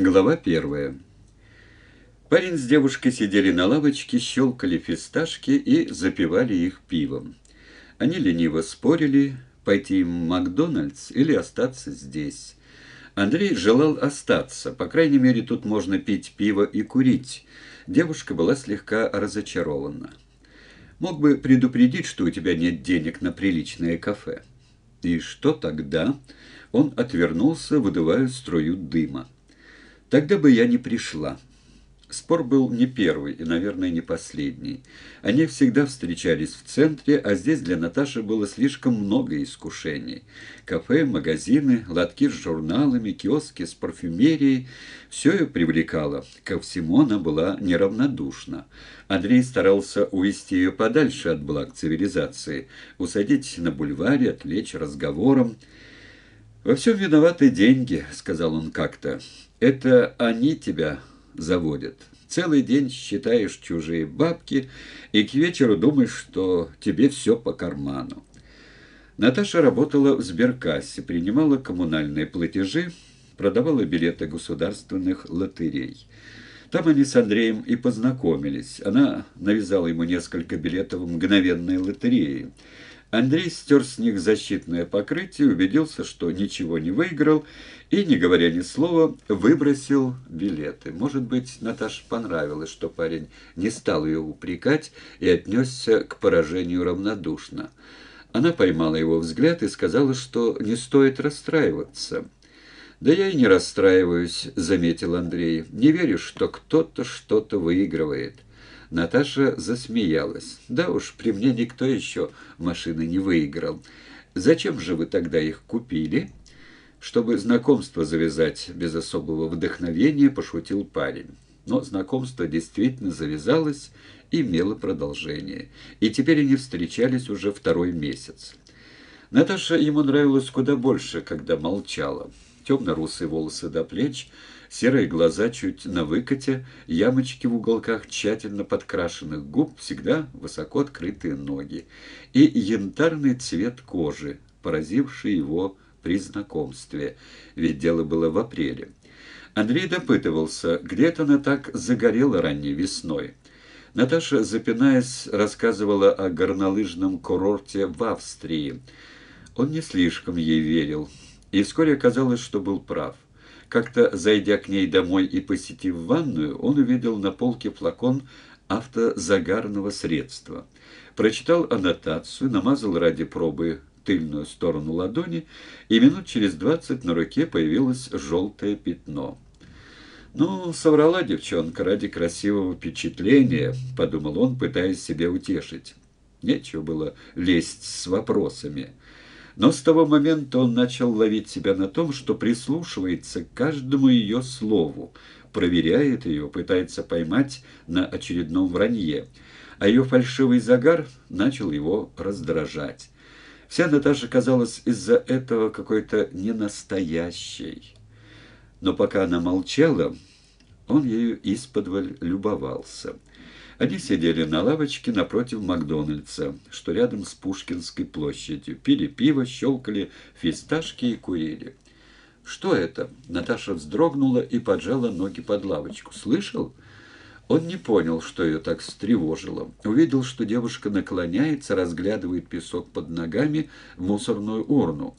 Глава первая. Парень с девушкой сидели на лавочке, щелкали фисташки и запивали их пивом. Они лениво спорили, пойти в Макдональдс или остаться здесь. Андрей желал остаться, по крайней мере, тут можно пить пиво и курить. Девушка была слегка разочарована. «Мог бы предупредить, что у тебя нет денег на приличное кафе». «И что тогда?» Он отвернулся, выдувая струю дыма. Тогда бы я не пришла. Спор был не первый и, наверное, не последний. Они всегда встречались в центре, а здесь для Наташи было слишком много искушений. Кафе, магазины, лотки с журналами, киоски с парфюмерией – все ее привлекало. Ко всему она была неравнодушна. Андрей старался увести ее подальше от благ цивилизации, усадить на бульваре, отвлечь разговором. «Во всем виноваты деньги», — сказал он как-то. Это они тебя заводят. Целый день считаешь чужие бабки, и к вечеру думаешь, что тебе все по карману. Наташа работала в сберкассе, принимала коммунальные платежи, продавала билеты государственных лотерей. Там они с Андреем и познакомились. Она навязала ему несколько билетов в мгновенной лотереи. Андрей стер с них защитное покрытие, убедился, что ничего не выиграл, и, не говоря ни слова, выбросил билеты. Может быть, Наташе понравилось, что парень не стал ее упрекать и отнесся к поражению равнодушно. Она поймала его взгляд и сказала, что не стоит расстраиваться. «Да я и не расстраиваюсь», — заметил Андрей. «Не верю, что кто-то что-то выигрывает». Наташа засмеялась. «Да уж, при мне никто еще машины не выиграл. Зачем же вы тогда их купили?» «Чтобы знакомство завязать без особого вдохновения», — пошутил парень. Но знакомство действительно завязалось и имело продолжение. И теперь они встречались уже второй месяц. Наташа ему нравилась куда больше, когда молчала. Темно-русые волосы до плеч — серые глаза чуть на выкате, ямочки в уголках тщательно подкрашенных губ, всегда высоко открытые ноги и янтарный цвет кожи, поразивший его при знакомстве, ведь дело было в апреле. Андрей допытывался, где это она так загорела ранней весной. Наташа, запинаясь, рассказывала о горнолыжном курорте в Австрии. Он не слишком ей верил, и вскоре оказалось, что был прав. Как-то, зайдя к ней домой и посетив ванную, он увидел на полке флакон автозагарного средства. Прочитал аннотацию, намазал ради пробы тыльную сторону ладони, и минут через двадцать на руке появилось желтое пятно. «Ну, соврала девчонка ради красивого впечатления», — подумал он, пытаясь себя утешить. Нечего было лезть с вопросами. Но с того момента он начал ловить себя на том, что прислушивается к каждому ее слову, проверяет ее, пытается поймать на очередном вранье. А ее фальшивый загар начал его раздражать. Вся Наташа казалась из-за этого какой-то ненастоящей. Но пока она молчала, он ею исподволь любовался – они сидели на лавочке напротив Макдональдса, что рядом с Пушкинской площадью, пили пиво, щелкали фисташки и курили. «Что это?» Наташа вздрогнула и поджала ноги под лавочку. «Слышал?» Он не понял, что ее так встревожило. Увидел, что девушка наклоняется, разглядывает песок под ногами в мусорную урну.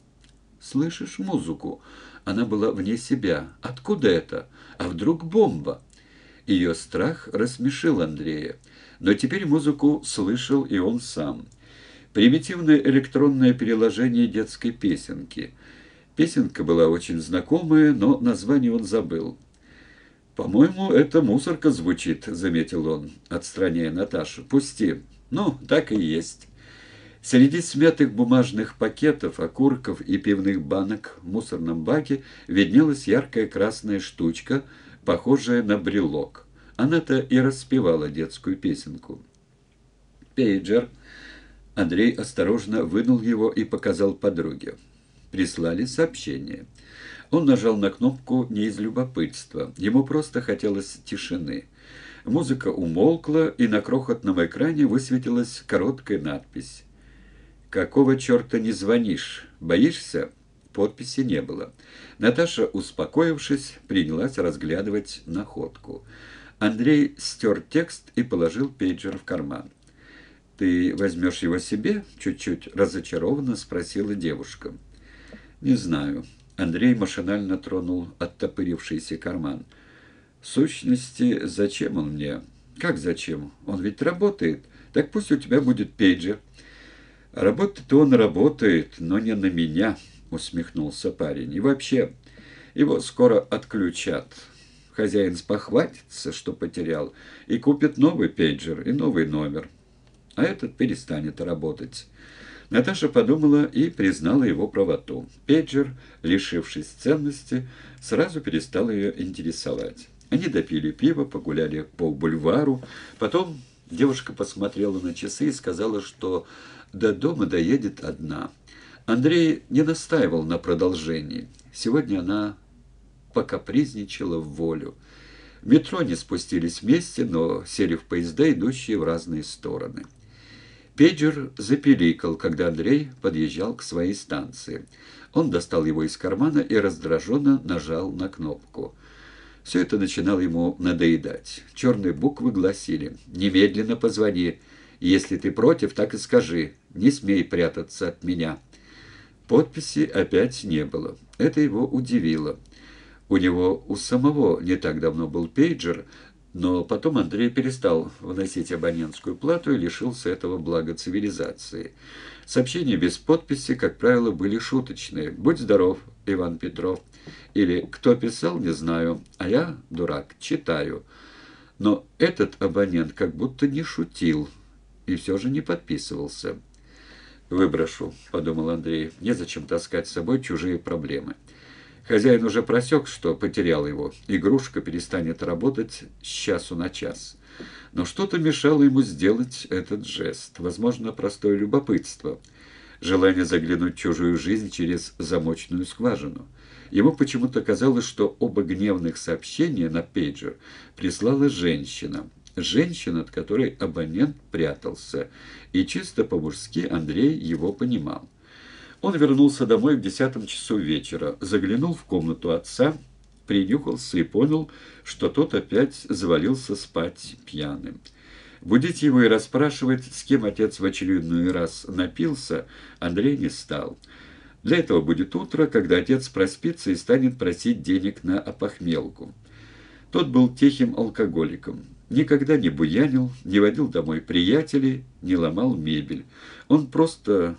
«Слышишь музыку?» Она была вне себя. «Откуда это? А вдруг бомба?» Ее страх рассмешил Андрея, но теперь музыку слышал и он сам. Примитивное электронное переложение детской песенки. Песенка была очень знакомая, но название он забыл. «По-моему, это мусорка звучит», — заметил он, отстраняя Наташу. «Пусти». «Ну, так и есть». Среди смятых бумажных пакетов, окурков и пивных банок в мусорном баке виднелась яркая красная штучка — похожая на брелок. Она-то и распевала детскую песенку. «Пейджер». Андрей осторожно вынул его и показал подруге. Прислали сообщение. Он нажал на кнопку не из любопытства. Ему просто хотелось тишины. Музыка умолкла, и на крохотном экране высветилась короткая надпись. «Какого черта не звонишь? Боишься?» Подписи не было. Наташа, успокоившись, принялась разглядывать находку. Андрей стер текст и положил пейджер в карман. «Ты возьмешь его себе?» — чуть-чуть разочарованно спросила девушка. «Не знаю». Андрей машинально тронул оттопырившийся карман. «В сущности, зачем он мне?» «Как зачем? Он ведь работает. Так пусть у тебя будет пейджер». «Работает он работает, но не на меня» усмехнулся парень. «И вообще, его скоро отключат. Хозяин спохватится, что потерял, и купит новый пейджер и новый номер. А этот перестанет работать». Наташа подумала и признала его правоту. Пейджер, лишившись ценности, сразу перестал ее интересовать. Они допили пиво, погуляли по бульвару. Потом девушка посмотрела на часы и сказала, что до дома доедет одна – Андрей не настаивал на продолжении. Сегодня она покапризничала в волю. В метро не спустились вместе, но сели в поезда, идущие в разные стороны. Педжер запеликал, когда Андрей подъезжал к своей станции. Он достал его из кармана и раздраженно нажал на кнопку. Все это начинало ему надоедать. Черные буквы гласили «Немедленно позвони. Если ты против, так и скажи. Не смей прятаться от меня». Подписи опять не было. Это его удивило. У него у самого не так давно был пейджер, но потом Андрей перестал вносить абонентскую плату и лишился этого блага цивилизации. Сообщения без подписи, как правило, были шуточные. «Будь здоров, Иван Петров». Или «Кто писал, не знаю, а я, дурак, читаю». Но этот абонент как будто не шутил и все же не подписывался выброшу», — подумал Андрей. «Незачем таскать с собой чужие проблемы». Хозяин уже просек, что потерял его. Игрушка перестанет работать с часу на час. Но что-то мешало ему сделать этот жест. Возможно, простое любопытство. Желание заглянуть в чужую жизнь через замочную скважину. Ему почему-то казалось, что оба гневных сообщения на пейджер прислала женщина женщин, от которой абонент прятался, и чисто по-мужски Андрей его понимал. Он вернулся домой в десятом часу вечера, заглянул в комнату отца, принюхался и понял, что тот опять завалился спать пьяным. Будить его и расспрашивать, с кем отец в очередной раз напился, Андрей не стал. Для этого будет утро, когда отец проспится и станет просить денег на опохмелку. Тот был тихим алкоголиком никогда не буянил, не водил домой приятелей, не ломал мебель. Он просто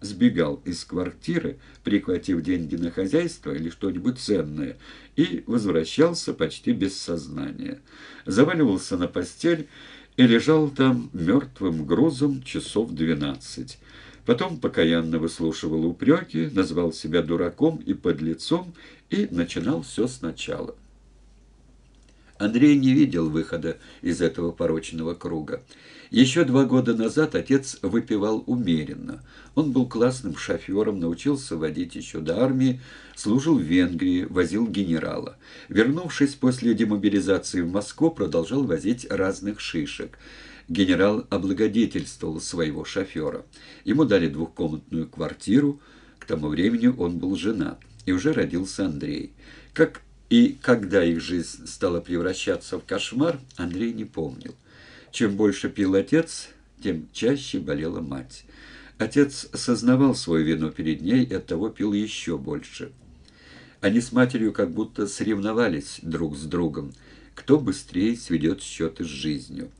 сбегал из квартиры, прихватив деньги на хозяйство или что-нибудь ценное, и возвращался почти без сознания. Заваливался на постель и лежал там мертвым грузом часов двенадцать. Потом покаянно выслушивал упреки, назвал себя дураком и подлецом и начинал все сначала. Андрей не видел выхода из этого порочного круга. Еще два года назад отец выпивал умеренно. Он был классным шофером, научился водить еще до армии, служил в Венгрии, возил генерала. Вернувшись после демобилизации в Москву, продолжал возить разных шишек. Генерал облагодетельствовал своего шофера. Ему дали двухкомнатную квартиру, к тому времени он был женат, и уже родился Андрей. Как и когда их жизнь стала превращаться в кошмар, Андрей не помнил. Чем больше пил отец, тем чаще болела мать. Отец сознавал свою вину перед ней и оттого пил еще больше. Они с матерью как будто соревновались друг с другом, кто быстрее сведет счеты с жизнью.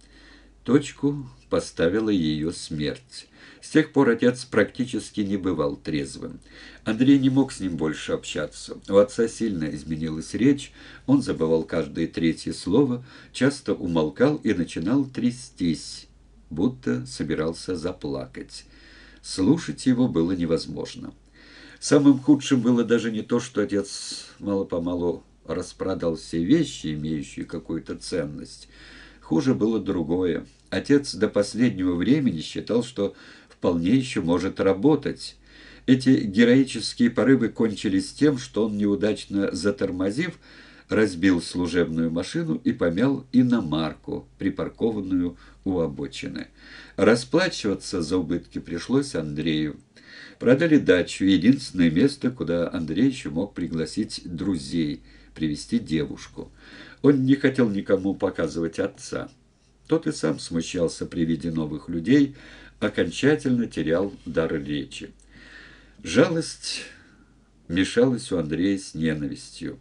Точку поставила ее смерть. С тех пор отец практически не бывал трезвым. Андрей не мог с ним больше общаться. У отца сильно изменилась речь, он забывал каждое третье слово, часто умолкал и начинал трястись, будто собирался заплакать. Слушать его было невозможно. Самым худшим было даже не то, что отец мало-помалу распродал все вещи, имеющие какую-то ценность. Хуже было другое – Отец до последнего времени считал, что вполне еще может работать. Эти героические порывы кончились тем, что он, неудачно затормозив, разбил служебную машину и помял иномарку, припаркованную у обочины. Расплачиваться за убытки пришлось Андрею. Продали дачу, единственное место, куда Андрей еще мог пригласить друзей, привести девушку. Он не хотел никому показывать отца. Тот и сам смущался при виде новых людей, окончательно терял дар речи. Жалость мешалась у Андрея с ненавистью.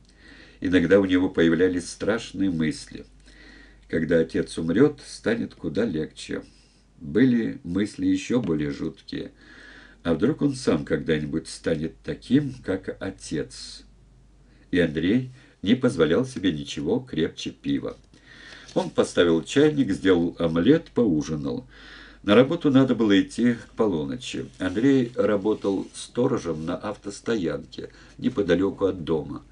Иногда у него появлялись страшные мысли. Когда отец умрет, станет куда легче. Были мысли еще более жуткие. А вдруг он сам когда-нибудь станет таким, как отец? И Андрей не позволял себе ничего крепче пива. Он поставил чайник, сделал омлет, поужинал. На работу надо было идти к полуночи. Андрей работал сторожем на автостоянке неподалеку от дома.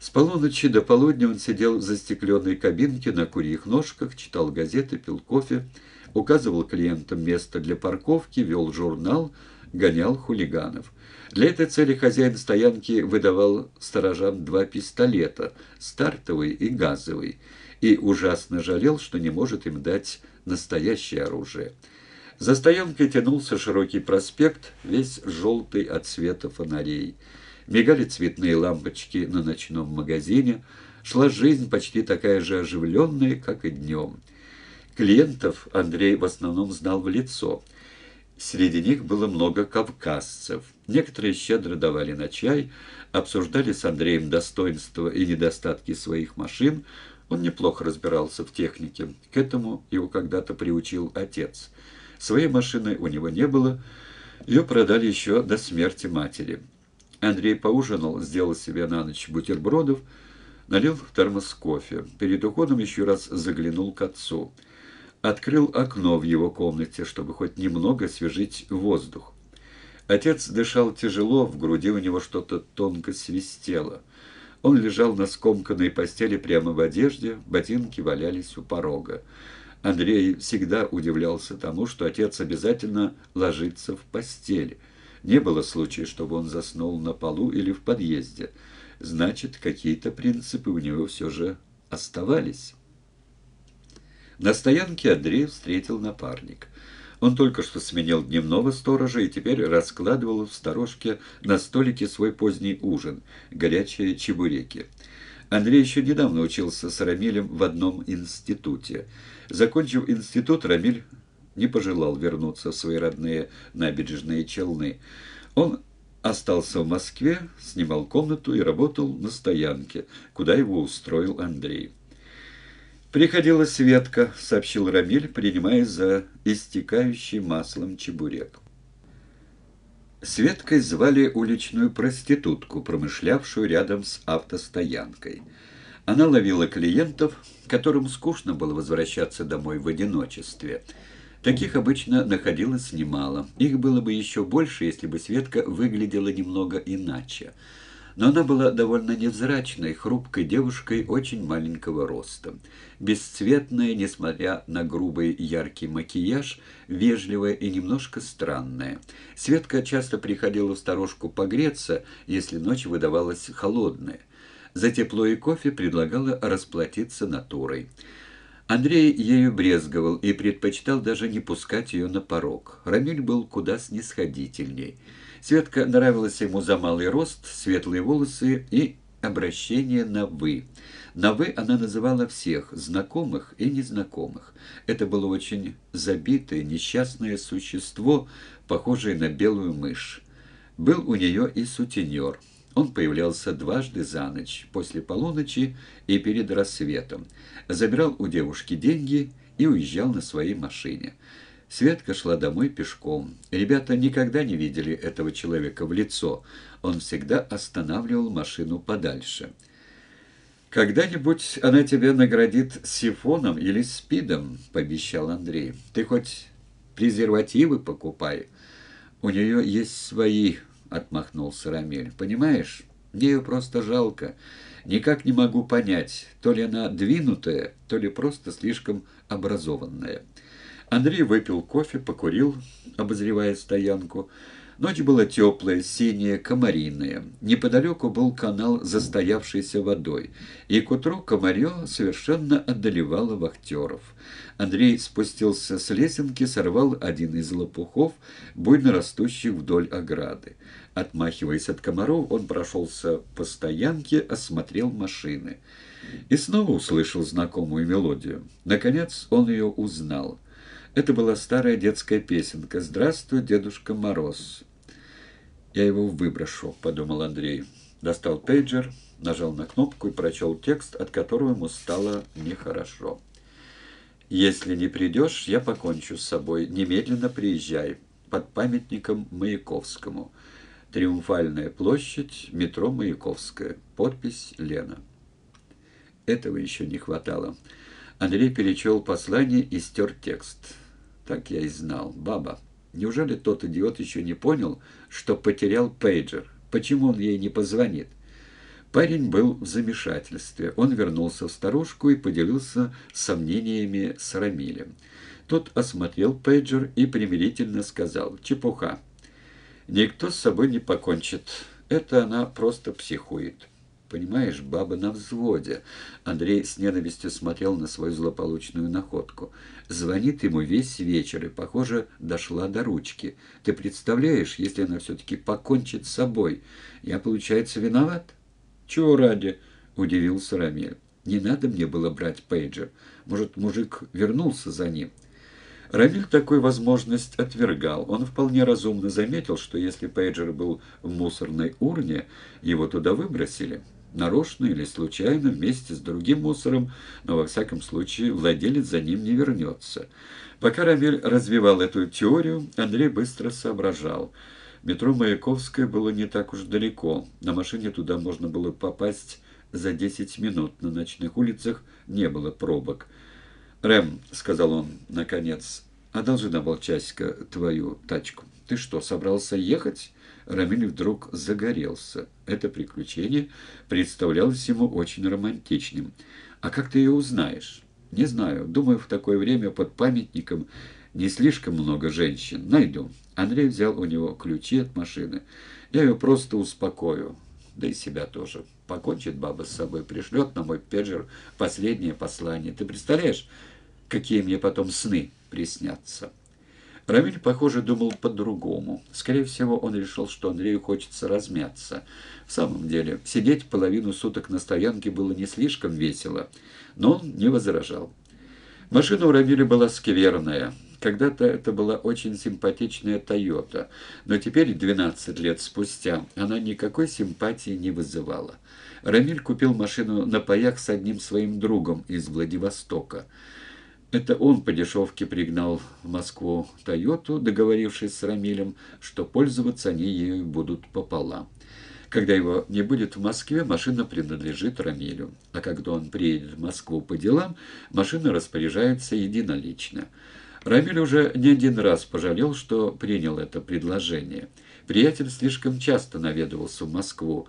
С полуночи до полудня он сидел в застекленной кабинке на курьих ножках, читал газеты, пил кофе, указывал клиентам место для парковки, вел журнал, гонял хулиганов. Для этой цели хозяин стоянки выдавал сторожам два пистолета – стартовый и газовый – и ужасно жалел, что не может им дать настоящее оружие. За стоянкой тянулся широкий проспект, весь желтый от света фонарей. Мигали цветные лампочки на ночном магазине. Шла жизнь почти такая же оживленная, как и днем. Клиентов Андрей в основном знал в лицо. Среди них было много кавказцев. Некоторые щедро давали на чай, обсуждали с Андреем достоинства и недостатки своих машин, он неплохо разбирался в технике. К этому его когда-то приучил отец. Своей машины у него не было. Ее продали еще до смерти матери. Андрей поужинал, сделал себе на ночь бутербродов, налил в термос кофе. Перед уходом еще раз заглянул к отцу. Открыл окно в его комнате, чтобы хоть немного освежить воздух. Отец дышал тяжело, в груди у него что-то тонко свистело. Он лежал на скомканной постели прямо в одежде, ботинки валялись у порога. Андрей всегда удивлялся тому, что отец обязательно ложится в постель. Не было случая, чтобы он заснул на полу или в подъезде. Значит, какие-то принципы у него все же оставались. На стоянке Андрей встретил напарника. Он только что сменил дневного сторожа и теперь раскладывал в сторожке на столике свой поздний ужин – горячие чебуреки. Андрей еще недавно учился с Рамилем в одном институте. Закончив институт, Рамиль не пожелал вернуться в свои родные набережные Челны. Он остался в Москве, снимал комнату и работал на стоянке, куда его устроил Андрей. «Приходила Светка», — сообщил Рамиль, принимая за истекающий маслом чебурек. Светкой звали уличную проститутку, промышлявшую рядом с автостоянкой. Она ловила клиентов, которым скучно было возвращаться домой в одиночестве. Таких обычно находилось немало. Их было бы еще больше, если бы Светка выглядела немного иначе но она была довольно невзрачной, хрупкой девушкой очень маленького роста. Бесцветная, несмотря на грубый яркий макияж, вежливая и немножко странная. Светка часто приходила в сторожку погреться, если ночь выдавалась холодная. За тепло и кофе предлагала расплатиться натурой. Андрей ею брезговал и предпочитал даже не пускать ее на порог. Рамиль был куда снисходительней – Светка нравилась ему за малый рост, светлые волосы и обращение на «вы». На «вы» она называла всех, знакомых и незнакомых. Это было очень забитое, несчастное существо, похожее на белую мышь. Был у нее и сутенер. Он появлялся дважды за ночь, после полуночи и перед рассветом. Забирал у девушки деньги и уезжал на своей машине. Светка шла домой пешком. Ребята никогда не видели этого человека в лицо. Он всегда останавливал машину подальше. «Когда-нибудь она тебя наградит сифоном или спидом», — пообещал Андрей. «Ты хоть презервативы покупай. У нее есть свои», — отмахнулся Рамиль. «Понимаешь, мне ее просто жалко. Никак не могу понять, то ли она двинутая, то ли просто слишком образованная». Андрей выпил кофе, покурил, обозревая стоянку. Ночь была теплая, синяя, комариная. Неподалеку был канал, застоявшийся водой. И к утру комарье совершенно одолевало вахтеров. Андрей спустился с лесенки, сорвал один из лопухов, буйно растущих вдоль ограды. Отмахиваясь от комаров, он прошелся по стоянке, осмотрел машины. И снова услышал знакомую мелодию. Наконец он ее узнал — это была старая детская песенка «Здравствуй, Дедушка Мороз». «Я его выброшу», — подумал Андрей. Достал пейджер, нажал на кнопку и прочел текст, от которого ему стало нехорошо. «Если не придешь, я покончу с собой. Немедленно приезжай. Под памятником Маяковскому. Триумфальная площадь, метро Маяковская. Подпись Лена». Этого еще не хватало. Андрей перечел послание и стер текст. Так я и знал. Баба, неужели тот идиот еще не понял, что потерял пейджер? Почему он ей не позвонит? Парень был в замешательстве. Он вернулся в старушку и поделился сомнениями с Рамилем. Тот осмотрел пейджер и примирительно сказал «Чепуха». «Никто с собой не покончит. Это она просто психует». Понимаешь, баба на взводе. Андрей с ненавистью смотрел на свою злополучную находку. Звонит ему весь вечер и, похоже, дошла до ручки. Ты представляешь, если она все-таки покончит с собой? Я, получается, виноват? Чего ради? Удивился Рамиль. Не надо мне было брать пейджер. Может, мужик вернулся за ним? Рамиль такую возможность отвергал. Он вполне разумно заметил, что если пейджер был в мусорной урне, его туда выбросили нарочно или случайно, вместе с другим мусором, но во всяком случае владелец за ним не вернется. Пока Равель развивал эту теорию, Андрей быстро соображал. Метро Маяковское было не так уж далеко. На машине туда можно было попасть за 10 минут. На ночных улицах не было пробок. «Рэм», — сказал он наконец, — «одолжи на полчасика твою тачку». «Ты что, собрался ехать?» Рамиль вдруг загорелся. Это приключение представлялось ему очень романтичным. «А как ты ее узнаешь?» «Не знаю. Думаю, в такое время под памятником не слишком много женщин. Найду». Андрей взял у него ключи от машины. «Я ее просто успокою. Да и себя тоже. Покончит баба с собой, пришлет на мой педжер последнее послание. Ты представляешь, какие мне потом сны приснятся?» Равиль, похоже, думал по-другому. Скорее всего, он решил, что Андрею хочется размяться. В самом деле, сидеть половину суток на стоянке было не слишком весело, но он не возражал. Машина у Равиля была скверная. Когда-то это была очень симпатичная «Тойота», но теперь, 12 лет спустя, она никакой симпатии не вызывала. Рамиль купил машину на паях с одним своим другом из Владивостока. Это он по дешевке пригнал в Москву «Тойоту», договорившись с Рамилем, что пользоваться они ею будут пополам. Когда его не будет в Москве, машина принадлежит Рамилю. А когда он приедет в Москву по делам, машина распоряжается единолично. Рамиль уже не один раз пожалел, что принял это предложение. Приятель слишком часто наведывался в Москву,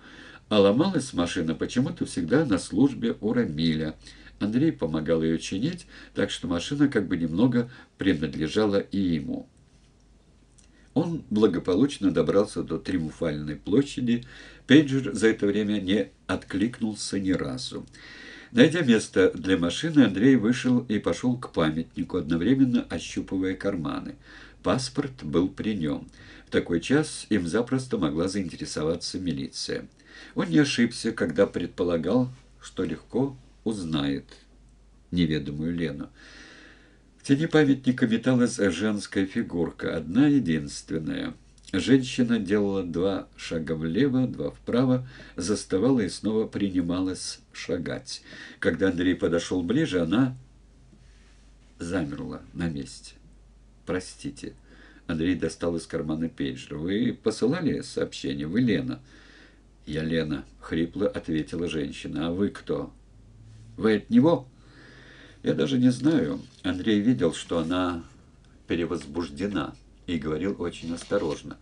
а ломалась машина почему-то всегда на службе у Рамиля – Андрей помогал ее чинить, так что машина как бы немного принадлежала и ему. Он благополучно добрался до Триумфальной площади. Пейджер за это время не откликнулся ни разу. Найдя место для машины, Андрей вышел и пошел к памятнику, одновременно ощупывая карманы. Паспорт был при нем. В такой час им запросто могла заинтересоваться милиция. Он не ошибся, когда предполагал, что легко узнает неведомую Лену. В тени памятника металась женская фигурка, одна единственная. Женщина делала два шага влево, два вправо, заставала и снова принималась шагать. Когда Андрей подошел ближе, она замерла на месте. «Простите». Андрей достал из кармана пейджер. «Вы посылали сообщение? Вы Лена?» «Я Лена», — хрипло ответила женщина. «А вы кто?» Вы от него? Я даже не знаю. Андрей видел, что она перевозбуждена и говорил очень осторожно.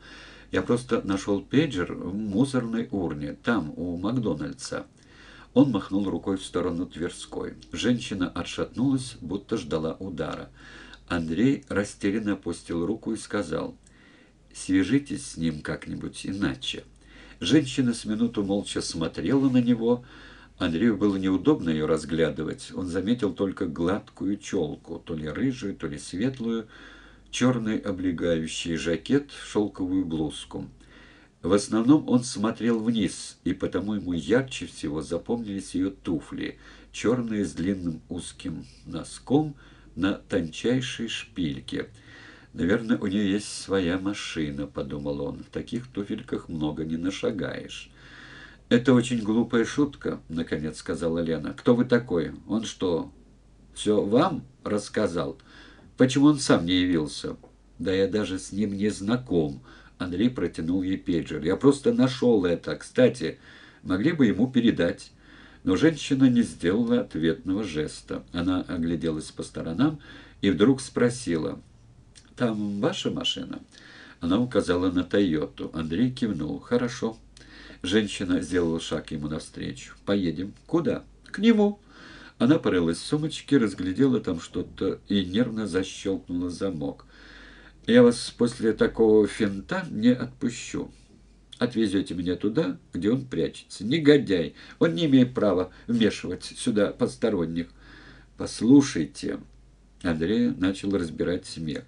Я просто нашел пейджер в мусорной урне, там, у Макдональдса. Он махнул рукой в сторону Тверской. Женщина отшатнулась, будто ждала удара. Андрей растерянно опустил руку и сказал, «Свяжитесь с ним как-нибудь иначе». Женщина с минуту молча смотрела на него, — Андрею было неудобно ее разглядывать. Он заметил только гладкую челку, то ли рыжую, то ли светлую, черный облегающий жакет, шелковую блузку. В основном он смотрел вниз, и потому ему ярче всего запомнились ее туфли, черные с длинным узким носком на тончайшей шпильке. «Наверное, у нее есть своя машина», — подумал он. «В таких туфельках много не нашагаешь». «Это очень глупая шутка», — наконец сказала Лена. «Кто вы такой? Он что, все вам рассказал? Почему он сам не явился?» «Да я даже с ним не знаком», — Андрей протянул ей пейджер. «Я просто нашел это. Кстати, могли бы ему передать». Но женщина не сделала ответного жеста. Она огляделась по сторонам и вдруг спросила. «Там ваша машина?» Она указала на «Тойоту». Андрей кивнул. «Хорошо». Женщина сделала шаг ему навстречу. «Поедем». «Куда?» «К нему». Она порылась в сумочке, разглядела там что-то и нервно защелкнула замок. «Я вас после такого финта не отпущу. Отвезете меня туда, где он прячется. Негодяй! Он не имеет права вмешивать сюда посторонних». «Послушайте». Андрей начал разбирать смех.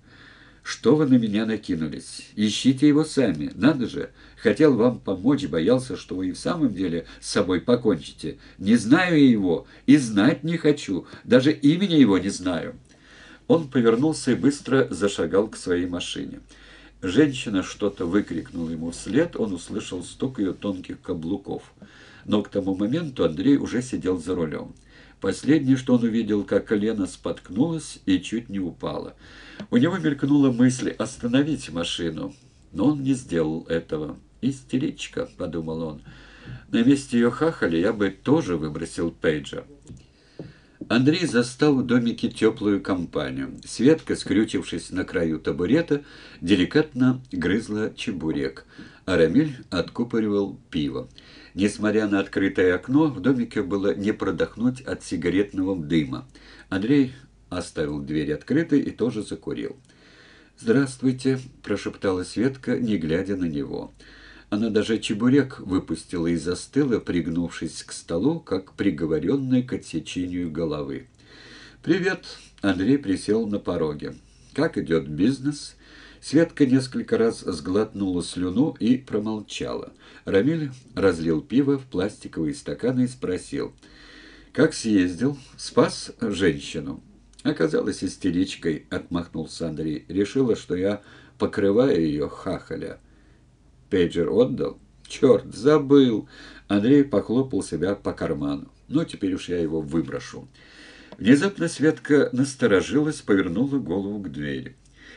Что вы на меня накинулись? Ищите его сами. Надо же. Хотел вам помочь, боялся, что вы и в самом деле с собой покончите. Не знаю я его и знать не хочу. Даже имени его не знаю». Он повернулся и быстро зашагал к своей машине. Женщина что-то выкрикнула ему вслед, он услышал стук ее тонких каблуков. Но к тому моменту Андрей уже сидел за рулем. Последнее, что он увидел, как колено споткнулось и чуть не упало. У него мелькнула мысль остановить машину, но он не сделал этого. «Истеричка», — подумал он. «На месте ее хахали я бы тоже выбросил пейджер». Андрей застал в домике теплую компанию. Светка, скрючившись на краю табурета, деликатно грызла чебурек, а Рамиль откупоривал пиво. Несмотря на открытое окно, в домике было не продохнуть от сигаретного дыма. Андрей оставил дверь открытой и тоже закурил. «Здравствуйте», — прошептала Светка, не глядя на него. Она даже чебурек выпустила и застыла, пригнувшись к столу, как приговоренная к отсечению головы. «Привет!» — Андрей присел на пороге. «Как идет бизнес?» Светка несколько раз сглотнула слюну и промолчала. Рамиль разлил пиво в пластиковые стаканы и спросил. «Как съездил? Спас женщину?» Оказалась истеричкой, отмахнулся Андрей. Решила, что я покрываю ее хахаля. Пейджер отдал? Черт, забыл. Андрей похлопал себя по карману. Ну, теперь уж я его выброшу. Внезапно Светка насторожилась, повернула голову к двери.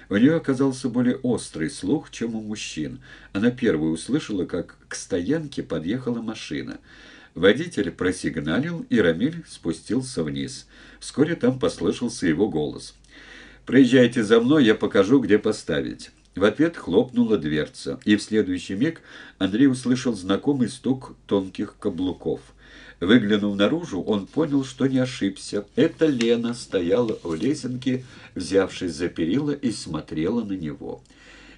У нее оказался более острый слух, чем у мужчин. Она первой услышала, как к стоянке подъехала машина. Водитель просигналил, и Рамиль спустился вниз. Вскоре там послышался его голос. "Приезжайте за мной, я покажу, где поставить». В ответ хлопнула дверца, и в следующий миг Андрей услышал знакомый стук тонких каблуков. Выглянув наружу, он понял, что не ошибся. Это Лена стояла у лесенки, взявшись за перила, и смотрела на него.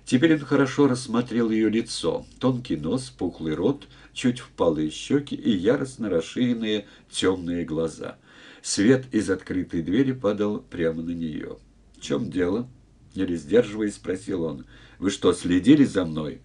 Теперь он хорошо рассмотрел ее лицо, тонкий нос, пухлый рот — чуть впалые щеки и яростно расширенные темные глаза. Свет из открытой двери падал прямо на нее. «В чем дело?» — еле сдерживаясь, спросил он. «Вы что, следили за мной?»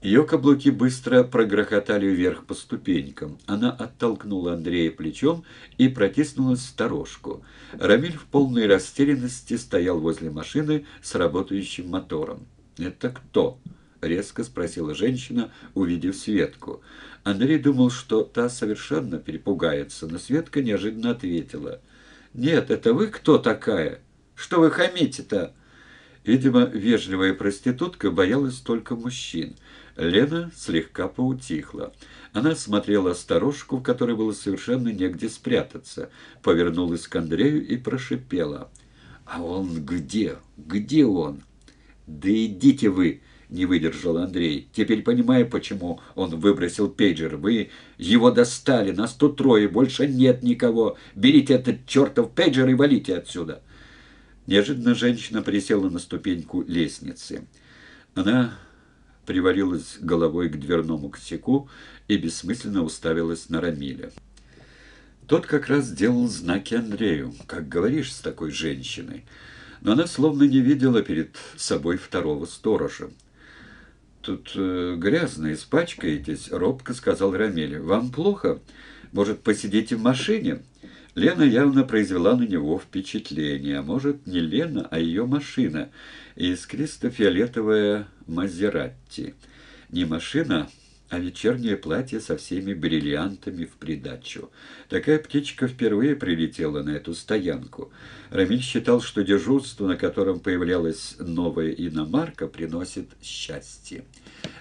Ее каблуки быстро прогрохотали вверх по ступенькам. Она оттолкнула Андрея плечом и протиснулась в сторожку. Рамиль в полной растерянности стоял возле машины с работающим мотором. «Это кто?» резко спросила женщина, увидев Светку. Андрей думал, что та совершенно перепугается, но Светка неожиданно ответила. «Нет, это вы кто такая? Что вы хамите-то?» Видимо, вежливая проститутка боялась только мужчин. Лена слегка поутихла. Она смотрела старушку, в которой было совершенно негде спрятаться, повернулась к Андрею и прошипела. «А он где? Где он?» «Да идите вы!» не выдержал Андрей. «Теперь понимаю, почему он выбросил пейджер. Вы его достали, нас тут трое, больше нет никого. Берите этот чертов пейджер и валите отсюда!» Неожиданно женщина присела на ступеньку лестницы. Она привалилась головой к дверному косяку и бессмысленно уставилась на Рамиля. Тот как раз делал знаки Андрею. «Как говоришь с такой женщиной?» но она словно не видела перед собой второго сторожа тут э, грязно, испачкаетесь», — робко сказал Рамиль. «Вам плохо? Может, посидите в машине?» Лена явно произвела на него впечатление. Может, не Лена, а ее машина. Искристо-фиолетовая Мазератти. Не машина, а вечернее платье со всеми бриллиантами в придачу. Такая птичка впервые прилетела на эту стоянку. Рамиль считал, что дежурство, на котором появлялась новая иномарка, приносит счастье.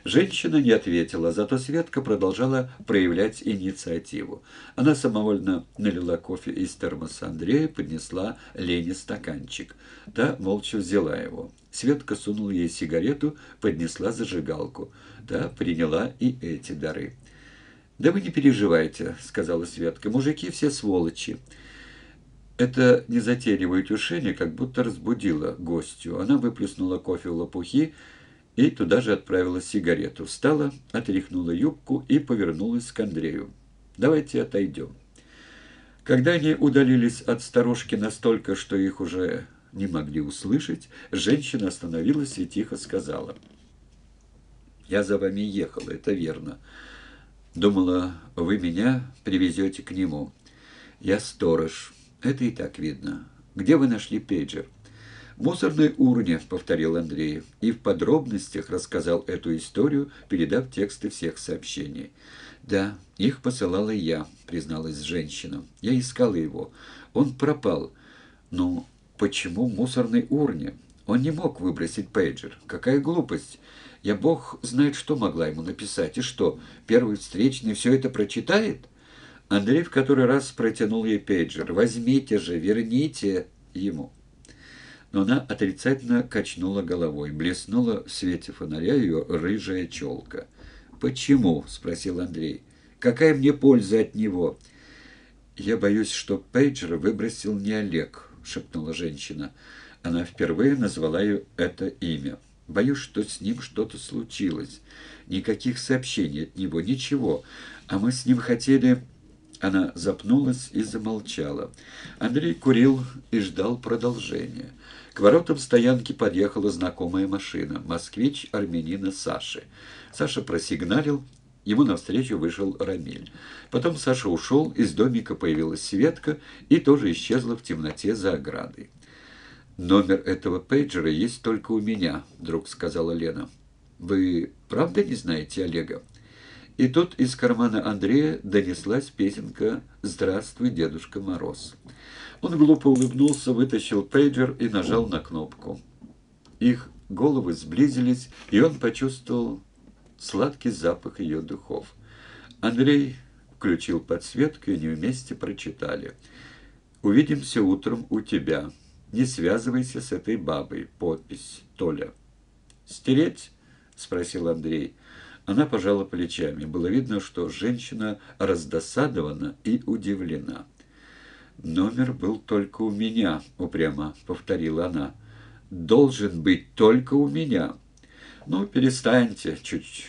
Женщина не ответила, зато Светка продолжала проявлять инициативу. Она самовольно налила кофе из термоса Андрея, поднесла Лене стаканчик. Та молча взяла его. Светка сунула ей сигарету, поднесла зажигалку да, приняла и эти дары. «Да вы не переживайте», — сказала Светка, — «мужики все сволочи». Это незатейливое тушение как будто разбудило гостью. Она выплеснула кофе в лопухи и туда же отправила сигарету. Встала, отряхнула юбку и повернулась к Андрею. «Давайте отойдем». Когда они удалились от сторожки настолько, что их уже не могли услышать, женщина остановилась и тихо сказала — я за вами ехала, это верно. Думала, вы меня привезете к нему. Я сторож. Это и так видно. Где вы нашли пейджер? В мусорной урне, повторил Андрей, и в подробностях рассказал эту историю, передав тексты всех сообщений. Да, их посылала я, призналась женщина. Я искала его. Он пропал. Но ну, почему в мусорной урне? Он не мог выбросить пейджер. Какая глупость! Я бог знает, что могла ему написать, и что, первый встречный все это прочитает? Андрей в который раз протянул ей пейджер. «Возьмите же, верните ему». Но она отрицательно качнула головой, блеснула в свете фонаря ее рыжая челка. «Почему?» — спросил Андрей. «Какая мне польза от него?» «Я боюсь, что пейджер выбросил не Олег», — шепнула женщина. Она впервые назвала ее это имя. Боюсь, что с ним что-то случилось. Никаких сообщений от него, ничего. А мы с ним хотели...» Она запнулась и замолчала. Андрей курил и ждал продолжения. К воротам стоянки подъехала знакомая машина. «Москвич» армянина Саши. Саша просигналил, Ему навстречу вышел Рамиль. Потом Саша ушел, из домика появилась Светка и тоже исчезла в темноте за оградой. «Номер этого пейджера есть только у меня», — вдруг сказала Лена. «Вы правда не знаете Олега?» И тут из кармана Андрея донеслась песенка «Здравствуй, Дедушка Мороз». Он глупо улыбнулся, вытащил пейджер и нажал на кнопку. Их головы сблизились, и он почувствовал сладкий запах ее духов. Андрей включил подсветку, и они вместе прочитали. «Увидимся утром у тебя». Не связывайся с этой бабой. Подпись. Толя. Стереть? Спросил Андрей. Она пожала плечами. Было видно, что женщина раздосадована и удивлена. «Номер был только у меня», — упрямо повторила она. «Должен быть только у меня». «Ну, перестаньте чуть чуть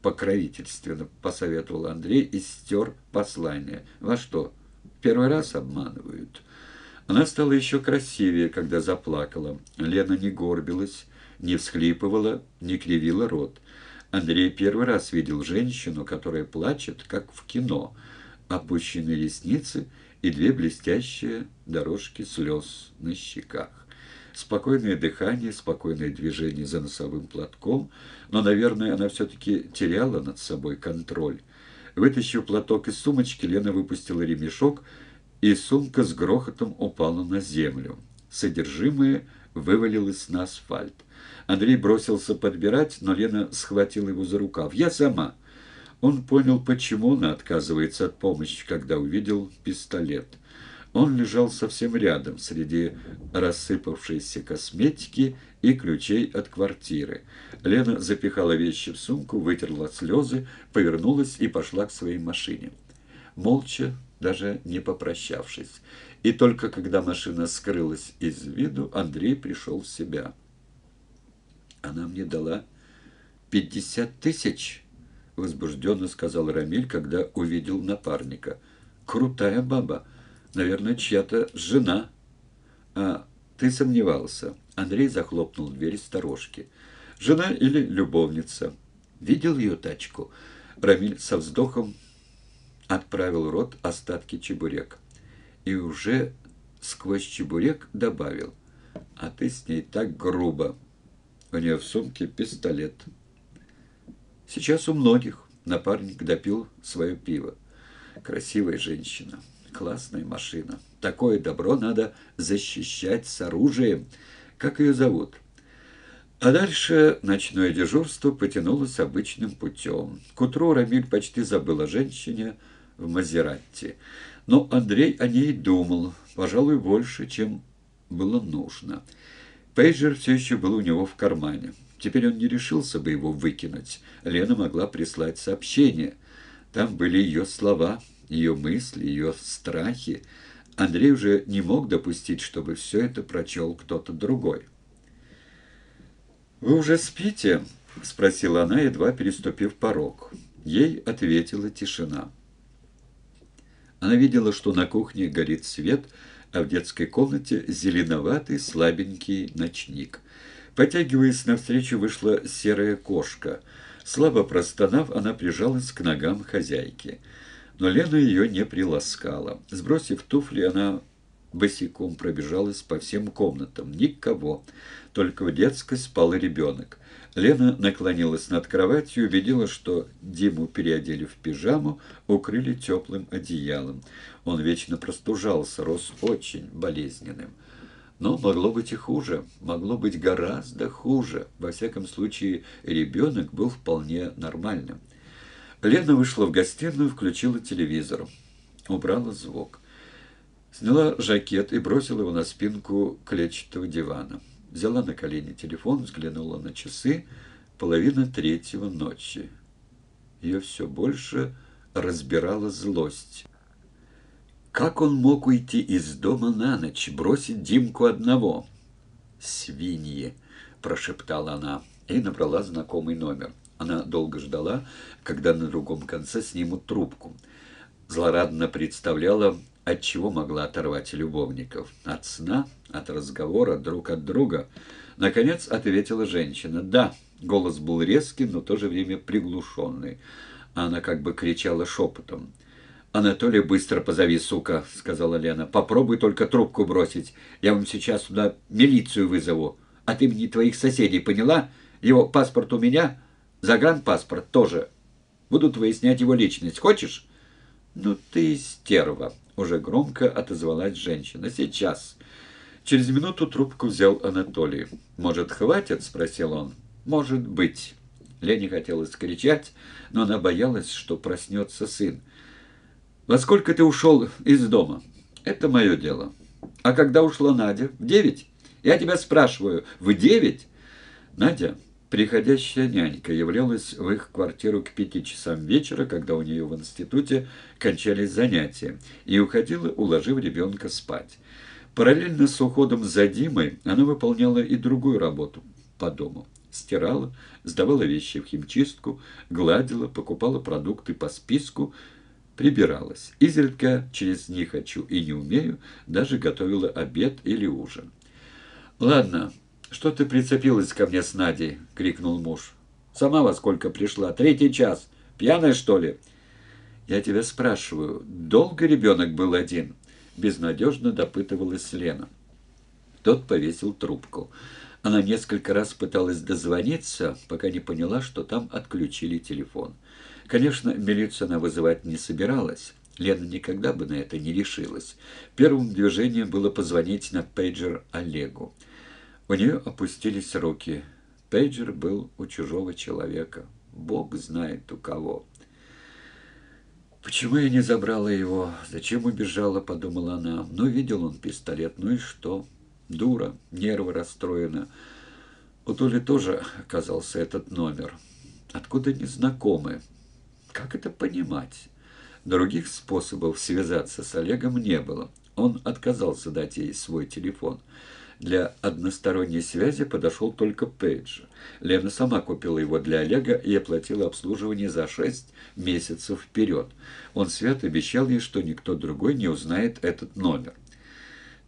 покровительственно», — посоветовал Андрей и стер послание. «Во что, первый раз обманывают?» Она стала еще красивее, когда заплакала. Лена не горбилась, не всхлипывала, не кривила рот. Андрей первый раз видел женщину, которая плачет, как в кино. Опущенные ресницы и две блестящие дорожки слез на щеках. Спокойное дыхание, спокойное движение за носовым платком, но, наверное, она все-таки теряла над собой контроль. Вытащив платок из сумочки, Лена выпустила ремешок, и сумка с грохотом упала на землю. Содержимое вывалилось на асфальт. Андрей бросился подбирать, но Лена схватила его за рукав. «Я сама». Он понял, почему она отказывается от помощи, когда увидел пистолет. Он лежал совсем рядом, среди рассыпавшейся косметики и ключей от квартиры. Лена запихала вещи в сумку, вытерла слезы, повернулась и пошла к своей машине. Молча даже не попрощавшись. И только когда машина скрылась из виду, Андрей пришел в себя. «Она мне дала пятьдесят тысяч», — возбужденно сказал Рамиль, когда увидел напарника. «Крутая баба. Наверное, чья-то жена». «А, ты сомневался». Андрей захлопнул дверь сторожки. «Жена или любовница?» «Видел ее тачку?» Рамиль со вздохом отправил в рот остатки чебурек. И уже сквозь чебурек добавил. «А ты с ней так грубо. У нее в сумке пистолет». Сейчас у многих напарник допил свое пиво. Красивая женщина, классная машина. Такое добро надо защищать с оружием. Как ее зовут? А дальше ночное дежурство потянулось обычным путем. К утру Рамиль почти забыл о женщине, в Мазератти. Но Андрей о ней думал, пожалуй, больше, чем было нужно. Пейджер все еще был у него в кармане. Теперь он не решился бы его выкинуть. Лена могла прислать сообщение. Там были ее слова, ее мысли, ее страхи. Андрей уже не мог допустить, чтобы все это прочел кто-то другой. «Вы уже спите?» — спросила она, едва переступив порог. Ей ответила тишина. Она видела, что на кухне горит свет, а в детской комнате зеленоватый слабенький ночник. Потягиваясь навстречу, вышла серая кошка. Слабо простонав, она прижалась к ногам хозяйки. Но Лена ее не приласкала. Сбросив туфли, она босиком пробежалась по всем комнатам. Никого. Только в детской спал ребенок. Лена наклонилась над кроватью, увидела, что Диму переодели в пижаму, укрыли теплым одеялом. Он вечно простужался, рос очень болезненным. Но могло быть и хуже, могло быть гораздо хуже. Во всяком случае, ребенок был вполне нормальным. Лена вышла в гостиную, включила телевизор, убрала звук. Сняла жакет и бросила его на спинку клетчатого дивана взяла на колени телефон, взглянула на часы. Половина третьего ночи. Ее все больше разбирала злость. Как он мог уйти из дома на ночь, бросить Димку одного? «Свиньи!» – прошептала она и набрала знакомый номер. Она долго ждала, когда на другом конце снимут трубку. Злорадно представляла, от чего могла оторвать любовников? От сна, от разговора, друг от друга? Наконец ответила женщина. «Да». Голос был резкий, но в то же время приглушенный. Она как бы кричала шепотом. «Анатолий, быстро позови, сука», — сказала Лена. «Попробуй только трубку бросить. Я вам сейчас сюда милицию вызову. А ты мне твоих соседей, поняла? Его паспорт у меня, загранпаспорт тоже. Будут выяснять его личность. Хочешь?» «Ну ты стерва», уже громко отозвалась женщина. «Сейчас». Через минуту трубку взял Анатолий. «Может, хватит?» – спросил он. «Может быть». Лене хотелось кричать, но она боялась, что проснется сын. «Во сколько ты ушел из дома?» «Это мое дело». «А когда ушла Надя?» «В девять?» «Я тебя спрашиваю, в девять?» «Надя Приходящая нянька являлась в их квартиру к пяти часам вечера, когда у нее в институте кончались занятия, и уходила, уложив ребенка спать. Параллельно с уходом за Димой она выполняла и другую работу по дому. Стирала, сдавала вещи в химчистку, гладила, покупала продукты по списку, прибиралась. Изредка через «не хочу» и «не умею» даже готовила обед или ужин. «Ладно, «Что ты прицепилась ко мне с Надей?» — крикнул муж. «Сама во сколько пришла? Третий час. Пьяная, что ли?» «Я тебя спрашиваю, долго ребенок был один?» — безнадежно допытывалась Лена. Тот повесил трубку. Она несколько раз пыталась дозвониться, пока не поняла, что там отключили телефон. Конечно, милицию она вызывать не собиралась. Лена никогда бы на это не решилась. Первым движением было позвонить на пейджер Олегу. У нее опустились руки. Пейджер был у чужого человека. Бог знает у кого. «Почему я не забрала его? Зачем убежала?» — подумала она. «Ну, видел он пистолет. Ну и что? Дура, нервы расстроены. У Толи тоже оказался этот номер. Откуда незнакомы? Как это понимать?» Других способов связаться с Олегом не было. Он отказался дать ей свой телефон. «Телефон». Для односторонней связи подошел только Пейдж. Лена сама купила его для Олега и оплатила обслуживание за шесть месяцев вперед. Он свято обещал ей, что никто другой не узнает этот номер.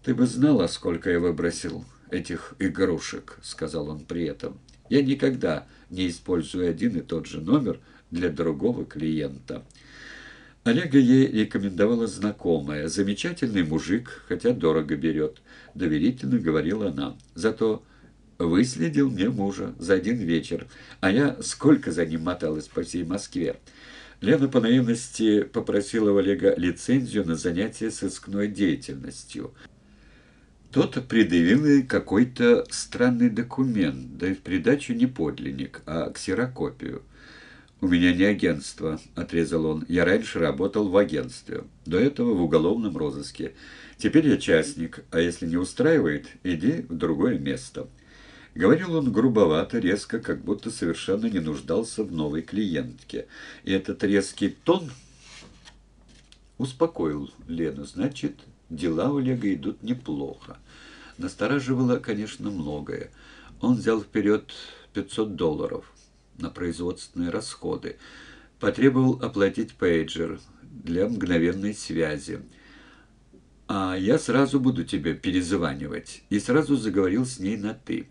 «Ты бы знала, сколько я выбросил этих игрушек», — сказал он при этом. «Я никогда не использую один и тот же номер для другого клиента». Олега ей рекомендовала знакомая. «Замечательный мужик, хотя дорого берет», — доверительно говорила она. «Зато выследил мне мужа за один вечер, а я сколько за ним моталась по всей Москве». Лена по наивности попросила у Олега лицензию на занятие сыскной деятельностью. Тот предъявил ей какой-то странный документ, да и в придачу не подлинник, а ксерокопию – «У меня не агентство», — отрезал он. «Я раньше работал в агентстве, до этого в уголовном розыске. Теперь я частник, а если не устраивает, иди в другое место». Говорил он грубовато, резко, как будто совершенно не нуждался в новой клиентке. И этот резкий тон успокоил Лену. Значит, дела у Олега идут неплохо. Настораживало, конечно, многое. Он взял вперед 500 долларов – на производственные расходы. Потребовал оплатить пейджер для мгновенной связи. «А я сразу буду тебе перезванивать». И сразу заговорил с ней на «ты».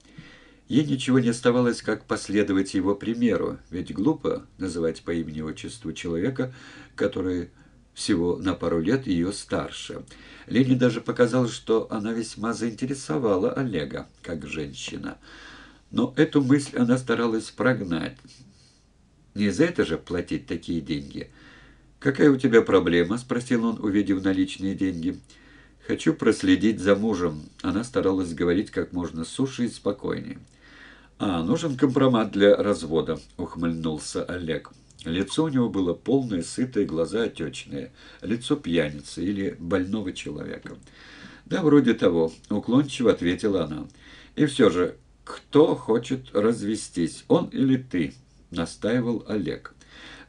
Ей ничего не оставалось, как последовать его примеру, ведь глупо называть по имени-отчеству человека, который всего на пару лет ее старше. Лене даже показалось, что она весьма заинтересовала Олега как женщина – но эту мысль она старалась прогнать. Не за это же платить такие деньги. «Какая у тебя проблема?» – спросил он, увидев наличные деньги. «Хочу проследить за мужем». Она старалась говорить как можно суше и спокойнее. «А, нужен компромат для развода», — ухмыльнулся Олег. Лицо у него было полное, сытое, глаза отечные. Лицо пьяницы или больного человека. «Да, вроде того», — уклончиво ответила она. «И все же, кто хочет развестись, он или ты?» — настаивал Олег.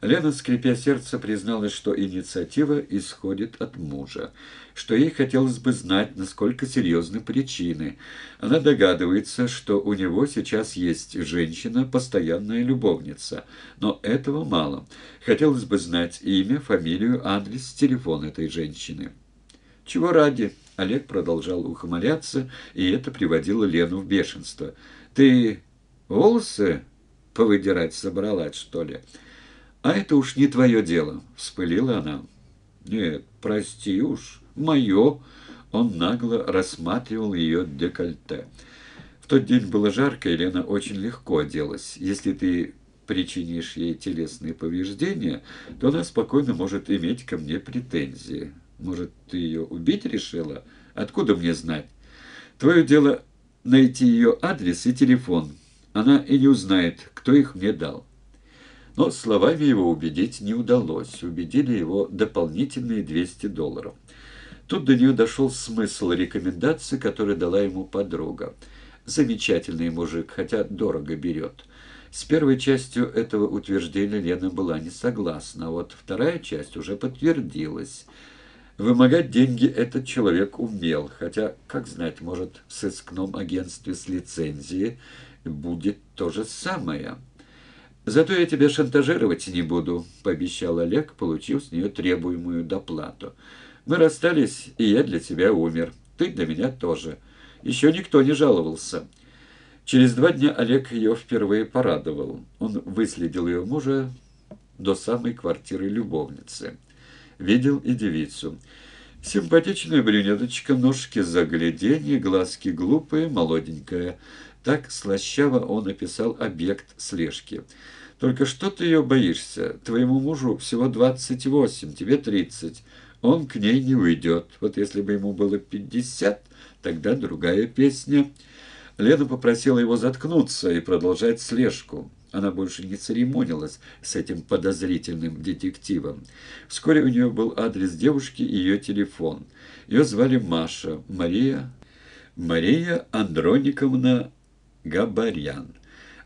Лена, скрипя сердце, призналась, что инициатива исходит от мужа, что ей хотелось бы знать, насколько серьезны причины. Она догадывается, что у него сейчас есть женщина, постоянная любовница, но этого мало. Хотелось бы знать имя, фамилию, адрес, телефон этой женщины. «Чего ради?» Олег продолжал ухмыляться, и это приводило Лену в бешенство. «Ты волосы повыдирать собралась, что ли?» «А это уж не твое дело», — вспылила она. «Нет, прости уж, мое». Он нагло рассматривал ее декольте. В тот день было жарко, и Лена очень легко оделась. Если ты причинишь ей телесные повреждения, то она спокойно может иметь ко мне претензии. Может, ты ее убить решила? Откуда мне знать? Твое дело найти ее адрес и телефон. Она и не узнает, кто их мне дал. Но словами его убедить не удалось. Убедили его дополнительные 200 долларов. Тут до нее дошел смысл рекомендации, которую дала ему подруга. Замечательный мужик, хотя дорого берет. С первой частью этого утверждения Лена была не согласна, а вот вторая часть уже подтвердилась – Вымогать деньги этот человек умел, хотя, как знать, может, в сыскном агентстве с лицензией будет то же самое. «Зато я тебя шантажировать не буду», — пообещал Олег, получив с нее требуемую доплату. «Мы расстались, и я для тебя умер. Ты для меня тоже. Еще никто не жаловался». Через два дня Олег ее впервые порадовал. Он выследил ее мужа до самой квартиры любовницы видел и девицу. Симпатичная брюнеточка, ножки загляденье, глазки глупые, молоденькая. Так слащаво он описал объект слежки. «Только что ты ее боишься? Твоему мужу всего 28, тебе 30. Он к ней не уйдет. Вот если бы ему было 50, тогда другая песня». Лена попросила его заткнуться и продолжать слежку. Она больше не церемонилась с этим подозрительным детективом. Вскоре у нее был адрес девушки и ее телефон. Ее звали Маша, Мария, Мария Андрониковна Габарян.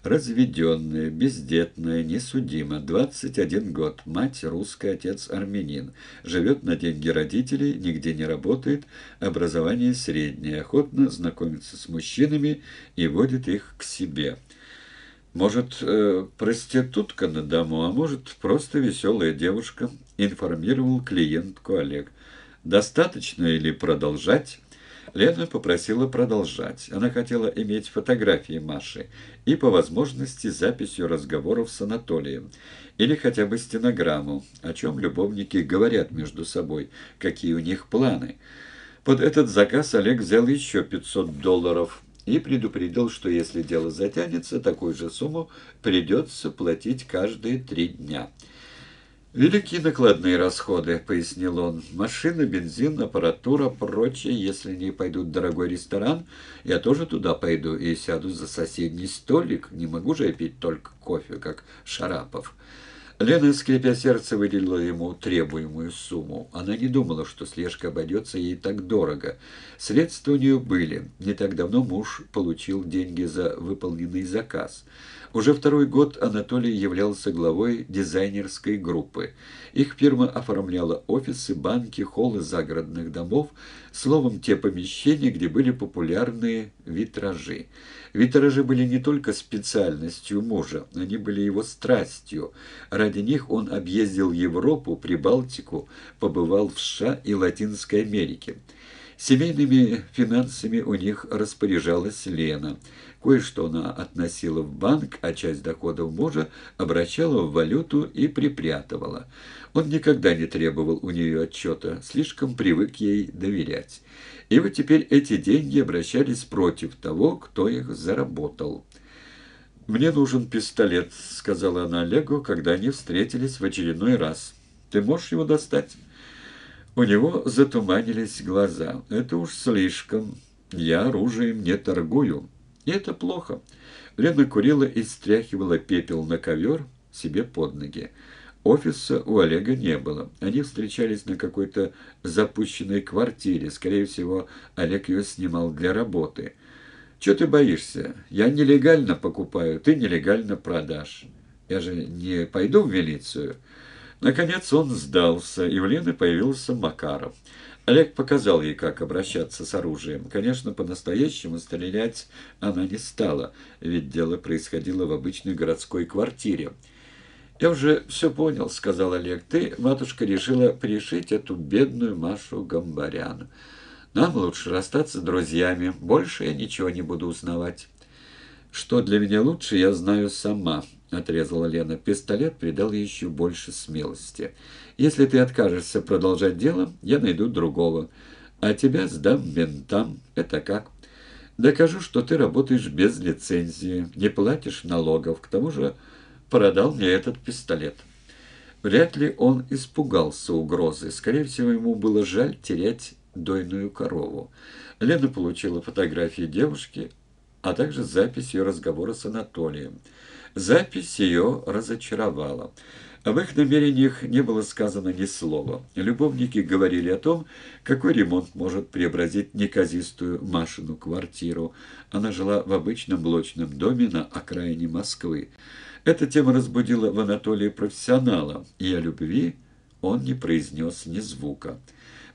Разведенная, бездетная, несудима, 21 год, мать русская, отец армянин. Живет на деньги родителей, нигде не работает, образование среднее, охотно знакомится с мужчинами и водит их к себе. Может, э, проститутка на дому, а может, просто веселая девушка, информировал клиентку Олег. Достаточно или продолжать? Лена попросила продолжать. Она хотела иметь фотографии Маши и, по возможности, записью разговоров с Анатолием. Или хотя бы стенограмму, о чем любовники говорят между собой, какие у них планы. Под этот заказ Олег взял еще 500 долларов – и предупредил, что если дело затянется, такую же сумму придется платить каждые три дня. Великие накладные расходы», — пояснил он. «Машина, бензин, аппаратура, прочее. Если не пойдут в дорогой ресторан, я тоже туда пойду и сяду за соседний столик. Не могу же я пить только кофе, как Шарапов». Лена, скрепя сердце, выделила ему требуемую сумму. Она не думала, что слежка обойдется ей так дорого. Средства у нее были. Не так давно муж получил деньги за выполненный заказ. Уже второй год Анатолий являлся главой дизайнерской группы. Их фирма оформляла офисы, банки, холлы загородных домов, словом, те помещения, где были популярные витражи. Витражи были не только специальностью мужа, они были его страстью. Ради них он объездил Европу, Прибалтику, побывал в США и Латинской Америке. Семейными финансами у них распоряжалась Лена. Кое-что она относила в банк, а часть доходов мужа обращала в валюту и припрятывала. Он никогда не требовал у нее отчета, слишком привык ей доверять. И вот теперь эти деньги обращались против того, кто их заработал. «Мне нужен пистолет», — сказала она Олегу, когда они встретились в очередной раз. «Ты можешь его достать?» У него затуманились глаза. «Это уж слишком. Я оружием не торгую. И это плохо». Лена курила и стряхивала пепел на ковер себе под ноги. Офиса у Олега не было. Они встречались на какой-то запущенной квартире. Скорее всего, Олег ее снимал для работы. «Чего ты боишься? Я нелегально покупаю, ты нелегально продашь. Я же не пойду в милицию». Наконец он сдался, и у Лены появился Макаров. Олег показал ей, как обращаться с оружием. Конечно, по-настоящему стрелять она не стала, ведь дело происходило в обычной городской квартире. «Я уже все понял», — сказал Олег. «Ты, матушка, решила пришить эту бедную Машу Гамбаряну. Нам лучше расстаться друзьями. Больше я ничего не буду узнавать». «Что для меня лучше, я знаю сама», — отрезала Лена. Пистолет придал ей еще больше смелости. «Если ты откажешься продолжать дело, я найду другого. А тебя сдам ментам. Это как?» «Докажу, что ты работаешь без лицензии, не платишь налогов. К тому же...» продал мне этот пистолет. Вряд ли он испугался угрозы. Скорее всего, ему было жаль терять дойную корову. Лена получила фотографии девушки, а также запись ее разговора с Анатолием. Запись ее разочаровала. Об их намерениях не было сказано ни слова. Любовники говорили о том, какой ремонт может преобразить неказистую Машину квартиру. Она жила в обычном блочном доме на окраине Москвы. Эта тема разбудила в Анатолии профессионала, и о любви он не произнес ни звука.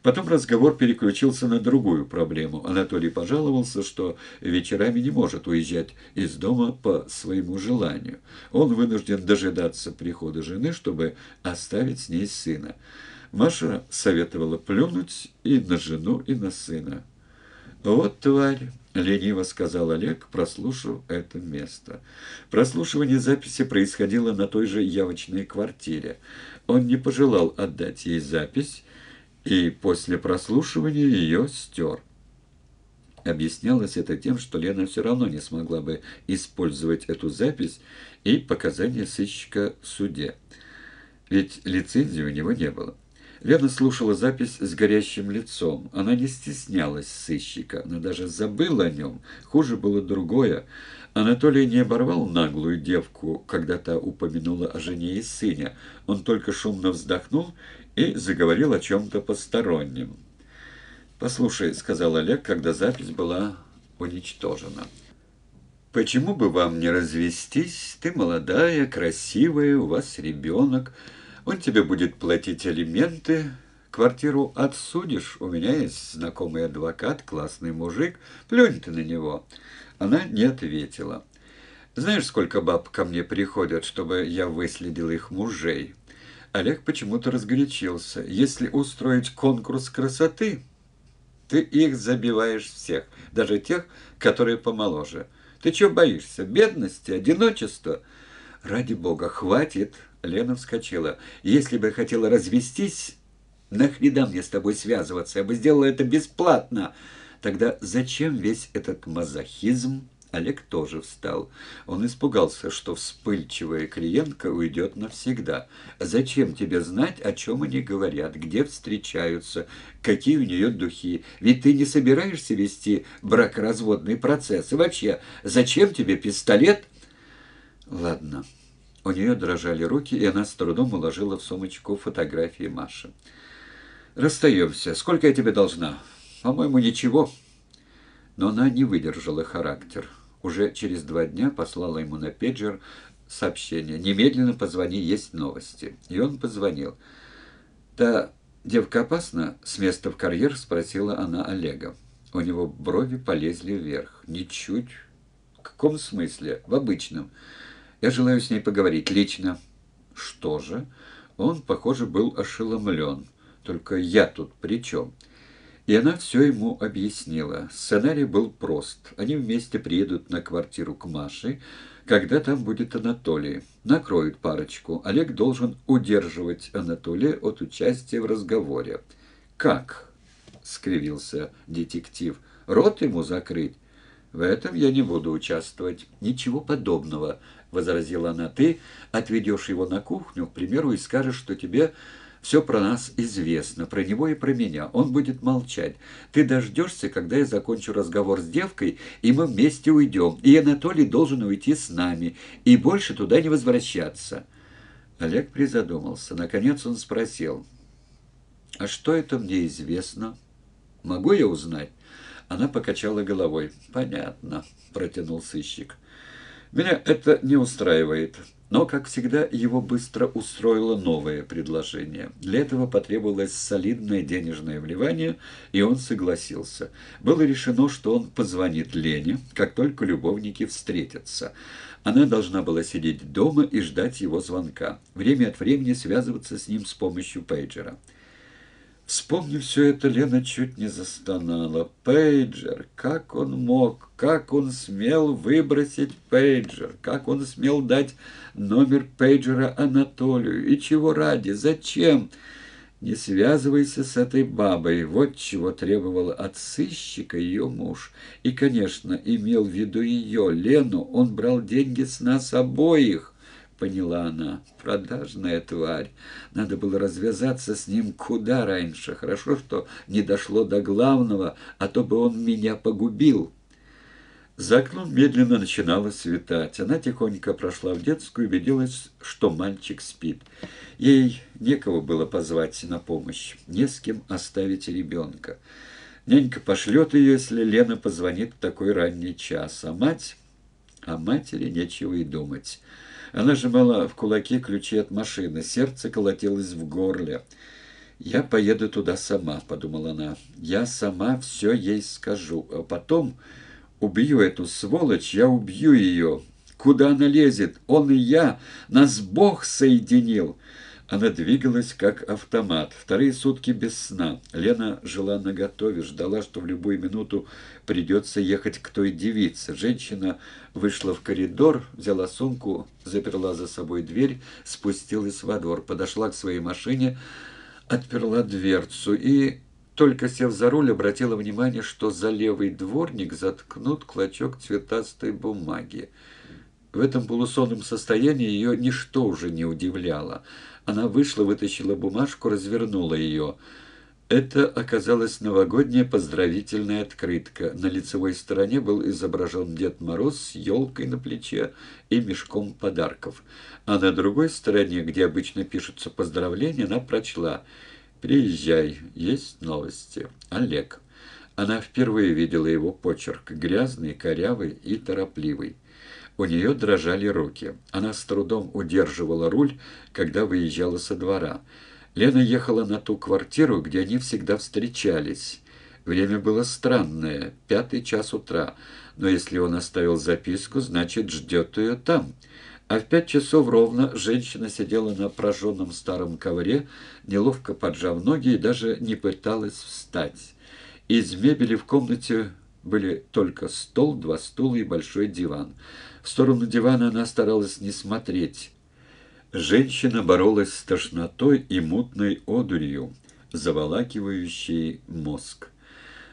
Потом разговор переключился на другую проблему. Анатолий пожаловался, что вечерами не может уезжать из дома по своему желанию. Он вынужден дожидаться прихода жены, чтобы оставить с ней сына. Маша советовала плюнуть и на жену, и на сына. «Вот тварь!» лениво сказал Олег, прослушав это место. Прослушивание записи происходило на той же явочной квартире. Он не пожелал отдать ей запись и после прослушивания ее стер. Объяснялось это тем, что Лена все равно не смогла бы использовать эту запись и показания сыщика в суде, ведь лицензии у него не было. Лена слушала запись с горящим лицом. Она не стеснялась сыщика, она даже забыла о нем. Хуже было другое. Анатолий не оборвал наглую девку, когда та упомянула о жене и сыне. Он только шумно вздохнул и заговорил о чем-то постороннем. «Послушай», — сказал Олег, когда запись была уничтожена. «Почему бы вам не развестись? Ты молодая, красивая, у вас ребенок». Он тебе будет платить алименты, квартиру отсудишь. У меня есть знакомый адвокат, классный мужик. Плюнь ты на него». Она не ответила. «Знаешь, сколько баб ко мне приходят, чтобы я выследил их мужей?» Олег почему-то разгорячился. «Если устроить конкурс красоты, ты их забиваешь всех, даже тех, которые помоложе. Ты чего боишься? Бедности? Одиночества?» «Ради бога, хватит!» Лена вскочила. «Если бы я хотела развестись, нахрена мне с тобой связываться? Я бы сделала это бесплатно!» «Тогда зачем весь этот мазохизм?» Олег тоже встал. Он испугался, что вспыльчивая клиентка уйдет навсегда. «Зачем тебе знать, о чем они говорят, где встречаются, какие у нее духи? Ведь ты не собираешься вести бракоразводный процесс. И вообще, зачем тебе пистолет?» Ладно. У нее дрожали руки, и она с трудом уложила в сумочку фотографии Маши. «Расстаемся. Сколько я тебе должна?» «По-моему, ничего». Но она не выдержала характер. Уже через два дня послала ему на педжер сообщение. «Немедленно позвони, есть новости». И он позвонил. «Та девка опасна?» — с места в карьер спросила она Олега. У него брови полезли вверх. «Ничуть». «В каком смысле?» «В обычном». Я желаю с ней поговорить лично». «Что же?» Он, похоже, был ошеломлен. «Только я тут при чем?» И она все ему объяснила. Сценарий был прост. Они вместе приедут на квартиру к Маше, когда там будет Анатолий. Накроют парочку. Олег должен удерживать Анатолия от участия в разговоре. «Как?» — скривился детектив. «Рот ему закрыть?» «В этом я не буду участвовать». «Ничего подобного», — возразила она. «Ты отведешь его на кухню, к примеру, и скажешь, что тебе все про нас известно, про него и про меня. Он будет молчать. Ты дождешься, когда я закончу разговор с девкой, и мы вместе уйдем. И Анатолий должен уйти с нами, и больше туда не возвращаться». Олег призадумался. Наконец он спросил, «А что это мне известно? Могу я узнать?» Она покачала головой. «Понятно», — протянул сыщик. Меня это не устраивает. Но, как всегда, его быстро устроило новое предложение. Для этого потребовалось солидное денежное вливание, и он согласился. Было решено, что он позвонит Лене, как только любовники встретятся. Она должна была сидеть дома и ждать его звонка. Время от времени связываться с ним с помощью пейджера. Вспомнив все это, Лена чуть не застонала. Пейджер! Как он мог? Как он смел выбросить пейджер? Как он смел дать номер пейджера Анатолию? И чего ради? Зачем? Не связывайся с этой бабой. Вот чего требовал от сыщика ее муж. И, конечно, имел в виду ее, Лену. Он брал деньги с нас обоих поняла она. Продажная тварь. Надо было развязаться с ним куда раньше. Хорошо, что не дошло до главного, а то бы он меня погубил. За окном медленно начинало светать. Она тихонько прошла в детскую и убедилась, что мальчик спит. Ей некого было позвать на помощь, не с кем оставить ребенка. Нянька пошлет ее, если Лена позвонит в такой ранний час, а мать... О матери нечего и думать. Она сжимала в кулаке ключи от машины, сердце колотилось в горле. «Я поеду туда сама», — подумала она. «Я сама все ей скажу, а потом убью эту сволочь, я убью ее. Куда она лезет? Он и я, нас Бог соединил». Она двигалась, как автомат. Вторые сутки без сна. Лена жила наготове, ждала, что в любую минуту придется ехать к той девице. Женщина вышла в коридор, взяла сумку, заперла за собой дверь, спустилась во двор, подошла к своей машине, отперла дверцу и, только сев за руль, обратила внимание, что за левый дворник заткнут клочок цветастой бумаги. В этом полусонном состоянии ее ничто уже не удивляло. Она вышла, вытащила бумажку, развернула ее. Это оказалась новогодняя поздравительная открытка. На лицевой стороне был изображен Дед Мороз с елкой на плече и мешком подарков. А на другой стороне, где обычно пишутся поздравления, она прочла «Приезжай, есть новости. Олег». Она впервые видела его почерк, грязный, корявый и торопливый. У нее дрожали руки. Она с трудом удерживала руль, когда выезжала со двора. Лена ехала на ту квартиру, где они всегда встречались. Время было странное, пятый час утра, но если он оставил записку, значит, ждет ее там. А в пять часов ровно женщина сидела на прожженном старом ковре, неловко поджав ноги и даже не пыталась встать. Из мебели в комнате были только стол, два стула и большой диван. В сторону дивана она старалась не смотреть. Женщина боролась с тошнотой и мутной одурью, заволакивающей мозг.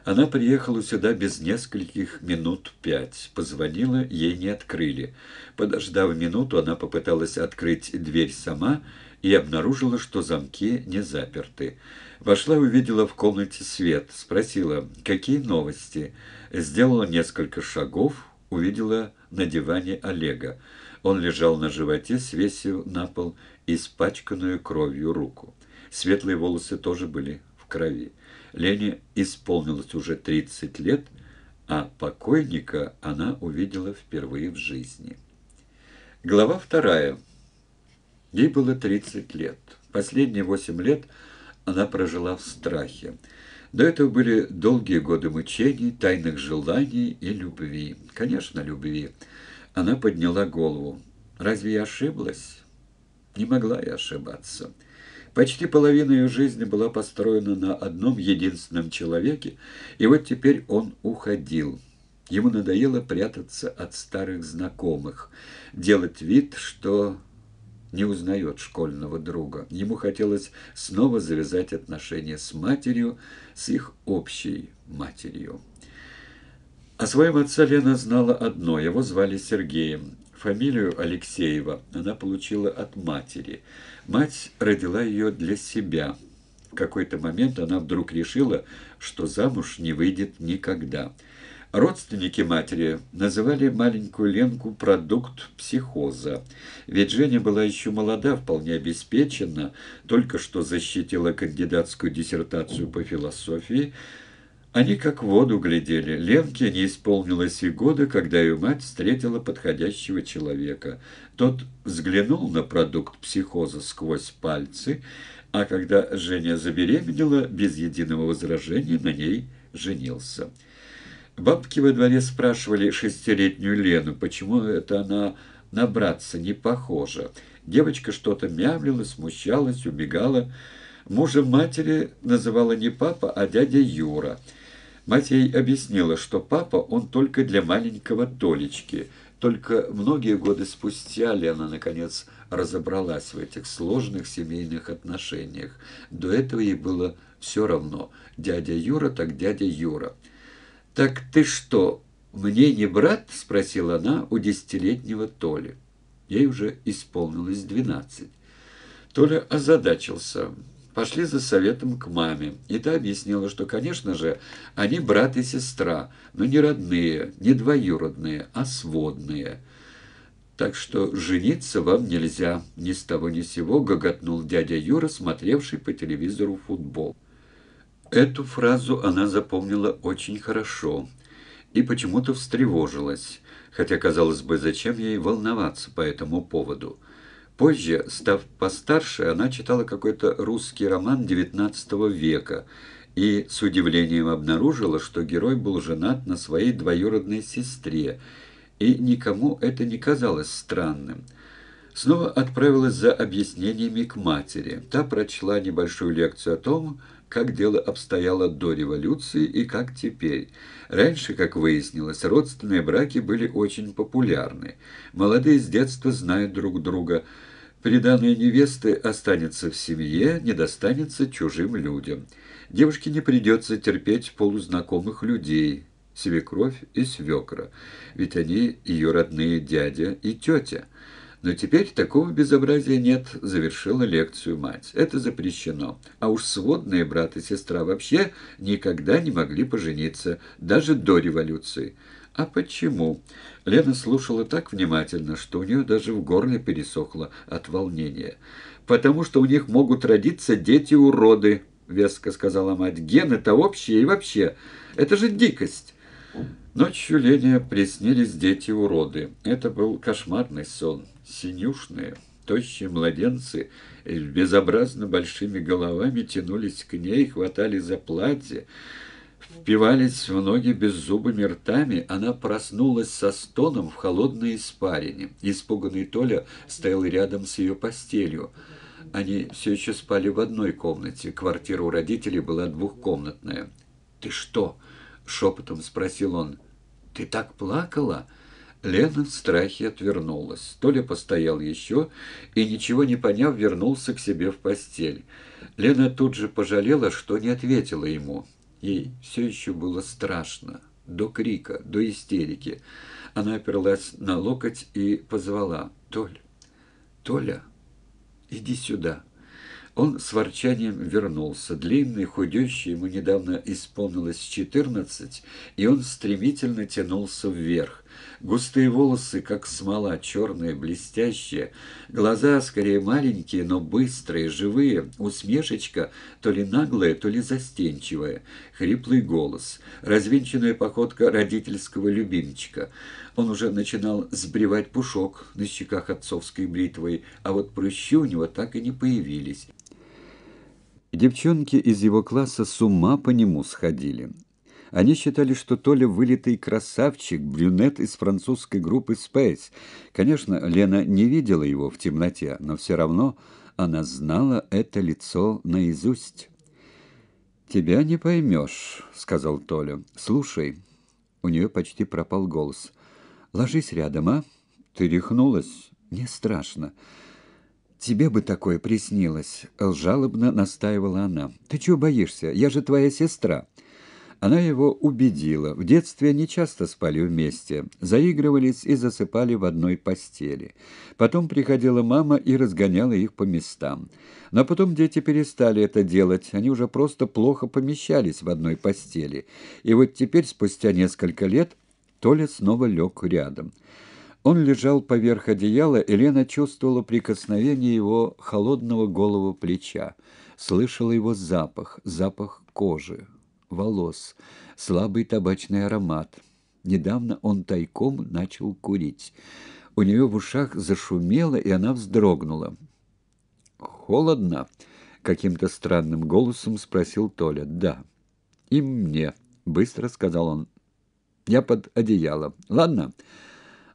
Она приехала сюда без нескольких минут пять. Позвонила, ей не открыли. Подождав минуту, она попыталась открыть дверь сама и обнаружила, что замки не заперты. Вошла и увидела в комнате свет. Спросила, какие новости. Сделала несколько шагов, увидела на диване Олега. Он лежал на животе, свесив на пол испачканную кровью руку. Светлые волосы тоже были в крови. Лене исполнилось уже 30 лет, а покойника она увидела впервые в жизни. Глава вторая. Ей было 30 лет. Последние 8 лет она прожила в страхе. До этого были долгие годы мучений, тайных желаний и любви. Конечно, любви. Она подняла голову. Разве я ошиблась? Не могла я ошибаться. Почти половина ее жизни была построена на одном единственном человеке, и вот теперь он уходил. Ему надоело прятаться от старых знакомых, делать вид, что не узнает школьного друга. Ему хотелось снова завязать отношения с матерью, с их общей матерью. О своем отце Лена знала одно, его звали Сергеем. Фамилию Алексеева она получила от матери. Мать родила ее для себя. В какой-то момент она вдруг решила, что замуж не выйдет никогда – Родственники матери называли маленькую Ленку продукт психоза, ведь Женя была еще молода, вполне обеспечена, только что защитила кандидатскую диссертацию по философии. Они как в воду глядели. Ленке не исполнилось и года, когда ее мать встретила подходящего человека. Тот взглянул на продукт психоза сквозь пальцы, а когда Женя забеременела, без единого возражения на ней женился. Бабки во дворе спрашивали шестилетнюю Лену, почему это она набраться не похожа. Девочка что-то мямлила, смущалась, убегала. Мужа матери называла не папа, а дядя Юра. Мать ей объяснила, что папа он только для маленького Толечки. Только многие годы спустя Лена, наконец, разобралась в этих сложных семейных отношениях. До этого ей было все равно. Дядя Юра так дядя Юра. «Так ты что, мне не брат?» – спросила она у десятилетнего Толи. Ей уже исполнилось двенадцать. Толя озадачился. Пошли за советом к маме, и та объяснила, что, конечно же, они брат и сестра, но не родные, не двоюродные, а сводные. «Так что жениться вам нельзя», — ни с того ни сего гоготнул дядя Юра, смотревший по телевизору футбол. Эту фразу она запомнила очень хорошо и почему-то встревожилась, хотя, казалось бы, зачем ей волноваться по этому поводу. Позже, став постарше, она читала какой-то русский роман XIX века и с удивлением обнаружила, что герой был женат на своей двоюродной сестре, и никому это не казалось странным. Снова отправилась за объяснениями к матери. Та прочла небольшую лекцию о том, что как дело обстояло до революции и как теперь. Раньше, как выяснилось, родственные браки были очень популярны. Молодые с детства знают друг друга. Приданное невесты останется в семье, не достанется чужим людям. Девушке не придется терпеть полузнакомых людей, свекровь и свекра, ведь они ее родные дядя и тетя. Но теперь такого безобразия нет, завершила лекцию мать. Это запрещено. А уж сводные брат и сестра вообще никогда не могли пожениться, даже до революции. А почему? Лена слушала так внимательно, что у нее даже в горле пересохло от волнения. Потому что у них могут родиться дети-уроды, веско сказала мать. Гены-то общие и вообще. Это же дикость. Ночью Лене приснились дети-уроды. Это был кошмарный сон синюшные, тощие младенцы с безобразно большими головами тянулись к ней, хватали за платье, впивались в ноги беззубыми ртами, она проснулась со стоном в холодной испарине. Испуганный Толя стоял рядом с ее постелью. Они все еще спали в одной комнате. Квартира у родителей была двухкомнатная. «Ты что?» — шепотом спросил он. «Ты так плакала?» Лена в страхе отвернулась. Толя постоял еще и, ничего не поняв, вернулся к себе в постель. Лена тут же пожалела, что не ответила ему. Ей все еще было страшно. До крика, до истерики. Она оперлась на локоть и позвала. «Толь, Толя, иди сюда». Он с ворчанием вернулся. Длинный, худющий, ему недавно исполнилось четырнадцать, и он стремительно тянулся вверх. Густые волосы, как смола, черные, блестящие. Глаза, скорее, маленькие, но быстрые, живые. Усмешечка то ли наглая, то ли застенчивая. Хриплый голос. Развинченная походка родительского любимчика. Он уже начинал сбривать пушок на щеках отцовской бритвой, а вот прыщи у него так и не появились. Девчонки из его класса с ума по нему сходили. Они считали, что Толя вылитый красавчик, брюнет из французской группы Space. Конечно, Лена не видела его в темноте, но все равно она знала это лицо наизусть. «Тебя не поймешь», — сказал Толя. «Слушай». У нее почти пропал голос. «Ложись рядом, а? Ты рехнулась? Не страшно». «Тебе бы такое приснилось», — жалобно настаивала она. «Ты чего боишься? Я же твоя сестра». Она его убедила. В детстве они часто спали вместе, заигрывались и засыпали в одной постели. Потом приходила мама и разгоняла их по местам. Но потом дети перестали это делать, они уже просто плохо помещались в одной постели. И вот теперь, спустя несколько лет, Толя снова лег рядом. Он лежал поверх одеяла, и Лена чувствовала прикосновение его холодного голого плеча. Слышала его запах, запах кожи, волос, слабый табачный аромат. Недавно он тайком начал курить. У нее в ушах зашумело, и она вздрогнула. «Холодно?» — каким-то странным голосом спросил Толя. «Да». «И мне», — быстро сказал он. «Я под одеяло. Ладно».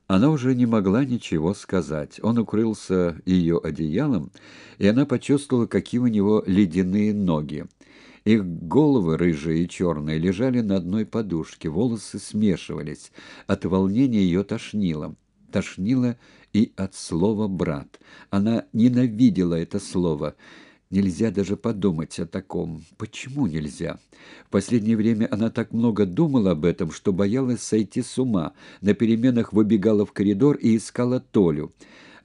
Она уже не могла ничего сказать. Он укрылся ее одеялом, и она почувствовала, какие у него ледяные ноги. Их головы, рыжие и черные, лежали на одной подушке, волосы смешивались. От волнения ее тошнило. Тошнило и от слова «брат». Она ненавидела это слово. Нельзя даже подумать о таком. Почему нельзя? В последнее время она так много думала об этом, что боялась сойти с ума. На переменах выбегала в коридор и искала Толю.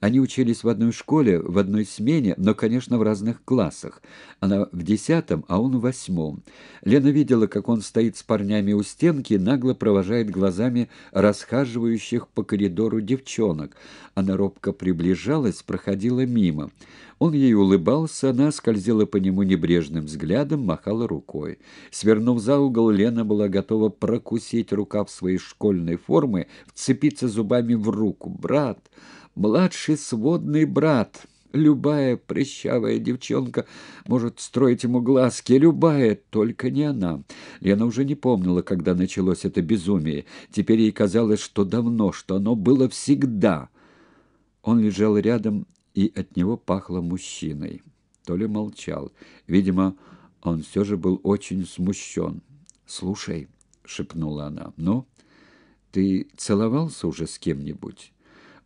Они учились в одной школе, в одной смене, но, конечно, в разных классах. Она в десятом, а он в восьмом. Лена видела, как он стоит с парнями у стенки и нагло провожает глазами расхаживающих по коридору девчонок. Она робко приближалась, проходила мимо. Он ей улыбался, она скользила по нему небрежным взглядом, махала рукой. Свернув за угол, Лена была готова прокусить рукав своей школьной формы, вцепиться зубами в руку. «Брат!» младший сводный брат. Любая прыщавая девчонка может строить ему глазки, любая, только не она. Лена уже не помнила, когда началось это безумие. Теперь ей казалось, что давно, что оно было всегда. Он лежал рядом, и от него пахло мужчиной. Толя молчал. Видимо, он все же был очень смущен. «Слушай», — шепнула она, — «ну, ты целовался уже с кем-нибудь?»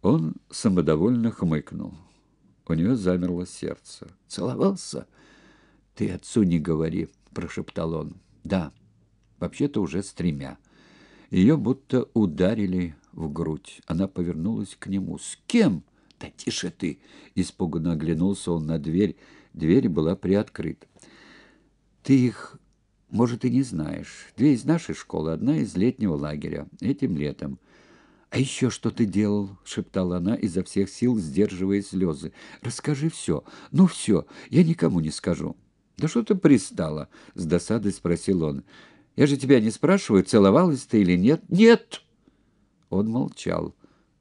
Он самодовольно хмыкнул. У нее замерло сердце. «Целовался?» «Ты отцу не говори», — прошептал он. «Да, вообще-то уже с тремя». Ее будто ударили в грудь. Она повернулась к нему. «С кем?» «Да тише ты!» Испуганно оглянулся он на дверь. Дверь была приоткрыта. «Ты их, может, и не знаешь. Две из нашей школы, одна из летнего лагеря, этим летом». «А еще что ты делал?» — шептала она, изо всех сил сдерживая слезы. «Расскажи все. Ну все, я никому не скажу». «Да что ты пристала?» — с досадой спросил он. «Я же тебя не спрашиваю, целовалась ты или нет?» «Нет!» Он молчал,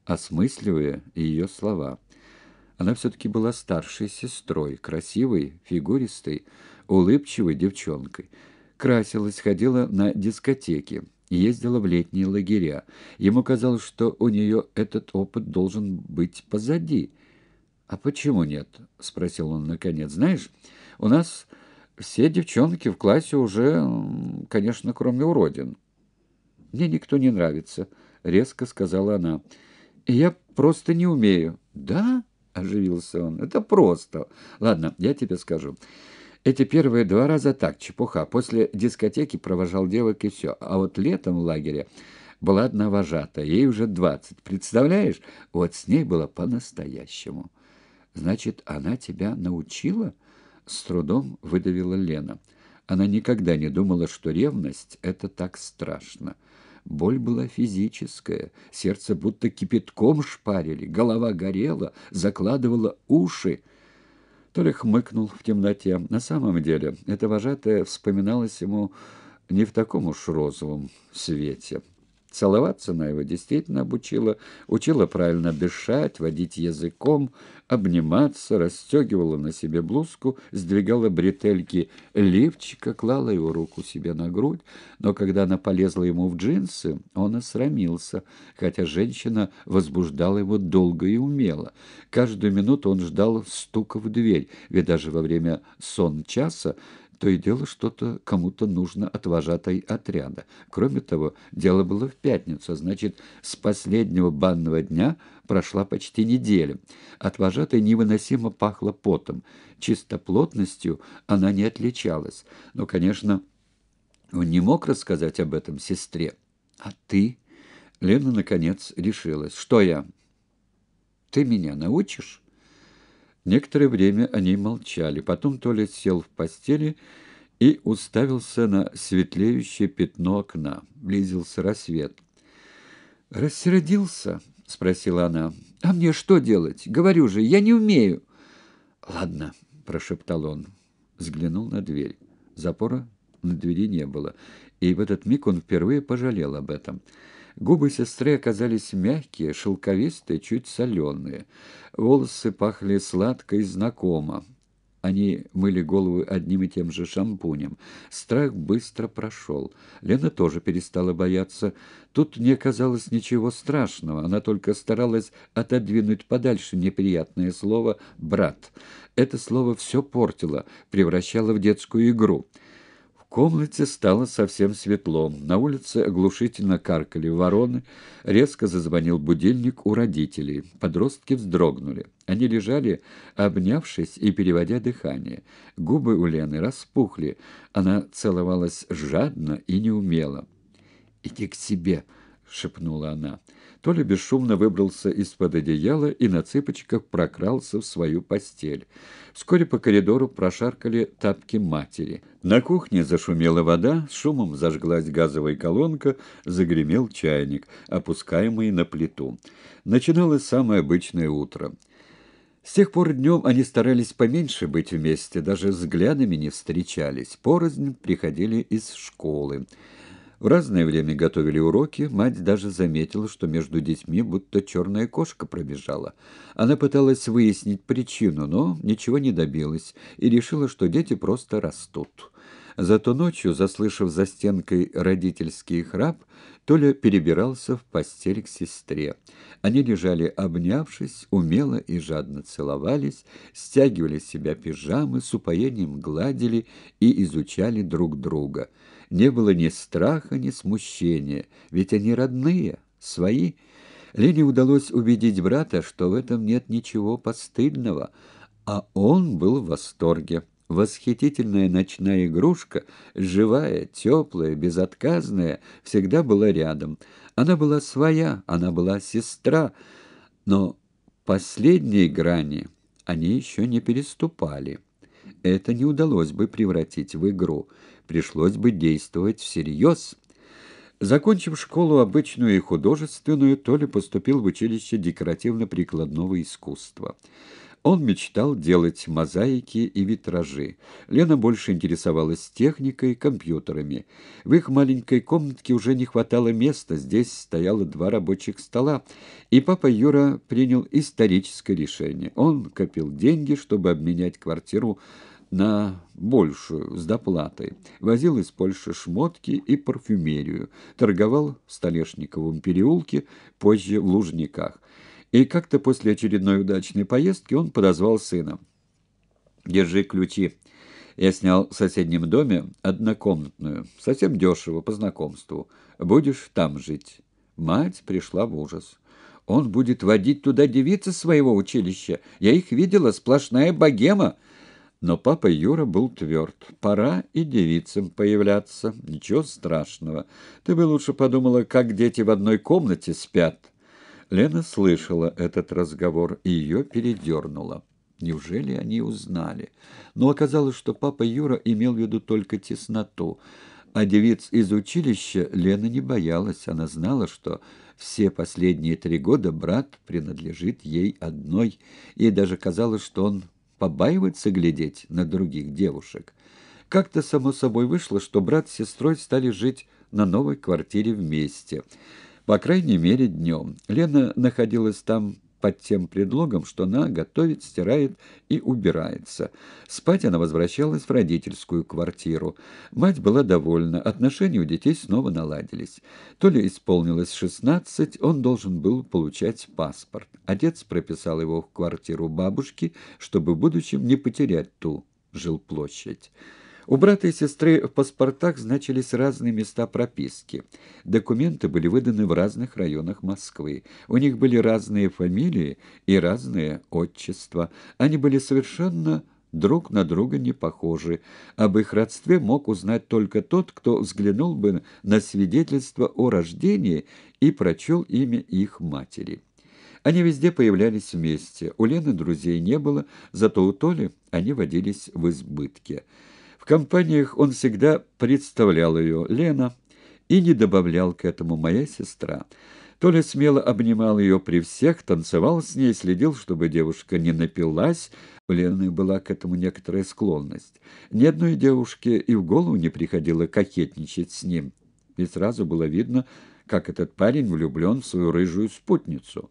осмысливая ее слова. Она все-таки была старшей сестрой, красивой, фигуристой, улыбчивой девчонкой. Красилась, ходила на дискотеки ездила в летние лагеря. Ему казалось, что у нее этот опыт должен быть позади. «А почему нет?» — спросил он наконец. «Знаешь, у нас все девчонки в классе уже, конечно, кроме уродин». «Мне никто не нравится», — резко сказала она. «Я просто не умею». «Да?» — оживился он. «Это просто. Ладно, я тебе скажу». Эти первые два раза так, чепуха. После дискотеки провожал девок и все. А вот летом в лагере была одна вожатая, ей уже двадцать. Представляешь? Вот с ней было по-настоящему. Значит, она тебя научила? С трудом выдавила Лена. Она никогда не думала, что ревность — это так страшно. Боль была физическая, сердце будто кипятком шпарили, голова горела, закладывала уши. Толя хмыкнул в темноте. На самом деле, это вожатое вспоминалось ему не в таком уж розовом свете. Целоваться она его действительно обучила, учила правильно дышать, водить языком, обниматься, расстегивала на себе блузку, сдвигала бретельки левчика клала его руку себе на грудь, но когда она полезла ему в джинсы, он осрамился, хотя женщина возбуждала его долго и умело. Каждую минуту он ждал стука в дверь, ведь даже во время сон часа то и дело, что-то кому-то нужно от вожатой отряда. Кроме того, дело было в пятницу, значит, с последнего банного дня прошла почти неделя. От вожатой невыносимо пахло потом. Чистоплотностью она не отличалась. Но, конечно, он не мог рассказать об этом сестре. «А ты?» Лена, наконец, решилась. «Что я?» «Ты меня научишь?» Некоторое время они молчали. Потом Толя сел в постели и уставился на светлеющее пятно окна. Близился рассвет. «Рассердился?» — спросила она. «А мне что делать? Говорю же, я не умею». «Ладно», — прошептал он. Взглянул на дверь. Запора на двери не было, и в этот миг он впервые пожалел об этом. Губы сестры оказались мягкие, шелковистые, чуть соленые. Волосы пахли сладко и знакомо. Они мыли головы одним и тем же шампунем. Страх быстро прошел. Лена тоже перестала бояться. Тут не оказалось ничего страшного. Она только старалась отодвинуть подальше неприятное слово «брат». Это слово все портило, превращало в детскую игру комнате стало совсем светлом, На улице оглушительно каркали вороны. Резко зазвонил будильник у родителей. Подростки вздрогнули. Они лежали, обнявшись и переводя дыхание. Губы у Лены распухли. Она целовалась жадно и неумело. «Иди к себе», — шепнула она. Толя бесшумно выбрался из-под одеяла и на цыпочках прокрался в свою постель. Вскоре по коридору прошаркали тапки матери. На кухне зашумела вода, шумом зажглась газовая колонка, загремел чайник, опускаемый на плиту. Начиналось самое обычное утро. С тех пор днем они старались поменьше быть вместе, даже взглядами не встречались. Порознь приходили из школы. В разное время готовили уроки, мать даже заметила, что между детьми будто черная кошка пробежала. Она пыталась выяснить причину, но ничего не добилась и решила, что дети просто растут. Зато ночью, заслышав за стенкой родительский храп, Толя перебирался в постель к сестре. Они лежали обнявшись, умело и жадно целовались, стягивали с себя пижамы, с упоением гладили и изучали друг друга — не было ни страха, ни смущения, ведь они родные, свои. Лене удалось убедить брата, что в этом нет ничего постыдного, а он был в восторге. Восхитительная ночная игрушка, живая, теплая, безотказная, всегда была рядом. Она была своя, она была сестра, но последние грани они еще не переступали. Это не удалось бы превратить в игру пришлось бы действовать всерьез. Закончив школу обычную и художественную, Толя поступил в училище декоративно-прикладного искусства. Он мечтал делать мозаики и витражи. Лена больше интересовалась техникой, компьютерами. В их маленькой комнатке уже не хватало места, здесь стояло два рабочих стола. И папа Юра принял историческое решение. Он копил деньги, чтобы обменять квартиру на большую, с доплатой. Возил из Польши шмотки и парфюмерию. Торговал в Столешниковом переулке, позже в Лужниках. И как-то после очередной удачной поездки он подозвал сына. «Держи ключи». Я снял в соседнем доме однокомнатную, совсем дешево, по знакомству. Будешь там жить. Мать пришла в ужас. Он будет водить туда девицы своего училища. Я их видела, сплошная богема. Но папа Юра был тверд. Пора и девицам появляться. Ничего страшного. Ты бы лучше подумала, как дети в одной комнате спят. Лена слышала этот разговор и ее передернуло. Неужели они узнали? Но оказалось, что папа Юра имел в виду только тесноту. А девиц из училища Лена не боялась. Она знала, что все последние три года брат принадлежит ей одной. Ей даже казалось, что он побаиваться глядеть на других девушек. Как-то само собой вышло, что брат с сестрой стали жить на новой квартире вместе. По крайней мере, днем. Лена находилась там под тем предлогом, что она готовит, стирает и убирается. Спать она возвращалась в родительскую квартиру. Мать была довольна, отношения у детей снова наладились. То ли исполнилось 16, он должен был получать паспорт. Отец прописал его в квартиру бабушки, чтобы в будущем не потерять ту жилплощадь. У брата и сестры в паспортах значились разные места прописки. Документы были выданы в разных районах Москвы. У них были разные фамилии и разные отчества. Они были совершенно друг на друга не похожи. Об их родстве мог узнать только тот, кто взглянул бы на свидетельство о рождении и прочел имя их матери. Они везде появлялись вместе. У Лены друзей не было, зато у Толи они водились в избытке компаниях он всегда представлял ее Лена и не добавлял к этому «моя сестра». Толя смело обнимал ее при всех, танцевал с ней, следил, чтобы девушка не напилась. У Лены была к этому некоторая склонность. Ни одной девушке и в голову не приходило кокетничать с ним. И сразу было видно, как этот парень влюблен в свою рыжую спутницу.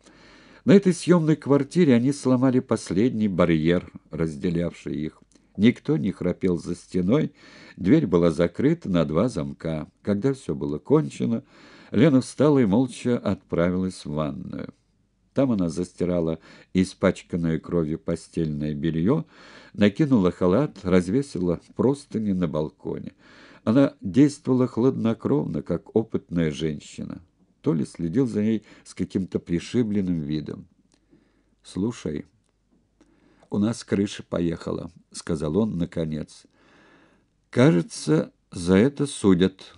На этой съемной квартире они сломали последний барьер, разделявший их. Никто не храпел за стеной, дверь была закрыта на два замка. Когда все было кончено, Лена встала и молча отправилась в ванную. Там она застирала испачканное кровью постельное белье, накинула халат, развесила простыни на балконе. Она действовала хладнокровно, как опытная женщина. Толи следил за ней с каким-то пришибленным видом. «Слушай», у нас крыша поехала», — сказал он наконец. «Кажется, за это судят».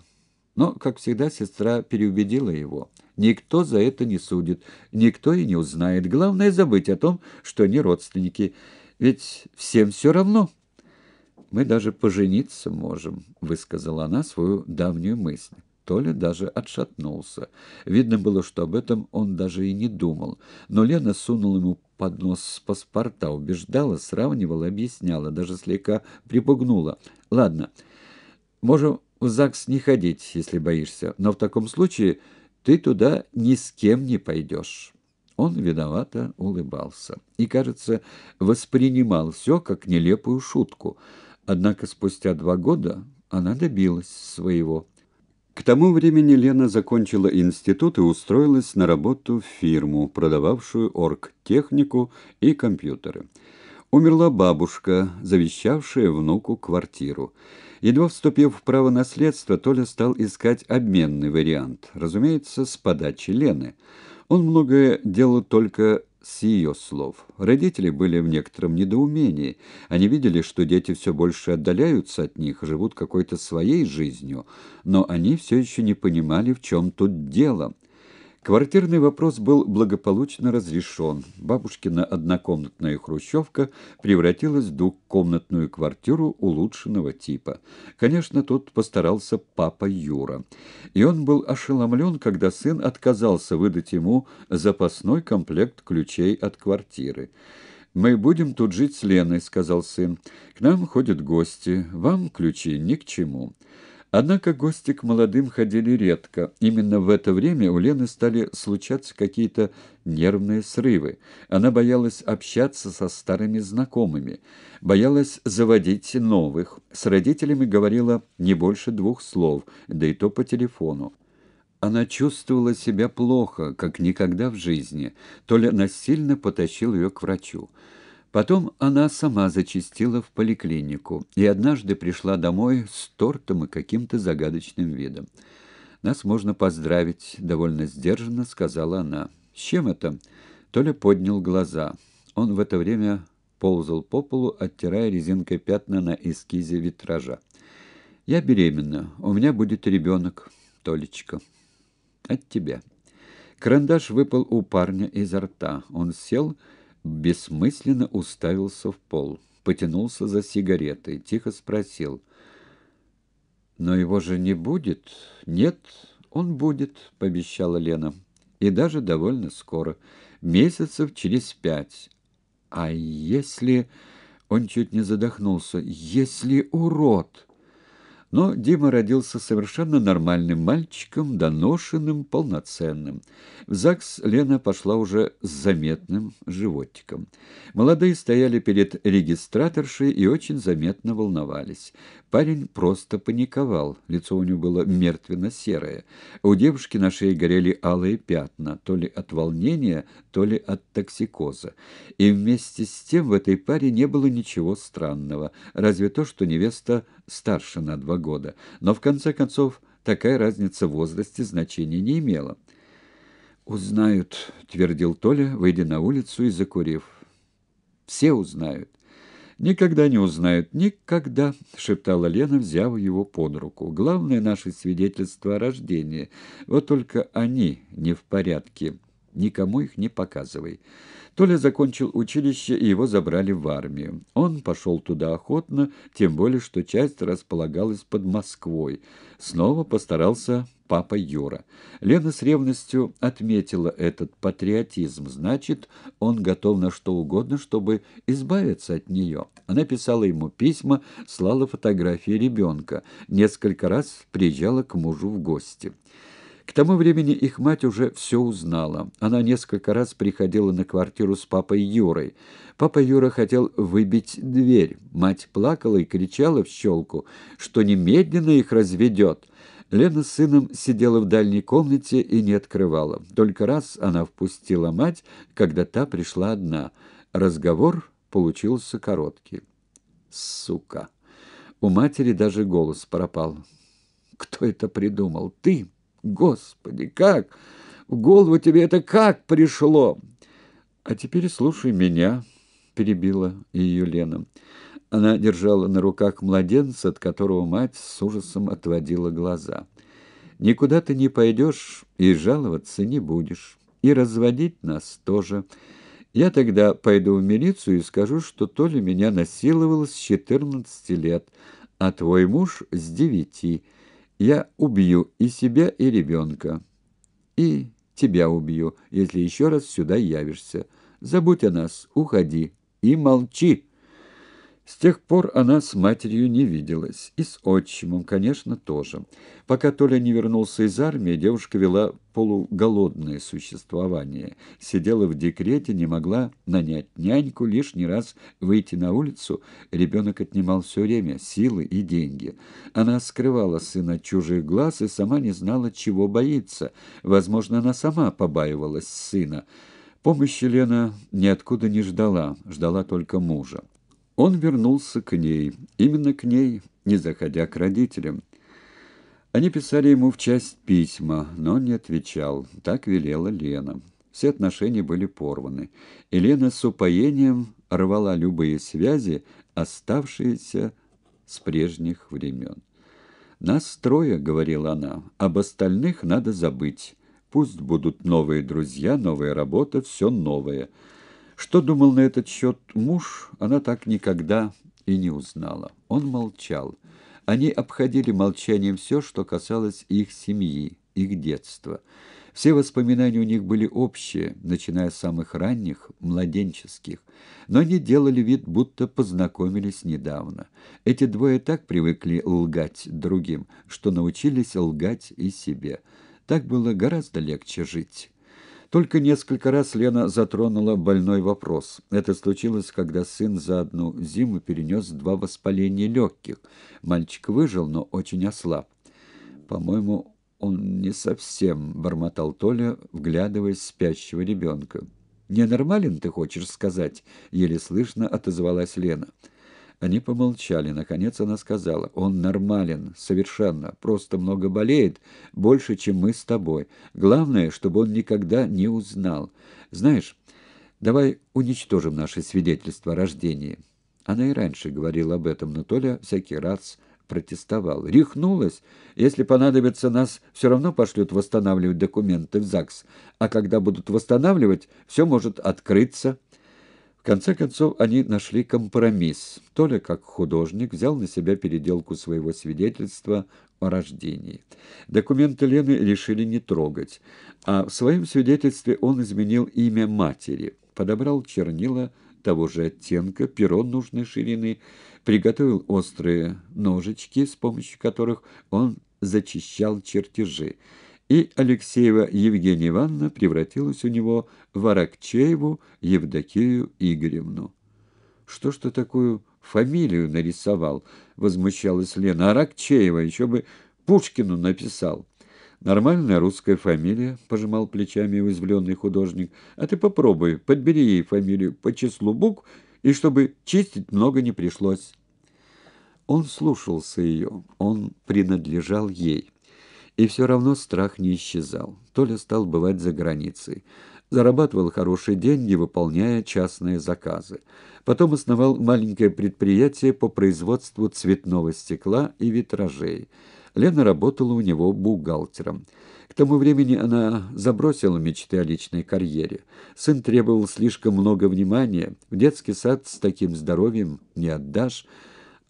Но, как всегда, сестра переубедила его. Никто за это не судит, никто и не узнает. Главное — забыть о том, что они родственники. Ведь всем все равно. «Мы даже пожениться можем», — высказала она свою давнюю мысль. Толя даже отшатнулся. Видно было, что об этом он даже и не думал. Но Лена сунула ему под нос с паспорта, убеждала, сравнивала, объясняла, даже слегка припугнула. «Ладно, можем в ЗАГС не ходить, если боишься, но в таком случае ты туда ни с кем не пойдешь». Он виновато улыбался и, кажется, воспринимал все как нелепую шутку. Однако спустя два года она добилась своего. К тому времени Лена закончила институт и устроилась на работу в фирму, продававшую оргтехнику и компьютеры. Умерла бабушка, завещавшая внуку квартиру. Едва вступив в право наследства, Толя стал искать обменный вариант, разумеется, с подачи Лены. Он многое делал только с ее слов. Родители были в некотором недоумении. Они видели, что дети все больше отдаляются от них, живут какой-то своей жизнью, но они все еще не понимали, в чем тут дело. Квартирный вопрос был благополучно разрешен. Бабушкина однокомнатная хрущевка превратилась в двухкомнатную квартиру улучшенного типа. Конечно, тут постарался папа Юра. И он был ошеломлен, когда сын отказался выдать ему запасной комплект ключей от квартиры. «Мы будем тут жить с Леной», — сказал сын. «К нам ходят гости. Вам ключи ни к чему». Однако гости к молодым ходили редко. Именно в это время у Лены стали случаться какие-то нервные срывы. Она боялась общаться со старыми знакомыми, боялась заводить новых. С родителями говорила не больше двух слов, да и то по телефону. Она чувствовала себя плохо, как никогда в жизни. Толя насильно потащил ее к врачу. Потом она сама зачастила в поликлинику и однажды пришла домой с тортом и каким-то загадочным видом. «Нас можно поздравить», — довольно сдержанно сказала она. «С чем это?» Толя поднял глаза. Он в это время ползал по полу, оттирая резинкой пятна на эскизе витража. «Я беременна. У меня будет ребенок, Толечка. От тебя». Карандаш выпал у парня изо рта. Он сел и бессмысленно уставился в пол, потянулся за сигаретой, тихо спросил. «Но его же не будет?» «Нет, он будет», — пообещала Лена. «И даже довольно скоро, месяцев через пять. А если...» Он чуть не задохнулся. «Если урод...» Но Дима родился совершенно нормальным мальчиком, доношенным, полноценным. В ЗАГС Лена пошла уже с заметным животиком. Молодые стояли перед регистраторшей и очень заметно волновались. Парень просто паниковал, лицо у него было мертвенно-серое. У девушки на шее горели алые пятна, то ли от волнения, то ли от токсикоза. И вместе с тем в этой паре не было ничего странного, разве то, что невеста старше на два года, но в конце концов такая разница в возрасте значения не имела. «Узнают», — твердил Толя, выйдя на улицу и закурив. «Все узнают». «Никогда не узнают, никогда», — шептала Лена, взяв его под руку. «Главное — наше свидетельство о рождении. Вот только они не в порядке. Никому их не показывай». Толя закончил училище, и его забрали в армию. Он пошел туда охотно, тем более, что часть располагалась под Москвой. Снова постарался папа Юра. Лена с ревностью отметила этот патриотизм. Значит, он готов на что угодно, чтобы избавиться от нее. Она писала ему письма, слала фотографии ребенка. Несколько раз приезжала к мужу в гости. К тому времени их мать уже все узнала. Она несколько раз приходила на квартиру с папой Юрой. Папа Юра хотел выбить дверь. Мать плакала и кричала в щелку, что немедленно их разведет. Лена с сыном сидела в дальней комнате и не открывала. Только раз она впустила мать, когда та пришла одна. Разговор получился короткий. «Сука!» У матери даже голос пропал. «Кто это придумал? Ты?» Господи, как? В голову тебе это как пришло? А теперь слушай меня, перебила ее Лена. Она держала на руках младенца, от которого мать с ужасом отводила глаза. Никуда ты не пойдешь и жаловаться не будешь, и разводить нас тоже. Я тогда пойду в милицию и скажу, что Толя меня насиловал с 14 лет, а твой муж с девяти лет я убью и себя, и ребенка. И тебя убью, если еще раз сюда явишься. Забудь о нас, уходи и молчи». С тех пор она с матерью не виделась, и с отчимом, конечно, тоже. Пока Толя не вернулся из армии, девушка вела полуголодное существование. Сидела в декрете, не могла нанять няньку, лишний раз выйти на улицу. Ребенок отнимал все время, силы и деньги. Она скрывала сына чужих глаз и сама не знала, чего боится. Возможно, она сама побаивалась сына. Помощи Лена ниоткуда не ждала, ждала только мужа. Он вернулся к ней, именно к ней, не заходя к родителям. Они писали ему в часть письма, но он не отвечал. Так велела Лена. Все отношения были порваны, и Лена с упоением рвала любые связи, оставшиеся с прежних времен. «Нас трое», — говорила она, — «об остальных надо забыть. Пусть будут новые друзья, новая работа, все новое». Что думал на этот счет муж, она так никогда и не узнала. Он молчал. Они обходили молчанием все, что касалось их семьи, их детства. Все воспоминания у них были общие, начиная с самых ранних, младенческих. Но они делали вид, будто познакомились недавно. Эти двое так привыкли лгать другим, что научились лгать и себе. Так было гораздо легче жить». Только несколько раз Лена затронула больной вопрос. Это случилось, когда сын за одну зиму перенес два воспаления легких. Мальчик выжил, но очень ослаб. «По-моему, он не совсем», — бормотал Толя, вглядываясь в спящего ребенка. «Ненормален, ты хочешь сказать?» — еле слышно отозвалась Лена. Они помолчали. Наконец она сказала, «Он нормален, совершенно, просто много болеет, больше, чем мы с тобой. Главное, чтобы он никогда не узнал. Знаешь, давай уничтожим наше свидетельство о рождении». Она и раньше говорила об этом, но Толя всякий раз протестовал. Рехнулась. Если понадобится, нас все равно пошлют восстанавливать документы в ЗАГС. А когда будут восстанавливать, все может открыться. В конце концов, они нашли компромисс. Толя, как художник, взял на себя переделку своего свидетельства о рождении. Документы Лены решили не трогать, а в своем свидетельстве он изменил имя матери, подобрал чернила того же оттенка, перо нужной ширины, приготовил острые ножички, с помощью которых он зачищал чертежи и Алексеева Евгения Ивановна превратилась у него в Аракчееву Евдокию Игоревну. «Что ж ты такую фамилию нарисовал?» — возмущалась Лена. «Аракчеева еще бы Пушкину написал». «Нормальная русская фамилия», — пожимал плечами уязвленный художник. «А ты попробуй, подбери ей фамилию по числу букв, и чтобы чистить много не пришлось». Он слушался ее, он принадлежал ей. И все равно страх не исчезал. Толя стал бывать за границей. Зарабатывал хорошие деньги, выполняя частные заказы. Потом основал маленькое предприятие по производству цветного стекла и витражей. Лена работала у него бухгалтером. К тому времени она забросила мечты о личной карьере. Сын требовал слишком много внимания. В детский сад с таким здоровьем не отдашь,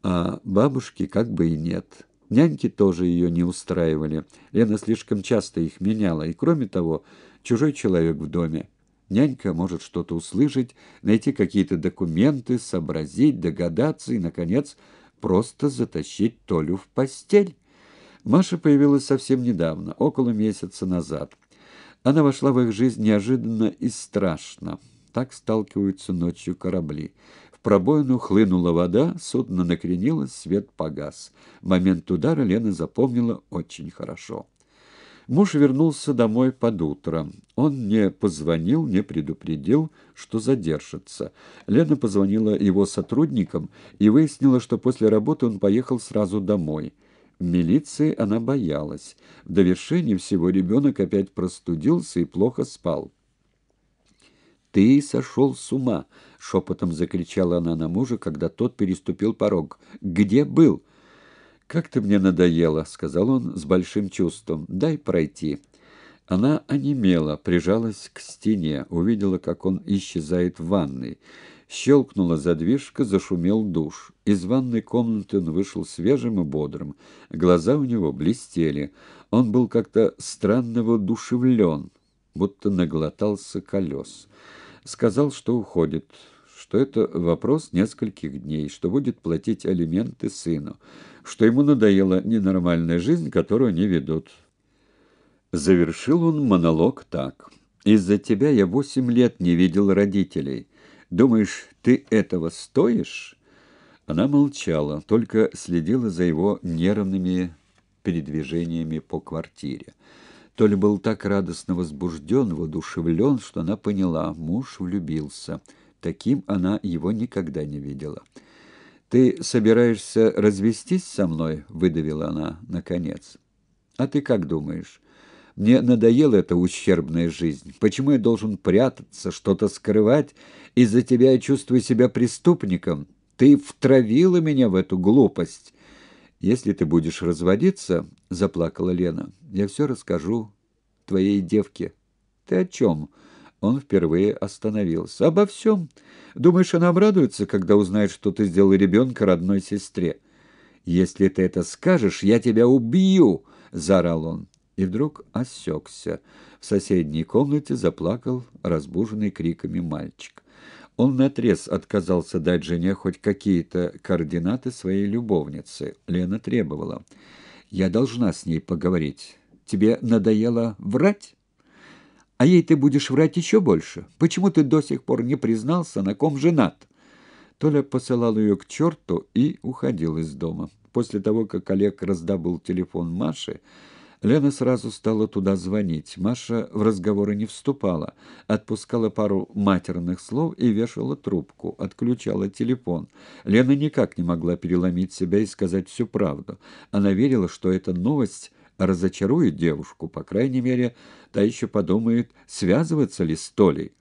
а бабушки как бы и нет». Няньки тоже ее не устраивали. Лена слишком часто их меняла, и, кроме того, чужой человек в доме. Нянька может что-то услышать, найти какие-то документы, сообразить, догадаться и, наконец, просто затащить Толю в постель. Маша появилась совсем недавно, около месяца назад. Она вошла в их жизнь неожиданно и страшно. Так сталкиваются ночью корабли пробоину хлынула вода, судно накренилось, свет погас. Момент удара Лена запомнила очень хорошо. Муж вернулся домой под утро. Он не позвонил, не предупредил, что задержится. Лена позвонила его сотрудникам и выяснила, что после работы он поехал сразу домой. В милиции она боялась. В довершении всего ребенок опять простудился и плохо спал. «Ты сошел с ума!» — шепотом закричала она на мужа, когда тот переступил порог. «Где был?» «Как ты мне надоела!» — сказал он с большим чувством. «Дай пройти». Она онемела, прижалась к стене, увидела, как он исчезает в ванной. Щелкнула задвижка, зашумел душ. Из ванной комнаты он вышел свежим и бодрым. Глаза у него блестели. Он был как-то странно воодушевлен, будто наглотался колес сказал, что уходит, что это вопрос нескольких дней, что будет платить алименты сыну, что ему надоела ненормальная жизнь, которую они ведут. Завершил он монолог так. «Из-за тебя я восемь лет не видел родителей. Думаешь, ты этого стоишь?» Она молчала, только следила за его нервными передвижениями по квартире. То ли был так радостно возбужден, воодушевлен, что она поняла, муж влюбился. Таким она его никогда не видела. «Ты собираешься развестись со мной?» — выдавила она, наконец. «А ты как думаешь?» Мне надоела эта ущербная жизнь. Почему я должен прятаться, что-то скрывать? Из-за тебя я чувствую себя преступником. Ты втравила меня в эту глупость. «Если ты будешь разводиться, — заплакала Лена, — я все расскажу твоей девке». «Ты о чем?» Он впервые остановился. «Обо всем. Думаешь, она обрадуется, когда узнает, что ты сделал ребенка родной сестре?» «Если ты это скажешь, я тебя убью!» — заорал он. И вдруг осекся. В соседней комнате заплакал разбуженный криками мальчик. Он наотрез отказался дать жене хоть какие-то координаты своей любовницы. Лена требовала. «Я должна с ней поговорить. Тебе надоело врать?» «А ей ты будешь врать еще больше. Почему ты до сих пор не признался, на ком женат?» Толя посылал ее к черту и уходил из дома. После того, как Олег раздобыл телефон Маши, Лена сразу стала туда звонить. Маша в разговоры не вступала, отпускала пару матерных слов и вешала трубку, отключала телефон. Лена никак не могла переломить себя и сказать всю правду. Она верила, что эта новость разочарует девушку, по крайней мере, та еще подумает, связываться ли с Толей.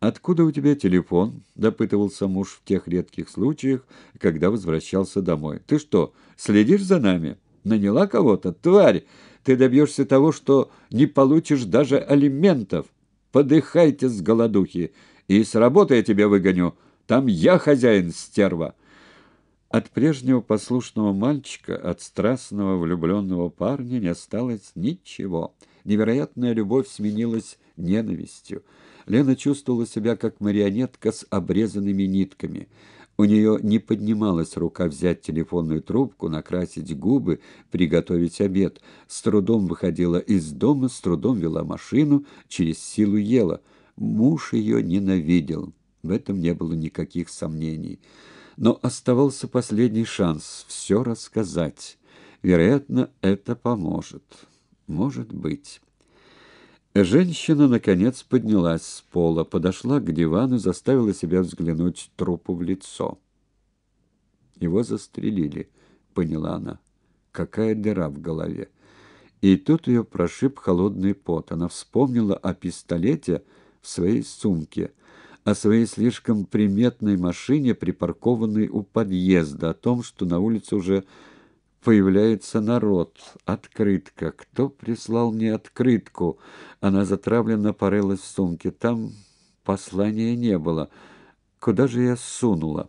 «Откуда у тебя телефон?» – допытывался муж в тех редких случаях, когда возвращался домой. «Ты что, следишь за нами? Наняла кого-то? Тварь!» ты добьешься того, что не получишь даже алиментов. Подыхайте с голодухи, и с работы я тебя выгоню. Там я хозяин, стерва». От прежнего послушного мальчика, от страстного влюбленного парня не осталось ничего. Невероятная любовь сменилась ненавистью. Лена чувствовала себя как марионетка с обрезанными нитками. У нее не поднималась рука взять телефонную трубку, накрасить губы, приготовить обед. С трудом выходила из дома, с трудом вела машину, через силу ела. Муж ее ненавидел. В этом не было никаких сомнений. Но оставался последний шанс все рассказать. Вероятно, это поможет. Может быть. Женщина, наконец, поднялась с пола, подошла к дивану, и заставила себя взглянуть трупу в лицо. «Его застрелили», — поняла она. «Какая дыра в голове!» И тут ее прошиб холодный пот. Она вспомнила о пистолете в своей сумке, о своей слишком приметной машине, припаркованной у подъезда, о том, что на улице уже появляется народ. Открытка. Кто прислал мне открытку? Она затравленно порылась в сумке. Там послания не было. Куда же я сунула?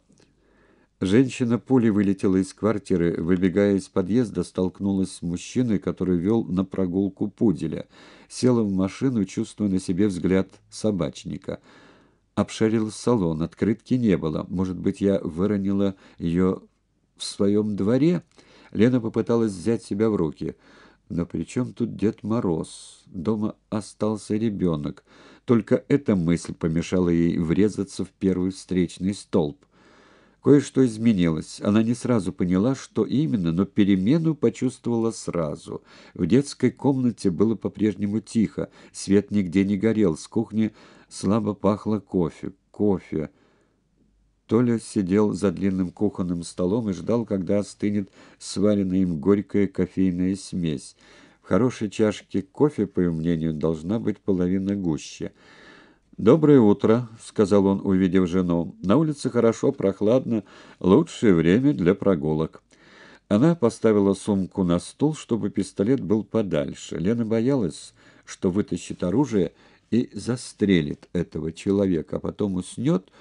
Женщина пули вылетела из квартиры, выбегая из подъезда, столкнулась с мужчиной, который вел на прогулку пуделя. Села в машину, чувствуя на себе взгляд собачника. Обшарил салон, открытки не было. Может быть, я выронила ее в своем дворе?» Лена попыталась взять себя в руки. Но при чем тут Дед Мороз? Дома остался ребенок. Только эта мысль помешала ей врезаться в первый встречный столб. Кое-что изменилось. Она не сразу поняла, что именно, но перемену почувствовала сразу. В детской комнате было по-прежнему тихо, свет нигде не горел, с кухни слабо пахло кофе. Кофе. Толя сидел за длинным кухонным столом и ждал, когда остынет сваренная им горькая кофейная смесь. В хорошей чашке кофе, по его мнению, должна быть половина гуще. «Доброе утро», — сказал он, увидев жену. «На улице хорошо, прохладно. Лучшее время для прогулок». Она поставила сумку на стул, чтобы пистолет был подальше. Лена боялась, что вытащит оружие и застрелит этого человека, а потом уснет, —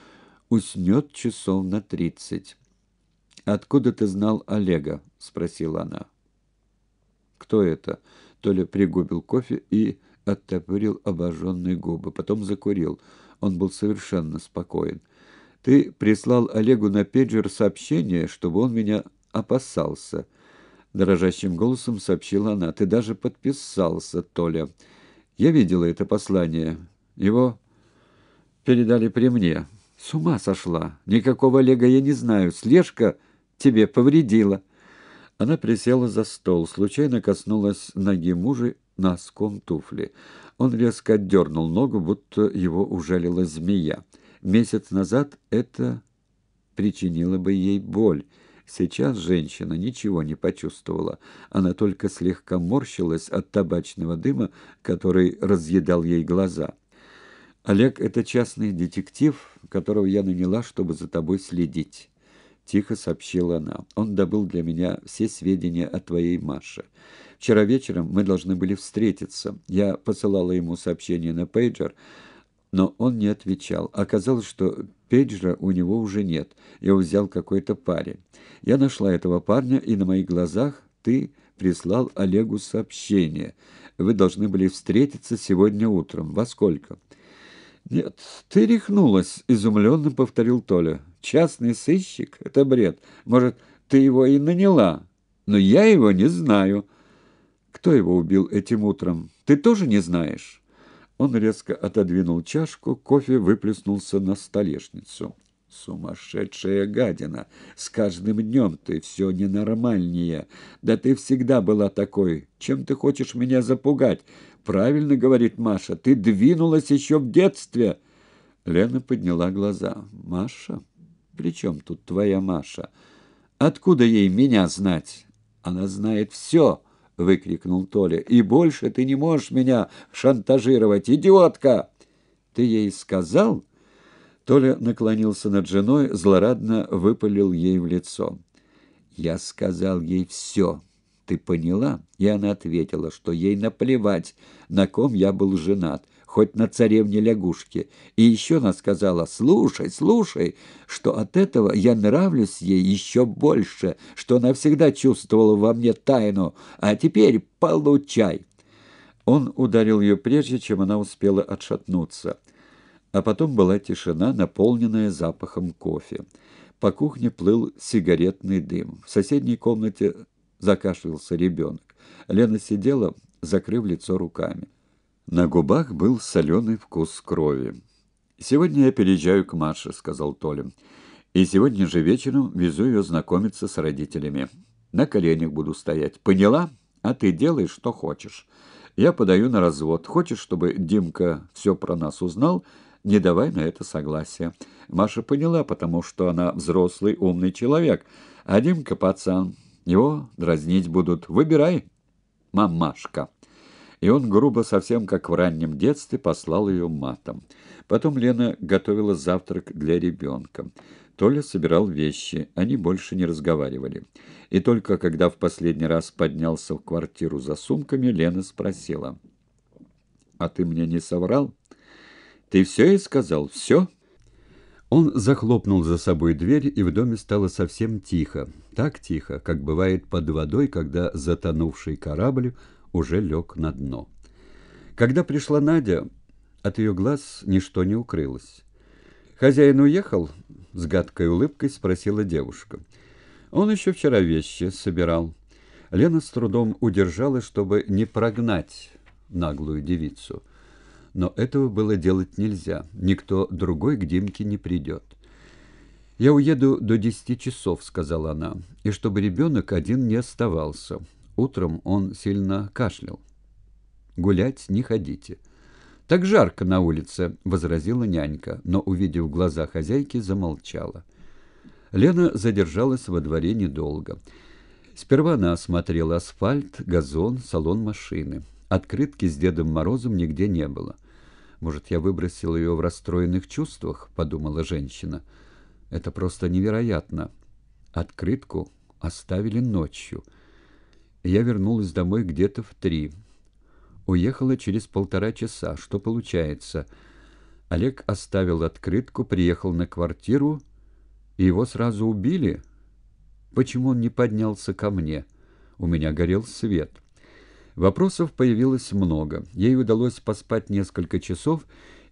уснет часов на тридцать. «Откуда ты знал Олега?» — спросила она. «Кто это?» — Толя пригубил кофе и оттопырил обожженные губы, потом закурил. Он был совершенно спокоен. «Ты прислал Олегу на пейджер сообщение, чтобы он меня опасался». Дрожащим голосом сообщила она. «Ты даже подписался, Толя. Я видела это послание. Его передали при мне». С ума сошла. Никакого Олега я не знаю. Слежка тебе повредила. Она присела за стол, случайно коснулась ноги мужа носком туфли. Он резко отдернул ногу, будто его ужалила змея. Месяц назад это причинило бы ей боль. Сейчас женщина ничего не почувствовала. Она только слегка морщилась от табачного дыма, который разъедал ей глаза. Олег — это частный детектив, которого я наняла, чтобы за тобой следить. Тихо сообщила она. Он добыл для меня все сведения о твоей Маше. Вчера вечером мы должны были встретиться. Я посылала ему сообщение на пейджер, но он не отвечал. Оказалось, что пейджера у него уже нет. Его взял какой-то парень. Я нашла этого парня, и на моих глазах ты прислал Олегу сообщение. Вы должны были встретиться сегодня утром. Во сколько?» «Нет, ты рехнулась», — изумленно повторил Толя. «Частный сыщик? Это бред. Может, ты его и наняла? Но я его не знаю». «Кто его убил этим утром? Ты тоже не знаешь?» Он резко отодвинул чашку, кофе выплеснулся на столешницу. «Сумасшедшая гадина! С каждым днем ты все ненормальнее. Да ты всегда была такой. Чем ты хочешь меня запугать?» правильно говорит Маша. Ты двинулась еще в детстве. Лена подняла глаза. Маша? Причем тут твоя Маша? Откуда ей меня знать? Она знает все, выкрикнул Толя. И больше ты не можешь меня шантажировать, идиотка! Ты ей сказал? Толя наклонился над женой, злорадно выпалил ей в лицо. Я сказал ей все ты поняла?» И она ответила, что ей наплевать, на ком я был женат, хоть на царевне-лягушке. И еще она сказала, «Слушай, слушай, что от этого я нравлюсь ей еще больше, что она всегда чувствовала во мне тайну, а теперь получай!» Он ударил ее прежде, чем она успела отшатнуться. А потом была тишина, наполненная запахом кофе. По кухне плыл сигаретный дым. В соседней комнате закашлялся ребенок. Лена сидела, закрыв лицо руками. На губах был соленый вкус крови. «Сегодня я переезжаю к Маше», — сказал Толя. «И сегодня же вечером везу ее знакомиться с родителями. На коленях буду стоять. Поняла? А ты делай, что хочешь. Я подаю на развод. Хочешь, чтобы Димка все про нас узнал?» не давай на это согласия. Маша поняла, потому что она взрослый, умный человек, а Димка пацан, его дразнить будут. «Выбирай, мамашка!» И он грубо, совсем как в раннем детстве, послал ее матом. Потом Лена готовила завтрак для ребенка. Толя собирал вещи, они больше не разговаривали. И только когда в последний раз поднялся в квартиру за сумками, Лена спросила. «А ты мне не соврал?» «Ты все и сказал? Все?» Он захлопнул за собой дверь, и в доме стало совсем тихо. Так тихо, как бывает под водой, когда затонувший корабль уже лег на дно. Когда пришла Надя, от ее глаз ничто не укрылось. «Хозяин уехал?» — с гадкой улыбкой спросила девушка. «Он еще вчера вещи собирал». Лена с трудом удержалась, чтобы не прогнать наглую девицу — но этого было делать нельзя. Никто другой к Димке не придет. «Я уеду до десяти часов», — сказала она, — «и чтобы ребенок один не оставался. Утром он сильно кашлял. Гулять не ходите». «Так жарко на улице», — возразила нянька, но, увидев глаза хозяйки, замолчала. Лена задержалась во дворе недолго. Сперва она осмотрела асфальт, газон, салон машины. Открытки с Дедом Морозом нигде не было. «Может, я выбросил ее в расстроенных чувствах?» — подумала женщина. «Это просто невероятно. Открытку оставили ночью. Я вернулась домой где-то в три. Уехала через полтора часа. Что получается?» Олег оставил открытку, приехал на квартиру, и его сразу убили. Почему он не поднялся ко мне? У меня горел свет. Вопросов появилось много. Ей удалось поспать несколько часов,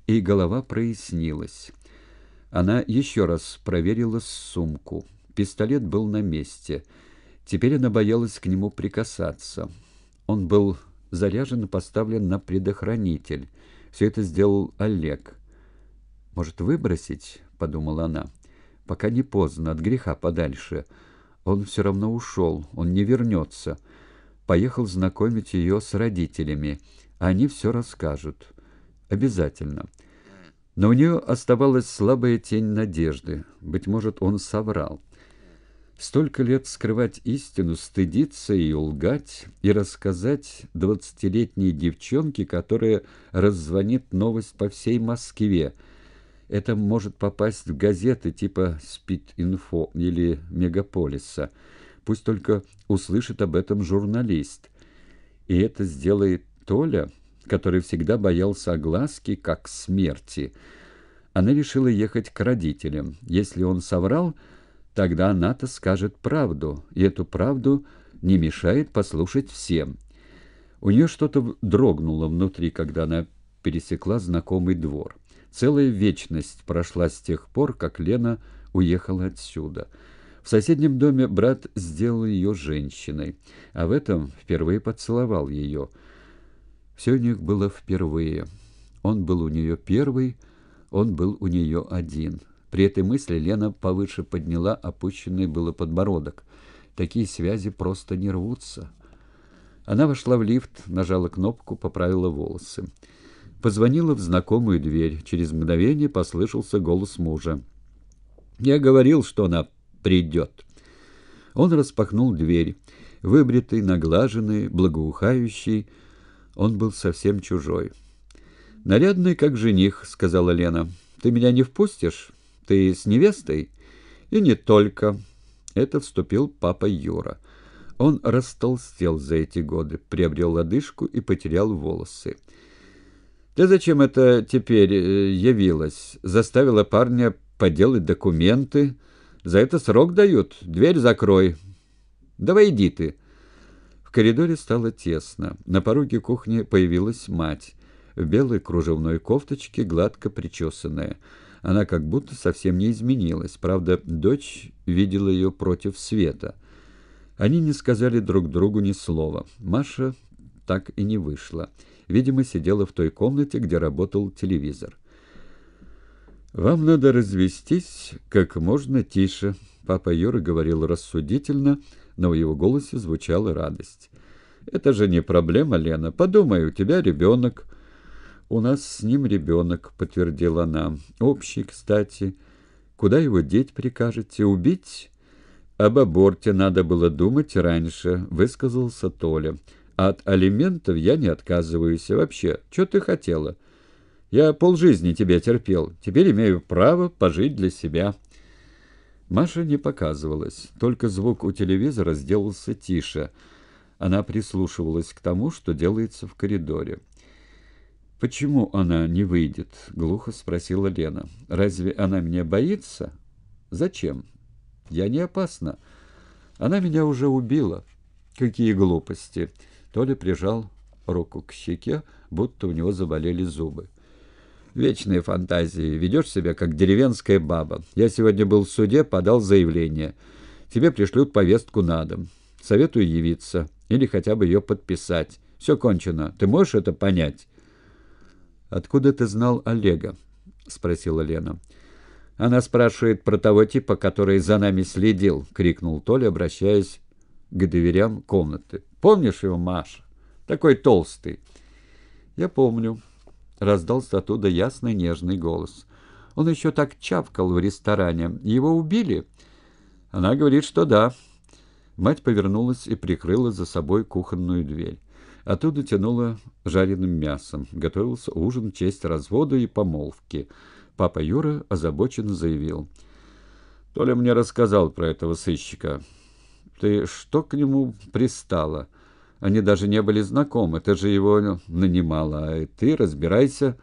и голова прояснилась. Она еще раз проверила сумку. Пистолет был на месте. Теперь она боялась к нему прикасаться. Он был заряжен и поставлен на предохранитель. Все это сделал Олег. «Может, выбросить?» — подумала она. «Пока не поздно, от греха подальше. Он все равно ушел, он не вернется» поехал знакомить ее с родителями. Они все расскажут. Обязательно. Но у нее оставалась слабая тень надежды. Быть может, он соврал. Столько лет скрывать истину, стыдиться и лгать и рассказать двадцатилетней девчонке, которая раззвонит новость по всей Москве. Это может попасть в газеты типа «Спид-инфо» или «Мегаполиса». Пусть только услышит об этом журналист. И это сделает Толя, который всегда боялся огласки, как смерти. Она решила ехать к родителям. Если он соврал, тогда она-то скажет правду, и эту правду не мешает послушать всем. У нее что-то дрогнуло внутри, когда она пересекла знакомый двор. Целая вечность прошла с тех пор, как Лена уехала отсюда — в соседнем доме брат сделал ее женщиной, а в этом впервые поцеловал ее. Все у них было впервые. Он был у нее первый, он был у нее один. При этой мысли Лена повыше подняла опущенный было подбородок. Такие связи просто не рвутся. Она вошла в лифт, нажала кнопку, поправила волосы. Позвонила в знакомую дверь. Через мгновение послышался голос мужа. «Я говорил, что она придет. Он распахнул дверь. Выбритый, наглаженный, благоухающий, он был совсем чужой. «Нарядный, как жених», — сказала Лена. «Ты меня не впустишь? Ты с невестой?» «И не только». Это вступил папа Юра. Он растолстел за эти годы, приобрел лодыжку и потерял волосы. «Ты зачем это теперь э, явилась? Заставила парня поделать документы?» За это срок дают. Дверь закрой. Давай иди ты. В коридоре стало тесно. На пороге кухни появилась мать. В белой кружевной кофточке, гладко причесанная. Она как будто совсем не изменилась. Правда, дочь видела ее против света. Они не сказали друг другу ни слова. Маша так и не вышла. Видимо, сидела в той комнате, где работал телевизор. «Вам надо развестись как можно тише», — папа Юра говорил рассудительно, но в его голосе звучала радость. «Это же не проблема, Лена. Подумай, у тебя ребенок». «У нас с ним ребенок», — подтвердила она. «Общий, кстати. Куда его деть прикажете? Убить?» «Об аборте надо было думать раньше», — высказался Толя. «От алиментов я не отказываюсь. вообще, что ты хотела?» Я полжизни тебя терпел, теперь имею право пожить для себя». Маша не показывалась, только звук у телевизора сделался тише. Она прислушивалась к тому, что делается в коридоре. «Почему она не выйдет?» — глухо спросила Лена. «Разве она меня боится?» «Зачем? Я не опасна. Она меня уже убила. Какие глупости!» Толя прижал руку к щеке, будто у него заболели зубы. Вечные фантазии. Ведешь себя, как деревенская баба. Я сегодня был в суде, подал заявление. Тебе пришлют повестку на дом. Советую явиться. Или хотя бы ее подписать. Все кончено. Ты можешь это понять?» «Откуда ты знал Олега?» — спросила Лена. «Она спрашивает про того типа, который за нами следил», — крикнул Толя, обращаясь к дверям комнаты. «Помнишь его, Маша? Такой толстый». «Я помню» раздался оттуда ясный нежный голос. Он еще так чавкал в ресторане. Его убили? Она говорит, что да. Мать повернулась и прикрыла за собой кухонную дверь. Оттуда тянуло жареным мясом. Готовился ужин в честь развода и помолвки. Папа Юра озабоченно заявил. «Толя мне рассказал про этого сыщика. Ты что к нему пристала?» Они даже не были знакомы. Ты же его нанимала, а ты разбирайся.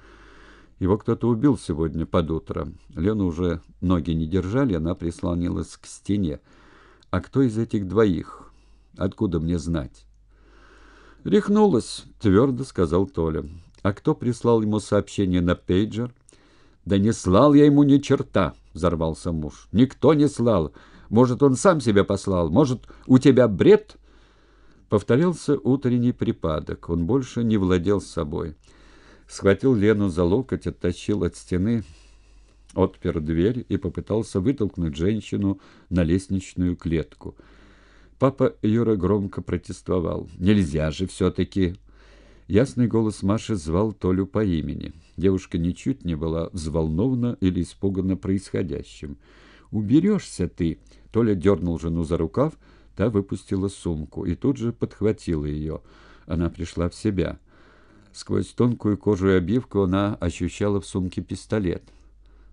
Его кто-то убил сегодня под утро. Лену уже ноги не держали, она прислонилась к стене. А кто из этих двоих? Откуда мне знать? Рехнулась, твердо сказал Толя. А кто прислал ему сообщение на пейджер? Да не слал я ему ни черта, взорвался муж. Никто не слал. Может, он сам себя послал, может, у тебя бред? — Повторялся утренний припадок, он больше не владел собой. Схватил Лену за локоть, оттащил от стены, отпер дверь и попытался вытолкнуть женщину на лестничную клетку. Папа Юра громко протестовал. «Нельзя же все-таки!» Ясный голос Маши звал Толю по имени. Девушка ничуть не была взволнована или испугана происходящим. «Уберешься ты!» Толя дернул жену за рукав, Та выпустила сумку и тут же подхватила ее. Она пришла в себя. Сквозь тонкую кожу и обивку она ощущала в сумке пистолет.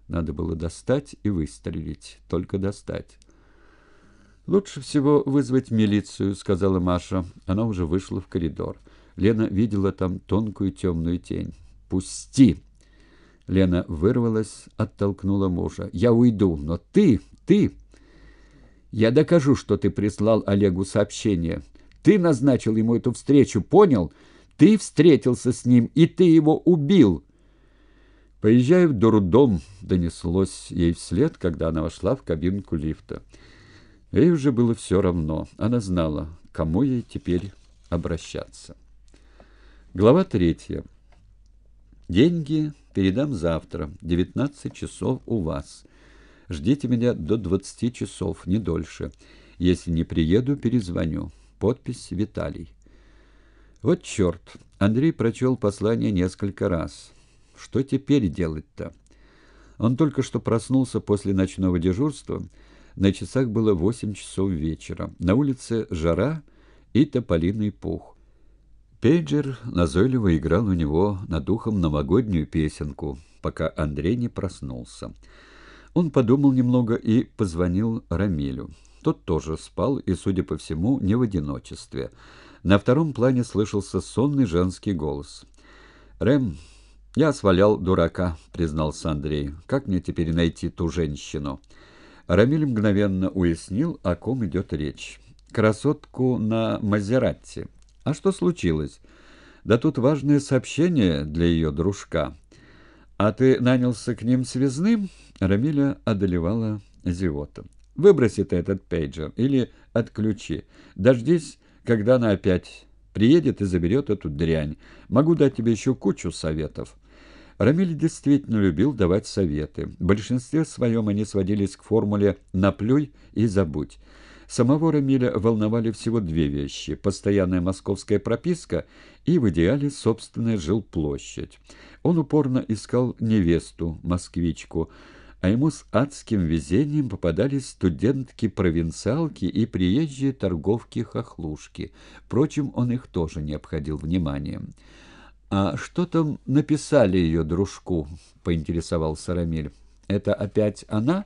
Надо было достать и выстрелить, только достать. «Лучше всего вызвать милицию», — сказала Маша. Она уже вышла в коридор. Лена видела там тонкую темную тень. «Пусти!» Лена вырвалась, оттолкнула мужа. «Я уйду, но ты, ты...» Я докажу, что ты прислал Олегу сообщение. Ты назначил ему эту встречу, понял? Ты встретился с ним, и ты его убил. Поезжая в дурдом, донеслось ей вслед, когда она вошла в кабинку лифта. Ей уже было все равно. Она знала, кому ей теперь обращаться. Глава третья. Деньги передам завтра, 19 часов у вас. Ждите меня до 20 часов, не дольше. Если не приеду, перезвоню. Подпись Виталий. Вот черт. Андрей прочел послание несколько раз. Что теперь делать-то? Он только что проснулся после ночного дежурства. На часах было 8 часов вечера. На улице жара и тополиный пух. Пейджер назойливо играл у него над ухом новогоднюю песенку, пока Андрей не проснулся. Он подумал немного и позвонил Рамилю. Тот тоже спал и, судя по всему, не в одиночестве. На втором плане слышался сонный женский голос. «Рэм, я свалял дурака», — признался Андрей. «Как мне теперь найти ту женщину?» Рамиль мгновенно уяснил, о ком идет речь. «Красотку на Мазератти. «А что случилось?» «Да тут важное сообщение для ее дружка». «А ты нанялся к ним связным?» Рамиля одолевала зевота. «Выброси ты этот пейджер или отключи. Дождись, когда она опять приедет и заберет эту дрянь. Могу дать тебе еще кучу советов». Рамиль действительно любил давать советы. В большинстве своем они сводились к формуле «наплюй и забудь». Самого Рамиля волновали всего две вещи – постоянная московская прописка и, в идеале, собственная жилплощадь. Он упорно искал невесту, москвичку, а ему с адским везением попадались студентки-провинциалки и приезжие торговки-хохлушки. Впрочем, он их тоже не обходил вниманием. «А что там написали ее дружку?» – поинтересовался Рамиль. «Это опять она?»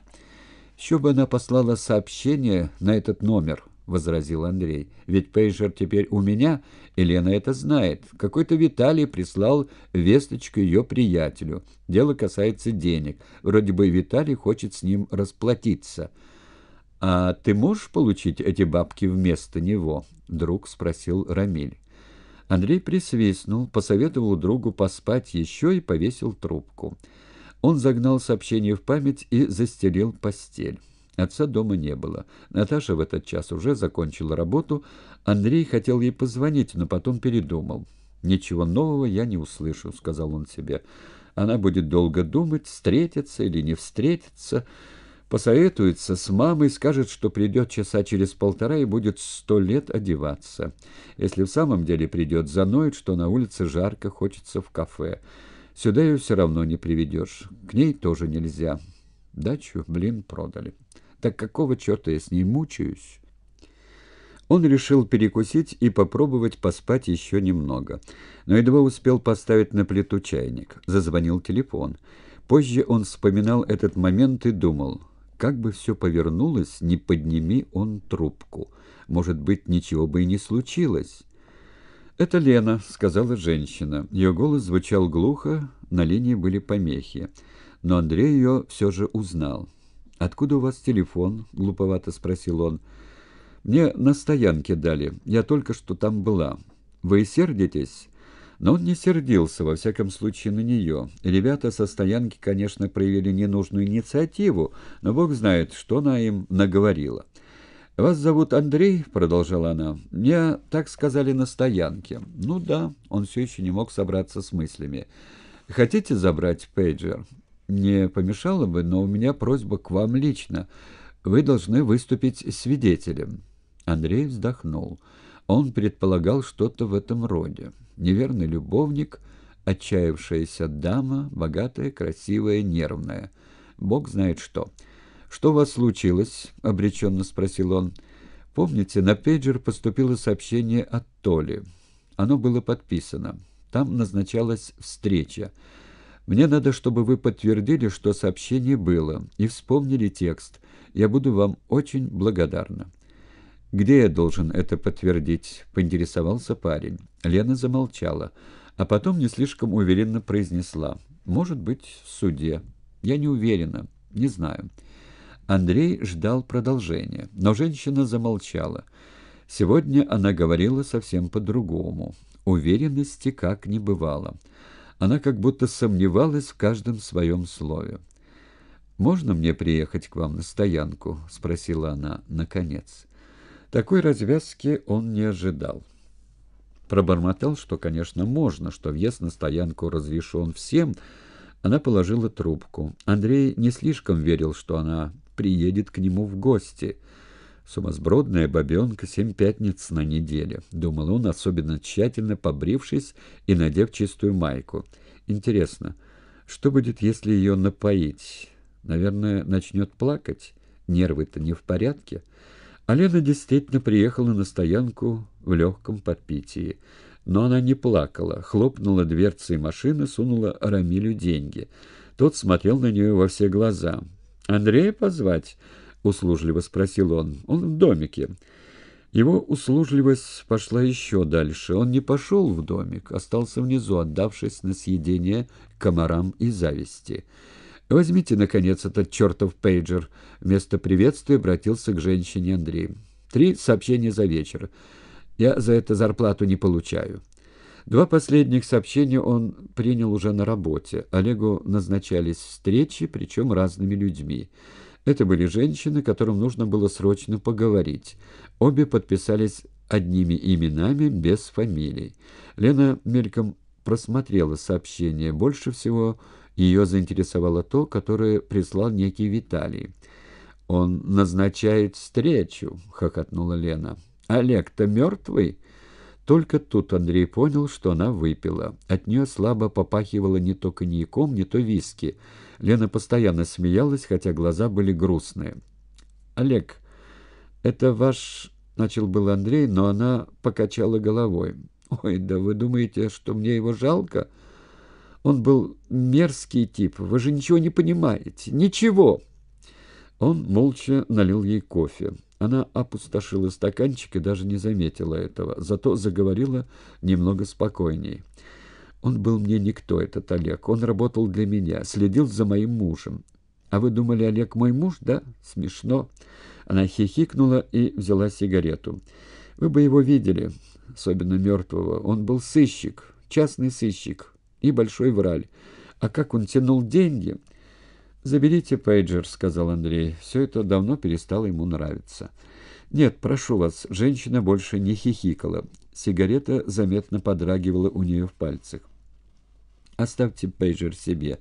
«Еще бы она послала сообщение на этот номер», — возразил Андрей. «Ведь пейджер теперь у меня, Елена это знает. Какой-то Виталий прислал весточку ее приятелю. Дело касается денег. Вроде бы Виталий хочет с ним расплатиться». «А ты можешь получить эти бабки вместо него?» — вдруг спросил Рамиль. Андрей присвистнул, посоветовал другу поспать еще и повесил трубку. Он загнал сообщение в память и застелил постель. Отца дома не было. Наташа в этот час уже закончила работу. Андрей хотел ей позвонить, но потом передумал. «Ничего нового я не услышу», — сказал он себе. «Она будет долго думать, встретится или не встретится, посоветуется с мамой, скажет, что придет часа через полтора и будет сто лет одеваться. Если в самом деле придет, заноет, что на улице жарко, хочется в кафе. Сюда ее все равно не приведешь. К ней тоже нельзя. Дачу, блин, продали. Так какого черта я с ней мучаюсь? Он решил перекусить и попробовать поспать еще немного, но едва успел поставить на плиту чайник. Зазвонил телефон. Позже он вспоминал этот момент и думал, как бы все повернулось, не подними он трубку. Может быть, ничего бы и не случилось. «Это Лена», — сказала женщина. Ее голос звучал глухо, на линии были помехи. Но Андрей ее все же узнал. «Откуда у вас телефон?» — глуповато спросил он. «Мне на стоянке дали. Я только что там была. Вы сердитесь?» Но он не сердился, во всяком случае, на нее. Ребята со стоянки, конечно, проявили ненужную инициативу, но бог знает, что она им наговорила. «Вас зовут Андрей?» — продолжала она. «Мне так сказали на стоянке». «Ну да», — он все еще не мог собраться с мыслями. «Хотите забрать пейджер?» «Не помешало бы, но у меня просьба к вам лично. Вы должны выступить свидетелем». Андрей вздохнул. Он предполагал что-то в этом роде. Неверный любовник, отчаявшаяся дама, богатая, красивая, нервная. Бог знает что. «Что у вас случилось?» — обреченно спросил он. «Помните, на пейджер поступило сообщение от Толи. Оно было подписано. Там назначалась встреча. Мне надо, чтобы вы подтвердили, что сообщение было, и вспомнили текст. Я буду вам очень благодарна». «Где я должен это подтвердить?» — поинтересовался парень. Лена замолчала, а потом не слишком уверенно произнесла. «Может быть, в суде. Я не уверена. Не знаю». Андрей ждал продолжения, но женщина замолчала. Сегодня она говорила совсем по-другому. Уверенности как не бывало. Она как будто сомневалась в каждом своем слове. «Можно мне приехать к вам на стоянку?» — спросила она, наконец. Такой развязки он не ожидал. Пробормотал, что, конечно, можно, что въезд на стоянку разрешен всем. Она положила трубку. Андрей не слишком верил, что она приедет к нему в гости. Сумасбродная бабенка, семь пятниц на неделе, — думал он, особенно тщательно побрившись и надев чистую майку. Интересно, что будет, если ее напоить? Наверное, начнет плакать? Нервы-то не в порядке. А Лена действительно приехала на стоянку в легком подпитии. Но она не плакала, хлопнула дверцей машины, сунула Рамилю деньги. Тот смотрел на нее во все глаза. «Андрея позвать?» — услужливо спросил он. «Он в домике». Его услужливость пошла еще дальше. Он не пошел в домик, остался внизу, отдавшись на съедение комарам и зависти. «Возьмите, наконец, этот чертов пейджер!» Вместо приветствия обратился к женщине Андрей. «Три сообщения за вечер. Я за это зарплату не получаю». Два последних сообщения он принял уже на работе. Олегу назначались встречи, причем разными людьми. Это были женщины, которым нужно было срочно поговорить. Обе подписались одними именами, без фамилий. Лена мельком просмотрела сообщение. Больше всего ее заинтересовало то, которое прислал некий Виталий. «Он назначает встречу», — хохотнула Лена. «Олег-то мертвый?» Только тут Андрей понял, что она выпила. От нее слабо попахивало не то коньяком, не то виски. Лена постоянно смеялась, хотя глаза были грустные. «Олег, это ваш...» — начал был Андрей, но она покачала головой. «Ой, да вы думаете, что мне его жалко? Он был мерзкий тип, вы же ничего не понимаете, ничего!» Он молча налил ей кофе. Она опустошила стаканчик и даже не заметила этого, зато заговорила немного спокойней. «Он был мне никто, этот Олег. Он работал для меня, следил за моим мужем. А вы думали, Олег мой муж, да? Смешно». Она хихикнула и взяла сигарету. «Вы бы его видели, особенно мертвого. Он был сыщик, частный сыщик и большой враль. А как он тянул деньги...» «Заберите пейджер», — сказал Андрей. Все это давно перестало ему нравиться. «Нет, прошу вас». Женщина больше не хихикала. Сигарета заметно подрагивала у нее в пальцах. «Оставьте пейджер себе.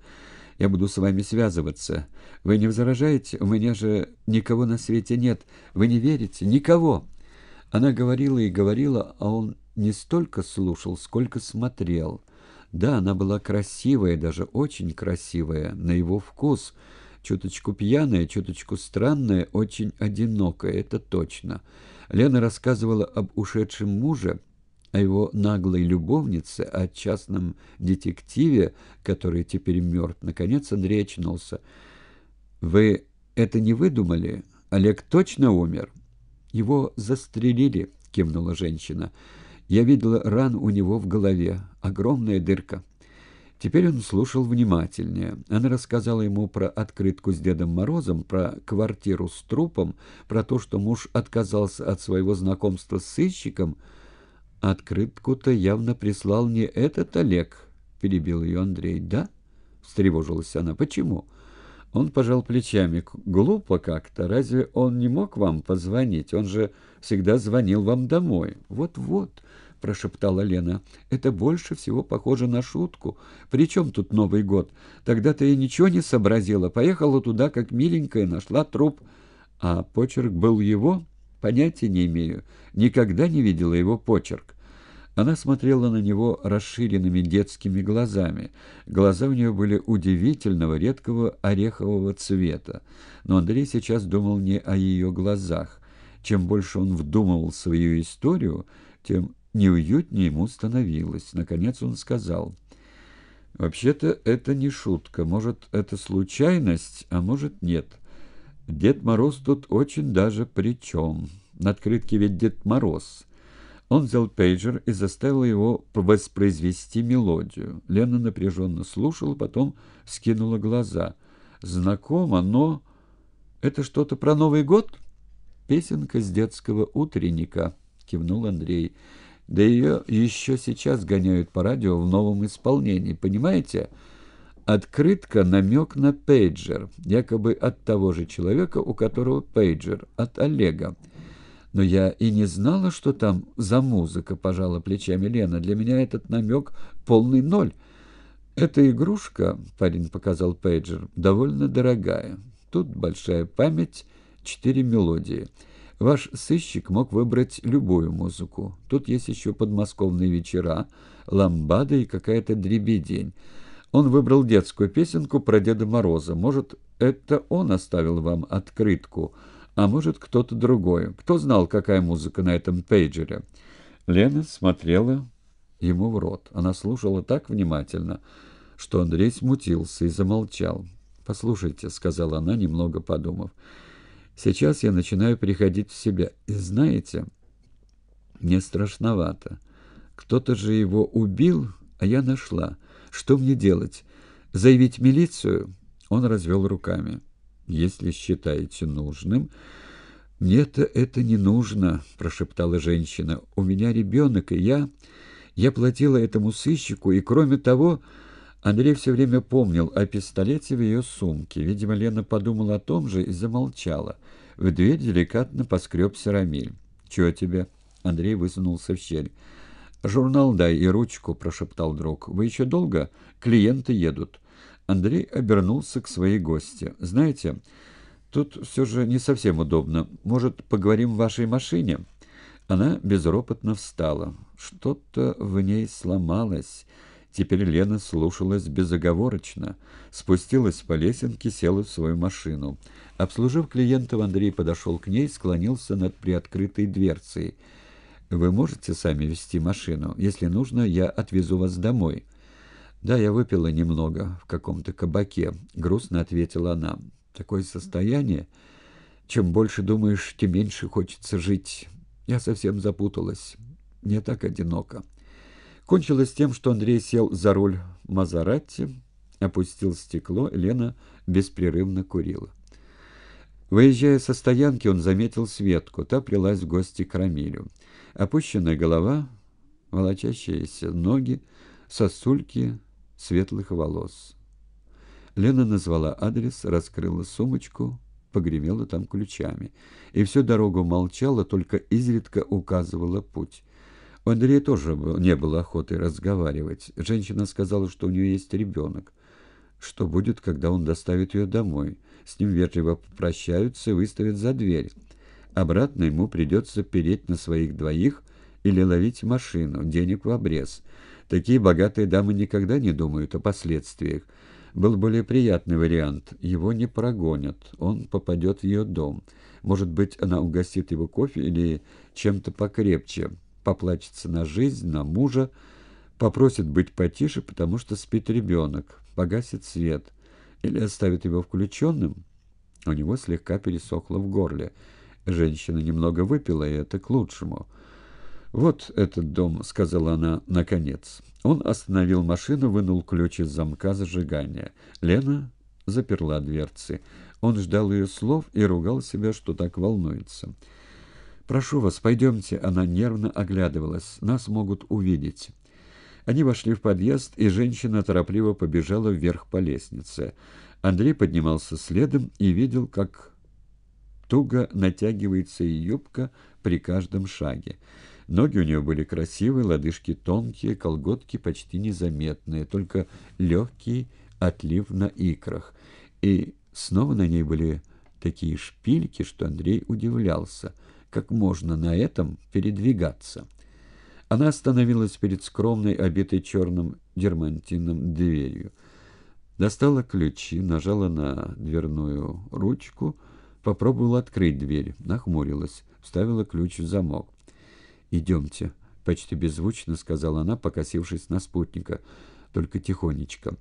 Я буду с вами связываться. Вы не возражаете? У меня же никого на свете нет. Вы не верите? Никого!» Она говорила и говорила, а он не столько слушал, сколько смотрел. Да, она была красивая, даже очень красивая, на его вкус. Чуточку пьяная, чуточку странная, очень одинокая, это точно. Лена рассказывала об ушедшем муже, о его наглой любовнице, о частном детективе, который теперь мертв. Наконец Андрей очнулся. «Вы это не выдумали? Олег точно умер?» «Его застрелили», — кивнула женщина. «Олег» Я видела ран у него в голове, огромная дырка. Теперь он слушал внимательнее. Она рассказала ему про открытку с Дедом Морозом, про квартиру с трупом, про то, что муж отказался от своего знакомства с сыщиком. «Открытку-то явно прислал не этот Олег», — перебил ее Андрей. «Да?» — встревожилась она. «Почему?» Он пожал плечами. «Глупо как-то. Разве он не мог вам позвонить? Он же всегда звонил вам домой». «Вот-вот». — прошептала Лена. «Это больше всего похоже на шутку. Причем тут Новый год? Тогда-то я ничего не сообразила. Поехала туда, как миленькая, нашла труп. А почерк был его? Понятия не имею. Никогда не видела его почерк». Она смотрела на него расширенными детскими глазами. Глаза у нее были удивительного, редкого орехового цвета. Но Андрей сейчас думал не о ее глазах. Чем больше он вдумывал свою историю, тем неуютнее ему становилось. Наконец он сказал, «Вообще-то это не шутка. Может, это случайность, а может, нет. Дед Мороз тут очень даже при чем. На открытке ведь Дед Мороз». Он взял пейджер и заставил его воспроизвести мелодию. Лена напряженно слушала, потом скинула глаза. «Знакомо, но...» «Это что-то про Новый год?» «Песенка с детского утренника», — кивнул Андрей. Да ее еще сейчас гоняют по радио в новом исполнении, понимаете? Открытка намек на пейджер, якобы от того же человека, у которого пейджер, от Олега. Но я и не знала, что там за музыка, пожала плечами Лена. Для меня этот намек полный ноль. Эта игрушка, парень показал пейджер, довольно дорогая. Тут большая память, четыре мелодии — Ваш сыщик мог выбрать любую музыку. Тут есть еще подмосковные вечера, ламбады и какая-то дребедень. Он выбрал детскую песенку про Деда Мороза. Может, это он оставил вам открытку, а может, кто-то другой. Кто знал, какая музыка на этом пейджере? Лена смотрела ему в рот. Она слушала так внимательно, что Андрей смутился и замолчал. «Послушайте», — сказала она, немного подумав, — Сейчас я начинаю приходить в себя. И знаете, мне страшновато. Кто-то же его убил, а я нашла. Что мне делать? Заявить милицию?» Он развел руками. «Если считаете нужным...» «Мне-то это не нужно», — прошептала женщина. «У меня ребенок, и я... Я платила этому сыщику, и кроме того...» Андрей все время помнил о пистолете в ее сумке. Видимо, Лена подумала о том же и замолчала. В дверь деликатно поскребся Рамиль. «Чего тебе?» Андрей высунулся в щель. «Журнал дай и ручку», — прошептал друг. «Вы еще долго? Клиенты едут». Андрей обернулся к своей гости. «Знаете, тут все же не совсем удобно. Может, поговорим в вашей машине?» Она безропотно встала. Что-то в ней сломалось. Теперь Лена слушалась безоговорочно, спустилась по лесенке, села в свою машину. Обслужив клиентов, Андрей подошел к ней, склонился над приоткрытой дверцей. «Вы можете сами вести машину? Если нужно, я отвезу вас домой». «Да, я выпила немного в каком-то кабаке», — грустно ответила она. «Такое состояние. Чем больше думаешь, тем меньше хочется жить. Я совсем запуталась. Мне так одиноко». Кончилось тем, что Андрей сел за руль Мазаратти, опустил стекло, Лена беспрерывно курила. Выезжая со стоянки, он заметил Светку. Та прилась в гости к Рамилю. Опущенная голова, волочащиеся ноги, сосульки светлых волос. Лена назвала адрес, раскрыла сумочку, погремела там ключами. И всю дорогу молчала, только изредка указывала путь. У Андрея тоже не было охоты разговаривать. Женщина сказала, что у нее есть ребенок. Что будет, когда он доставит ее домой? С ним вежливо попрощаются и выставят за дверь. Обратно ему придется переть на своих двоих или ловить машину, денег в обрез. Такие богатые дамы никогда не думают о последствиях. Был более приятный вариант. Его не прогонят, он попадет в ее дом. Может быть, она угостит его кофе или чем-то покрепче поплачется на жизнь, на мужа, попросит быть потише, потому что спит ребенок, погасит свет или оставит его включенным. У него слегка пересохло в горле. Женщина немного выпила, и это к лучшему. «Вот этот дом», — сказала она наконец. Он остановил машину, вынул ключ из замка зажигания. Лена заперла дверцы. Он ждал ее слов и ругал себя, что так волнуется. «Прошу вас, пойдемте», — она нервно оглядывалась. «Нас могут увидеть». Они вошли в подъезд, и женщина торопливо побежала вверх по лестнице. Андрей поднимался следом и видел, как туго натягивается ее юбка при каждом шаге. Ноги у нее были красивые, лодыжки тонкие, колготки почти незаметные, только легкий отлив на икрах. И снова на ней были такие шпильки, что Андрей удивлялся — как можно на этом передвигаться. Она остановилась перед скромной, обитой черным дермантином дверью. Достала ключи, нажала на дверную ручку, попробовала открыть дверь, нахмурилась, вставила ключ в замок. «Идемте», — почти беззвучно сказала она, покосившись на спутника, только тихонечко.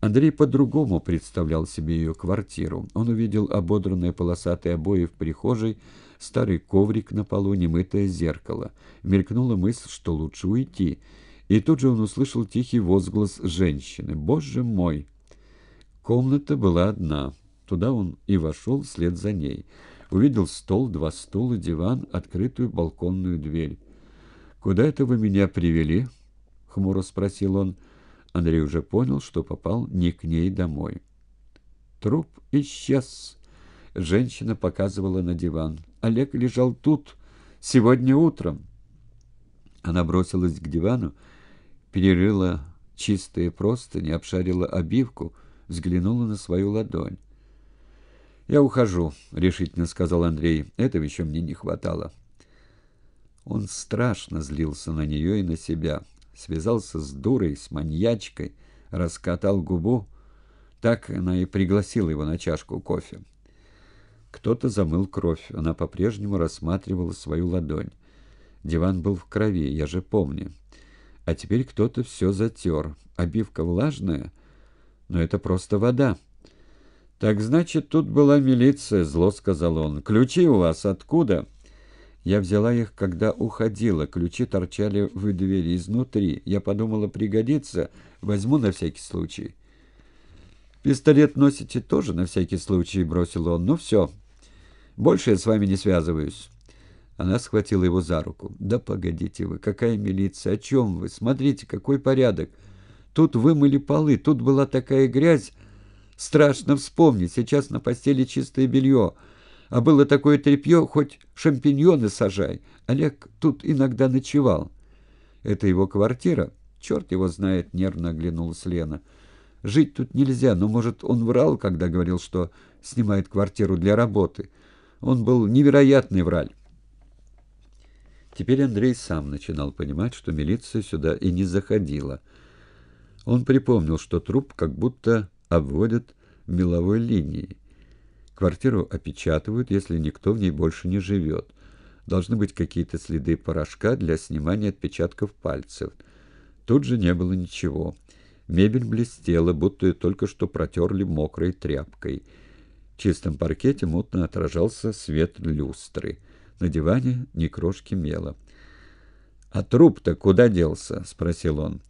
Андрей по-другому представлял себе ее квартиру. Он увидел ободранные полосатые обои в прихожей, старый коврик на полу, немытое зеркало. Мелькнула мысль, что лучше уйти. И тут же он услышал тихий возглас женщины. «Боже мой!» Комната была одна. Туда он и вошел вслед за ней. Увидел стол, два стула, диван, открытую балконную дверь. «Куда это вы меня привели?» — хмуро спросил он. Андрей уже понял, что попал не к ней домой. «Труп исчез!» Женщина показывала на диван. Олег лежал тут сегодня утром. Она бросилась к дивану, перерыла чистые простыни, обшарила обивку, взглянула на свою ладонь. «Я ухожу», — решительно сказал Андрей. «Этого еще мне не хватало». Он страшно злился на нее и на себя. Связался с дурой, с маньячкой, раскатал губу. Так она и пригласила его на чашку кофе. Кто-то замыл кровь. Она по-прежнему рассматривала свою ладонь. Диван был в крови, я же помню. А теперь кто-то все затер. Обивка влажная, но это просто вода. «Так значит, тут была милиция», — зло сказал он. «Ключи у вас откуда?» Я взяла их, когда уходила. Ключи торчали в двери изнутри. Я подумала, пригодится. Возьму на всякий случай. «Пистолет носите тоже на всякий случай», — бросил он. «Ну все, больше я с вами не связываюсь». Она схватила его за руку. «Да погодите вы, какая милиция? О чем вы? Смотрите, какой порядок! Тут вымыли полы, тут была такая грязь. Страшно вспомнить, сейчас на постели чистое белье. А было такое тряпье, хоть шампиньоны сажай. Олег тут иногда ночевал. Это его квартира? Черт его знает, нервно оглянулась Лена. Жить тут нельзя, но, может, он врал, когда говорил, что снимает квартиру для работы». Он был невероятный враль. Теперь Андрей сам начинал понимать, что милиция сюда и не заходила. Он припомнил, что труп как будто обводят меловой линией. Квартиру опечатывают, если никто в ней больше не живет. Должны быть какие-то следы порошка для снимания отпечатков пальцев. Тут же не было ничего. Мебель блестела, будто ее только что протерли мокрой тряпкой чистом паркете мутно отражался свет люстры. На диване ни крошки мела. «А труп-то куда делся?» — спросил он.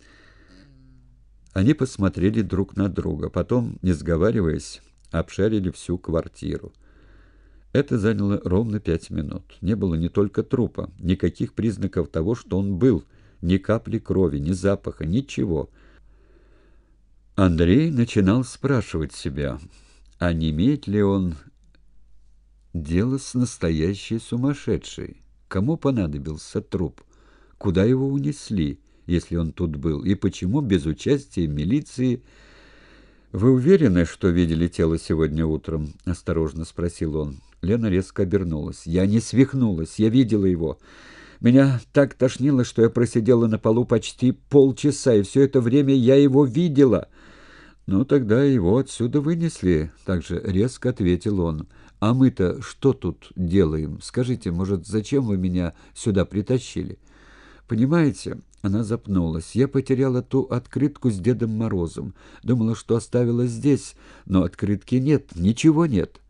Они посмотрели друг на друга, потом, не сговариваясь, обшарили всю квартиру. Это заняло ровно пять минут. Не было не только трупа, никаких признаков того, что он был, ни капли крови, ни запаха, ничего. Андрей начинал спрашивать себя — а не иметь ли он дело с настоящей сумасшедшей? Кому понадобился труп? Куда его унесли, если он тут был? И почему без участия милиции... «Вы уверены, что видели тело сегодня утром?» – осторожно спросил он. Лена резко обернулась. «Я не свихнулась, я видела его. Меня так тошнило, что я просидела на полу почти полчаса, и все это время я его видела». «Ну, тогда его отсюда вынесли», — также резко ответил он. «А мы-то что тут делаем? Скажите, может, зачем вы меня сюда притащили?» «Понимаете...» — она запнулась. «Я потеряла ту открытку с Дедом Морозом. Думала, что оставила здесь, но открытки нет, ничего нет».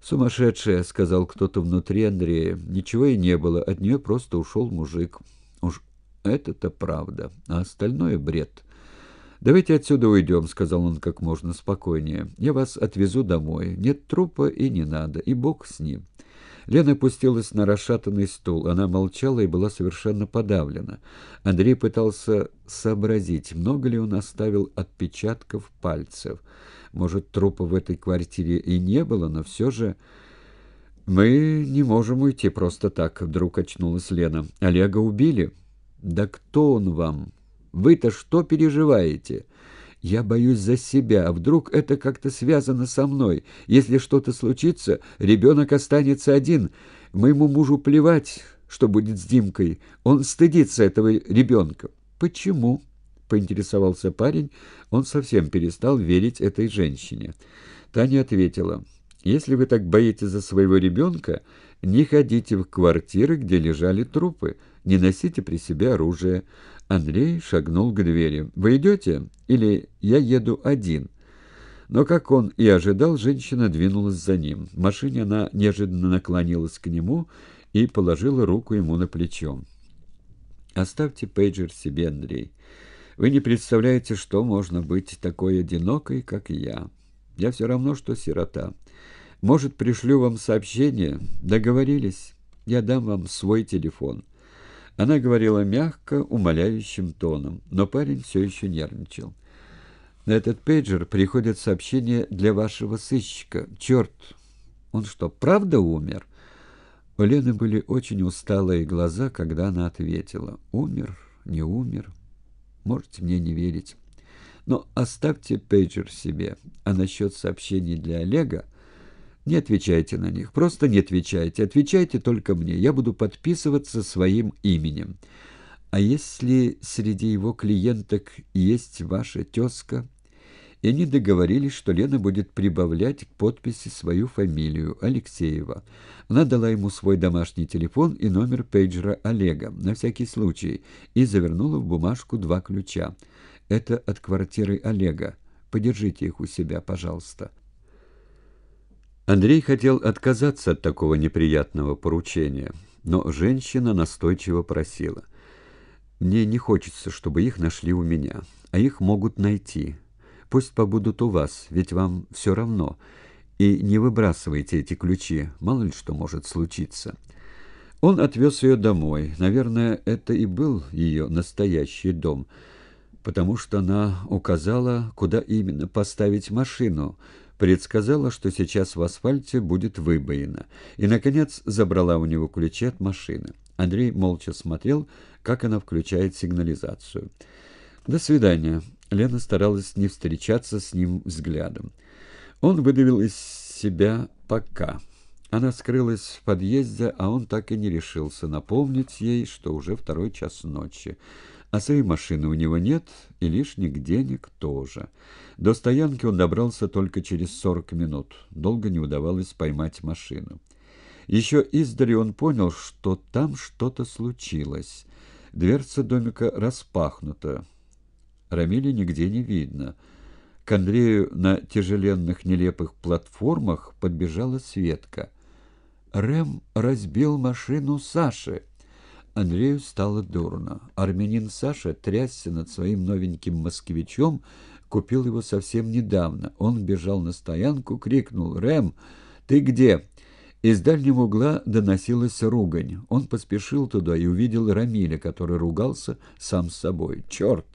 «Сумасшедшая», — сказал кто-то внутри Андрея. «Ничего и не было, от нее просто ушел мужик». «Уж это-то правда, а остальное бред». «Давайте отсюда уйдем», — сказал он как можно спокойнее. «Я вас отвезу домой. Нет трупа и не надо, и бог с ним». Лена опустилась на расшатанный стул. Она молчала и была совершенно подавлена. Андрей пытался сообразить, много ли он оставил отпечатков пальцев. Может, трупа в этой квартире и не было, но все же... «Мы не можем уйти просто так», — вдруг очнулась Лена. «Олега убили?» «Да кто он вам?» Вы-то что переживаете? Я боюсь за себя, а вдруг это как-то связано со мной. Если что-то случится, ребенок останется один. Моему мужу плевать, что будет с Димкой. Он стыдится этого ребенка. Почему? Поинтересовался парень. Он совсем перестал верить этой женщине. Таня ответила. «Если вы так боитесь за своего ребенка, не ходите в квартиры, где лежали трупы» не носите при себе оружие». Андрей шагнул к двери. «Вы идете? Или я еду один?» Но, как он и ожидал, женщина двинулась за ним. В машине она неожиданно наклонилась к нему и положила руку ему на плечо. «Оставьте пейджер себе, Андрей. Вы не представляете, что можно быть такой одинокой, как я. Я все равно, что сирота. Может, пришлю вам сообщение? Договорились. Я дам вам свой телефон». Она говорила мягко, умоляющим тоном, но парень все еще нервничал. «На этот пейджер приходят сообщения для вашего сыщика. Черт! Он что, правда умер?» У Лены были очень усталые глаза, когда она ответила. «Умер, не умер. Можете мне не верить. Но оставьте пейджер себе. А насчет сообщений для Олега не отвечайте на них, просто не отвечайте. Отвечайте только мне, я буду подписываться своим именем. А если среди его клиенток есть ваша тезка? И они договорились, что Лена будет прибавлять к подписи свою фамилию Алексеева. Она дала ему свой домашний телефон и номер пейджера Олега, на всякий случай, и завернула в бумажку два ключа. Это от квартиры Олега. Подержите их у себя, пожалуйста. Андрей хотел отказаться от такого неприятного поручения, но женщина настойчиво просила. «Мне не хочется, чтобы их нашли у меня, а их могут найти. Пусть побудут у вас, ведь вам все равно. И не выбрасывайте эти ключи, мало ли что может случиться». Он отвез ее домой. Наверное, это и был ее настоящий дом, потому что она указала, куда именно поставить машину – предсказала, что сейчас в асфальте будет выбоина, и, наконец, забрала у него ключи от машины. Андрей молча смотрел, как она включает сигнализацию. «До свидания». Лена старалась не встречаться с ним взглядом. Он выдавил из себя «пока». Она скрылась в подъезде, а он так и не решился напомнить ей, что уже второй час ночи. А своей машины у него нет и лишних денег тоже. До стоянки он добрался только через 40 минут. Долго не удавалось поймать машину. Еще издали он понял, что там что-то случилось. Дверца домика распахнута. Рамиля нигде не видно. К Андрею на тяжеленных нелепых платформах подбежала Светка. «Рэм разбил машину Саши!» Андрею стало дурно. Армянин Саша трясся над своим новеньким москвичом, купил его совсем недавно. Он бежал на стоянку, крикнул «Рэм, ты где?» Из дальнего угла доносилась ругань. Он поспешил туда и увидел Рамиля, который ругался сам с собой. «Черт!»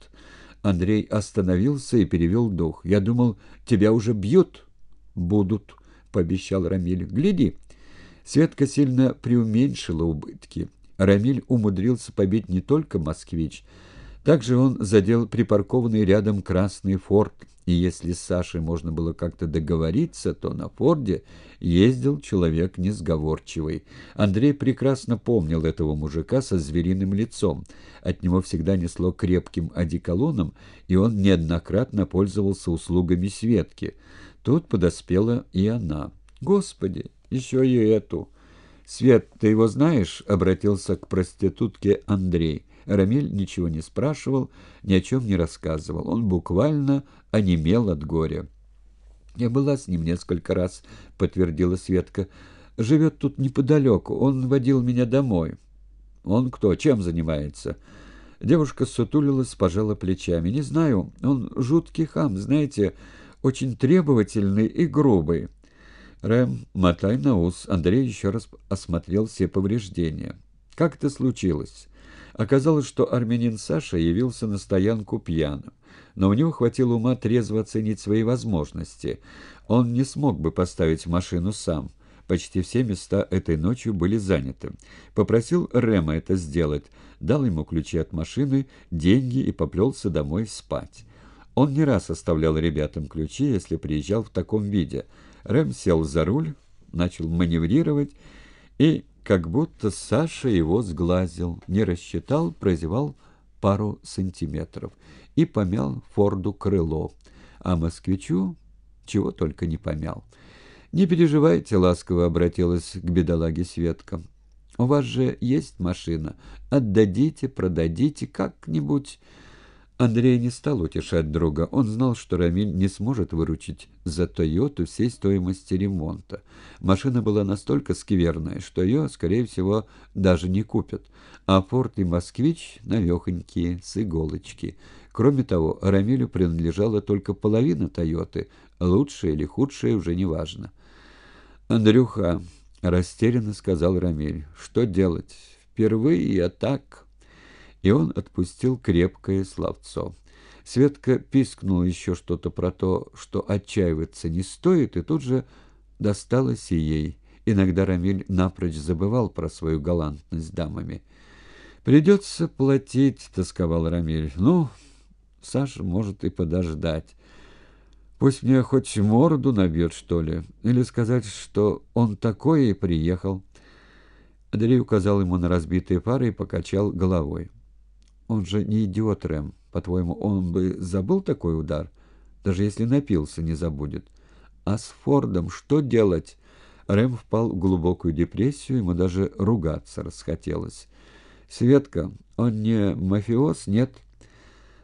Андрей остановился и перевел дух. «Я думал, тебя уже бьют?» «Будут», — пообещал Рамиль. «Гляди!» Светка сильно преуменьшила убытки. Рамиль умудрился побить не только «Москвич», также он задел припаркованный рядом красный «Форд», и если с Сашей можно было как-то договориться, то на «Форде» ездил человек несговорчивый. Андрей прекрасно помнил этого мужика со звериным лицом. От него всегда несло крепким одеколоном, и он неоднократно пользовался услугами Светки. Тут подоспела и она. «Господи, еще и эту!» «Свет, ты его знаешь?» — обратился к проститутке Андрей. Рамиль ничего не спрашивал, ни о чем не рассказывал. Он буквально онемел от горя. «Я была с ним несколько раз», — подтвердила Светка. «Живет тут неподалеку. Он водил меня домой». «Он кто? Чем занимается?» Девушка сутулилась, пожала плечами. «Не знаю. Он жуткий хам, знаете, очень требовательный и грубый». Рэм, мотай на ус. Андрей еще раз осмотрел все повреждения. Как это случилось? Оказалось, что армянин Саша явился на стоянку пьяным. Но у него хватило ума трезво оценить свои возможности. Он не смог бы поставить машину сам. Почти все места этой ночью были заняты. Попросил Рема это сделать, дал ему ключи от машины, деньги и поплелся домой спать. Он не раз оставлял ребятам ключи, если приезжал в таком виде – Рэм сел за руль, начал маневрировать и как будто Саша его сглазил, не рассчитал, прозевал пару сантиметров и помял Форду крыло, а москвичу чего только не помял. «Не переживайте», — ласково обратилась к бедолаге Светка. «У вас же есть машина. Отдадите, продадите как-нибудь». Андрей не стал утешать друга. Он знал, что Рамиль не сможет выручить за «Тойоту» всей стоимости ремонта. Машина была настолько скверная, что ее, скорее всего, даже не купят. А «Форд» и «Москвич» навехонькие, с иголочки. Кроме того, Рамилю принадлежала только половина «Тойоты». Лучшая или худшая уже неважно. «Андрюха», — растерянно сказал Рамиль, — «что делать? Впервые я так...» и он отпустил крепкое словцо. Светка пискнула еще что-то про то, что отчаиваться не стоит, и тут же досталось и ей. Иногда Рамиль напрочь забывал про свою галантность дамами. «Придется платить», — тосковал Рамиль. «Ну, Саша может и подождать. Пусть мне хоть морду набьет, что ли, или сказать, что он такой и приехал». Андрей указал ему на разбитые пары и покачал головой. Он же не идиот, Рэм. По-твоему, он бы забыл такой удар? Даже если напился, не забудет. А с Фордом что делать? Рэм впал в глубокую депрессию, ему даже ругаться расхотелось. «Светка, он не мафиоз, нет?»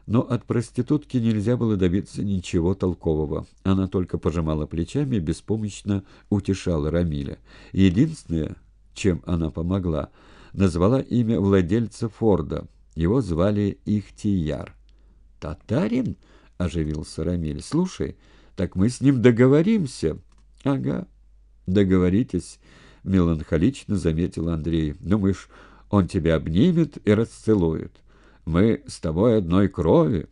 Но от проститутки нельзя было добиться ничего толкового. Она только пожимала плечами и беспомощно утешала Рамиля. Единственное, чем она помогла, назвала имя владельца Форда – его звали Ихтияр. «Татарин?» — оживился Рамиль. «Слушай, так мы с ним договоримся». «Ага, договоритесь», — меланхолично заметил Андрей. «Думаешь, «Ну, он тебя обнимет и расцелует? Мы с тобой одной крови.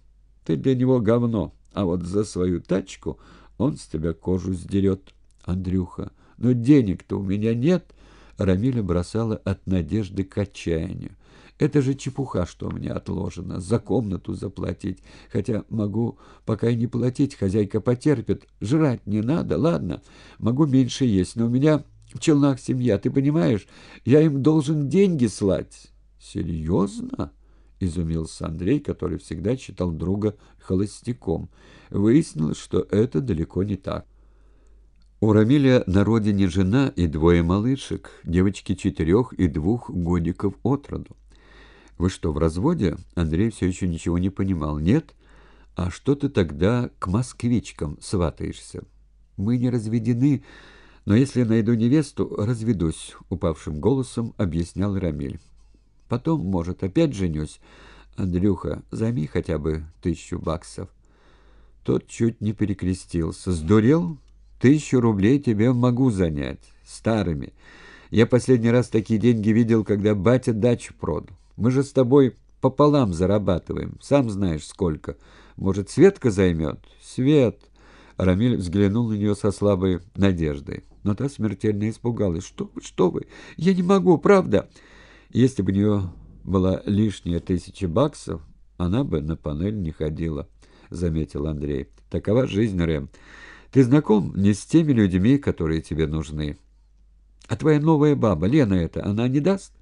Ты для него говно, а вот за свою тачку он с тебя кожу сдерет». «Андрюха, но ну денег-то у меня нет», — Рамиля бросала от надежды к отчаянию. Это же чепуха, что мне отложено. За комнату заплатить. Хотя могу пока и не платить. Хозяйка потерпит. Жрать не надо, ладно. Могу меньше есть. Но у меня в Челнах семья, ты понимаешь? Я им должен деньги слать. Серьезно? Изумился Андрей, который всегда считал друга холостяком. Выяснилось, что это далеко не так. У Рамиля на родине жена и двое малышек, девочки четырех и двух годиков от роду. «Вы что, в разводе?» Андрей все еще ничего не понимал. «Нет? А что ты тогда к москвичкам сватаешься?» «Мы не разведены, но если найду невесту, разведусь», — упавшим голосом объяснял Рамиль. «Потом, может, опять женюсь. Андрюха, займи хотя бы тысячу баксов». Тот чуть не перекрестился. «Сдурел? Тысячу рублей тебе могу занять. Старыми. Я последний раз такие деньги видел, когда батя дачу продал. Мы же с тобой пополам зарабатываем. Сам знаешь, сколько. Может, Светка займет? Свет. Рамиль взглянул на нее со слабой надеждой. Но та смертельно испугалась. «Что вы, что вы? Я не могу, правда!» Если бы у нее была лишняя тысяча баксов, она бы на панель не ходила, — заметил Андрей. «Такова жизнь, Рэм. Ты знаком не с теми людьми, которые тебе нужны. А твоя новая баба, Лена эта, она не даст?»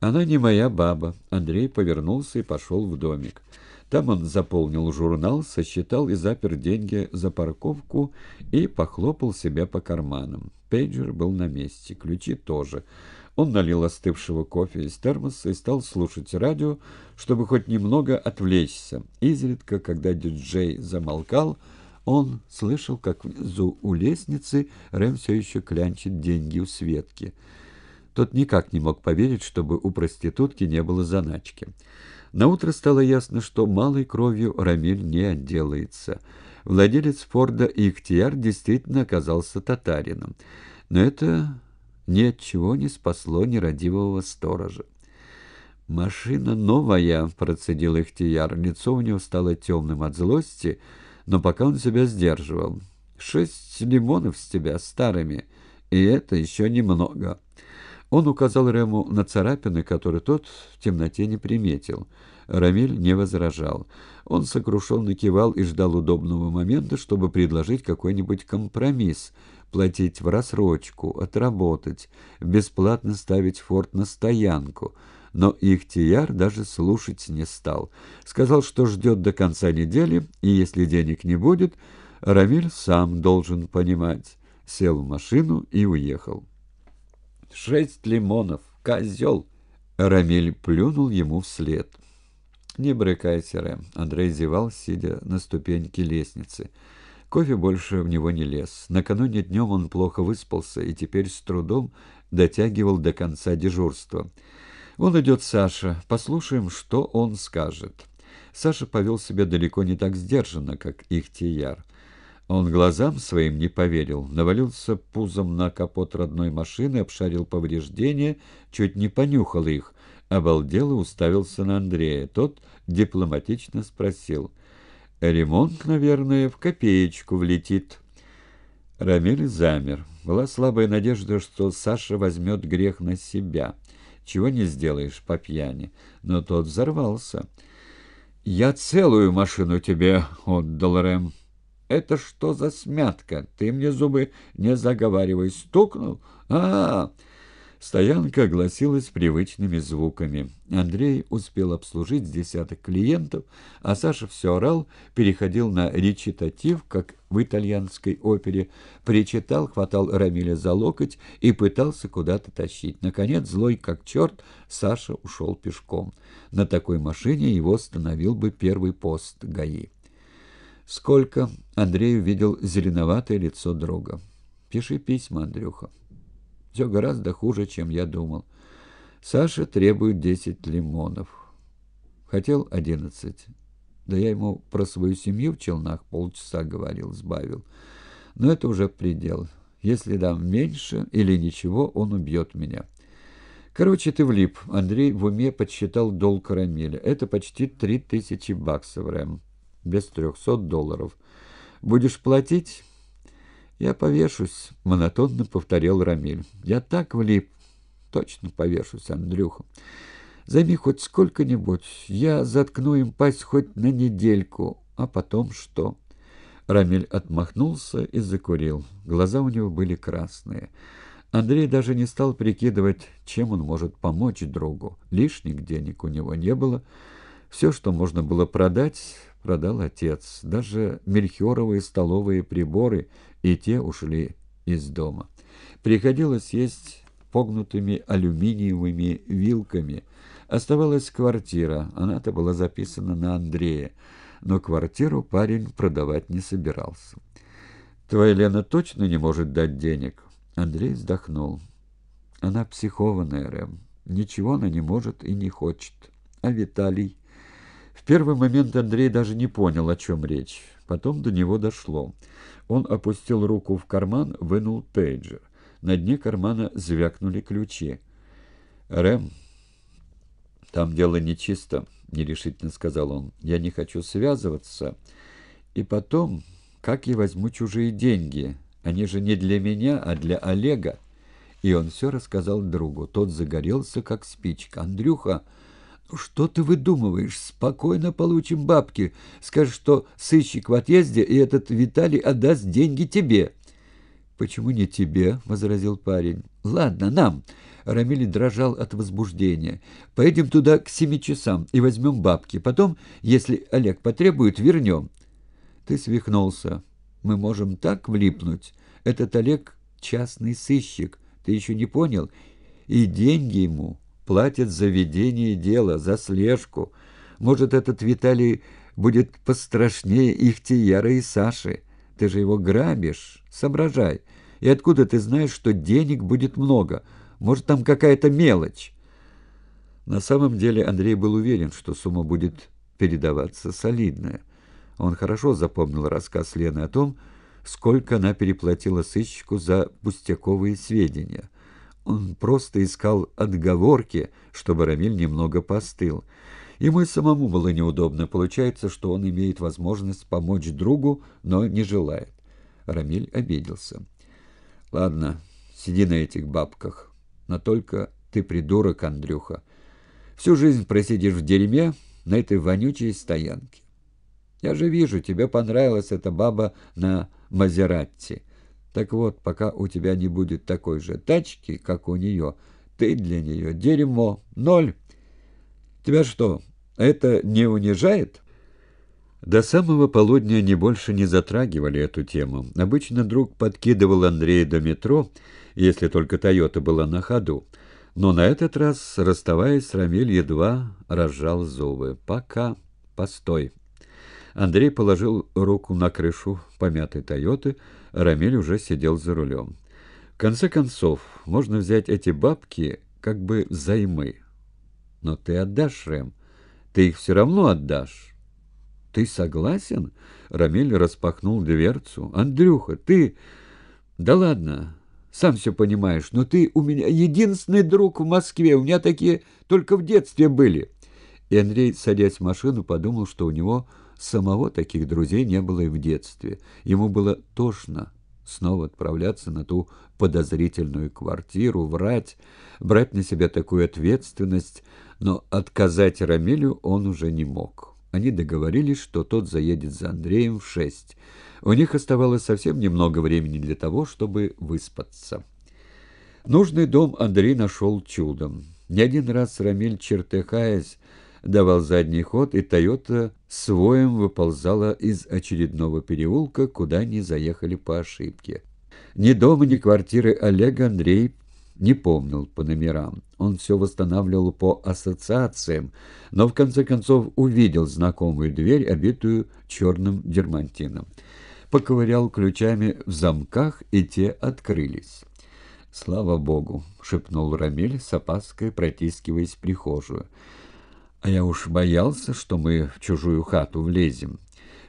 «Она не моя баба». Андрей повернулся и пошел в домик. Там он заполнил журнал, сосчитал и запер деньги за парковку и похлопал себя по карманам. Пейджер был на месте, ключи тоже. Он налил остывшего кофе из термоса и стал слушать радио, чтобы хоть немного отвлечься. Изредка, когда диджей замолкал, он слышал, как внизу у лестницы Рэм все еще клянчит деньги у Светки. Тот никак не мог поверить, чтобы у проститутки не было заначки. Наутро стало ясно, что малой кровью Рамиль не отделается. Владелец Форда Ихтияр действительно оказался татарином. Но это ни от чего не спасло нерадивого сторожа. «Машина новая», — процедил Ихтияр. Лицо у него стало темным от злости, но пока он себя сдерживал. «Шесть лимонов с тебя, старыми, и это еще немного». Он указал Рему на царапины, которые тот в темноте не приметил. Рамиль не возражал. Он сокрушенно кивал и ждал удобного момента, чтобы предложить какой-нибудь компромисс, платить в рассрочку, отработать, бесплатно ставить форт на стоянку. Но их Ихтияр даже слушать не стал. Сказал, что ждет до конца недели, и если денег не будет, Рамиль сам должен понимать. Сел в машину и уехал. Шесть лимонов, козел!» Рамиль плюнул ему вслед. «Не брыкайся, Рэм», — Андрей зевал, сидя на ступеньке лестницы. Кофе больше в него не лез. Накануне днем он плохо выспался и теперь с трудом дотягивал до конца дежурства. «Вон идет Саша. Послушаем, что он скажет». Саша повел себя далеко не так сдержанно, как Ихтияр. Он глазам своим не поверил, навалился пузом на капот родной машины, обшарил повреждения, чуть не понюхал их, обалдел и уставился на Андрея. Тот дипломатично спросил. «Ремонт, наверное, в копеечку влетит». Рамиль замер. Была слабая надежда, что Саша возьмет грех на себя. Чего не сделаешь по пьяни. Но тот взорвался. «Я целую машину тебе отдал, Рэм». Это что за смятка? Ты мне зубы не заговаривай. Стукнул? а, -а, -а. Стоянка огласилась привычными звуками. Андрей успел обслужить десяток клиентов, а Саша все орал, переходил на речитатив, как в итальянской опере, причитал, хватал Рамиля за локоть и пытался куда-то тащить. Наконец, злой как черт, Саша ушел пешком. На такой машине его остановил бы первый пост ГАИ. Сколько Андрей увидел зеленоватое лицо друга. «Пиши письма, Андрюха. Все гораздо хуже, чем я думал. Саша требует десять лимонов. Хотел одиннадцать. Да я ему про свою семью в Челнах полчаса говорил, сбавил. Но это уже предел. Если дам меньше или ничего, он убьет меня. Короче, ты влип. Андрей в уме подсчитал долг Рамиля. Это почти три тысячи баксов, Рэм без трехсот долларов. Будешь платить?» «Я повешусь», — монотонно повторил Рамиль. «Я так влип. Точно повешусь, Андрюха. Займи хоть сколько-нибудь. Я заткну им пасть хоть на недельку. А потом что?» Рамиль отмахнулся и закурил. Глаза у него были красные. Андрей даже не стал прикидывать, чем он может помочь другу. Лишних денег у него не было. Все, что можно было продать, продал отец. Даже мельхиоровые столовые приборы и те ушли из дома. Приходилось есть погнутыми алюминиевыми вилками. Оставалась квартира, она-то была записана на Андрея, но квартиру парень продавать не собирался. «Твоя Лена точно не может дать денег?» Андрей вздохнул. «Она психованная, Рэм. Ничего она не может и не хочет. А Виталий...» первый момент Андрей даже не понял, о чем речь. Потом до него дошло. Он опустил руку в карман, вынул пейджер. На дне кармана звякнули ключи. «Рэм, там дело нечисто», — нерешительно сказал он. «Я не хочу связываться. И потом, как я возьму чужие деньги? Они же не для меня, а для Олега». И он все рассказал другу. Тот загорелся, как спичка. «Андрюха!» «Что ты выдумываешь? Спокойно получим бабки. Скажешь, что сыщик в отъезде, и этот Виталий отдаст деньги тебе». «Почему не тебе?» — возразил парень. «Ладно, нам». Рамиль дрожал от возбуждения. «Поедем туда к семи часам и возьмем бабки. Потом, если Олег потребует, вернем». «Ты свихнулся. Мы можем так влипнуть. Этот Олег — частный сыщик. Ты еще не понял? И деньги ему платят за ведение дела, за слежку. Может, этот Виталий будет пострашнее их Тияра и Саши. Ты же его грабишь, соображай. И откуда ты знаешь, что денег будет много? Может, там какая-то мелочь?» На самом деле Андрей был уверен, что сумма будет передаваться солидная. Он хорошо запомнил рассказ Лены о том, сколько она переплатила сыщику за пустяковые сведения. Он просто искал отговорки, чтобы Рамиль немного постыл. Ему и самому было неудобно. Получается, что он имеет возможность помочь другу, но не желает. Рамиль обиделся. «Ладно, сиди на этих бабках. Но только ты придурок, Андрюха. Всю жизнь просидишь в дерьме на этой вонючей стоянке. Я же вижу, тебе понравилась эта баба на Мазератти». Так вот, пока у тебя не будет такой же тачки, как у нее, ты для нее дерьмо, ноль. Тебя что, это не унижает? До самого полудня не больше не затрагивали эту тему. Обычно друг подкидывал Андрея до метро, если только «Тойота» была на ходу. Но на этот раз, расставаясь, Рамиль едва разжал зубы. «Пока. Постой». Андрей положил руку на крышу помятой «Тойоты», Рамиль уже сидел за рулем. В конце концов, можно взять эти бабки как бы займы. Но ты отдашь, Рэм. Ты их все равно отдашь. Ты согласен? Рамиль распахнул дверцу. Андрюха, ты... Да ладно, сам все понимаешь, но ты у меня единственный друг в Москве. У меня такие только в детстве были. И Андрей, садясь в машину, подумал, что у него самого таких друзей не было и в детстве. Ему было тошно снова отправляться на ту подозрительную квартиру, врать, брать на себя такую ответственность, но отказать Рамилю он уже не мог. Они договорились, что тот заедет за Андреем в шесть. У них оставалось совсем немного времени для того, чтобы выспаться. Нужный дом Андрей нашел чудом. Не один раз Рамиль, чертыхаясь, давал задний ход, и «Тойота» своем выползала из очередного переулка, куда они заехали по ошибке. Ни дома, ни квартиры Олега Андрей не помнил по номерам. Он все восстанавливал по ассоциациям, но в конце концов увидел знакомую дверь, обитую черным дермантином. Поковырял ключами в замках, и те открылись. «Слава Богу!» — шепнул Рамиль с опаской, протискиваясь в прихожую. А я уж боялся, что мы в чужую хату влезем.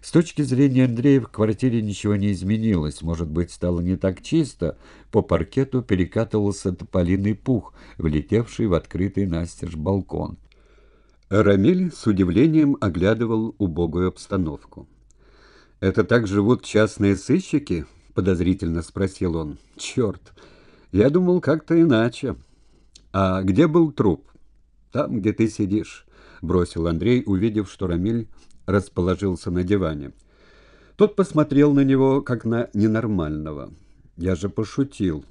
С точки зрения Андрея в квартире ничего не изменилось. Может быть, стало не так чисто. По паркету перекатывался тополиный пух, влетевший в открытый настежь балкон. Рамиль с удивлением оглядывал убогую обстановку. «Это так живут частные сыщики?» — подозрительно спросил он. «Черт! Я думал как-то иначе. А где был труп?» «Там, где ты сидишь». — бросил Андрей, увидев, что Рамиль расположился на диване. Тот посмотрел на него, как на ненормального. «Я же пошутил.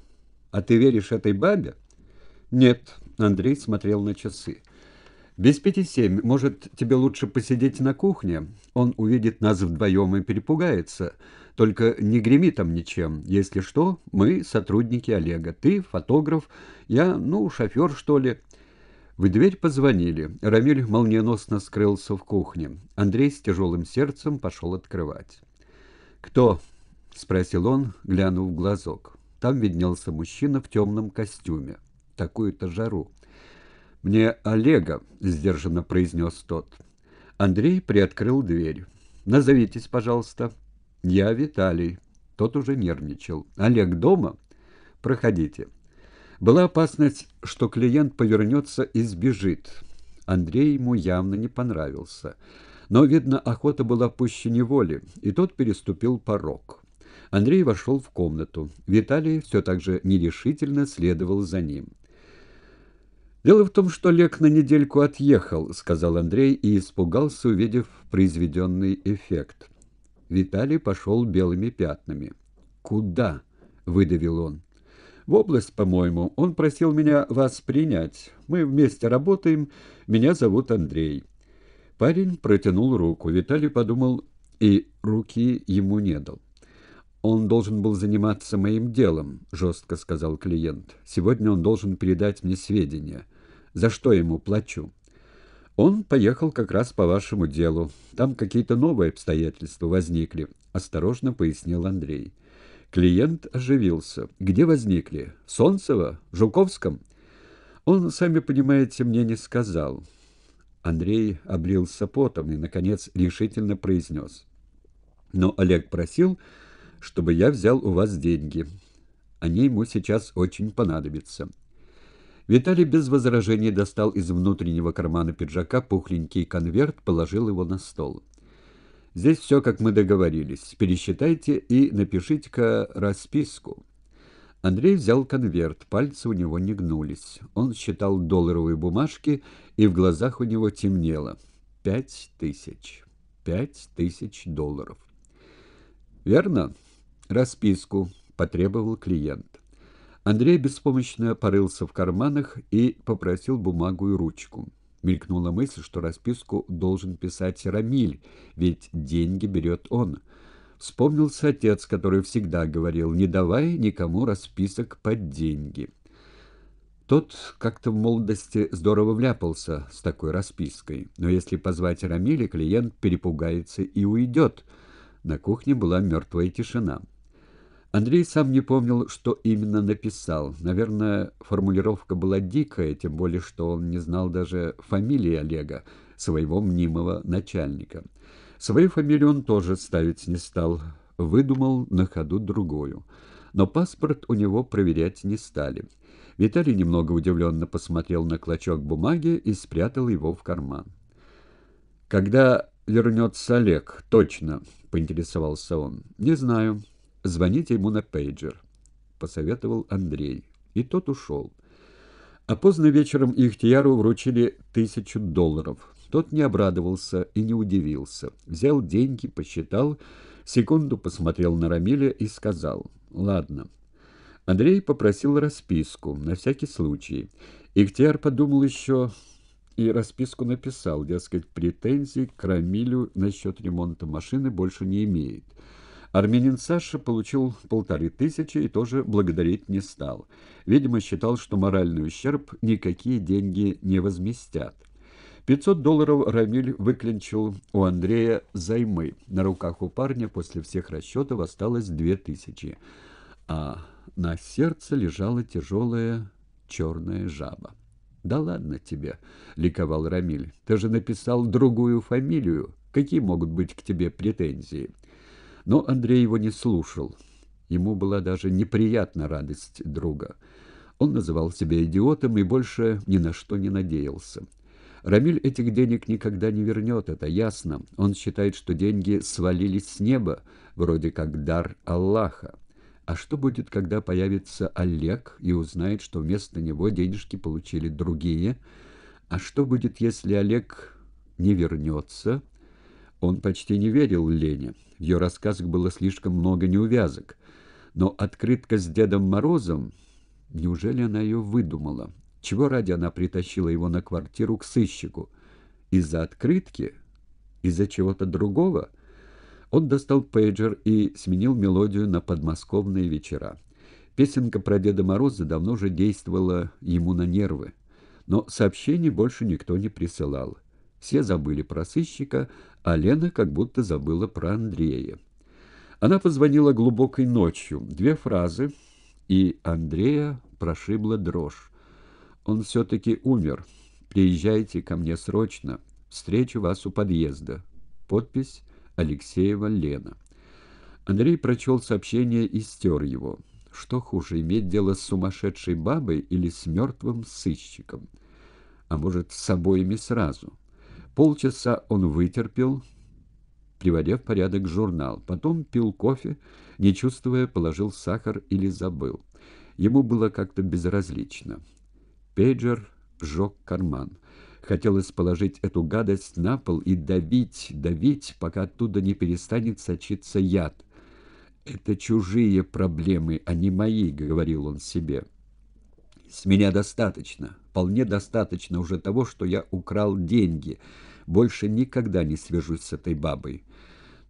А ты веришь этой бабе?» «Нет», — Андрей смотрел на часы. «Без пяти семь. Может, тебе лучше посидеть на кухне? Он увидит нас вдвоем и перепугается. Только не греми там ничем. Если что, мы сотрудники Олега. Ты фотограф, я, ну, шофер, что ли». В дверь позвонили. Рамиль молниеносно скрылся в кухне. Андрей с тяжелым сердцем пошел открывать. «Кто?» — спросил он, глянув в глазок. Там виднелся мужчина в темном костюме. Такую-то жару. «Мне Олега», — сдержанно произнес тот. Андрей приоткрыл дверь. «Назовитесь, пожалуйста». «Я Виталий». Тот уже нервничал. «Олег дома?» «Проходите». Была опасность, что клиент повернется и сбежит. Андрей ему явно не понравился. Но, видно, охота была пуще неволи, и тот переступил порог. Андрей вошел в комнату. Виталий все так же нерешительно следовал за ним. «Дело в том, что Лек на недельку отъехал», — сказал Андрей и испугался, увидев произведенный эффект. Виталий пошел белыми пятнами. «Куда?» — выдавил он в область, по-моему. Он просил меня вас принять. Мы вместе работаем. Меня зовут Андрей». Парень протянул руку. Виталий подумал и руки ему не дал. «Он должен был заниматься моим делом», — жестко сказал клиент. «Сегодня он должен передать мне сведения. За что ему плачу?» «Он поехал как раз по вашему делу. Там какие-то новые обстоятельства возникли», — осторожно пояснил Андрей. Клиент оживился. «Где возникли? В Солнцево? Жуковском?» Он, сами понимаете, мне не сказал. Андрей облился потом и, наконец, решительно произнес. «Но Олег просил, чтобы я взял у вас деньги. Они ему сейчас очень понадобятся». Виталий без возражений достал из внутреннего кармана пиджака пухленький конверт, положил его на стол. Здесь все, как мы договорились. Пересчитайте и напишите-ка расписку». Андрей взял конверт, пальцы у него не гнулись. Он считал долларовые бумажки, и в глазах у него темнело. «Пять тысяч. Пять тысяч долларов». «Верно? Расписку», — потребовал клиент. Андрей беспомощно порылся в карманах и попросил бумагу и ручку мелькнула мысль, что расписку должен писать Рамиль, ведь деньги берет он. Вспомнился отец, который всегда говорил, не давай никому расписок под деньги. Тот как-то в молодости здорово вляпался с такой распиской, но если позвать Рамиля, клиент перепугается и уйдет. На кухне была мертвая тишина. Андрей сам не помнил, что именно написал. Наверное, формулировка была дикая, тем более, что он не знал даже фамилии Олега, своего мнимого начальника. Свою фамилию он тоже ставить не стал, выдумал на ходу другую. Но паспорт у него проверять не стали. Виталий немного удивленно посмотрел на клочок бумаги и спрятал его в карман. «Когда вернется Олег, точно?» — поинтересовался он. «Не знаю» звоните ему на пейджер», — посоветовал Андрей. И тот ушел. А поздно вечером Ихтияру вручили тысячу долларов. Тот не обрадовался и не удивился. Взял деньги, посчитал, секунду посмотрел на Рамиля и сказал «Ладно». Андрей попросил расписку, на всякий случай. Ихтиар подумал еще и расписку написал, дескать, претензий к Рамилю насчет ремонта машины больше не имеет. Армянин Саша получил полторы тысячи и тоже благодарить не стал. Видимо, считал, что моральный ущерб никакие деньги не возместят. 500 долларов Рамиль выклинчил у Андрея займы. На руках у парня после всех расчетов осталось две тысячи, а на сердце лежала тяжелая черная жаба. «Да ладно тебе!» — ликовал Рамиль. «Ты же написал другую фамилию. Какие могут быть к тебе претензии?» Но Андрей его не слушал. Ему была даже неприятна радость друга. Он называл себя идиотом и больше ни на что не надеялся. Рамиль этих денег никогда не вернет, это ясно. Он считает, что деньги свалились с неба, вроде как дар Аллаха. А что будет, когда появится Олег и узнает, что вместо него денежки получили другие? А что будет, если Олег не вернется? Он почти не верил Лене. В ее рассказах было слишком много неувязок. Но открытка с Дедом Морозом... Неужели она ее выдумала? Чего ради она притащила его на квартиру к сыщику? Из-за открытки? Из-за чего-то другого? Он достал пейджер и сменил мелодию на подмосковные вечера. Песенка про Деда Мороза давно уже действовала ему на нервы. Но сообщений больше никто не присылал. Все забыли про сыщика, а Лена как будто забыла про Андрея. Она позвонила глубокой ночью. Две фразы, и Андрея прошибла дрожь. «Он все-таки умер. Приезжайте ко мне срочно. Встречу вас у подъезда». Подпись Алексеева Лена. Андрей прочел сообщение и стер его. Что хуже, иметь дело с сумасшедшей бабой или с мертвым сыщиком? А может, с обоими сразу?» Полчаса он вытерпел, приводя в порядок журнал. Потом пил кофе, не чувствуя, положил сахар или забыл. Ему было как-то безразлично. Пейджер сжег карман. Хотелось положить эту гадость на пол и давить, давить, пока оттуда не перестанет сочиться яд. «Это чужие проблемы, а не мои», — говорил он себе. «С меня достаточно вполне достаточно уже того, что я украл деньги. Больше никогда не свяжусь с этой бабой.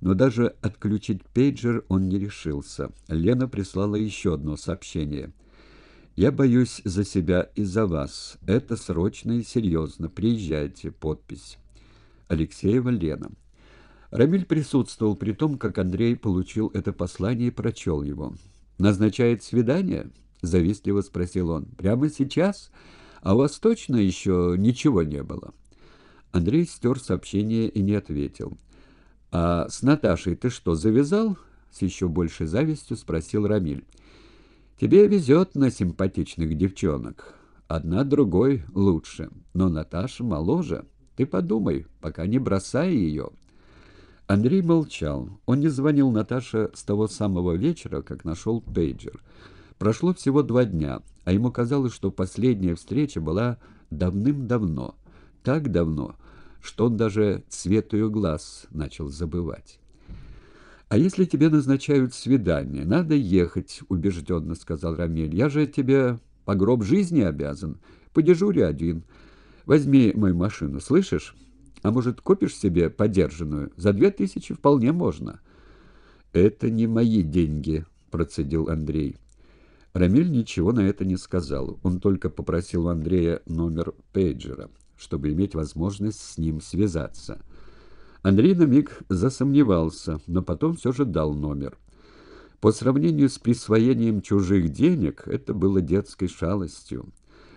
Но даже отключить пейджер он не решился. Лена прислала еще одно сообщение. «Я боюсь за себя и за вас. Это срочно и серьезно. Приезжайте. Подпись». Алексеева Лена. Рамиль присутствовал при том, как Андрей получил это послание и прочел его. «Назначает свидание?» – завистливо спросил он. «Прямо сейчас?» А у вас точно еще ничего не было?» Андрей стер сообщение и не ответил. «А с Наташей ты что, завязал?» — с еще большей завистью спросил Рамиль. «Тебе везет на симпатичных девчонок. Одна другой лучше. Но Наташа моложе. Ты подумай, пока не бросай ее». Андрей молчал. Он не звонил Наташе с того самого вечера, как нашел пейджер. Прошло всего два дня, а ему казалось, что последняя встреча была давным-давно. Так давно, что он даже цвет ее глаз начал забывать. «А если тебе назначают свидание, надо ехать», — убежденно сказал Рамиль. «Я же тебе по гроб жизни обязан. Подежури один. Возьми мою машину, слышишь? А может, купишь себе подержанную? За две тысячи вполне можно». «Это не мои деньги», — процедил Андрей. Рамиль ничего на это не сказал. Он только попросил у Андрея номер пейджера, чтобы иметь возможность с ним связаться. Андрей на миг засомневался, но потом все же дал номер. По сравнению с присвоением чужих денег, это было детской шалостью.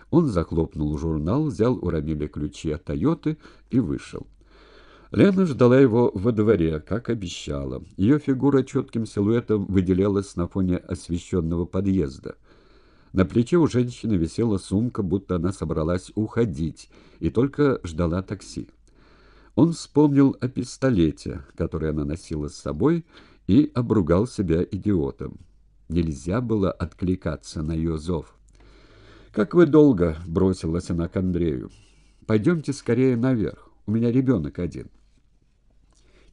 Он захлопнул журнал, взял у Рамиля ключи от «Тойоты» и вышел. Лена ждала его во дворе, как обещала. Ее фигура четким силуэтом выделялась на фоне освещенного подъезда. На плече у женщины висела сумка, будто она собралась уходить, и только ждала такси. Он вспомнил о пистолете, который она носила с собой, и обругал себя идиотом. Нельзя было откликаться на ее зов. «Как вы долго!» — бросилась она к Андрею. «Пойдемте скорее наверх. У меня ребенок один».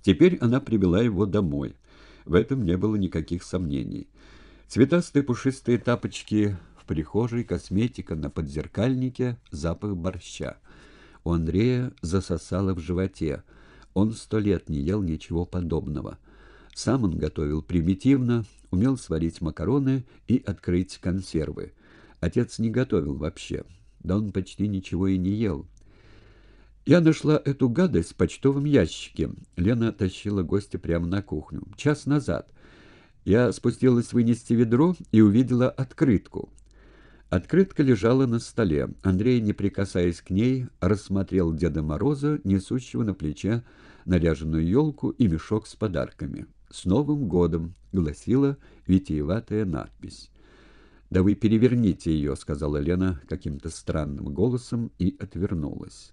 Теперь она привела его домой. В этом не было никаких сомнений. Цветастые пушистые тапочки в прихожей, косметика на подзеркальнике, запах борща. У Андрея засосало в животе. Он сто лет не ел ничего подобного. Сам он готовил примитивно, умел сварить макароны и открыть консервы. Отец не готовил вообще. Да он почти ничего и не ел. Я нашла эту гадость в почтовом ящике. Лена тащила гостя прямо на кухню. Час назад. Я спустилась вынести ведро и увидела открытку. Открытка лежала на столе. Андрей, не прикасаясь к ней, рассмотрел Деда Мороза, несущего на плече наряженную елку и мешок с подарками. «С Новым годом!» — гласила витиеватая надпись. «Да вы переверните ее», — сказала Лена каким-то странным голосом и отвернулась.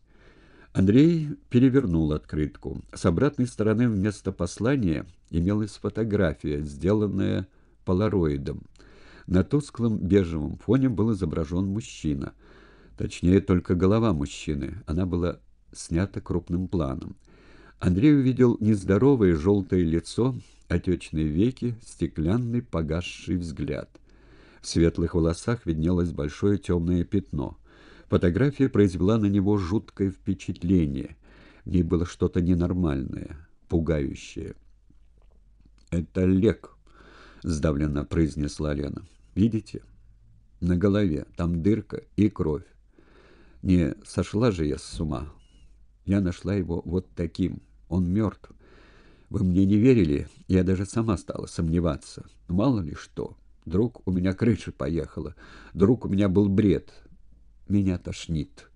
Андрей перевернул открытку. С обратной стороны вместо послания имелась фотография, сделанная полароидом. На тусклом бежевом фоне был изображен мужчина. Точнее, только голова мужчины. Она была снята крупным планом. Андрей увидел нездоровое желтое лицо, отечные веки, стеклянный погасший взгляд. В светлых волосах виднелось большое темное пятно — Фотография произвела на него жуткое впечатление. В ней было что-то ненормальное, пугающее. «Это Лек», — сдавленно произнесла Лена. «Видите? На голове. Там дырка и кровь. Не сошла же я с ума. Я нашла его вот таким. Он мертв. Вы мне не верили? Я даже сама стала сомневаться. Мало ли что. Вдруг у меня крыша поехала. Вдруг у меня был бред. Меня тошнит».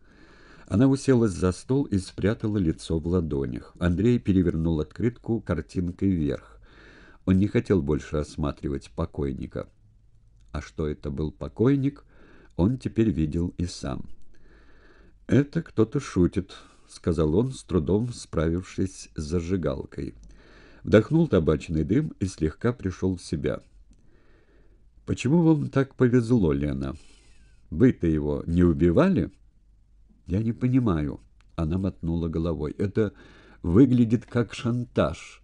Она уселась за стол и спрятала лицо в ладонях. Андрей перевернул открытку картинкой вверх. Он не хотел больше осматривать покойника. А что это был покойник, он теперь видел и сам. «Это кто-то шутит», — сказал он, с трудом справившись с зажигалкой. Вдохнул табачный дым и слегка пришел в себя. «Почему вам так повезло, Лена?» Вы-то его не убивали? Я не понимаю. Она мотнула головой. Это выглядит как шантаж.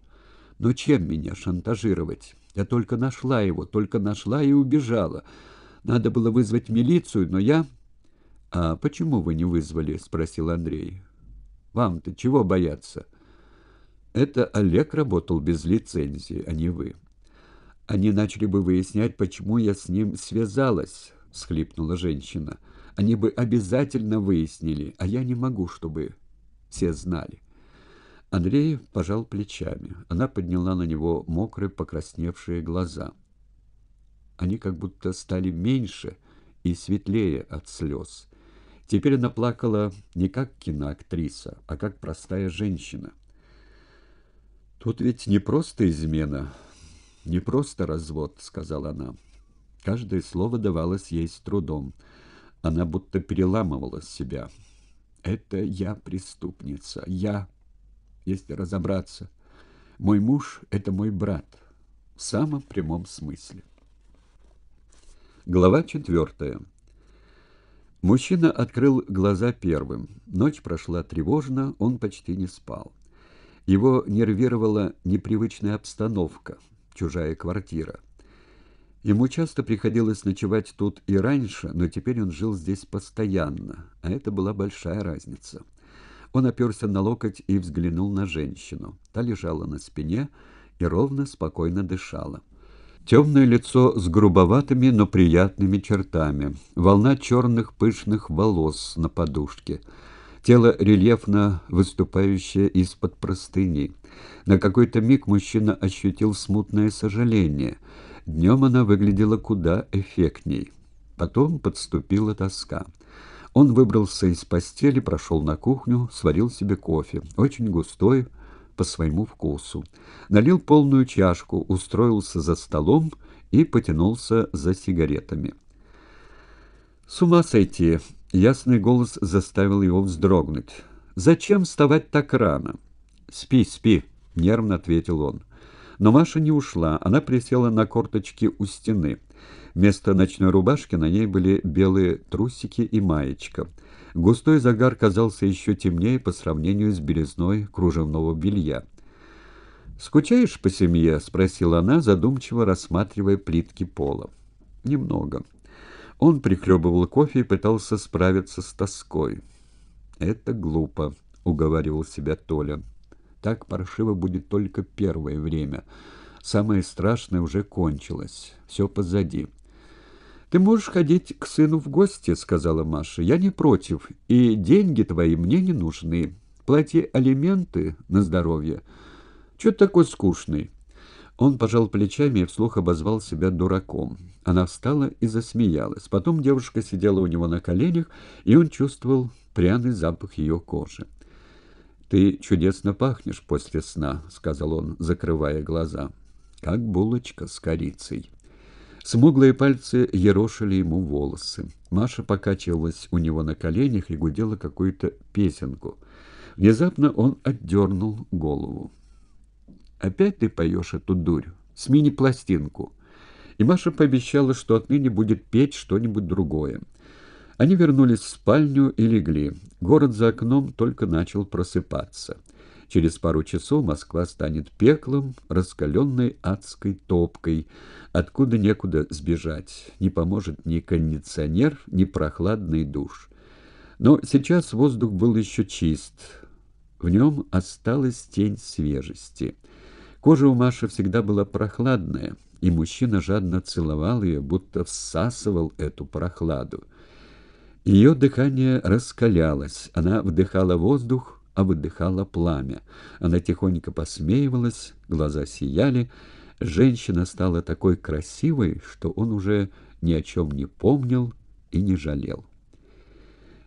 Но чем меня шантажировать? Я только нашла его, только нашла и убежала. Надо было вызвать милицию, но я... А почему вы не вызвали? Спросил Андрей. Вам-то чего бояться? Это Олег работал без лицензии, а не вы. Они начали бы выяснять, почему я с ним связалась. — схлипнула женщина. «Они бы обязательно выяснили, а я не могу, чтобы все знали». Андрей пожал плечами. Она подняла на него мокрые, покрасневшие глаза. Они как будто стали меньше и светлее от слез. Теперь она плакала не как киноактриса, а как простая женщина. «Тут ведь не просто измена, не просто развод», — сказала она. Каждое слово давалось ей с трудом. Она будто переламывала себя. «Это я преступница, я, если разобраться. Мой муж — это мой брат, в самом прямом смысле». Глава четвертая. Мужчина открыл глаза первым. Ночь прошла тревожно, он почти не спал. Его нервировала непривычная обстановка, чужая квартира — Ему часто приходилось ночевать тут и раньше, но теперь он жил здесь постоянно, а это была большая разница. Он оперся на локоть и взглянул на женщину. Та лежала на спине и ровно, спокойно дышала. Темное лицо с грубоватыми, но приятными чертами. Волна черных пышных волос на подушке. Тело рельефно выступающее из-под простыни. На какой-то миг мужчина ощутил смутное сожаление — Днем она выглядела куда эффектней. Потом подступила тоска. Он выбрался из постели, прошел на кухню, сварил себе кофе, очень густой, по своему вкусу. Налил полную чашку, устроился за столом и потянулся за сигаретами. «С ума сойти!» — ясный голос заставил его вздрогнуть. «Зачем вставать так рано?» «Спи, спи!» — нервно ответил он. Но Маша не ушла, она присела на корточки у стены. Вместо ночной рубашки на ней были белые трусики и маечка. Густой загар казался еще темнее по сравнению с белизной кружевного белья. «Скучаешь по семье?» — спросила она, задумчиво рассматривая плитки пола. «Немного». Он прихлебывал кофе и пытался справиться с тоской. «Это глупо», — уговаривал себя Толя. Так паршиво будет только первое время. Самое страшное уже кончилось. Все позади. «Ты можешь ходить к сыну в гости», — сказала Маша. «Я не против, и деньги твои мне не нужны. Плати алименты на здоровье. Чего ты такой скучный?» Он пожал плечами и вслух обозвал себя дураком. Она встала и засмеялась. Потом девушка сидела у него на коленях, и он чувствовал пряный запах ее кожи. «Ты чудесно пахнешь после сна», — сказал он, закрывая глаза. «Как булочка с корицей». Смуглые пальцы ерошили ему волосы. Маша покачивалась у него на коленях и гудела какую-то песенку. Внезапно он отдернул голову. «Опять ты поешь эту дурь? Смени пластинку». И Маша пообещала, что отныне будет петь что-нибудь другое. Они вернулись в спальню и легли. Город за окном только начал просыпаться. Через пару часов Москва станет пеклом, раскаленной адской топкой, откуда некуда сбежать. Не поможет ни кондиционер, ни прохладный душ. Но сейчас воздух был еще чист. В нем осталась тень свежести. Кожа у Маши всегда была прохладная, и мужчина жадно целовал ее, будто всасывал эту прохладу. Ее дыхание раскалялось, она вдыхала воздух, а выдыхала пламя. Она тихонько посмеивалась, глаза сияли. Женщина стала такой красивой, что он уже ни о чем не помнил и не жалел.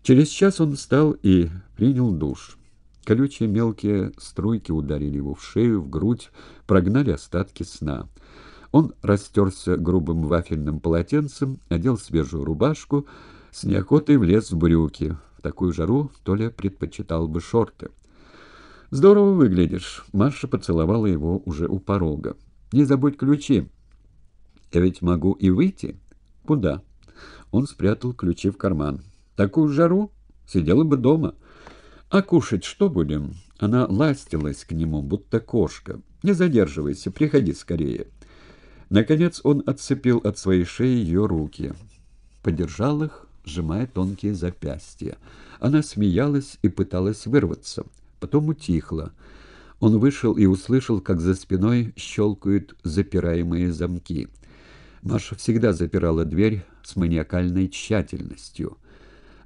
Через час он встал и принял душ. Колючие мелкие струйки ударили его в шею, в грудь, прогнали остатки сна. Он растерся грубым вафельным полотенцем, одел свежую рубашку, с неохотой влез в брюки. В такую жару Толя предпочитал бы шорты. «Здорово выглядишь!» Маша поцеловала его уже у порога. «Не забудь ключи!» «Я ведь могу и выйти?» «Куда?» Он спрятал ключи в карман. «Такую жару? Сидела бы дома!» «А кушать что будем?» Она ластилась к нему, будто кошка. «Не задерживайся, приходи скорее». Наконец он отцепил от своей шеи ее руки, подержал их, сжимая тонкие запястья. Она смеялась и пыталась вырваться. Потом утихла. Он вышел и услышал, как за спиной щелкают запираемые замки. Маша всегда запирала дверь с маниакальной тщательностью.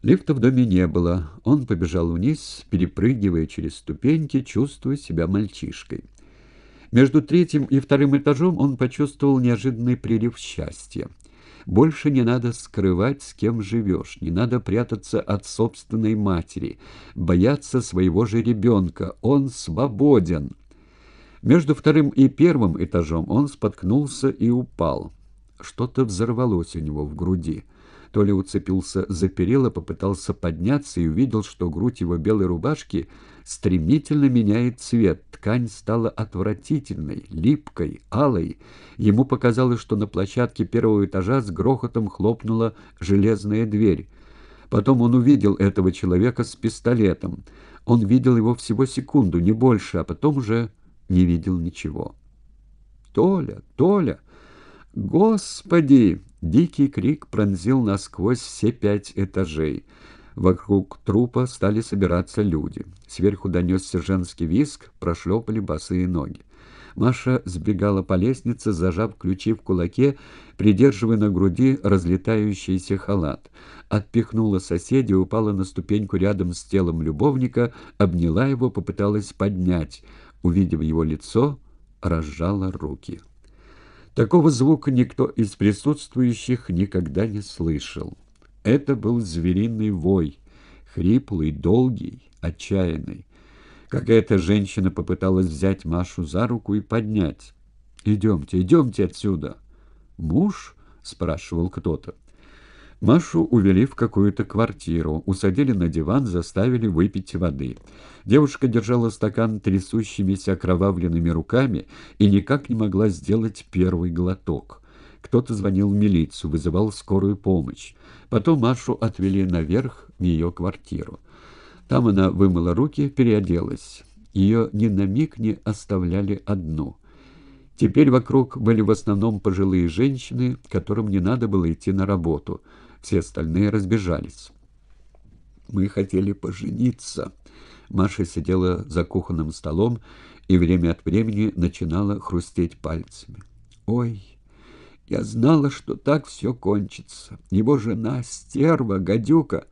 Лифта в доме не было. Он побежал вниз, перепрыгивая через ступеньки, чувствуя себя мальчишкой. Между третьим и вторым этажом он почувствовал неожиданный прилив счастья. Больше не надо скрывать, с кем живешь, не надо прятаться от собственной матери, бояться своего же ребенка. Он свободен. Между вторым и первым этажом он споткнулся и упал. Что-то взорвалось у него в груди то ли уцепился за перила, попытался подняться и увидел, что грудь его белой рубашки стремительно меняет цвет. Ткань стала отвратительной, липкой, алой. Ему показалось, что на площадке первого этажа с грохотом хлопнула железная дверь. Потом он увидел этого человека с пистолетом. Он видел его всего секунду, не больше, а потом уже не видел ничего. «Толя! Толя! Господи!» Дикий крик пронзил насквозь все пять этажей. Вокруг трупа стали собираться люди. Сверху донесся женский виск, прошлепали босые ноги. Маша сбегала по лестнице, зажав ключи в кулаке, придерживая на груди разлетающийся халат. Отпихнула соседей, упала на ступеньку рядом с телом любовника, обняла его, попыталась поднять. Увидев его лицо, разжала руки. Такого звука никто из присутствующих никогда не слышал. Это был звериный вой, хриплый, долгий, отчаянный. Какая-то женщина попыталась взять Машу за руку и поднять. «Идемте, идемте отсюда!» «Муж?» — спрашивал кто-то. Машу увели в какую-то квартиру, усадили на диван, заставили выпить воды. Девушка держала стакан трясущимися окровавленными руками и никак не могла сделать первый глоток. Кто-то звонил в милицию, вызывал скорую помощь. Потом Машу отвели наверх в ее квартиру. Там она вымыла руки, переоделась. Ее ни на миг не оставляли одну – Теперь вокруг были в основном пожилые женщины, которым не надо было идти на работу – все остальные разбежались. «Мы хотели пожениться». Маша сидела за кухонным столом и время от времени начинала хрустеть пальцами. «Ой, я знала, что так все кончится. Его жена — стерва, гадюка.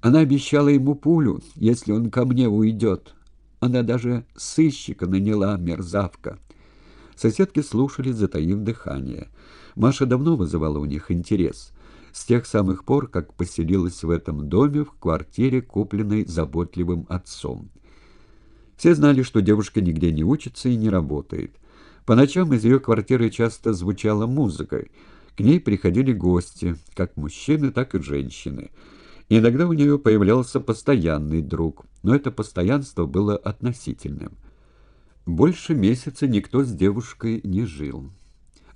Она обещала ему пулю, если он ко мне уйдет. Она даже сыщика наняла, мерзавка». Соседки слушали, затаив дыхание. Маша давно вызывала у них интерес с тех самых пор, как поселилась в этом доме в квартире, купленной заботливым отцом. Все знали, что девушка нигде не учится и не работает. По ночам из ее квартиры часто звучала музыка. К ней приходили гости, как мужчины, так и женщины. иногда у нее появлялся постоянный друг, но это постоянство было относительным. Больше месяца никто с девушкой не жил.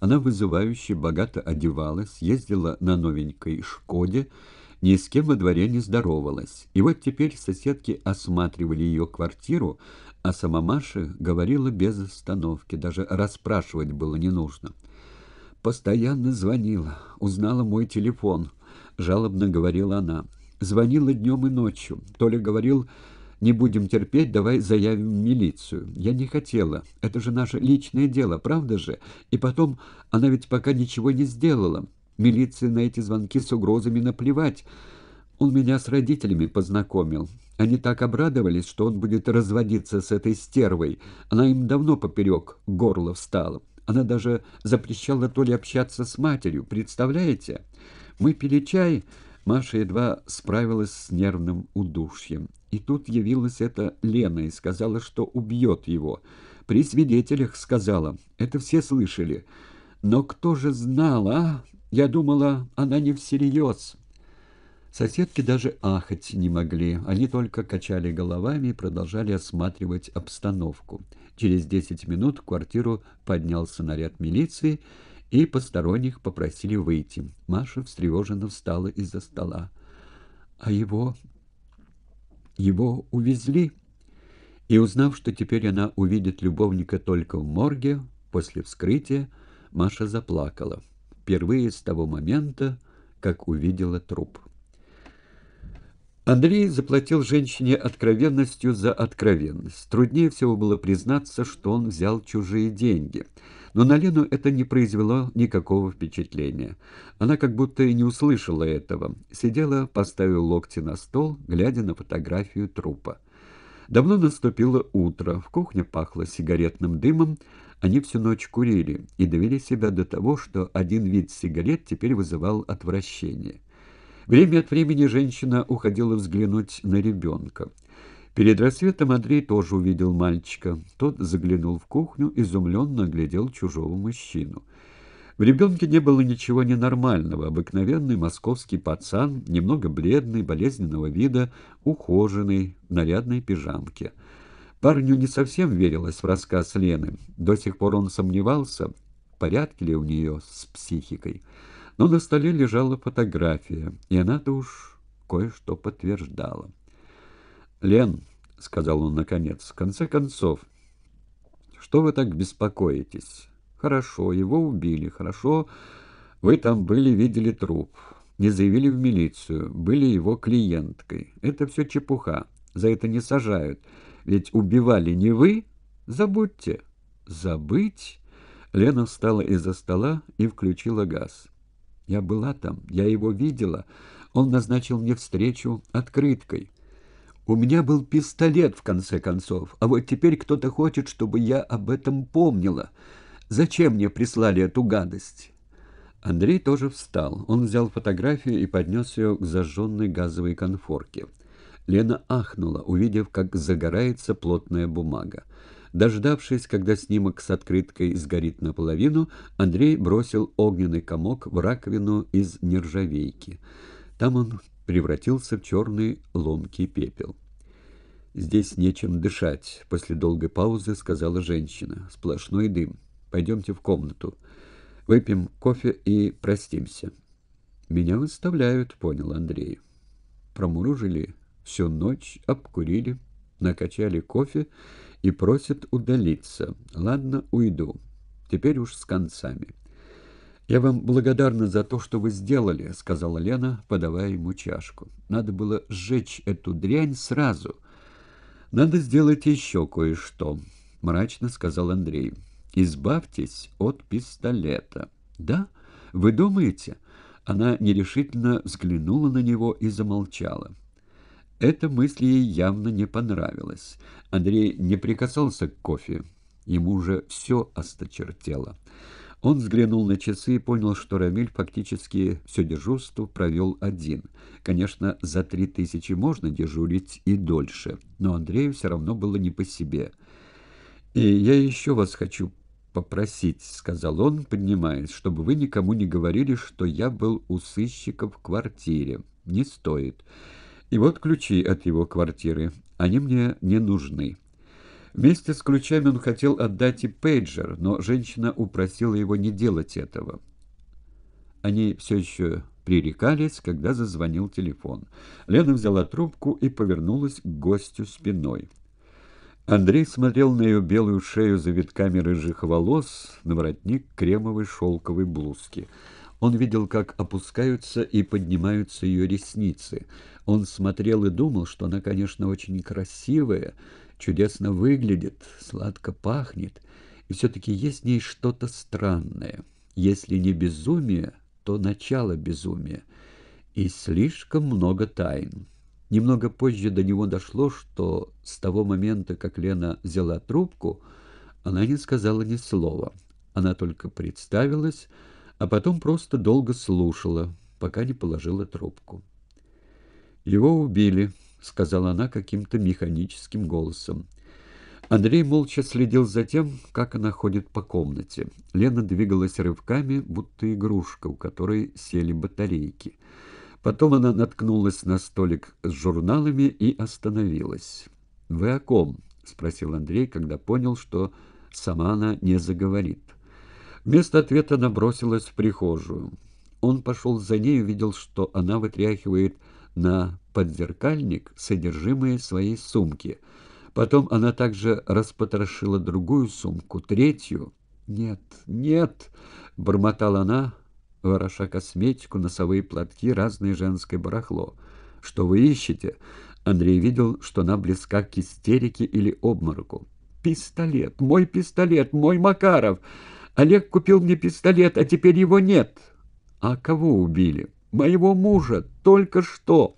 Она вызывающе богато одевалась, ездила на новенькой «Шкоде», ни с кем во дворе не здоровалась. И вот теперь соседки осматривали ее квартиру, а сама Маша говорила без остановки, даже расспрашивать было не нужно. «Постоянно звонила, узнала мой телефон», — жалобно говорила она. «Звонила днем и ночью. Толя говорил, не будем терпеть, давай заявим в милицию. Я не хотела. Это же наше личное дело, правда же? И потом, она ведь пока ничего не сделала. Милиции на эти звонки с угрозами наплевать. Он меня с родителями познакомил. Они так обрадовались, что он будет разводиться с этой стервой. Она им давно поперек горло встала. Она даже запрещала то ли общаться с матерью, представляете? Мы пили чай... Маша едва справилась с нервным удушьем. И тут явилась эта Лена и сказала, что убьет его. При свидетелях сказала. Это все слышали. Но кто же знал, а? Я думала, она не всерьез. Соседки даже ахать не могли. Они только качали головами и продолжали осматривать обстановку. Через десять минут в квартиру поднялся наряд милиции, и посторонних попросили выйти. Маша встревоженно встала из-за стола. «А его... его увезли?» И узнав, что теперь она увидит любовника только в морге, после вскрытия Маша заплакала. Впервые с того момента, как увидела труп. Андрей заплатил женщине откровенностью за откровенность. Труднее всего было признаться, что он взял чужие деньги. Но на Лену это не произвело никакого впечатления. Она как будто и не услышала этого. Сидела, поставив локти на стол, глядя на фотографию трупа. Давно наступило утро, в кухне пахло сигаретным дымом, они всю ночь курили и довели себя до того, что один вид сигарет теперь вызывал отвращение. Время от времени женщина уходила взглянуть на ребенка. Перед рассветом Андрей тоже увидел мальчика. Тот заглянул в кухню, изумленно глядел чужого мужчину. В ребенке не было ничего ненормального. Обыкновенный московский пацан, немного бледный, болезненного вида, ухоженный, в нарядной пижамке. Парню не совсем верилось в рассказ Лены. До сих пор он сомневался, в порядке ли у нее с психикой. Но на столе лежала фотография, и она-то уж кое-что подтверждала. «Лен», — сказал он наконец, — «в конце концов, что вы так беспокоитесь? Хорошо, его убили, хорошо, вы там были, видели труп, не заявили в милицию, были его клиенткой. Это все чепуха, за это не сажают, ведь убивали не вы, забудьте». «Забыть?» Лена встала из-за стола и включила газ. Я была там, я его видела. Он назначил мне встречу открыткой. У меня был пистолет, в конце концов, а вот теперь кто-то хочет, чтобы я об этом помнила. Зачем мне прислали эту гадость?» Андрей тоже встал. Он взял фотографию и поднес ее к зажженной газовой конфорке. Лена ахнула, увидев, как загорается плотная бумага. Дождавшись, когда снимок с открыткой сгорит наполовину, Андрей бросил огненный комок в раковину из нержавейки. Там он превратился в черный ломкий пепел. «Здесь нечем дышать», — после долгой паузы сказала женщина. «Сплошной дым. Пойдемте в комнату. Выпьем кофе и простимся». «Меня выставляют», — понял Андрей. Промуружили всю ночь, обкурили, накачали кофе и просит удалиться. Ладно, уйду. Теперь уж с концами. «Я вам благодарна за то, что вы сделали», — сказала Лена, подавая ему чашку. «Надо было сжечь эту дрянь сразу». «Надо сделать еще кое-что», — мрачно сказал Андрей. «Избавьтесь от пистолета». «Да? Вы думаете?» Она нерешительно взглянула на него и замолчала. Эта мысль ей явно не понравилась. Андрей не прикасался к кофе. Ему уже все осточертело. Он взглянул на часы и понял, что Рамиль фактически все дежурство провел один. Конечно, за три тысячи можно дежурить и дольше, но Андрею все равно было не по себе. «И я еще вас хочу попросить», — сказал он, поднимаясь, «чтобы вы никому не говорили, что я был у сыщика в квартире. Не стоит. И вот ключи от его квартиры. Они мне не нужны. Вместе с ключами он хотел отдать и пейджер, но женщина упросила его не делать этого. Они все еще пререкались, когда зазвонил телефон. Лена взяла трубку и повернулась к гостю спиной. Андрей смотрел на ее белую шею завитками рыжих волос, на воротник кремовой шелковой блузки — он видел, как опускаются и поднимаются ее ресницы. Он смотрел и думал, что она, конечно, очень красивая, чудесно выглядит, сладко пахнет, и все-таки есть в ней что-то странное. Если не безумие, то начало безумия. И слишком много тайн. Немного позже до него дошло, что с того момента, как Лена взяла трубку, она не сказала ни слова. Она только представилась, а потом просто долго слушала, пока не положила трубку. «Его убили», — сказала она каким-то механическим голосом. Андрей молча следил за тем, как она ходит по комнате. Лена двигалась рывками, будто игрушка, у которой сели батарейки. Потом она наткнулась на столик с журналами и остановилась. «Вы о ком?» — спросил Андрей, когда понял, что сама она не заговорит. Вместо ответа набросилась в прихожую. Он пошел за ней и увидел, что она вытряхивает на подзеркальник содержимое своей сумки. Потом она также распотрошила другую сумку, третью. «Нет, нет!» — бормотала она, вороша косметику, носовые платки, разное женское барахло. «Что вы ищете?» Андрей видел, что она близка к истерике или обмороку. «Пистолет! Мой пистолет! Мой Макаров!» Олег купил мне пистолет, а теперь его нет. А кого убили? Моего мужа, только что.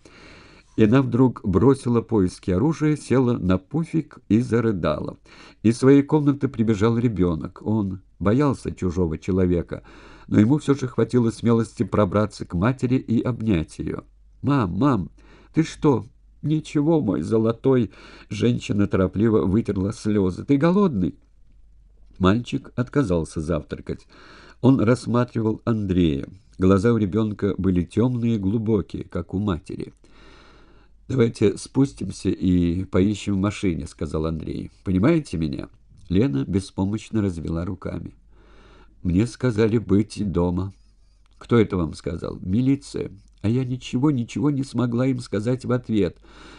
И она вдруг бросила поиски оружия, села на пуфик и зарыдала. Из своей комнаты прибежал ребенок. Он боялся чужого человека, но ему все же хватило смелости пробраться к матери и обнять ее. «Мам, мам, ты что, «Ничего, мой золотой!» — женщина торопливо вытерла слезы. «Ты голодный?» Мальчик отказался завтракать. Он рассматривал Андрея. Глаза у ребенка были темные и глубокие, как у матери. «Давайте спустимся и поищем в машине», — сказал Андрей. «Понимаете меня?» Лена беспомощно развела руками. «Мне сказали быть дома». «Кто это вам сказал?» «Милиция». А я ничего, ничего не смогла им сказать в ответ.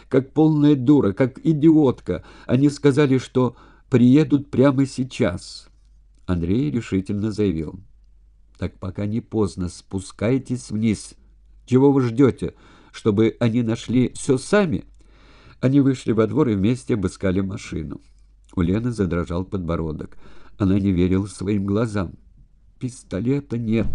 Как полная дура, как идиотка. Они сказали, что приедут прямо сейчас», — Андрей решительно заявил. «Так пока не поздно, спускайтесь вниз. Чего вы ждете, чтобы они нашли все сами?» Они вышли во двор и вместе обыскали машину. У Лены задрожал подбородок. Она не верила своим глазам. «Пистолета нет»,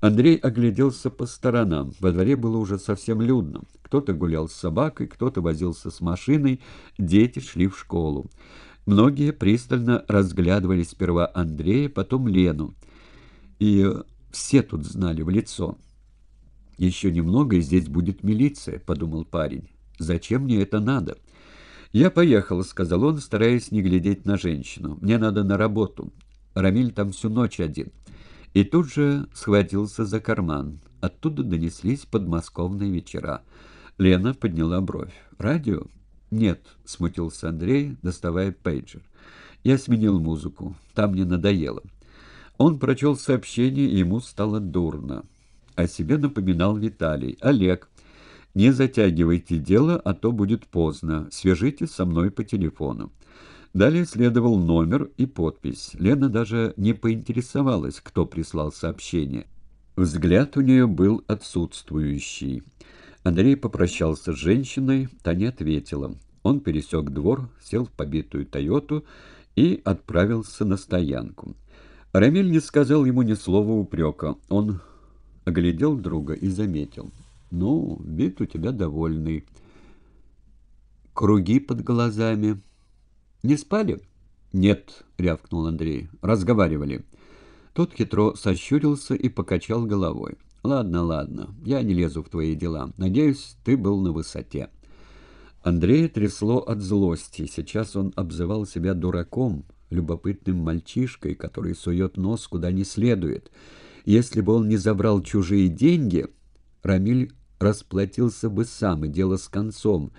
Андрей огляделся по сторонам. Во дворе было уже совсем людно. Кто-то гулял с собакой, кто-то возился с машиной, дети шли в школу. Многие пристально разглядывали сперва Андрея, потом Лену. И все тут знали в лицо. «Еще немного, и здесь будет милиция», — подумал парень. «Зачем мне это надо?» «Я поехал», — сказал он, стараясь не глядеть на женщину. «Мне надо на работу. Рамиль там всю ночь один». И тут же схватился за карман. Оттуда донеслись подмосковные вечера. Лена подняла бровь. «Радио?» «Нет», — смутился Андрей, доставая пейджер. «Я сменил музыку. Там мне надоело». Он прочел сообщение, и ему стало дурно. О себе напоминал Виталий. «Олег, не затягивайте дело, а то будет поздно. Свяжите со мной по телефону». Далее следовал номер и подпись. Лена даже не поинтересовалась, кто прислал сообщение. Взгляд у нее был отсутствующий. Андрей попрощался с женщиной, та не ответила. Он пересек двор, сел в побитую «Тойоту» и отправился на стоянку. Рамиль не сказал ему ни слова упрека. Он оглядел друга и заметил. «Ну, вид у тебя довольный. Круги под глазами. Не спали?» «Нет», — рявкнул Андрей. «Разговаривали». Тот хитро сощурился и покачал головой. Ладно, ладно, я не лезу в твои дела. Надеюсь, ты был на высоте. Андрея трясло от злости. Сейчас он обзывал себя дураком, любопытным мальчишкой, который сует нос куда не следует. Если бы он не забрал чужие деньги, Рамиль расплатился бы сам, и дело с концом.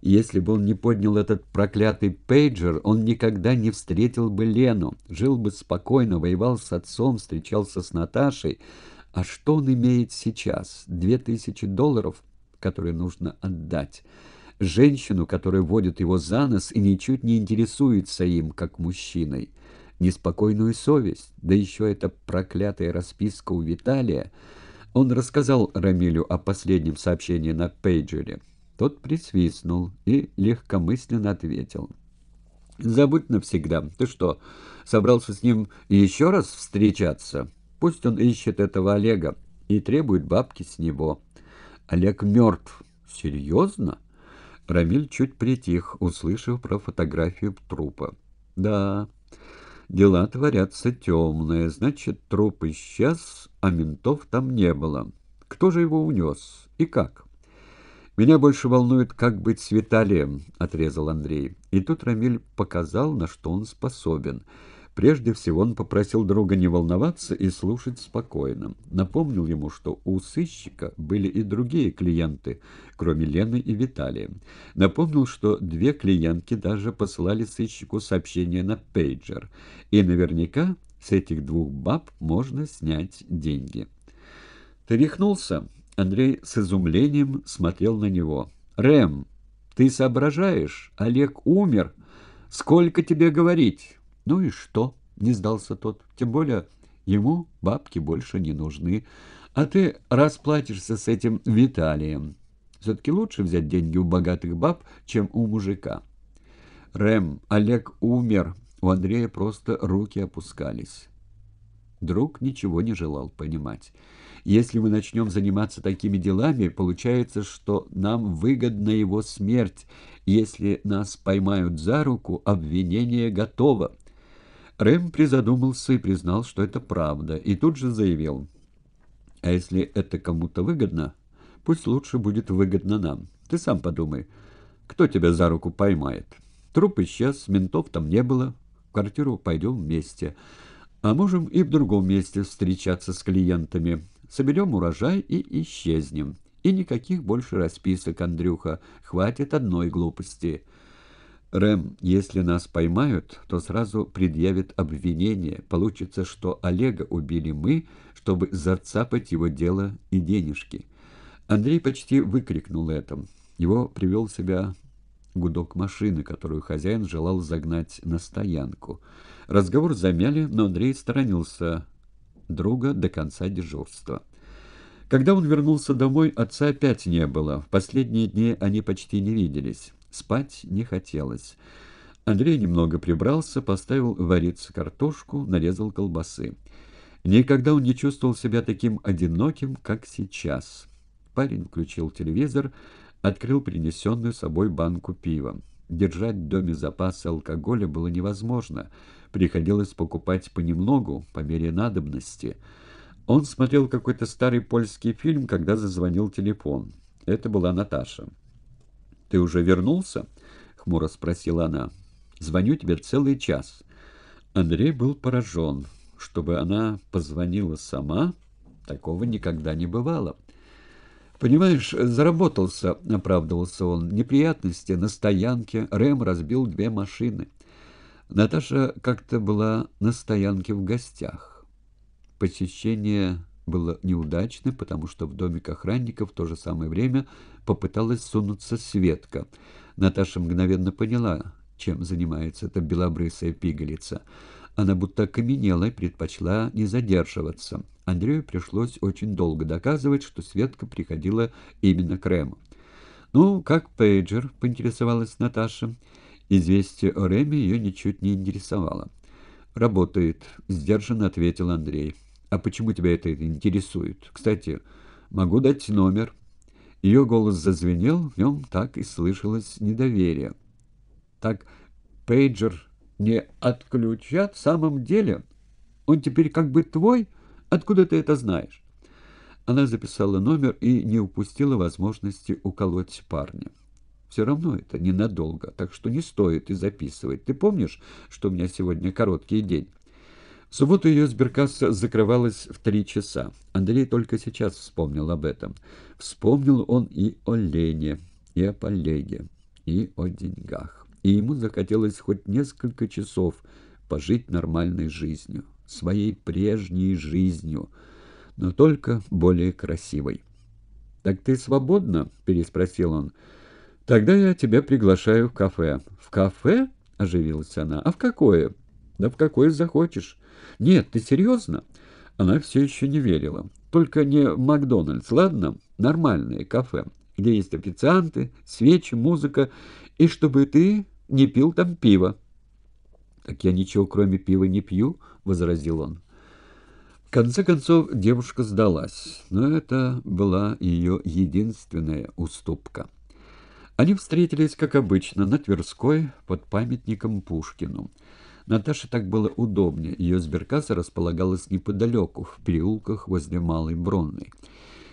Если бы он не поднял этот проклятый пейджер, он никогда не встретил бы Лену, жил бы спокойно, воевал с отцом, встречался с Наташей, а что он имеет сейчас? Две тысячи долларов, которые нужно отдать. Женщину, которая водит его за нос и ничуть не интересуется им, как мужчиной. Неспокойную совесть, да еще эта проклятая расписка у Виталия. Он рассказал Рамилю о последнем сообщении на пейджере. Тот присвистнул и легкомысленно ответил. «Забудь навсегда. Ты что, собрался с ним еще раз встречаться?» Пусть он ищет этого Олега и требует бабки с него. Олег мертв. Серьезно? Рамиль чуть притих, услышав про фотографию трупа. Да, дела творятся темные. Значит, труп исчез, а ментов там не было. Кто же его унес и как? «Меня больше волнует, как быть с Виталием», — отрезал Андрей. И тут Рамиль показал, на что он способен — Прежде всего он попросил друга не волноваться и слушать спокойно. Напомнил ему, что у сыщика были и другие клиенты, кроме Лены и Виталия. Напомнил, что две клиентки даже посылали сыщику сообщение на пейджер. И наверняка с этих двух баб можно снять деньги. «Ты рехнулся?» Андрей с изумлением смотрел на него. «Рэм, ты соображаешь? Олег умер. Сколько тебе говорить?» «Ну и что?» — не сдался тот. «Тем более ему бабки больше не нужны. А ты расплатишься с этим Виталием. Все-таки лучше взять деньги у богатых баб, чем у мужика». «Рэм, Олег умер». У Андрея просто руки опускались. Друг ничего не желал понимать. «Если мы начнем заниматься такими делами, получается, что нам выгодна его смерть. Если нас поймают за руку, обвинение готово. Рэм призадумался и признал, что это правда, и тут же заявил. «А если это кому-то выгодно, пусть лучше будет выгодно нам. Ты сам подумай, кто тебя за руку поймает? Труп исчез, ментов там не было. В квартиру пойдем вместе. А можем и в другом месте встречаться с клиентами. Соберем урожай и исчезнем. И никаких больше расписок, Андрюха. Хватит одной глупости». Рэм, если нас поймают, то сразу предъявит обвинение. Получится, что Олега убили мы, чтобы зацапать его дело и денежки. Андрей почти выкрикнул это. Его привел в себя гудок машины, которую хозяин желал загнать на стоянку. Разговор замяли, но Андрей сторонился друга до конца дежурства. Когда он вернулся домой, отца опять не было. В последние дни они почти не виделись. Спать не хотелось. Андрей немного прибрался, поставил вариться картошку, нарезал колбасы. Никогда он не чувствовал себя таким одиноким, как сейчас. Парень включил телевизор, открыл принесенную собой банку пива. Держать в доме запасы алкоголя было невозможно. Приходилось покупать понемногу, по мере надобности. Он смотрел какой-то старый польский фильм, когда зазвонил телефон. Это была Наташа. «Ты уже вернулся?» — хмуро спросила она. «Звоню тебе целый час». Андрей был поражен. Чтобы она позвонила сама, такого никогда не бывало. «Понимаешь, заработался», — оправдывался он. «Неприятности на стоянке. Рэм разбил две машины». Наташа как-то была на стоянке в гостях. Посещение было неудачным, потому что в домик охранников в то же самое время попыталась сунуться Светка. Наташа мгновенно поняла, чем занимается эта белобрысая пигалица. Она будто окаменела и предпочла не задерживаться. Андрею пришлось очень долго доказывать, что Светка приходила именно к Рэму. «Ну, как пейджер?» — поинтересовалась Наташа. Известие о Рэме ее ничуть не интересовало. «Работает», — сдержанно ответил Андрей. «А почему тебя это интересует? Кстати, могу дать номер». Ее голос зазвенел, в нем так и слышалось недоверие. Так пейджер не отключат в самом деле? Он теперь как бы твой? Откуда ты это знаешь? Она записала номер и не упустила возможности уколоть парня. Все равно это ненадолго, так что не стоит и записывать. Ты помнишь, что у меня сегодня короткий день? В субботу ее сберкасса закрывалась в три часа. Андрей только сейчас вспомнил об этом. Вспомнил он и о Лене, и о Полеге, и о деньгах. И ему захотелось хоть несколько часов пожить нормальной жизнью, своей прежней жизнью, но только более красивой. «Так ты свободна?» — переспросил он. «Тогда я тебя приглашаю в кафе». «В кафе?» — оживилась она. «А в какое?» «Да в какое захочешь». «Нет, ты серьезно?» Она все еще не верила. «Только не Макдональдс, ладно? Нормальное кафе, где есть официанты, свечи, музыка, и чтобы ты не пил там пиво». «Так я ничего, кроме пива, не пью», — возразил он. В конце концов, девушка сдалась, но это была ее единственная уступка. Они встретились, как обычно, на Тверской под памятником Пушкину. Наташе так было удобнее. Ее сберкасса располагалась неподалеку, в переулках возле Малой Бронной.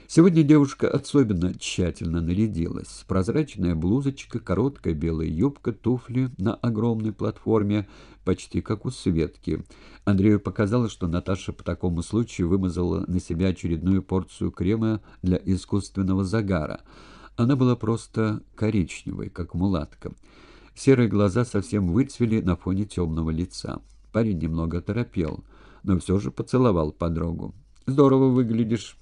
Сегодня девушка особенно тщательно нарядилась. Прозрачная блузочка, короткая белая юбка, туфли на огромной платформе, почти как у Светки. Андрею показалось, что Наташа по такому случаю вымазала на себя очередную порцию крема для искусственного загара. Она была просто коричневой, как мулатка. Серые глаза совсем выцвели на фоне темного лица. Парень немного торопел, но все же поцеловал подругу. «Здорово выглядишь.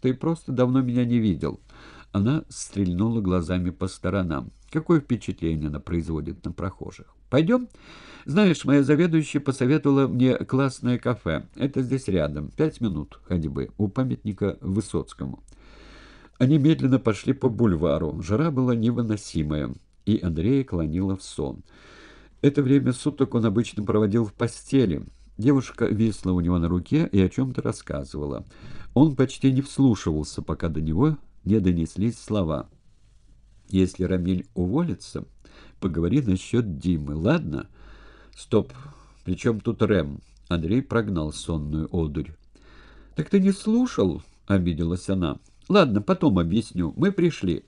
Ты просто давно меня не видел». Она стрельнула глазами по сторонам. Какое впечатление она производит на прохожих. «Пойдем?» «Знаешь, моя заведующая посоветовала мне классное кафе. Это здесь рядом. Пять минут ходьбы. У памятника Высоцкому». Они медленно пошли по бульвару. Жара была невыносимая и Андрея клонила в сон. Это время суток он обычно проводил в постели. Девушка висла у него на руке и о чем-то рассказывала. Он почти не вслушивался, пока до него не донеслись слова. «Если Рамиль уволится, поговори насчет Димы, ладно?» «Стоп! Причем тут Рэм?» Андрей прогнал сонную одурь. «Так ты не слушал?» — обиделась она. «Ладно, потом объясню. Мы пришли».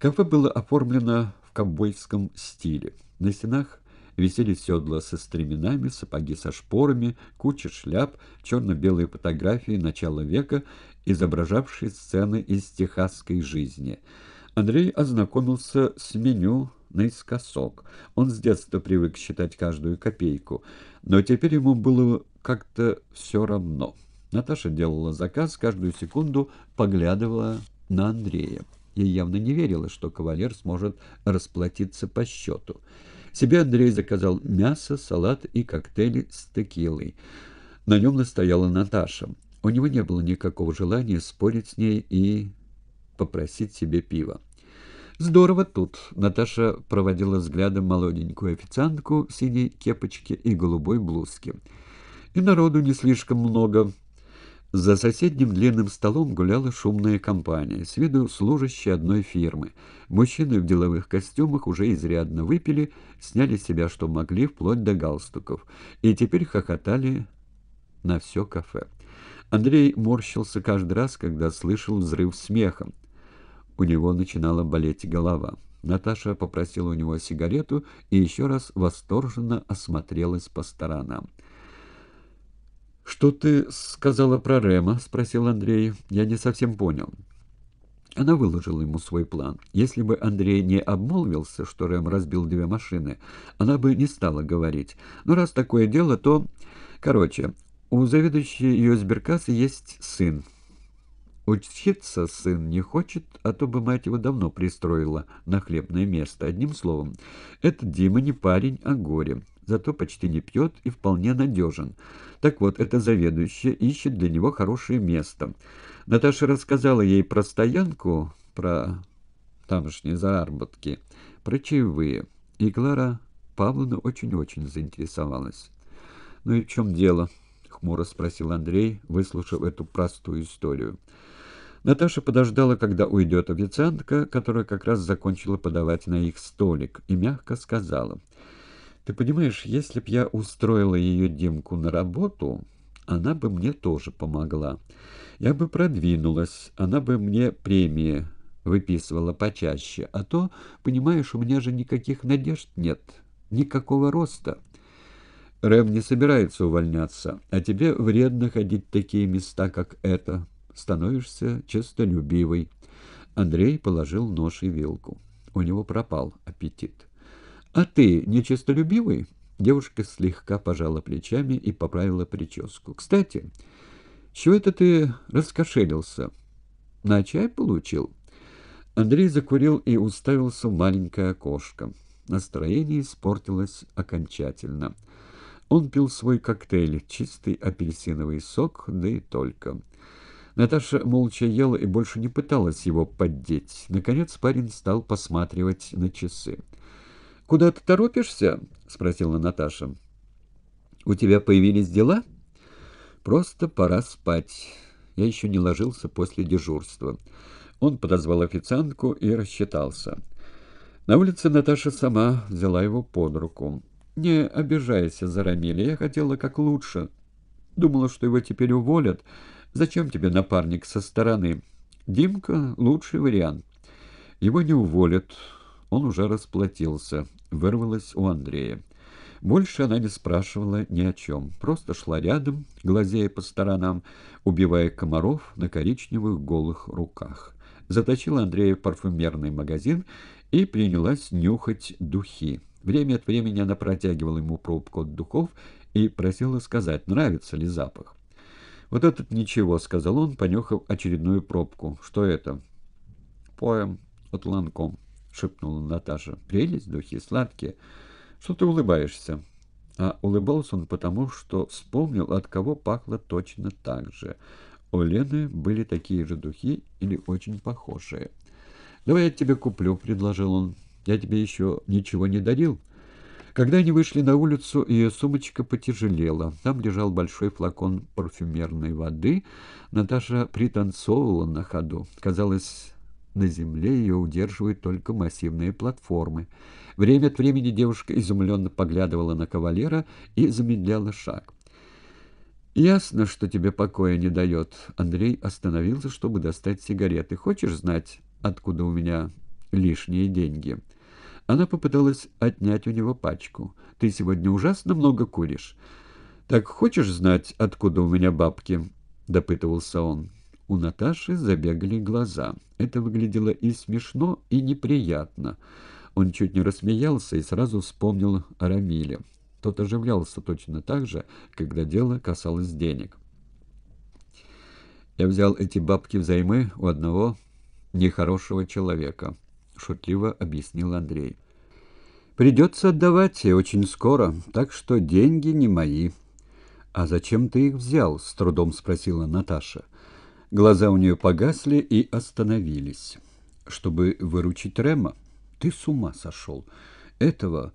Кафе было оформлено ковбойском стиле. На стенах висели седла со стременами, сапоги со шпорами, куча шляп, черно-белые фотографии начала века, изображавшие сцены из техасской жизни. Андрей ознакомился с меню наискосок. Он с детства привык считать каждую копейку, но теперь ему было как-то все равно. Наташа делала заказ, каждую секунду поглядывала на Андрея. Ей явно не верилось, что кавалер сможет расплатиться по счету. Себе Андрей заказал мясо, салат и коктейли с текилой. На нем настояла Наташа. У него не было никакого желания спорить с ней и попросить себе пива. «Здорово тут!» — Наташа проводила взглядом молоденькую официантку в синей кепочке и голубой блузке. «И народу не слишком много. За соседним длинным столом гуляла шумная компания, с виду служащие одной фирмы. Мужчины в деловых костюмах уже изрядно выпили, сняли с себя что могли, вплоть до галстуков, и теперь хохотали на все кафе. Андрей морщился каждый раз, когда слышал взрыв смеха. У него начинала болеть голова. Наташа попросила у него сигарету и еще раз восторженно осмотрелась по сторонам. «Что ты сказала про Рема?» — спросил Андрей. «Я не совсем понял». Она выложила ему свой план. Если бы Андрей не обмолвился, что Рэм разбил две машины, она бы не стала говорить. Но раз такое дело, то... Короче, у заведующей ее сберкассы есть сын. Учиться сын не хочет, а то бы мать его давно пристроила на хлебное место. Одним словом, это Дима не парень, а горе. Зато почти не пьет и вполне надежен. Так вот, эта заведующая ищет для него хорошее место. Наташа рассказала ей про стоянку, про тамошние заработки, про чаевые. И Клара Павловна очень-очень заинтересовалась. «Ну и в чем дело?» — хмуро спросил Андрей, выслушав эту простую историю. Наташа подождала, когда уйдет официантка, которая как раз закончила подавать на их столик, и мягко сказала — ты понимаешь, если б я устроила ее Димку на работу, она бы мне тоже помогла. Я бы продвинулась, она бы мне премии выписывала почаще. А то, понимаешь, у меня же никаких надежд нет, никакого роста. Рэм не собирается увольняться, а тебе вредно ходить в такие места, как это. Становишься честолюбивой. Андрей положил нож и вилку. У него пропал аппетит. «А ты нечистолюбивый?» Девушка слегка пожала плечами и поправила прическу. «Кстати, чего это ты раскошелился? На чай получил?» Андрей закурил и уставился в маленькое окошко. Настроение испортилось окончательно. Он пил свой коктейль, чистый апельсиновый сок, да и только. Наташа молча ела и больше не пыталась его поддеть. Наконец парень стал посматривать на часы. «Куда ты торопишься?» — спросила Наташа. «У тебя появились дела?» «Просто пора спать. Я еще не ложился после дежурства». Он подозвал официантку и рассчитался. На улице Наташа сама взяла его под руку. «Не обижайся за Рамиля. Я хотела как лучше. Думала, что его теперь уволят. Зачем тебе напарник со стороны? Димка — лучший вариант. Его не уволят. Он уже расплатился вырвалось у Андрея. Больше она не спрашивала ни о чем, просто шла рядом, глазея по сторонам, убивая комаров на коричневых голых руках. Заточила Андрея в парфюмерный магазин и принялась нюхать духи. Время от времени она протягивала ему пробку от духов и просила сказать, нравится ли запах. «Вот этот ничего», — сказал он, понюхав очередную пробку. «Что это?» Поем от Ланком». — шепнула Наташа. «Прелесть, духи сладкие! Что ты улыбаешься?» А улыбался он потому, что вспомнил, от кого пахло точно так же. У Лены были такие же духи или очень похожие. «Давай я тебе куплю», — предложил он. «Я тебе еще ничего не дарил». Когда они вышли на улицу, ее сумочка потяжелела. Там лежал большой флакон парфюмерной воды. Наташа пританцовывала на ходу. Казалось, на земле ее удерживают только массивные платформы. Время от времени девушка изумленно поглядывала на кавалера и замедляла шаг. «Ясно, что тебе покоя не дает». Андрей остановился, чтобы достать сигареты. «Хочешь знать, откуда у меня лишние деньги?» Она попыталась отнять у него пачку. «Ты сегодня ужасно много куришь». «Так хочешь знать, откуда у меня бабки?» — допытывался он. У Наташи забегали глаза. Это выглядело и смешно, и неприятно. Он чуть не рассмеялся и сразу вспомнил о Рамиле. Тот оживлялся точно так же, когда дело касалось денег. «Я взял эти бабки взаймы у одного нехорошего человека», — шутливо объяснил Андрей. «Придется отдавать и очень скоро, так что деньги не мои». «А зачем ты их взял?» — с трудом спросила Наташа. «Наташа». Глаза у нее погасли и остановились. Чтобы выручить Рема, ты с ума сошел. Этого,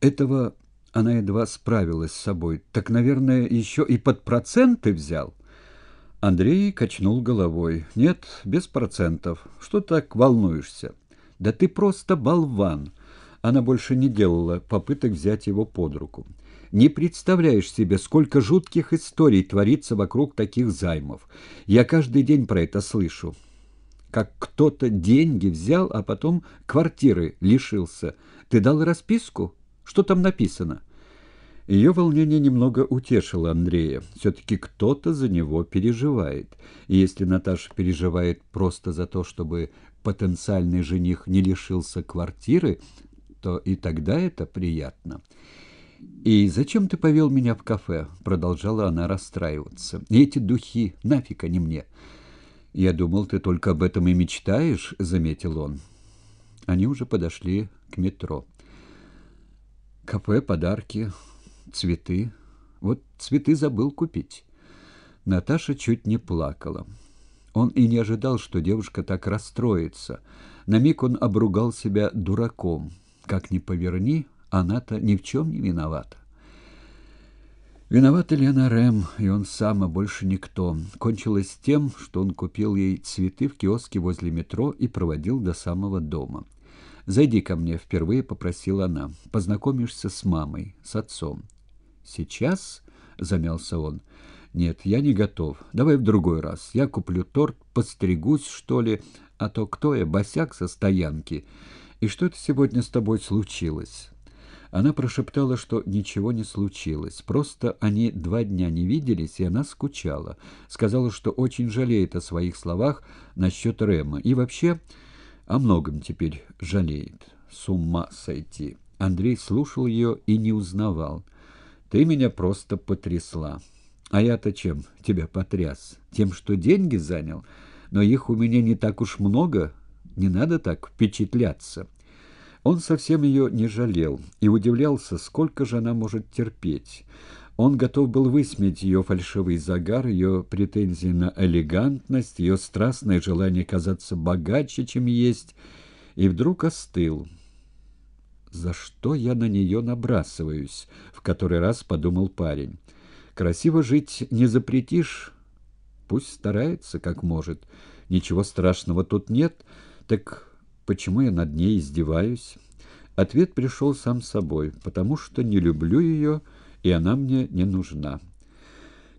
этого она едва справилась с собой. Так, наверное, еще и под проценты взял. Андрей качнул головой. «Нет, без процентов. Что так волнуешься?» «Да ты просто болван!» Она больше не делала попыток взять его под руку. Не представляешь себе, сколько жутких историй творится вокруг таких займов. Я каждый день про это слышу. Как кто-то деньги взял, а потом квартиры лишился. Ты дал расписку? Что там написано? Ее волнение немного утешило Андрея. Все-таки кто-то за него переживает. И если Наташа переживает просто за то, чтобы потенциальный жених не лишился квартиры, то и тогда это приятно. «И зачем ты повел меня в кафе?» — продолжала она расстраиваться. эти духи, нафиг они мне!» «Я думал, ты только об этом и мечтаешь», — заметил он. Они уже подошли к метро. Кафе, подарки, цветы. Вот цветы забыл купить. Наташа чуть не плакала. Он и не ожидал, что девушка так расстроится. На миг он обругал себя дураком. Как ни поверни, она-то ни в чем не виновата. Виновата Лена Рэм, и он сам, а больше никто. Кончилось тем, что он купил ей цветы в киоске возле метро и проводил до самого дома. «Зайди ко мне», — впервые попросила она. «Познакомишься с мамой, с отцом». «Сейчас?» — замялся он. «Нет, я не готов. Давай в другой раз. Я куплю торт, постригусь, что ли, а то кто я, босяк со стоянки. И что-то сегодня с тобой случилось». Она прошептала, что ничего не случилось. Просто они два дня не виделись, и она скучала. Сказала, что очень жалеет о своих словах насчет Рема. И вообще о многом теперь жалеет. С ума сойти. Андрей слушал ее и не узнавал. «Ты меня просто потрясла». «А я-то чем тебя потряс? Тем, что деньги занял? Но их у меня не так уж много. Не надо так впечатляться». Он совсем ее не жалел и удивлялся, сколько же она может терпеть. Он готов был высмеять ее фальшивый загар, ее претензии на элегантность, ее страстное желание казаться богаче, чем есть, и вдруг остыл. «За что я на нее набрасываюсь?» — в который раз подумал парень. «Красиво жить не запретишь. Пусть старается, как может. Ничего страшного тут нет. Так Почему я над ней издеваюсь? Ответ пришел сам собой, потому что не люблю ее, и она мне не нужна.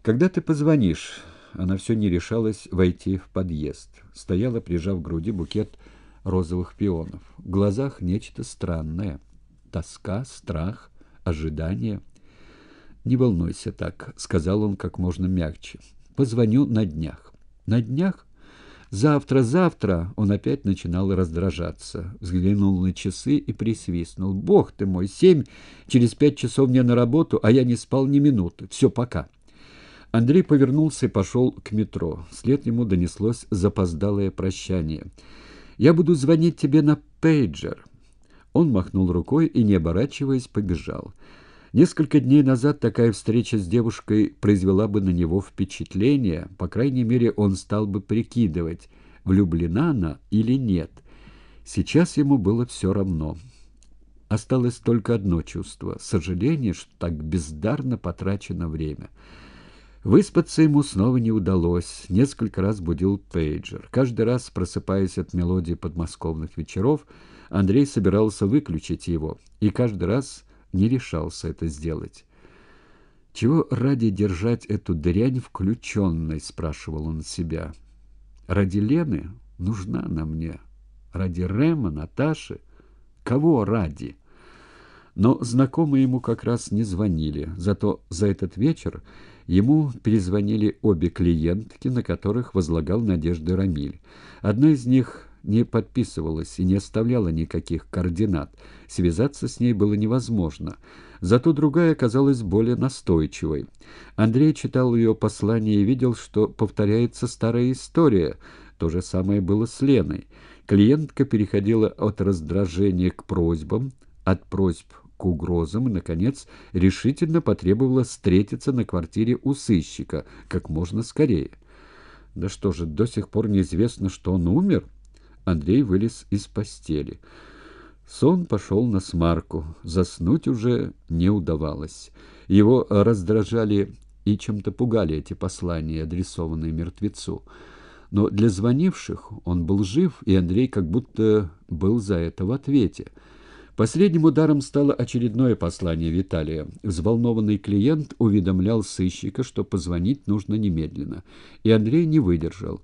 Когда ты позвонишь, она все не решалась войти в подъезд. Стояла, прижав к груди букет розовых пионов. В глазах нечто странное. Тоска, страх, ожидание. «Не волнуйся так», — сказал он как можно мягче. «Позвоню на днях». «На днях?» Завтра, завтра он опять начинал раздражаться. Взглянул на часы и присвистнул. «Бог ты мой, семь! Через пять часов мне на работу, а я не спал ни минуты. Все, пока!» Андрей повернулся и пошел к метро. Вслед ему донеслось запоздалое прощание. «Я буду звонить тебе на пейджер». Он махнул рукой и, не оборачиваясь, побежал. Несколько дней назад такая встреча с девушкой произвела бы на него впечатление, по крайней мере, он стал бы прикидывать, влюблена она или нет. Сейчас ему было все равно. Осталось только одно чувство — сожаление, что так бездарно потрачено время. Выспаться ему снова не удалось. Несколько раз будил пейджер. Каждый раз, просыпаясь от мелодии подмосковных вечеров, Андрей собирался выключить его, и каждый раз не решался это сделать. «Чего ради держать эту дрянь включенной?» — спрашивал он себя. «Ради Лены? Нужна она мне. Ради Рема, Наташи? Кого ради?» Но знакомые ему как раз не звонили, зато за этот вечер Ему перезвонили обе клиентки, на которых возлагал надежды Рамиль. Одна из них не подписывалась и не оставляла никаких координат. Связаться с ней было невозможно. Зато другая оказалась более настойчивой. Андрей читал ее послание и видел, что повторяется старая история. То же самое было с Леной. Клиентка переходила от раздражения к просьбам, от просьб к угрозам и, наконец, решительно потребовала встретиться на квартире у сыщика как можно скорее. Да что же, до сих пор неизвестно, что он умер? Андрей вылез из постели. Сон пошел на смарку. Заснуть уже не удавалось. Его раздражали и чем-то пугали эти послания, адресованные мертвецу. Но для звонивших он был жив, и Андрей как будто был за это в ответе. Последним ударом стало очередное послание Виталия. Взволнованный клиент уведомлял сыщика, что позвонить нужно немедленно. И Андрей не выдержал.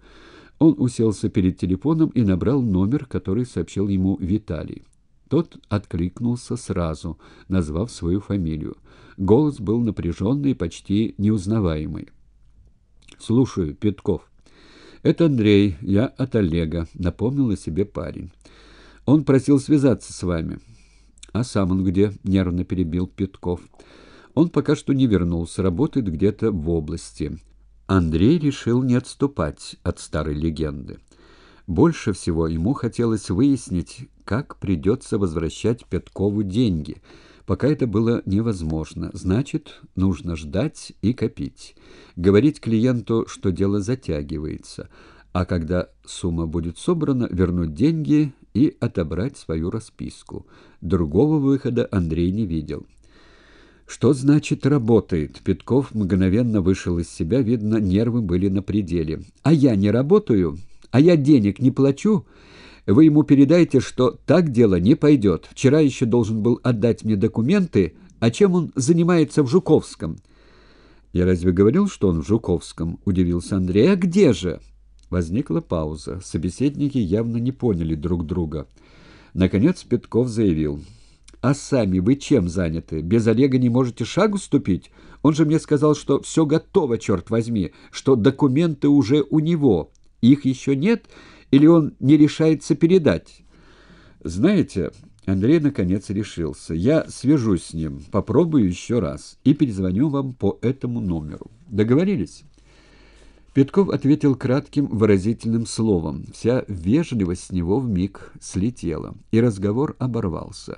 Он уселся перед телефоном и набрал номер, который сообщил ему Виталий. Тот откликнулся сразу, назвав свою фамилию. Голос был напряженный, почти неузнаваемый. «Слушаю, Петков». «Это Андрей, я от Олега», — напомнил о себе парень. «Он просил связаться с вами». «А сам он где?» — нервно перебил Петков. «Он пока что не вернулся, работает где-то в области». Андрей решил не отступать от старой легенды. Больше всего ему хотелось выяснить, как придется возвращать Пяткову деньги. Пока это было невозможно, значит, нужно ждать и копить. Говорить клиенту, что дело затягивается, а когда сумма будет собрана, вернуть деньги и отобрать свою расписку. Другого выхода Андрей не видел. «Что значит работает?» Петков мгновенно вышел из себя, видно, нервы были на пределе. «А я не работаю? А я денег не плачу?» Вы ему передайте, что так дело не пойдет. Вчера еще должен был отдать мне документы, а чем он занимается в Жуковском?» «Я разве говорил, что он в Жуковском?» — удивился Андрей. «А где же?» Возникла пауза. Собеседники явно не поняли друг друга. Наконец Петков заявил. «А сами вы чем заняты? Без Олега не можете шагу ступить? Он же мне сказал, что все готово, черт возьми, что документы уже у него. Их еще нет? Или он не решается передать?» «Знаете...» Андрей наконец решился. «Я свяжусь с ним, попробую еще раз и перезвоню вам по этому номеру. Договорились?» Петков ответил кратким выразительным словом. Вся вежливость с него вмиг слетела, и разговор оборвался.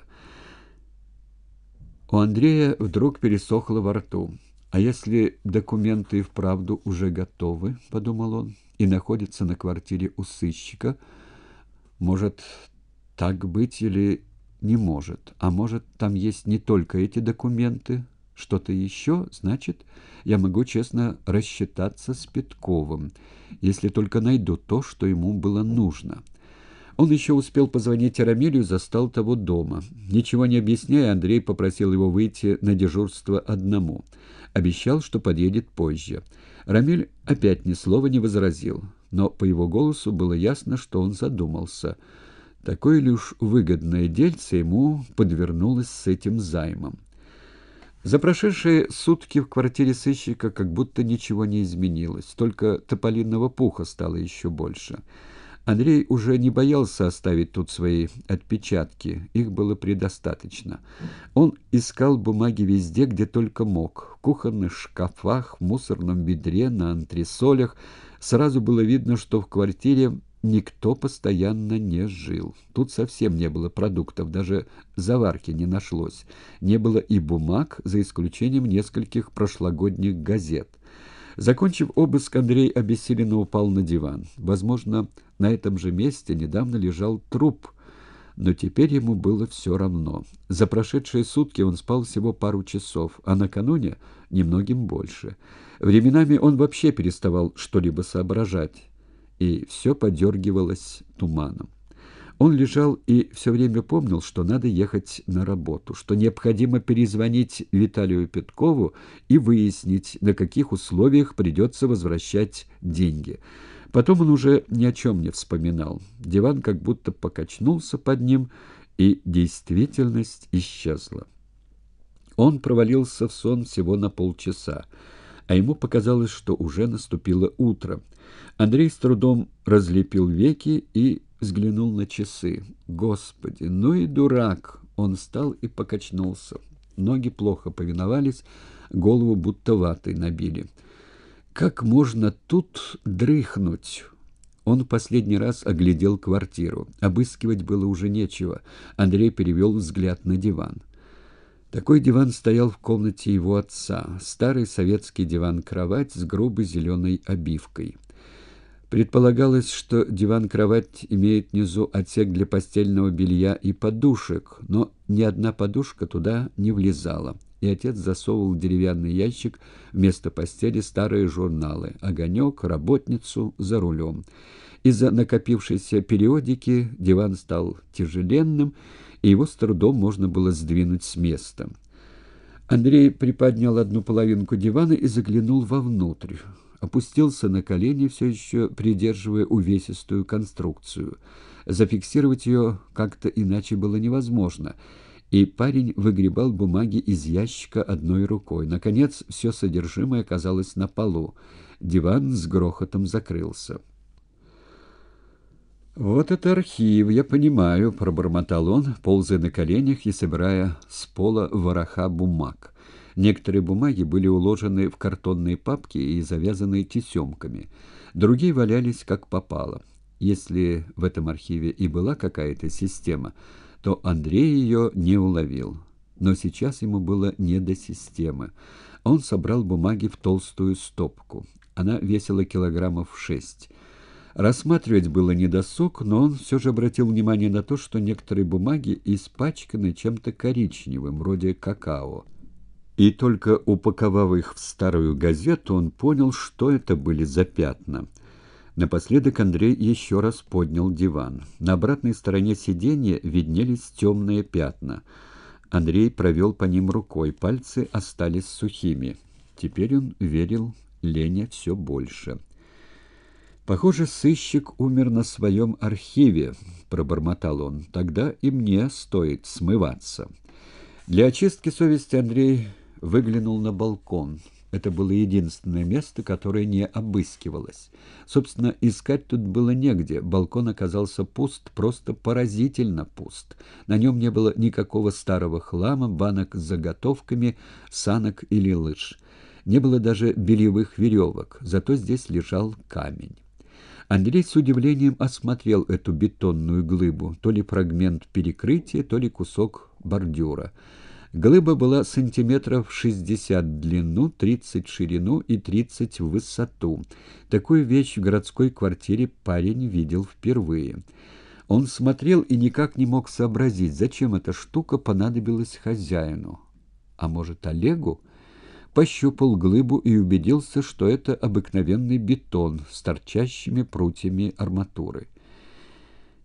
У Андрея вдруг пересохло во рту. «А если документы и вправду уже готовы?» — подумал он. «И находятся на квартире у сыщика. Может, так быть или не может? А может, там есть не только эти документы?» что-то еще, значит, я могу честно рассчитаться с Петковым, если только найду то, что ему было нужно». Он еще успел позвонить Рамилю, застал того дома. Ничего не объясняя, Андрей попросил его выйти на дежурство одному. Обещал, что подъедет позже. Рамиль опять ни слова не возразил, но по его голосу было ясно, что он задумался. Такое ли уж выгодное дельце ему подвернулось с этим займом. За прошедшие сутки в квартире сыщика как будто ничего не изменилось, только тополиного пуха стало еще больше. Андрей уже не боялся оставить тут свои отпечатки, их было предостаточно. Он искал бумаги везде, где только мог, в кухонных шкафах, в мусорном ведре, на антресолях. Сразу было видно, что в квартире никто постоянно не жил. Тут совсем не было продуктов, даже заварки не нашлось. Не было и бумаг, за исключением нескольких прошлогодних газет. Закончив обыск, Андрей обессиленно упал на диван. Возможно, на этом же месте недавно лежал труп, но теперь ему было все равно. За прошедшие сутки он спал всего пару часов, а накануне немногим больше. Временами он вообще переставал что-либо соображать, и все подергивалось туманом. Он лежал и все время помнил, что надо ехать на работу, что необходимо перезвонить Виталию Петкову и выяснить, на каких условиях придется возвращать деньги – Потом он уже ни о чем не вспоминал. Диван как будто покачнулся под ним, и действительность исчезла. Он провалился в сон всего на полчаса, а ему показалось, что уже наступило утро. Андрей с трудом разлепил веки и взглянул на часы. Господи, ну и дурак! Он встал и покачнулся. Ноги плохо повиновались, голову будто ватой набили. Как можно тут дрыхнуть? Он последний раз оглядел квартиру. Обыскивать было уже нечего. Андрей перевел взгляд на диван. Такой диван стоял в комнате его отца. Старый советский диван-кровать с грубой зеленой обивкой. Предполагалось, что диван-кровать имеет внизу отсек для постельного белья и подушек, но ни одна подушка туда не влезала и отец засовывал в деревянный ящик вместо постели старые журналы «Огонек», «Работницу», «За рулем». Из-за накопившейся периодики диван стал тяжеленным, и его с трудом можно было сдвинуть с места. Андрей приподнял одну половинку дивана и заглянул вовнутрь. Опустился на колени, все еще придерживая увесистую конструкцию. Зафиксировать ее как-то иначе было невозможно — и парень выгребал бумаги из ящика одной рукой. Наконец, все содержимое оказалось на полу. Диван с грохотом закрылся. «Вот это архив, я понимаю», — пробормотал он, ползая на коленях и собирая с пола вороха бумаг. Некоторые бумаги были уложены в картонные папки и завязаны тесемками. Другие валялись как попало. Если в этом архиве и была какая-то система — то Андрей ее не уловил. Но сейчас ему было не до системы. Он собрал бумаги в толстую стопку. Она весила килограммов шесть. Рассматривать было недосуг, но он все же обратил внимание на то, что некоторые бумаги испачканы чем-то коричневым, вроде какао. И только упаковав их в старую газету, он понял, что это были за пятна — Напоследок Андрей еще раз поднял диван. На обратной стороне сиденья виднелись темные пятна. Андрей провел по ним рукой, пальцы остались сухими. Теперь он верил Лене все больше. «Похоже, сыщик умер на своем архиве», — пробормотал он. «Тогда и мне стоит смываться». Для очистки совести Андрей выглянул на балкон — это было единственное место, которое не обыскивалось. Собственно, искать тут было негде. Балкон оказался пуст, просто поразительно пуст. На нем не было никакого старого хлама, банок с заготовками, санок или лыж. Не было даже бельевых веревок, зато здесь лежал камень. Андрей с удивлением осмотрел эту бетонную глыбу, то ли фрагмент перекрытия, то ли кусок бордюра. Глыба была сантиметров 60 в длину, 30 в ширину и 30 в высоту. Такую вещь в городской квартире парень видел впервые. Он смотрел и никак не мог сообразить, зачем эта штука понадобилась хозяину. А может, Олегу? Пощупал глыбу и убедился, что это обыкновенный бетон с торчащими прутьями арматуры.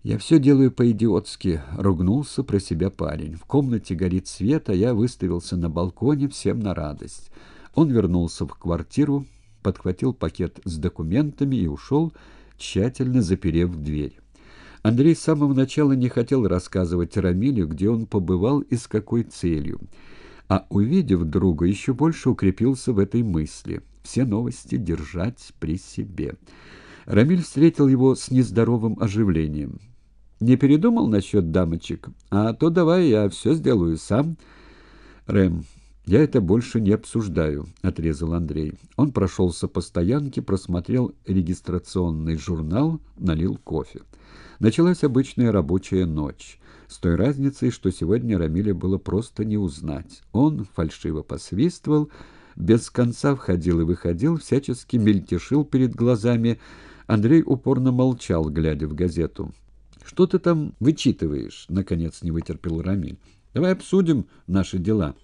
«Я все делаю по-идиотски», — ругнулся про себя парень. «В комнате горит свет, а я выставился на балконе всем на радость». Он вернулся в квартиру, подхватил пакет с документами и ушел, тщательно заперев дверь. Андрей с самого начала не хотел рассказывать Рамилю, где он побывал и с какой целью. А увидев друга, еще больше укрепился в этой мысли. Все новости держать при себе. Рамиль встретил его с нездоровым оживлением. Не передумал насчет дамочек? А то давай я все сделаю сам. Рэм, я это больше не обсуждаю, отрезал Андрей. Он прошелся по стоянке, просмотрел регистрационный журнал, налил кофе. Началась обычная рабочая ночь. С той разницей, что сегодня Рамиля было просто не узнать. Он фальшиво посвистывал, без конца входил и выходил, всячески мельтешил перед глазами. Андрей упорно молчал, глядя в газету. «Что ты там вычитываешь?» — наконец не вытерпел Рамиль. «Давай обсудим наши дела».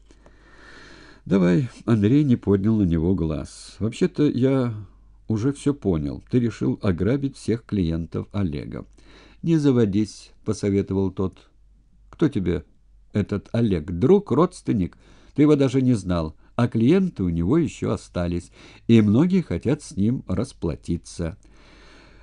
«Давай». Андрей не поднял на него глаз. «Вообще-то я уже все понял. Ты решил ограбить всех клиентов Олега». «Не заводись», — посоветовал тот. «Кто тебе этот Олег? Друг, родственник? Ты его даже не знал, а клиенты у него еще остались, и многие хотят с ним расплатиться».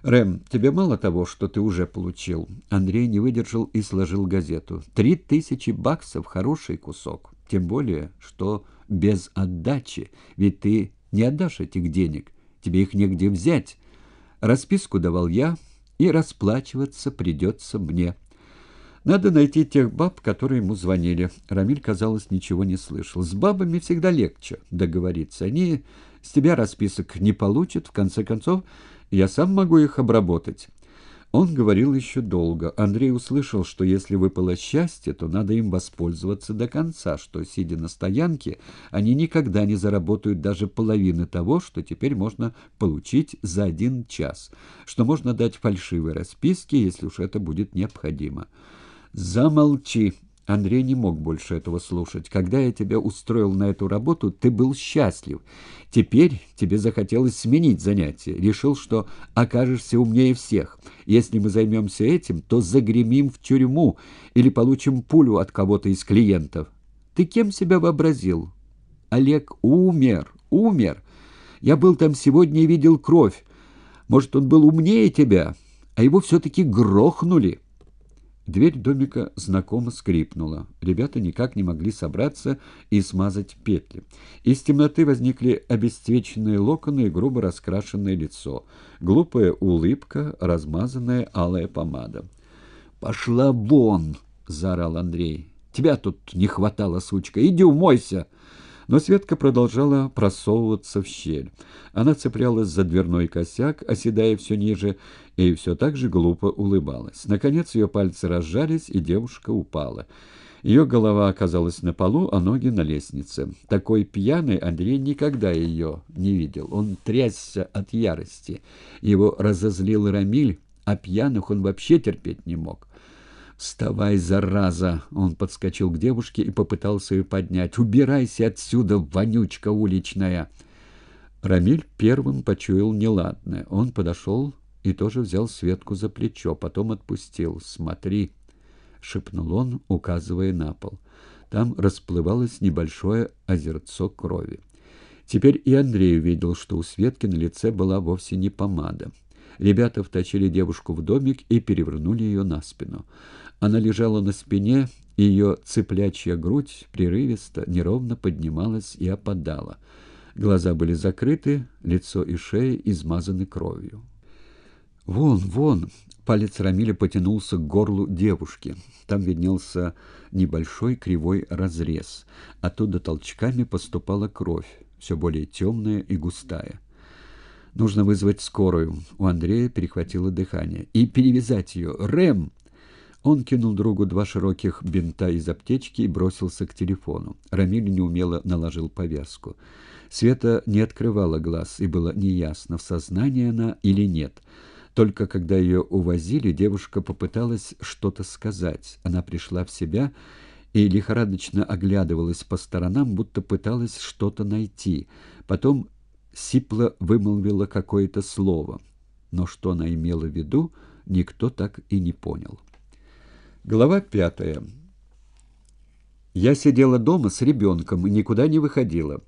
«Рэм, тебе мало того, что ты уже получил?» Андрей не выдержал и сложил газету. «Три тысячи баксов — хороший кусок. Тем более, что без отдачи. Ведь ты не отдашь этих денег. Тебе их негде взять. Расписку давал я, и расплачиваться придется мне». Надо найти тех баб, которые ему звонили. Рамиль, казалось, ничего не слышал. С бабами всегда легче договориться. Они с тебя расписок не получат. В конце концов, я сам могу их обработать». Он говорил еще долго. Андрей услышал, что если выпало счастье, то надо им воспользоваться до конца, что, сидя на стоянке, они никогда не заработают даже половины того, что теперь можно получить за один час, что можно дать фальшивые расписки, если уж это будет необходимо. «Замолчи!» Андрей не мог больше этого слушать. «Когда я тебя устроил на эту работу, ты был счастлив. Теперь тебе захотелось сменить занятие. Решил, что окажешься умнее всех. Если мы займемся этим, то загремим в тюрьму или получим пулю от кого-то из клиентов. Ты кем себя вообразил? Олег умер, умер. Я был там сегодня и видел кровь. Может, он был умнее тебя, а его все-таки грохнули». Дверь домика знакомо скрипнула. Ребята никак не могли собраться и смазать петли. Из темноты возникли обесцвеченные локоны и грубо раскрашенное лицо. Глупая улыбка, размазанная алая помада. «Пошла вон!» — заорал Андрей. «Тебя тут не хватало, сучка! Иди умойся!» Но Светка продолжала просовываться в щель. Она цеплялась за дверной косяк, оседая все ниже, и все так же глупо улыбалась. Наконец ее пальцы разжались, и девушка упала. Ее голова оказалась на полу, а ноги на лестнице. Такой пьяный Андрей никогда ее не видел. Он трясся от ярости. Его разозлил Рамиль, а пьяных он вообще терпеть не мог. «Вставай, зараза!» Он подскочил к девушке и попытался ее поднять. «Убирайся отсюда, вонючка уличная!» Рамиль первым почуял неладное. Он подошел и тоже взял Светку за плечо, потом отпустил. «Смотри!» — шепнул он, указывая на пол. Там расплывалось небольшое озерцо крови. Теперь и Андрей увидел, что у Светки на лице была вовсе не помада. Ребята втащили девушку в домик и перевернули ее на спину. Она лежала на спине, и ее цыплячья грудь прерывисто, неровно поднималась и опадала. Глаза были закрыты, лицо и шея измазаны кровью. «Вон, вон!» — палец Рамиля потянулся к горлу девушки. Там виднелся небольшой кривой разрез. Оттуда толчками поступала кровь, все более темная и густая. «Нужно вызвать скорую». У Андрея перехватило дыхание. «И перевязать ее! Рэм!» Он кинул другу два широких бинта из аптечки и бросился к телефону. Рамиль неумело наложил повязку. Света не открывала глаз, и было неясно, в сознании она или нет. Только когда ее увозили, девушка попыталась что-то сказать. Она пришла в себя и лихорадочно оглядывалась по сторонам, будто пыталась что-то найти. Потом сипло вымолвила какое-то слово. Но что она имела в виду, никто так и не понял. Глава пятая. Я сидела дома с ребенком и никуда не выходила.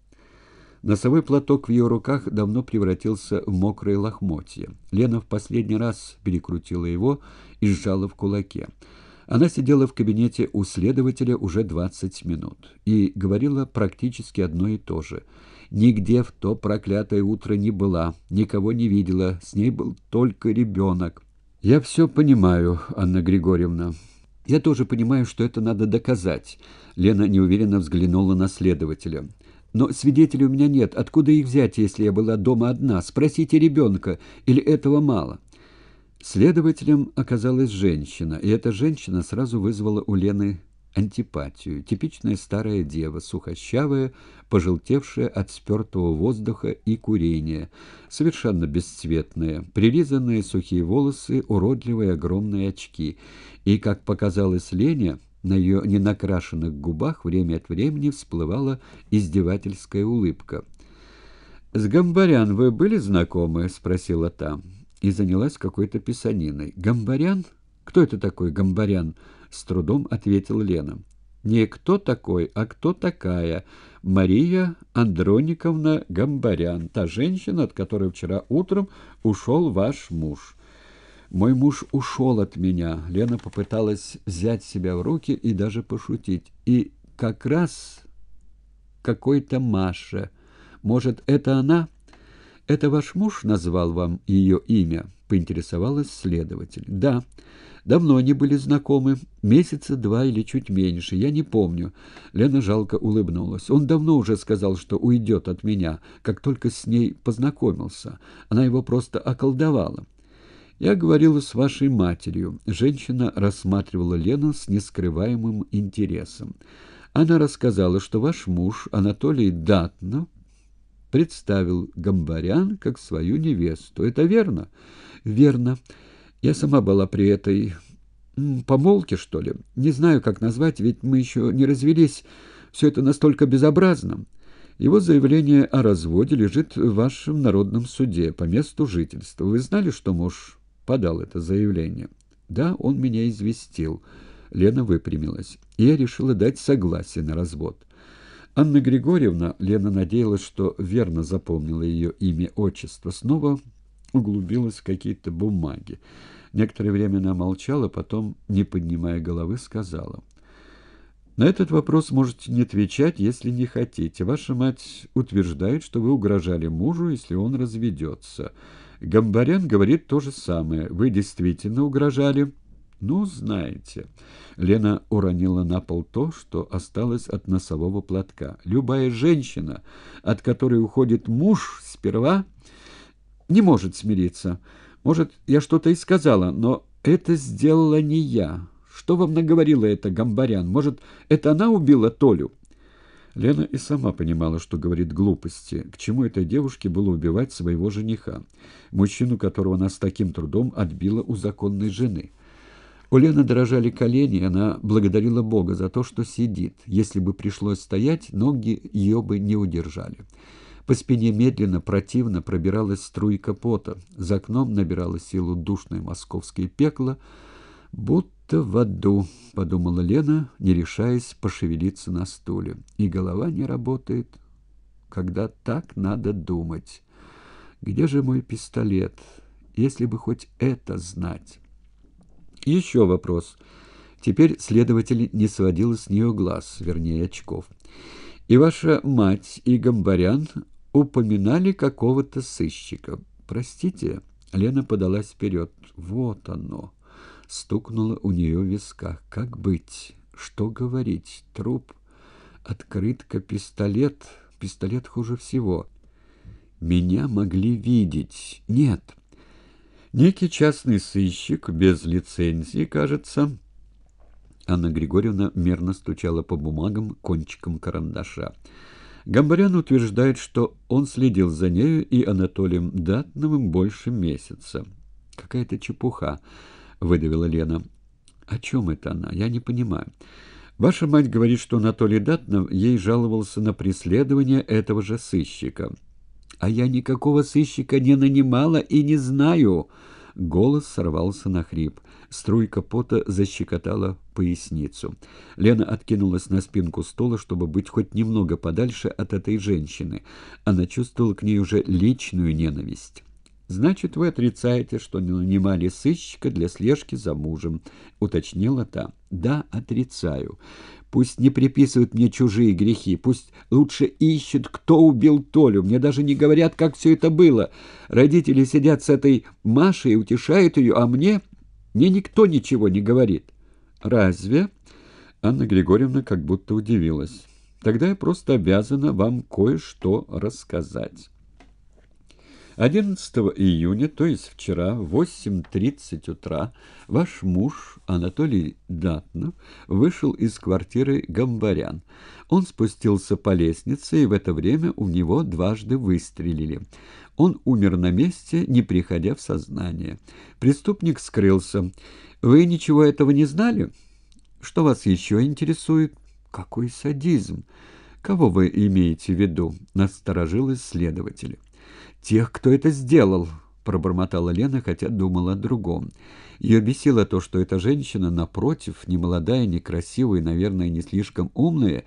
Носовой платок в ее руках давно превратился в мокрые лохмотья. Лена в последний раз перекрутила его и сжала в кулаке. Она сидела в кабинете у следователя уже 20 минут и говорила практически одно и то же. Нигде в то проклятое утро не была, никого не видела, с ней был только ребенок. «Я все понимаю, Анна Григорьевна». «Я тоже понимаю, что это надо доказать», — Лена неуверенно взглянула на следователя. «Но свидетелей у меня нет. Откуда их взять, если я была дома одна? Спросите ребенка. Или этого мало?» Следователем оказалась женщина, и эта женщина сразу вызвала у Лены антипатию. Типичная старая дева, сухощавая, пожелтевшая от спертого воздуха и курения, совершенно бесцветная, прилизанные сухие волосы, уродливые огромные очки и, как показалось Лене, на ее ненакрашенных губах время от времени всплывала издевательская улыбка. «С Гамбарян вы были знакомы?» — спросила та. И занялась какой-то писаниной. «Гамбарян? Кто это такой Гамбарян?» — с трудом ответил Лена. «Не кто такой, а кто такая. Мария Андрониковна Гамбарян, та женщина, от которой вчера утром ушел ваш муж». Мой муж ушел от меня. Лена попыталась взять себя в руки и даже пошутить. И как раз какой-то Маша. Может, это она? Это ваш муж назвал вам ее имя? Поинтересовалась следователь. Да. Давно они были знакомы. Месяца два или чуть меньше. Я не помню. Лена жалко улыбнулась. Он давно уже сказал, что уйдет от меня, как только с ней познакомился. Она его просто околдовала. Я говорила с вашей матерью. Женщина рассматривала Лену с нескрываемым интересом. Она рассказала, что ваш муж Анатолий Датно представил Гамбарян как свою невесту. Это верно? Верно. Я сама была при этой помолке, что ли. Не знаю, как назвать, ведь мы еще не развелись. Все это настолько безобразно. Его заявление о разводе лежит в вашем народном суде по месту жительства. Вы знали, что муж подал это заявление. Да, он меня известил. Лена выпрямилась. И я решила дать согласие на развод. Анна Григорьевна, Лена надеялась, что верно запомнила ее имя, отчество, снова углубилась в какие-то бумаги. Некоторое время она молчала, потом, не поднимая головы, сказала. «На этот вопрос можете не отвечать, если не хотите. Ваша мать утверждает, что вы угрожали мужу, если он разведется». Гамбарян говорит то же самое. Вы действительно угрожали?» «Ну, знаете...» Лена уронила на пол то, что осталось от носового платка. «Любая женщина, от которой уходит муж сперва, не может смириться. Может, я что-то и сказала, но это сделала не я. Что вам наговорила эта гамбарян? Может, это она убила Толю?» Лена и сама понимала, что говорит глупости. К чему этой девушке было убивать своего жениха, мужчину, которого она с таким трудом отбила у законной жены? У Лены дрожали колени, она благодарила Бога за то, что сидит. Если бы пришлось стоять, ноги ее бы не удержали. По спине медленно, противно пробиралась струйка пота. За окном набирала силу душное московское пекло, будто будто в аду, подумала Лена, не решаясь пошевелиться на стуле. И голова не работает, когда так надо думать. Где же мой пистолет? Если бы хоть это знать. Еще вопрос. Теперь следователь не сводил с нее глаз, вернее очков. И ваша мать и Гамбарян упоминали какого-то сыщика. Простите, Лена подалась вперед. Вот оно стукнуло у нее в висках. Как быть? Что говорить? Труп, открытка, пистолет. Пистолет хуже всего. Меня могли видеть. Нет. Некий частный сыщик, без лицензии, кажется... Анна Григорьевна мерно стучала по бумагам кончиком карандаша. Гамбарян утверждает, что он следил за нею и Анатолием Датновым больше месяца. Какая-то чепуха. — выдавила Лена. «О чем это она? Я не понимаю». «Ваша мать говорит, что Анатолий Датнов ей жаловался на преследование этого же сыщика». «А я никакого сыщика не нанимала и не знаю!» Голос сорвался на хрип. Струйка пота защекотала поясницу. Лена откинулась на спинку стула, чтобы быть хоть немного подальше от этой женщины. Она чувствовала к ней уже личную ненависть. «Значит, вы отрицаете, что нанимали сыщика для слежки за мужем», — уточнила та. «Да, отрицаю. Пусть не приписывают мне чужие грехи, пусть лучше ищут, кто убил Толю. Мне даже не говорят, как все это было. Родители сидят с этой Машей и утешают ее, а мне... Мне никто ничего не говорит». «Разве?» Анна Григорьевна как будто удивилась. «Тогда я просто обязана вам кое-что рассказать». 11 июня, то есть вчера, в 8.30 утра, ваш муж Анатолий Датнов вышел из квартиры Гамбарян. Он спустился по лестнице, и в это время у него дважды выстрелили. Он умер на месте, не приходя в сознание. Преступник скрылся. «Вы ничего этого не знали? Что вас еще интересует? Какой садизм? Кого вы имеете в виду?» – насторожились следователи тех, кто это сделал», — пробормотала Лена, хотя думала о другом. Ее бесило то, что эта женщина, напротив, немолодая, некрасивая и, наверное, не слишком умная,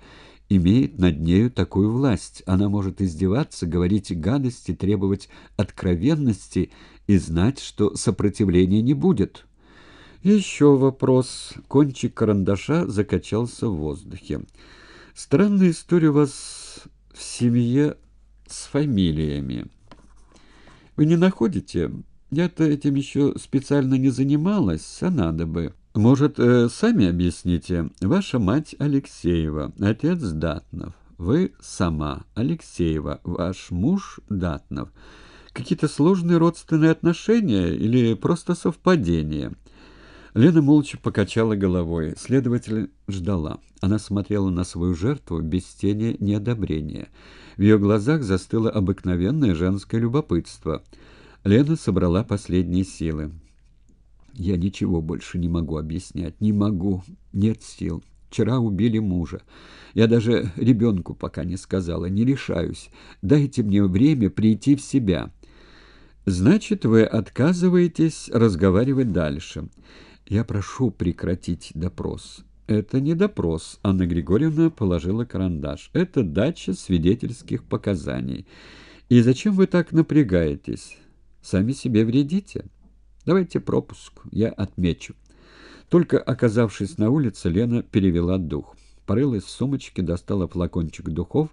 имеет над нею такую власть. Она может издеваться, говорить гадости, требовать откровенности и знать, что сопротивления не будет. Еще вопрос. Кончик карандаша закачался в воздухе. Странная история у вас в семье с фамилиями. Вы не находите? Я-то этим еще специально не занималась, а надо бы. Может, э, сами объясните? Ваша мать Алексеева, отец Датнов. Вы сама Алексеева, ваш муж Датнов. Какие-то сложные родственные отношения или просто совпадение?» Лена молча покачала головой. Следователь ждала. Она смотрела на свою жертву без тени неодобрения. В ее глазах застыло обыкновенное женское любопытство. Лена собрала последние силы. «Я ничего больше не могу объяснять. Не могу. Нет сил. Вчера убили мужа. Я даже ребенку пока не сказала. Не решаюсь. Дайте мне время прийти в себя». «Значит, вы отказываетесь разговаривать дальше». Я прошу прекратить допрос. Это не допрос. Анна Григорьевна положила карандаш. Это дача свидетельских показаний. И зачем вы так напрягаетесь? Сами себе вредите. Давайте пропуск. Я отмечу. Только оказавшись на улице, Лена перевела дух. Порылась в сумочке, достала флакончик духов,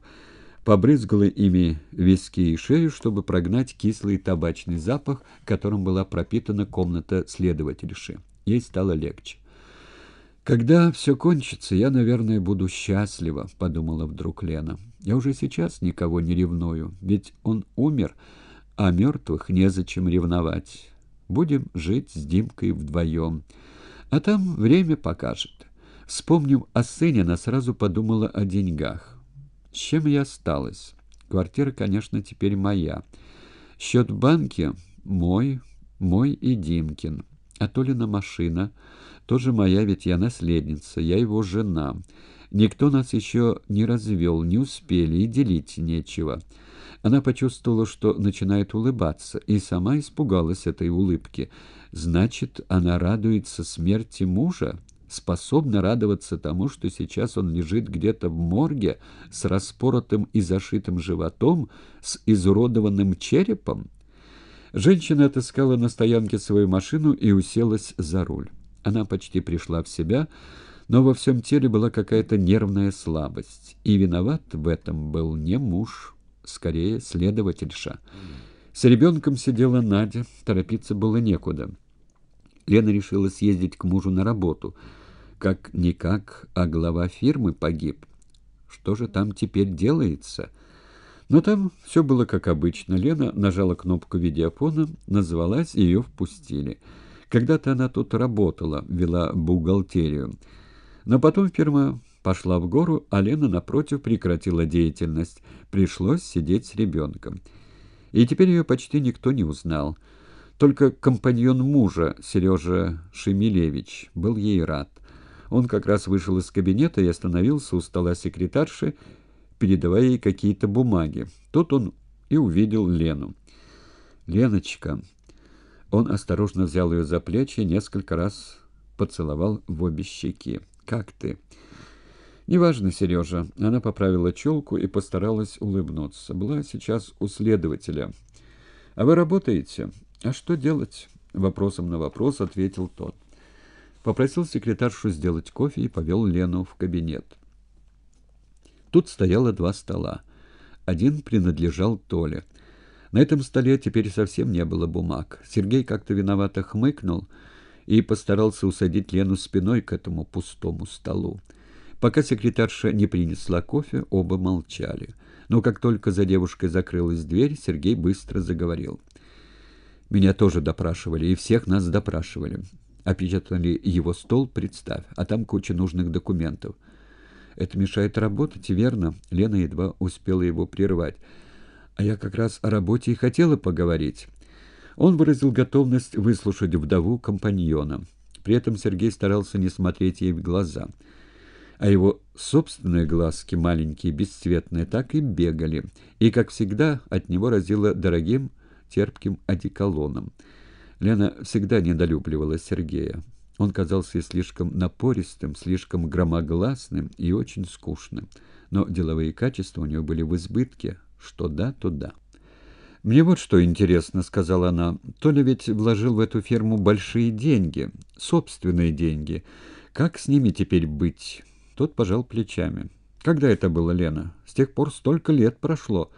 побрызгала ими виски и шею, чтобы прогнать кислый табачный запах, которым была пропитана комната следовательши. Ей стало легче. «Когда все кончится, я, наверное, буду счастлива», — подумала вдруг Лена. «Я уже сейчас никого не ревную, ведь он умер, а мертвых незачем ревновать. Будем жить с Димкой вдвоем, а там время покажет». Вспомнив о сыне, она сразу подумала о деньгах. С чем я осталась? Квартира, конечно, теперь моя. Счет в банке мой, мой и Димкин. А Толина машина тоже моя, ведь я наследница, я его жена. Никто нас еще не развел, не успели, и делить нечего. Она почувствовала, что начинает улыбаться, и сама испугалась этой улыбки. Значит, она радуется смерти мужа? способна радоваться тому, что сейчас он лежит где-то в морге с распоротым и зашитым животом, с изуродованным черепом? Женщина отыскала на стоянке свою машину и уселась за руль. Она почти пришла в себя, но во всем теле была какая-то нервная слабость. И виноват в этом был не муж, скорее следовательша. С ребенком сидела Надя, торопиться было некуда. Лена решила съездить к мужу на работу. Как-никак, а глава фирмы погиб. Что же там теперь делается?» Но там все было как обычно. Лена нажала кнопку видеофона, назвалась, и ее впустили. Когда-то она тут работала, вела бухгалтерию. Но потом фирма пошла в гору, а Лена, напротив, прекратила деятельность. Пришлось сидеть с ребенком. И теперь ее почти никто не узнал. Только компаньон мужа, Сережа Шемилевич, был ей рад. Он как раз вышел из кабинета и остановился у стола секретарши, передавая ей какие-то бумаги. Тут он и увидел Лену. «Леночка!» Он осторожно взял ее за плечи и несколько раз поцеловал в обе щеки. «Как ты?» «Неважно, Сережа». Она поправила челку и постаралась улыбнуться. «Была сейчас у следователя». «А вы работаете?» «А что делать?» Вопросом на вопрос ответил тот. Попросил секретаршу сделать кофе и повел Лену в кабинет. Тут стояло два стола. Один принадлежал Толе. На этом столе теперь совсем не было бумаг. Сергей как-то виновато хмыкнул и постарался усадить Лену спиной к этому пустому столу. Пока секретарша не принесла кофе, оба молчали. Но как только за девушкой закрылась дверь, Сергей быстро заговорил. «Меня тоже допрашивали, и всех нас допрашивали. Опечатали его стол, представь, а там куча нужных документов». Это мешает работать, верно?» Лена едва успела его прервать. «А я как раз о работе и хотела поговорить». Он выразил готовность выслушать вдову компаньона. При этом Сергей старался не смотреть ей в глаза. А его собственные глазки, маленькие, бесцветные, так и бегали. И, как всегда, от него разило дорогим, терпким одеколоном. Лена всегда недолюбливала Сергея. Он казался слишком напористым, слишком громогласным и очень скучным. Но деловые качества у него были в избытке. Что да, то да. «Мне вот что интересно», — сказала она. «Толя ведь вложил в эту ферму большие деньги, собственные деньги. Как с ними теперь быть?» Тот пожал плечами. «Когда это было, Лена? С тех пор столько лет прошло.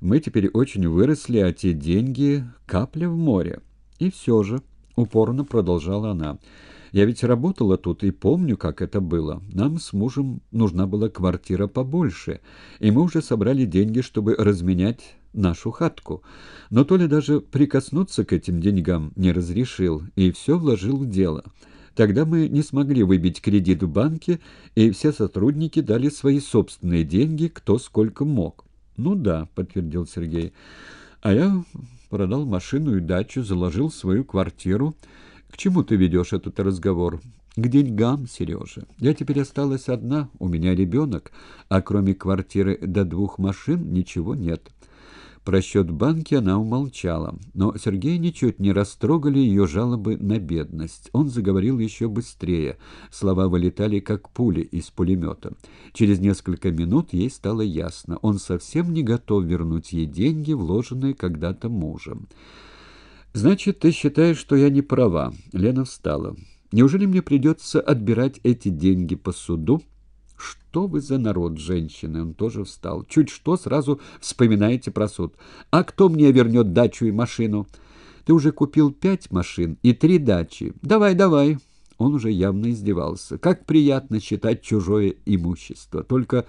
Мы теперь очень выросли, а те деньги — капля в море». «И все же», — упорно продолжала она, — я ведь работала тут и помню, как это было. Нам с мужем нужна была квартира побольше, и мы уже собрали деньги, чтобы разменять нашу хатку. Но Толя даже прикоснуться к этим деньгам не разрешил и все вложил в дело. Тогда мы не смогли выбить кредит в банке, и все сотрудники дали свои собственные деньги, кто сколько мог. «Ну да», — подтвердил Сергей. «А я продал машину и дачу, заложил свою квартиру». К чему ты ведешь этот разговор? К деньгам, Сережа. Я теперь осталась одна, у меня ребенок, а кроме квартиры до двух машин ничего нет». Про счет банки она умолчала, но Сергея ничуть не растрогали ее жалобы на бедность. Он заговорил еще быстрее. Слова вылетали, как пули из пулемета. Через несколько минут ей стало ясно, он совсем не готов вернуть ей деньги, вложенные когда-то мужем. «Значит, ты считаешь, что я не права?» Лена встала. «Неужели мне придется отбирать эти деньги по суду?» «Что вы за народ, женщины?» Он тоже встал. «Чуть что, сразу вспоминаете про суд. А кто мне вернет дачу и машину?» «Ты уже купил пять машин и три дачи. Давай, давай!» Он уже явно издевался. «Как приятно считать чужое имущество. Только...»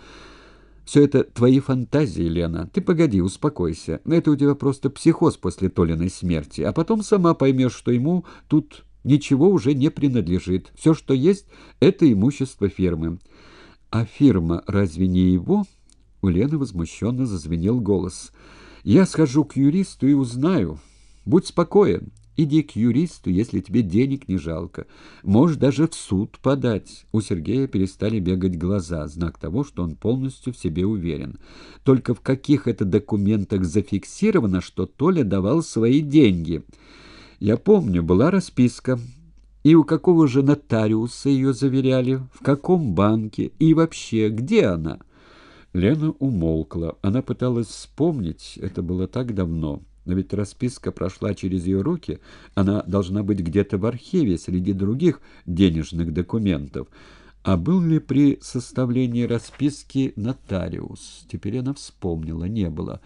Все это твои фантазии, Лена. Ты погоди, успокойся. На Это у тебя просто психоз после Толиной смерти. А потом сама поймешь, что ему тут ничего уже не принадлежит. Все, что есть, это имущество фирмы. А фирма разве не его? У Лены возмущенно зазвенел голос. Я схожу к юристу и узнаю. Будь спокоен. Иди к юристу, если тебе денег не жалко. Можешь даже в суд подать». У Сергея перестали бегать глаза, знак того, что он полностью в себе уверен. Только в каких это документах зафиксировано, что Толя давал свои деньги? «Я помню, была расписка». И у какого же нотариуса ее заверяли? В каком банке? И вообще, где она?» Лена умолкла. Она пыталась вспомнить, это было так давно. Но ведь расписка прошла через ее руки, она должна быть где-то в архиве среди других денежных документов. А был ли при составлении расписки нотариус? Теперь она вспомнила, не было.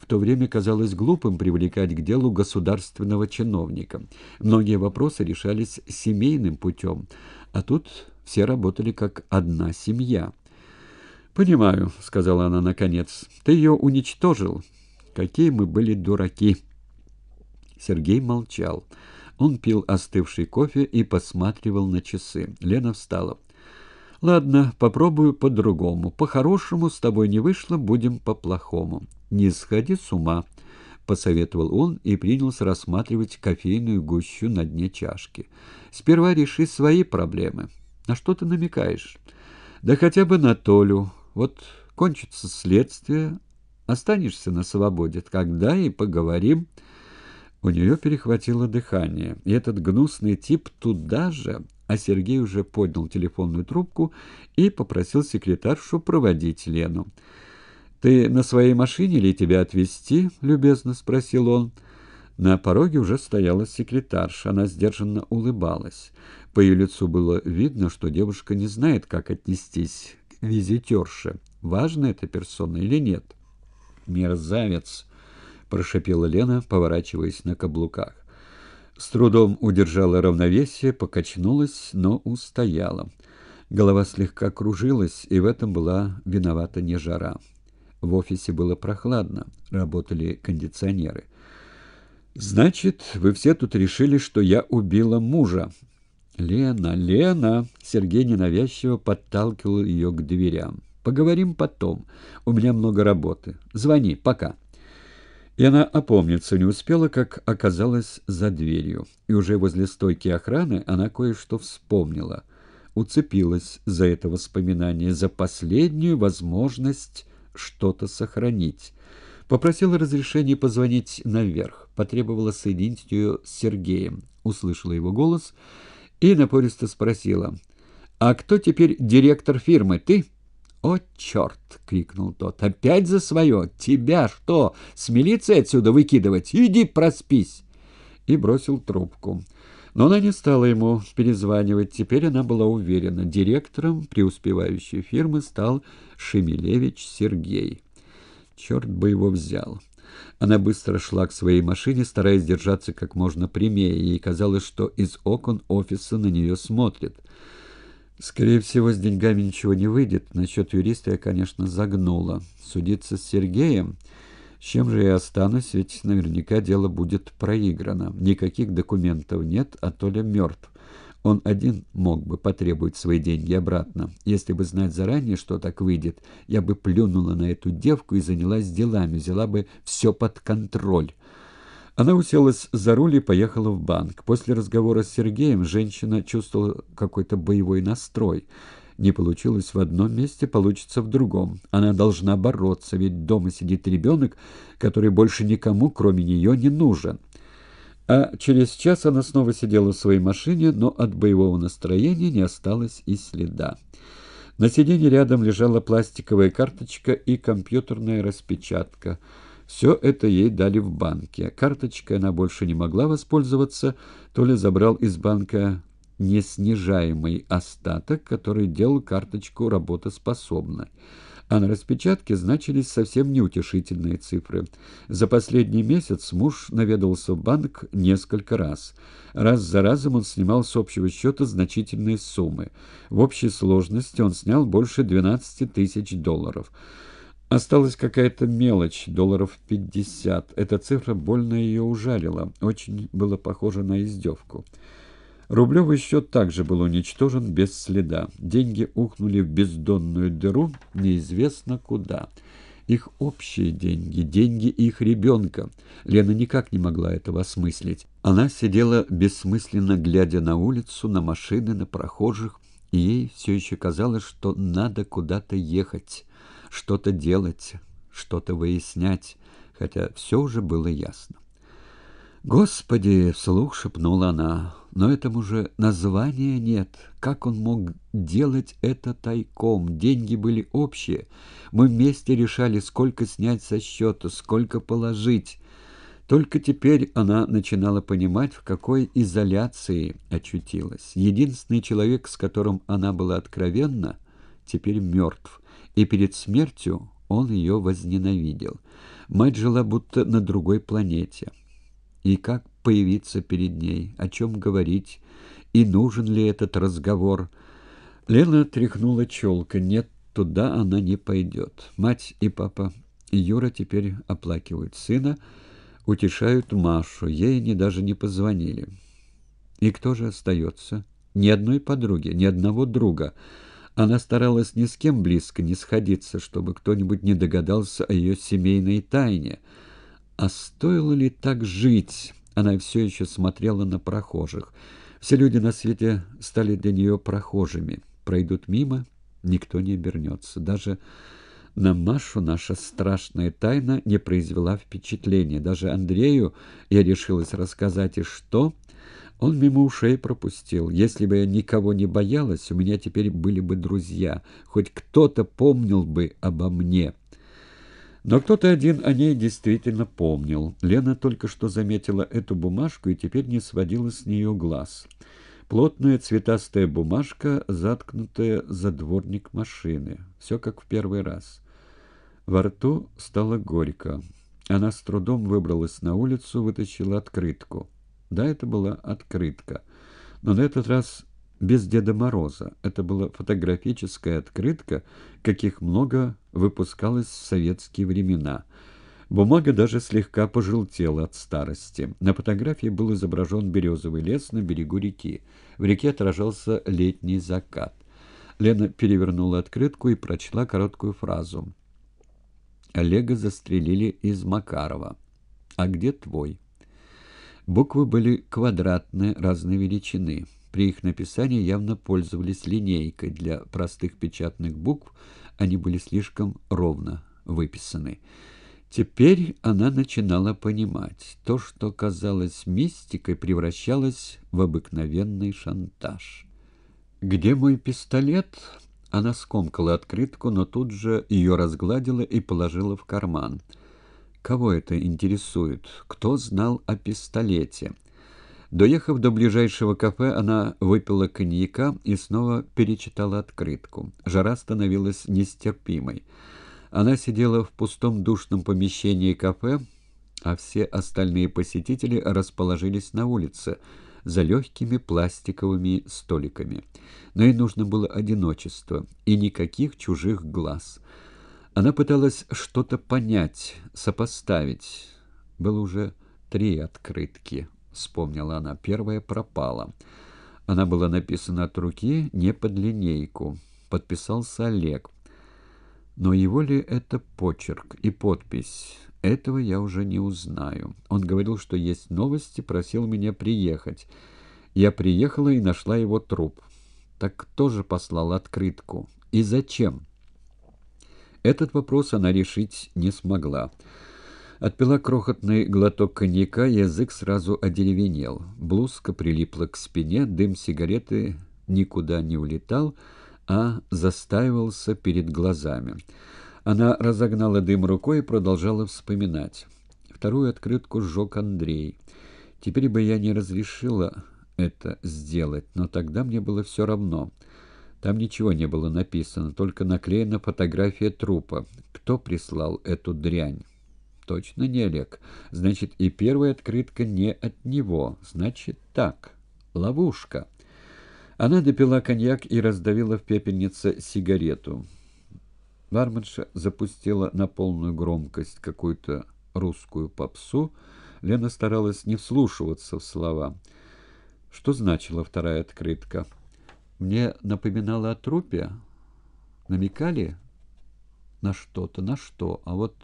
В то время казалось глупым привлекать к делу государственного чиновника. Многие вопросы решались семейным путем, а тут все работали как одна семья. «Понимаю», — сказала она наконец, — «ты ее уничтожил, Какие мы были дураки!» Сергей молчал. Он пил остывший кофе и посматривал на часы. Лена встала. «Ладно, попробую по-другому. По-хорошему с тобой не вышло, будем по-плохому. Не сходи с ума», — посоветовал он и принялся рассматривать кофейную гущу на дне чашки. «Сперва реши свои проблемы. На что ты намекаешь?» «Да хотя бы на Толю. Вот кончится следствие, Останешься на свободе, когда и поговорим». У нее перехватило дыхание, и этот гнусный тип туда же, а Сергей уже поднял телефонную трубку и попросил секретаршу проводить Лену. «Ты на своей машине ли тебя отвезти?» — любезно спросил он. На пороге уже стояла секретарша, она сдержанно улыбалась. По ее лицу было видно, что девушка не знает, как отнестись к визитерше, важна эта персона или нет мерзавец!» — прошепела Лена, поворачиваясь на каблуках. С трудом удержала равновесие, покачнулась, но устояла. Голова слегка кружилась, и в этом была виновата не жара. В офисе было прохладно, работали кондиционеры. «Значит, вы все тут решили, что я убила мужа?» «Лена, Лена!» Сергей ненавязчиво подталкивал ее к дверям. Поговорим потом. У меня много работы. Звони. Пока». И она опомниться не успела, как оказалась за дверью. И уже возле стойки охраны она кое-что вспомнила. Уцепилась за это воспоминание, за последнюю возможность что-то сохранить. Попросила разрешения позвонить наверх. Потребовала соединить ее с Сергеем. Услышала его голос и напористо спросила. «А кто теперь директор фирмы? Ты?» «О, черт!» — крикнул тот. «Опять за свое! Тебя что, с милицией отсюда выкидывать? Иди проспись!» И бросил трубку. Но она не стала ему перезванивать. Теперь она была уверена. Директором преуспевающей фирмы стал Шемилевич Сергей. Черт бы его взял. Она быстро шла к своей машине, стараясь держаться как можно прямее. Ей казалось, что из окон офиса на нее смотрят. Скорее всего, с деньгами ничего не выйдет. Насчет юриста я, конечно, загнула. Судиться с Сергеем? С чем же я останусь, ведь наверняка дело будет проиграно. Никаких документов нет, а Толя мертв. Он один мог бы потребовать свои деньги обратно. Если бы знать заранее, что так выйдет, я бы плюнула на эту девку и занялась делами, взяла бы все под контроль». Она уселась за руль и поехала в банк. После разговора с Сергеем женщина чувствовала какой-то боевой настрой. Не получилось в одном месте, получится в другом. Она должна бороться, ведь дома сидит ребенок, который больше никому, кроме нее, не нужен. А через час она снова сидела в своей машине, но от боевого настроения не осталось и следа. На сиденье рядом лежала пластиковая карточка и компьютерная распечатка – все это ей дали в банке. Карточкой она больше не могла воспользоваться, то ли забрал из банка неснижаемый остаток, который делал карточку работоспособной. А на распечатке значились совсем неутешительные цифры. За последний месяц муж наведался в банк несколько раз. Раз за разом он снимал с общего счета значительные суммы. В общей сложности он снял больше 12 тысяч долларов. Осталась какая-то мелочь, долларов пятьдесят. Эта цифра больно ее ужалила, очень было похоже на издевку. Рублевый счет также был уничтожен без следа. Деньги ухнули в бездонную дыру неизвестно куда. Их общие деньги, деньги их ребенка. Лена никак не могла этого осмыслить. Она сидела бессмысленно, глядя на улицу, на машины, на прохожих, и ей все еще казалось, что надо куда-то ехать что-то делать, что-то выяснять, хотя все уже было ясно. «Господи!» — вслух шепнула она. «Но этому же названия нет. Как он мог делать это тайком? Деньги были общие. Мы вместе решали, сколько снять со счета, сколько положить». Только теперь она начинала понимать, в какой изоляции очутилась. Единственный человек, с которым она была откровенна, теперь мертв и перед смертью он ее возненавидел. Мать жила будто на другой планете. И как появиться перед ней, о чем говорить, и нужен ли этот разговор. Лена тряхнула челка. Нет, туда она не пойдет. Мать и папа и Юра теперь оплакивают сына, утешают Машу. Ей они даже не позвонили. И кто же остается? Ни одной подруги, ни одного друга — она старалась ни с кем близко не сходиться, чтобы кто-нибудь не догадался о ее семейной тайне. А стоило ли так жить? Она все еще смотрела на прохожих. Все люди на свете стали для нее прохожими. Пройдут мимо, никто не обернется. Даже на Машу наша страшная тайна не произвела впечатления. Даже Андрею я решилась рассказать и что... Он мимо ушей пропустил. Если бы я никого не боялась, у меня теперь были бы друзья. Хоть кто-то помнил бы обо мне. Но кто-то один о ней действительно помнил. Лена только что заметила эту бумажку и теперь не сводила с нее глаз. Плотная цветастая бумажка, заткнутая за дворник машины. Все как в первый раз. Во рту стало горько. Она с трудом выбралась на улицу, вытащила открытку. Да, это была открытка. Но на этот раз без Деда Мороза. Это была фотографическая открытка, каких много выпускалось в советские времена. Бумага даже слегка пожелтела от старости. На фотографии был изображен березовый лес на берегу реки. В реке отражался летний закат. Лена перевернула открытку и прочла короткую фразу. «Олега застрелили из Макарова. А где твой?» Буквы были квадратные, разной величины. При их написании явно пользовались линейкой. Для простых печатных букв они были слишком ровно выписаны. Теперь она начинала понимать. То, что казалось мистикой, превращалось в обыкновенный шантаж. «Где мой пистолет?» Она скомкала открытку, но тут же ее разгладила и положила в карман – Кого это интересует? Кто знал о пистолете? Доехав до ближайшего кафе, она выпила коньяка и снова перечитала открытку. Жара становилась нестерпимой. Она сидела в пустом душном помещении кафе, а все остальные посетители расположились на улице за легкими пластиковыми столиками. Но ей нужно было одиночество и никаких чужих глаз — она пыталась что-то понять, сопоставить. Было уже три открытки, вспомнила она. Первая пропала. Она была написана от руки, не под линейку. Подписался Олег. Но его ли это почерк и подпись? Этого я уже не узнаю. Он говорил, что есть новости, просил меня приехать. Я приехала и нашла его труп. Так кто же послал открытку? И зачем?» Этот вопрос она решить не смогла. Отпила крохотный глоток коньяка, язык сразу одеревенел. Блузка прилипла к спине, дым сигареты никуда не улетал, а застаивался перед глазами. Она разогнала дым рукой и продолжала вспоминать. Вторую открытку сжег Андрей. Теперь бы я не разрешила это сделать, но тогда мне было все равно — там ничего не было написано, только наклеена фотография трупа. Кто прислал эту дрянь? Точно не Олег. Значит, и первая открытка не от него. Значит, так. Ловушка. Она допила коньяк и раздавила в пепельнице сигарету. Барменша запустила на полную громкость какую-то русскую попсу. Лена старалась не вслушиваться в слова. Что значила вторая открытка? мне напоминало о трупе? Намекали на что-то, на что? А вот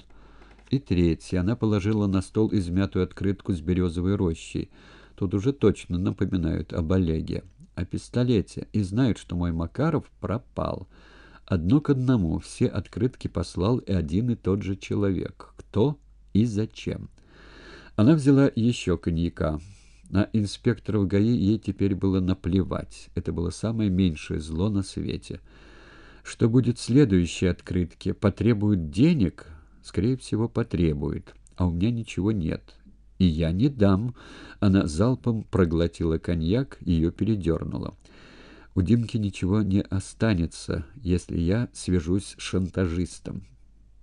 и третья. Она положила на стол измятую открытку с березовой рощей. Тут уже точно напоминают об Олеге, о пистолете. И знают, что мой Макаров пропал. Одно к одному все открытки послал и один и тот же человек. Кто и зачем? Она взяла еще коньяка. На инспекторов ГАИ ей теперь было наплевать. Это было самое меньшее зло на свете. Что будет в следующей открытке? Потребует денег? Скорее всего, потребует. А у меня ничего нет. И я не дам. Она залпом проглотила коньяк, ее передернуло. У Димки ничего не останется, если я свяжусь с шантажистом.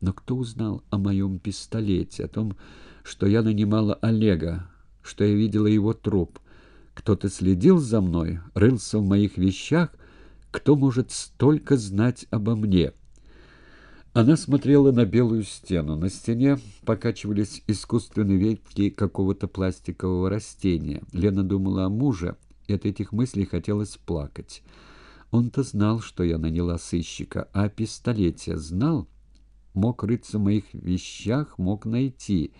Но кто узнал о моем пистолете, о том, что я нанимала Олега, что я видела его труп. Кто-то следил за мной, рылся в моих вещах. Кто может столько знать обо мне?» Она смотрела на белую стену. На стене покачивались искусственные ветки какого-то пластикового растения. Лена думала о муже, и от этих мыслей хотелось плакать. Он-то знал, что я наняла сыщика, а о пистолете знал, мог рыться в моих вещах, мог найти.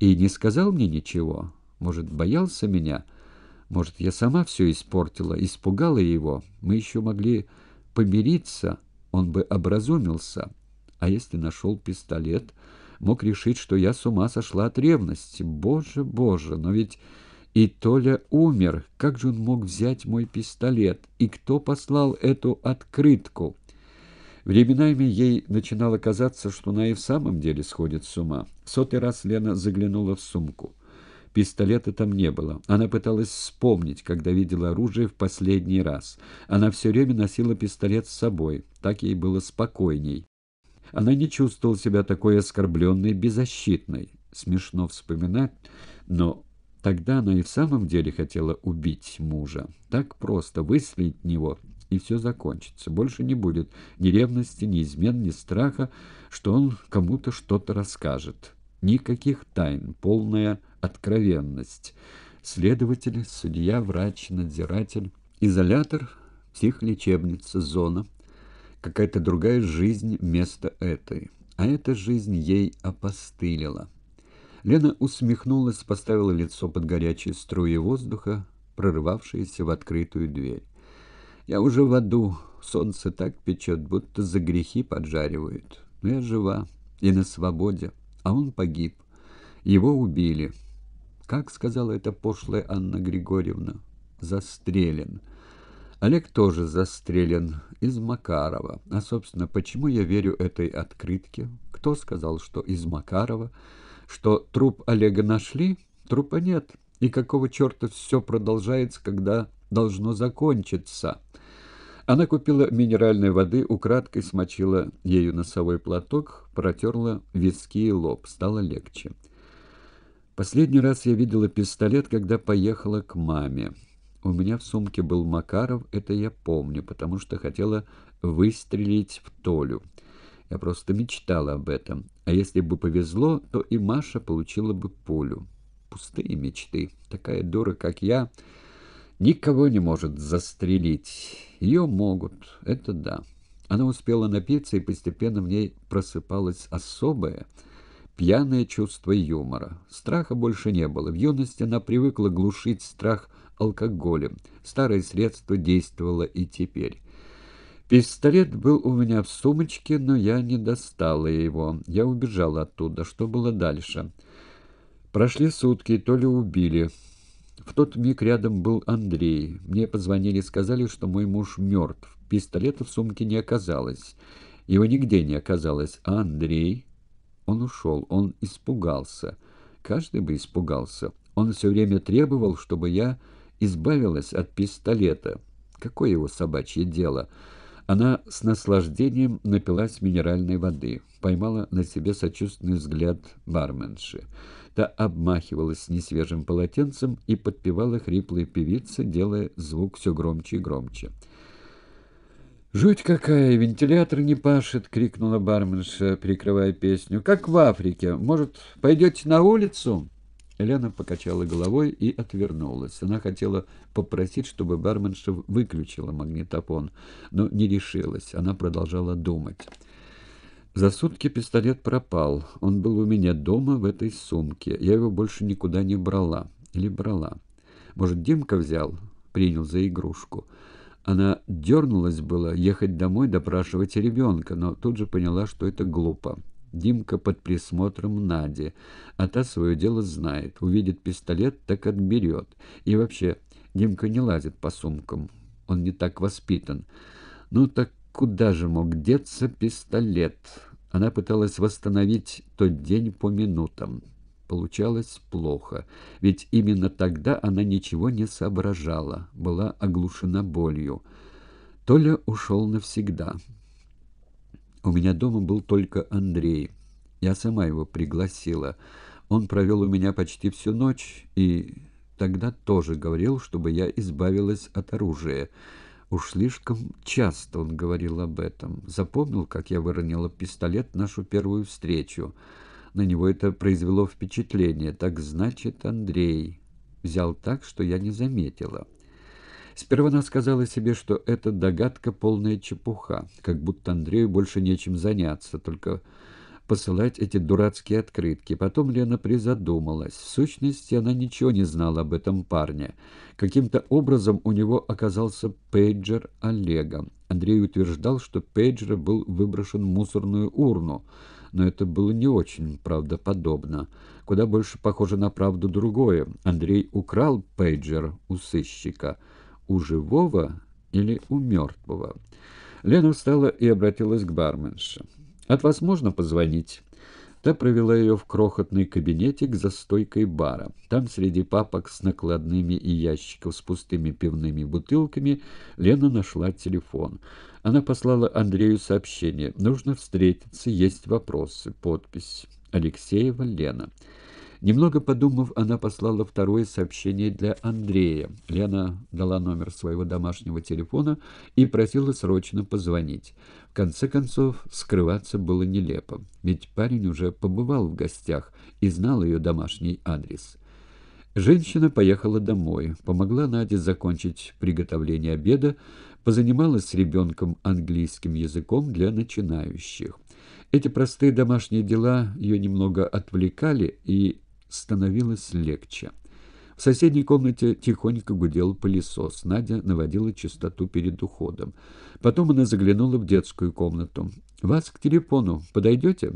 И не сказал мне ничего. Может, боялся меня? Может, я сама все испортила, испугала его? Мы еще могли помириться, он бы образумился. А если нашел пистолет, мог решить, что я с ума сошла от ревности. Боже, боже, но ведь... И Толя умер. Как же он мог взять мой пистолет? И кто послал эту открытку? Временами ей начинало казаться, что она и в самом деле сходит с ума. В сотый раз Лена заглянула в сумку. Пистолета там не было. Она пыталась вспомнить, когда видела оружие в последний раз. Она все время носила пистолет с собой. Так ей было спокойней. Она не чувствовала себя такой оскорбленной, беззащитной. Смешно вспоминать, но тогда она и в самом деле хотела убить мужа. Так просто выследить в него, и все закончится. Больше не будет ни ревности, ни измен, ни страха, что он кому-то что-то расскажет. Никаких тайн, полная откровенность. Следователь, судья, врач, надзиратель, изолятор, психлечебница, зона. Какая-то другая жизнь вместо этой. А эта жизнь ей опостылила. Лена усмехнулась, поставила лицо под горячие струи воздуха, прорывавшиеся в открытую дверь. «Я уже в аду, солнце так печет, будто за грехи поджаривают. Но я жива и на свободе, а он погиб. Его убили» как сказала эта пошлая Анна Григорьевна, застрелен. Олег тоже застрелен из Макарова. А, собственно, почему я верю этой открытке? Кто сказал, что из Макарова? Что труп Олега нашли? Трупа нет. И какого черта все продолжается, когда должно закончиться?» Она купила минеральной воды, украдкой смочила ею носовой платок, протерла виски и лоб. Стало легче. Последний раз я видела пистолет, когда поехала к маме. У меня в сумке был Макаров, это я помню, потому что хотела выстрелить в Толю. Я просто мечтала об этом. А если бы повезло, то и Маша получила бы пулю. Пустые мечты. Такая дура, как я, никого не может застрелить. Ее могут, это да. Она успела напиться, и постепенно в ней просыпалась особая — пьяное чувство юмора. Страха больше не было. В юности она привыкла глушить страх алкоголем. Старое средство действовало и теперь. Пистолет был у меня в сумочке, но я не достала его. Я убежала оттуда. Что было дальше? Прошли сутки, то ли убили. В тот миг рядом был Андрей. Мне позвонили и сказали, что мой муж мертв. Пистолета в сумке не оказалось. Его нигде не оказалось. А Андрей... Он ушел, он испугался. Каждый бы испугался. Он все время требовал, чтобы я избавилась от пистолета. Какое его собачье дело? Она с наслаждением напилась минеральной воды, поймала на себе сочувственный взгляд барменши. Та обмахивалась несвежим полотенцем и подпевала хриплой певице, делая звук все громче и громче. «Жуть какая! Вентилятор не пашет!» — крикнула барменша, прикрывая песню. «Как в Африке! Может, пойдете на улицу?» Лена покачала головой и отвернулась. Она хотела попросить, чтобы барменша выключила магнитофон, но не решилась. Она продолжала думать. За сутки пистолет пропал. Он был у меня дома в этой сумке. Я его больше никуда не брала. Или брала. Может, Димка взял? Принял за игрушку. Она дернулась было ехать домой допрашивать ребенка, но тут же поняла, что это глупо. Димка под присмотром Нади, а та свое дело знает. Увидит пистолет, так отберет. И вообще, Димка не лазит по сумкам. Он не так воспитан. Ну так куда же мог деться пистолет? Она пыталась восстановить тот день по минутам получалось плохо, ведь именно тогда она ничего не соображала, была оглушена болью. Толя ушел навсегда. У меня дома был только Андрей. Я сама его пригласила. Он провел у меня почти всю ночь и тогда тоже говорил, чтобы я избавилась от оружия. Уж слишком часто он говорил об этом. Запомнил, как я выронила пистолет нашу первую встречу. На него это произвело впечатление. Так значит, Андрей взял так, что я не заметила. Сперва она сказала себе, что эта догадка полная чепуха, как будто Андрею больше нечем заняться, только посылать эти дурацкие открытки. Потом Лена призадумалась. В сущности, она ничего не знала об этом парне. Каким-то образом у него оказался пейджер Олега. Андрей утверждал, что пейджер был выброшен в мусорную урну но это было не очень правдоподобно. Куда больше похоже на правду другое. Андрей украл пейджер у сыщика. У живого или у мертвого? Лена встала и обратилась к барменше. «От вас можно позвонить?» Та провела ее в крохотный кабинетик за стойкой бара. Там среди папок с накладными и ящиков с пустыми пивными бутылками Лена нашла телефон. Она послала Андрею сообщение. «Нужно встретиться, есть вопросы». Подпись. Алексеева Лена. Немного подумав, она послала второе сообщение для Андрея. Лена дала номер своего домашнего телефона и просила срочно позвонить. В конце концов, скрываться было нелепо, ведь парень уже побывал в гостях и знал ее домашний адрес. Женщина поехала домой, помогла Наде закончить приготовление обеда, позанималась с ребенком английским языком для начинающих. Эти простые домашние дела ее немного отвлекали и становилось легче. В соседней комнате тихонько гудел пылесос. Надя наводила чистоту перед уходом. Потом она заглянула в детскую комнату. «Вас к телефону. Подойдете?»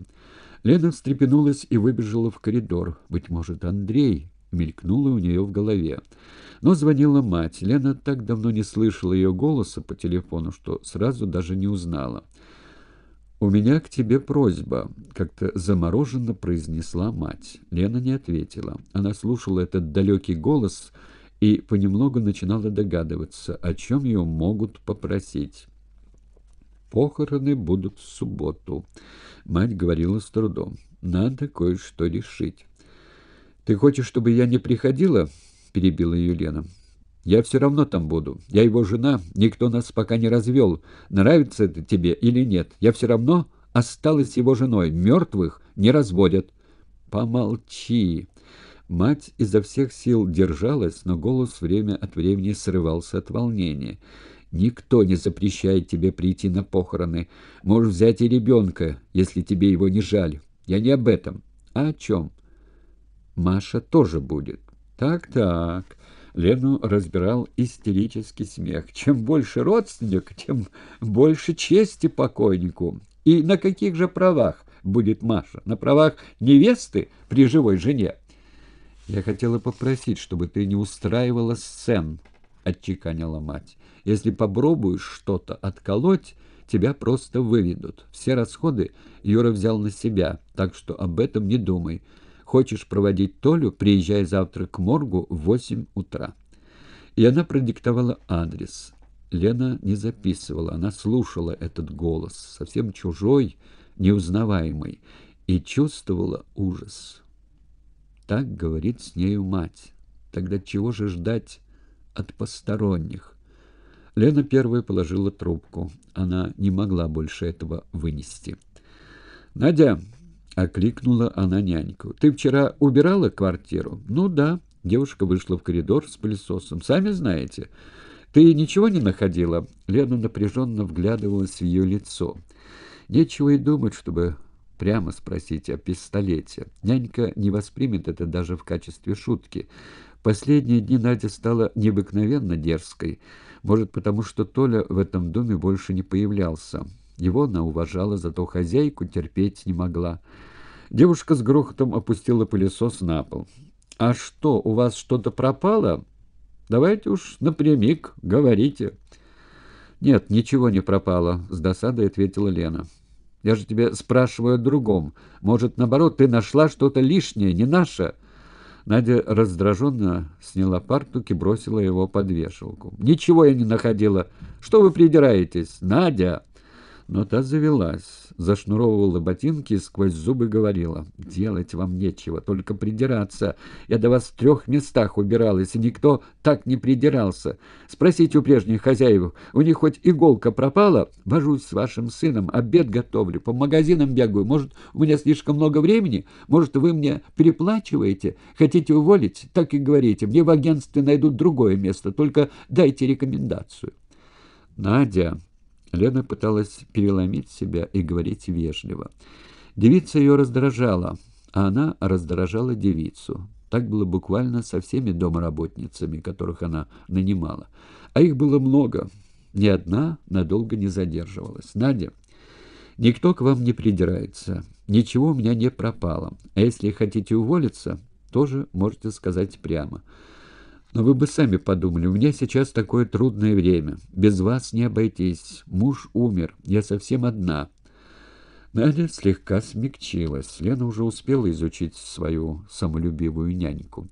Лена встрепенулась и выбежала в коридор. «Быть может, Андрей?» мелькнуло у нее в голове. Но звонила мать. Лена так давно не слышала ее голоса по телефону, что сразу даже не узнала. «У меня к тебе просьба», — как-то замороженно произнесла мать. Лена не ответила. Она слушала этот далекий голос и понемногу начинала догадываться, о чем ее могут попросить. «Похороны будут в субботу», — мать говорила с трудом. «Надо кое-что решить». «Ты хочешь, чтобы я не приходила?» — перебила ее Лена. «Я все равно там буду. Я его жена. Никто нас пока не развел. Нравится это тебе или нет? Я все равно осталась его женой. Мертвых не разводят». «Помолчи!» Мать изо всех сил держалась, но голос время от времени срывался от волнения. «Никто не запрещает тебе прийти на похороны. Можешь взять и ребенка, если тебе его не жаль. Я не об этом. А о чем?» Маша тоже будет. Так-так. Лену разбирал истерический смех. Чем больше родственник, тем больше чести покойнику. И на каких же правах будет Маша? На правах невесты при живой жене? «Я хотела попросить, чтобы ты не устраивала сцен», — отчеканила мать. «Если попробуешь что-то отколоть, тебя просто выведут. Все расходы Юра взял на себя, так что об этом не думай». Хочешь проводить Толю? Приезжай завтра к моргу в восемь утра». И она продиктовала адрес. Лена не записывала, она слушала этот голос, совсем чужой, неузнаваемый, и чувствовала ужас. Так говорит с нею мать. Тогда чего же ждать от посторонних? Лена первая положила трубку. Она не могла больше этого вынести. «Надя, — окликнула она няньку. «Ты вчера убирала квартиру?» «Ну да». Девушка вышла в коридор с пылесосом. «Сами знаете. Ты ничего не находила?» Лена напряженно вглядывалась в ее лицо. «Нечего и думать, чтобы прямо спросить о пистолете. Нянька не воспримет это даже в качестве шутки. Последние дни Надя стала необыкновенно дерзкой. Может, потому что Толя в этом доме больше не появлялся. Его она уважала, зато хозяйку терпеть не могла. Девушка с грохотом опустила пылесос на пол. «А что, у вас что-то пропало? Давайте уж напрямик, говорите». «Нет, ничего не пропало», — с досадой ответила Лена. «Я же тебя спрашиваю о другом. Может, наоборот, ты нашла что-то лишнее, не наше?» Надя раздраженно сняла партук и бросила его под вешалку. «Ничего я не находила. Что вы придираетесь? Надя!» но та завелась, зашнуровывала ботинки и сквозь зубы говорила. «Делать вам нечего, только придираться. Я до вас в трех местах убиралась, и никто так не придирался. Спросите у прежних хозяев, у них хоть иголка пропала? Вожусь с вашим сыном, обед готовлю, по магазинам бегаю. Может, у меня слишком много времени? Может, вы мне переплачиваете? Хотите уволить? Так и говорите. Мне в агентстве найдут другое место, только дайте рекомендацию». «Надя», Лена пыталась переломить себя и говорить вежливо. Девица ее раздражала, а она раздражала девицу. Так было буквально со всеми домоработницами, которых она нанимала. А их было много. Ни одна надолго не задерживалась. «Надя, никто к вам не придирается. Ничего у меня не пропало. А если хотите уволиться, тоже можете сказать прямо». Но вы бы сами подумали, у меня сейчас такое трудное время. Без вас не обойтись. Муж умер, я совсем одна». Надя слегка смягчилась. Лена уже успела изучить свою самолюбивую няньку.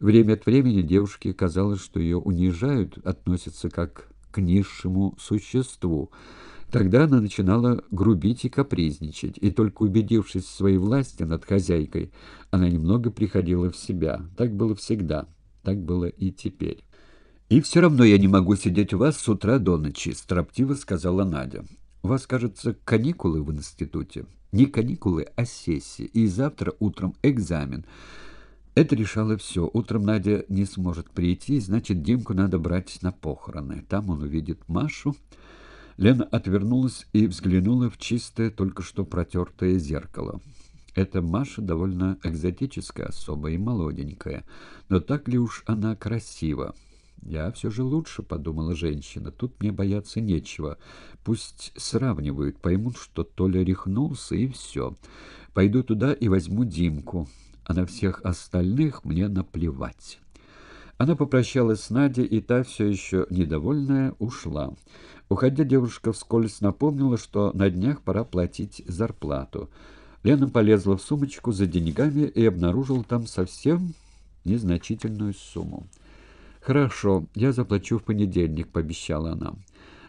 Время от времени девушке казалось, что ее унижают, относятся как к низшему существу. Тогда она начинала грубить и капризничать, и только убедившись в своей власти над хозяйкой, она немного приходила в себя. Так было всегда. Так было и теперь. «И все равно я не могу сидеть у вас с утра до ночи», — строптиво сказала Надя. «У вас, кажется, каникулы в институте». «Не каникулы, а сессии. И завтра утром экзамен». Это решало все. Утром Надя не сможет прийти, значит, Димку надо брать на похороны. Там он увидит Машу. Лена отвернулась и взглянула в чистое, только что протертое зеркало. Эта Маша довольно экзотическая особа и молоденькая. Но так ли уж она красива? «Я все же лучше», — подумала женщина. «Тут мне бояться нечего. Пусть сравнивают, поймут, что Толя рехнулся, и все. Пойду туда и возьму Димку, а на всех остальных мне наплевать». Она попрощалась с Надей, и та, все еще недовольная, ушла. Уходя, девушка вскользь напомнила, что на днях пора платить зарплату — Лена полезла в сумочку за деньгами и обнаружила там совсем незначительную сумму. «Хорошо, я заплачу в понедельник», — пообещала она.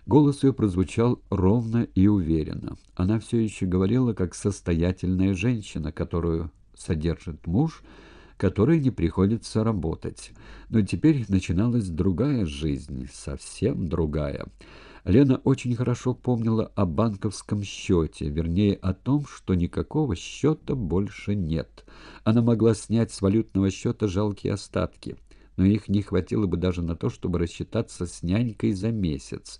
Голос ее прозвучал ровно и уверенно. Она все еще говорила, как состоятельная женщина, которую содержит муж, которой не приходится работать. Но теперь начиналась другая жизнь, совсем другая. Лена очень хорошо помнила о банковском счете, вернее о том, что никакого счета больше нет. Она могла снять с валютного счета жалкие остатки но их не хватило бы даже на то, чтобы рассчитаться с нянькой за месяц.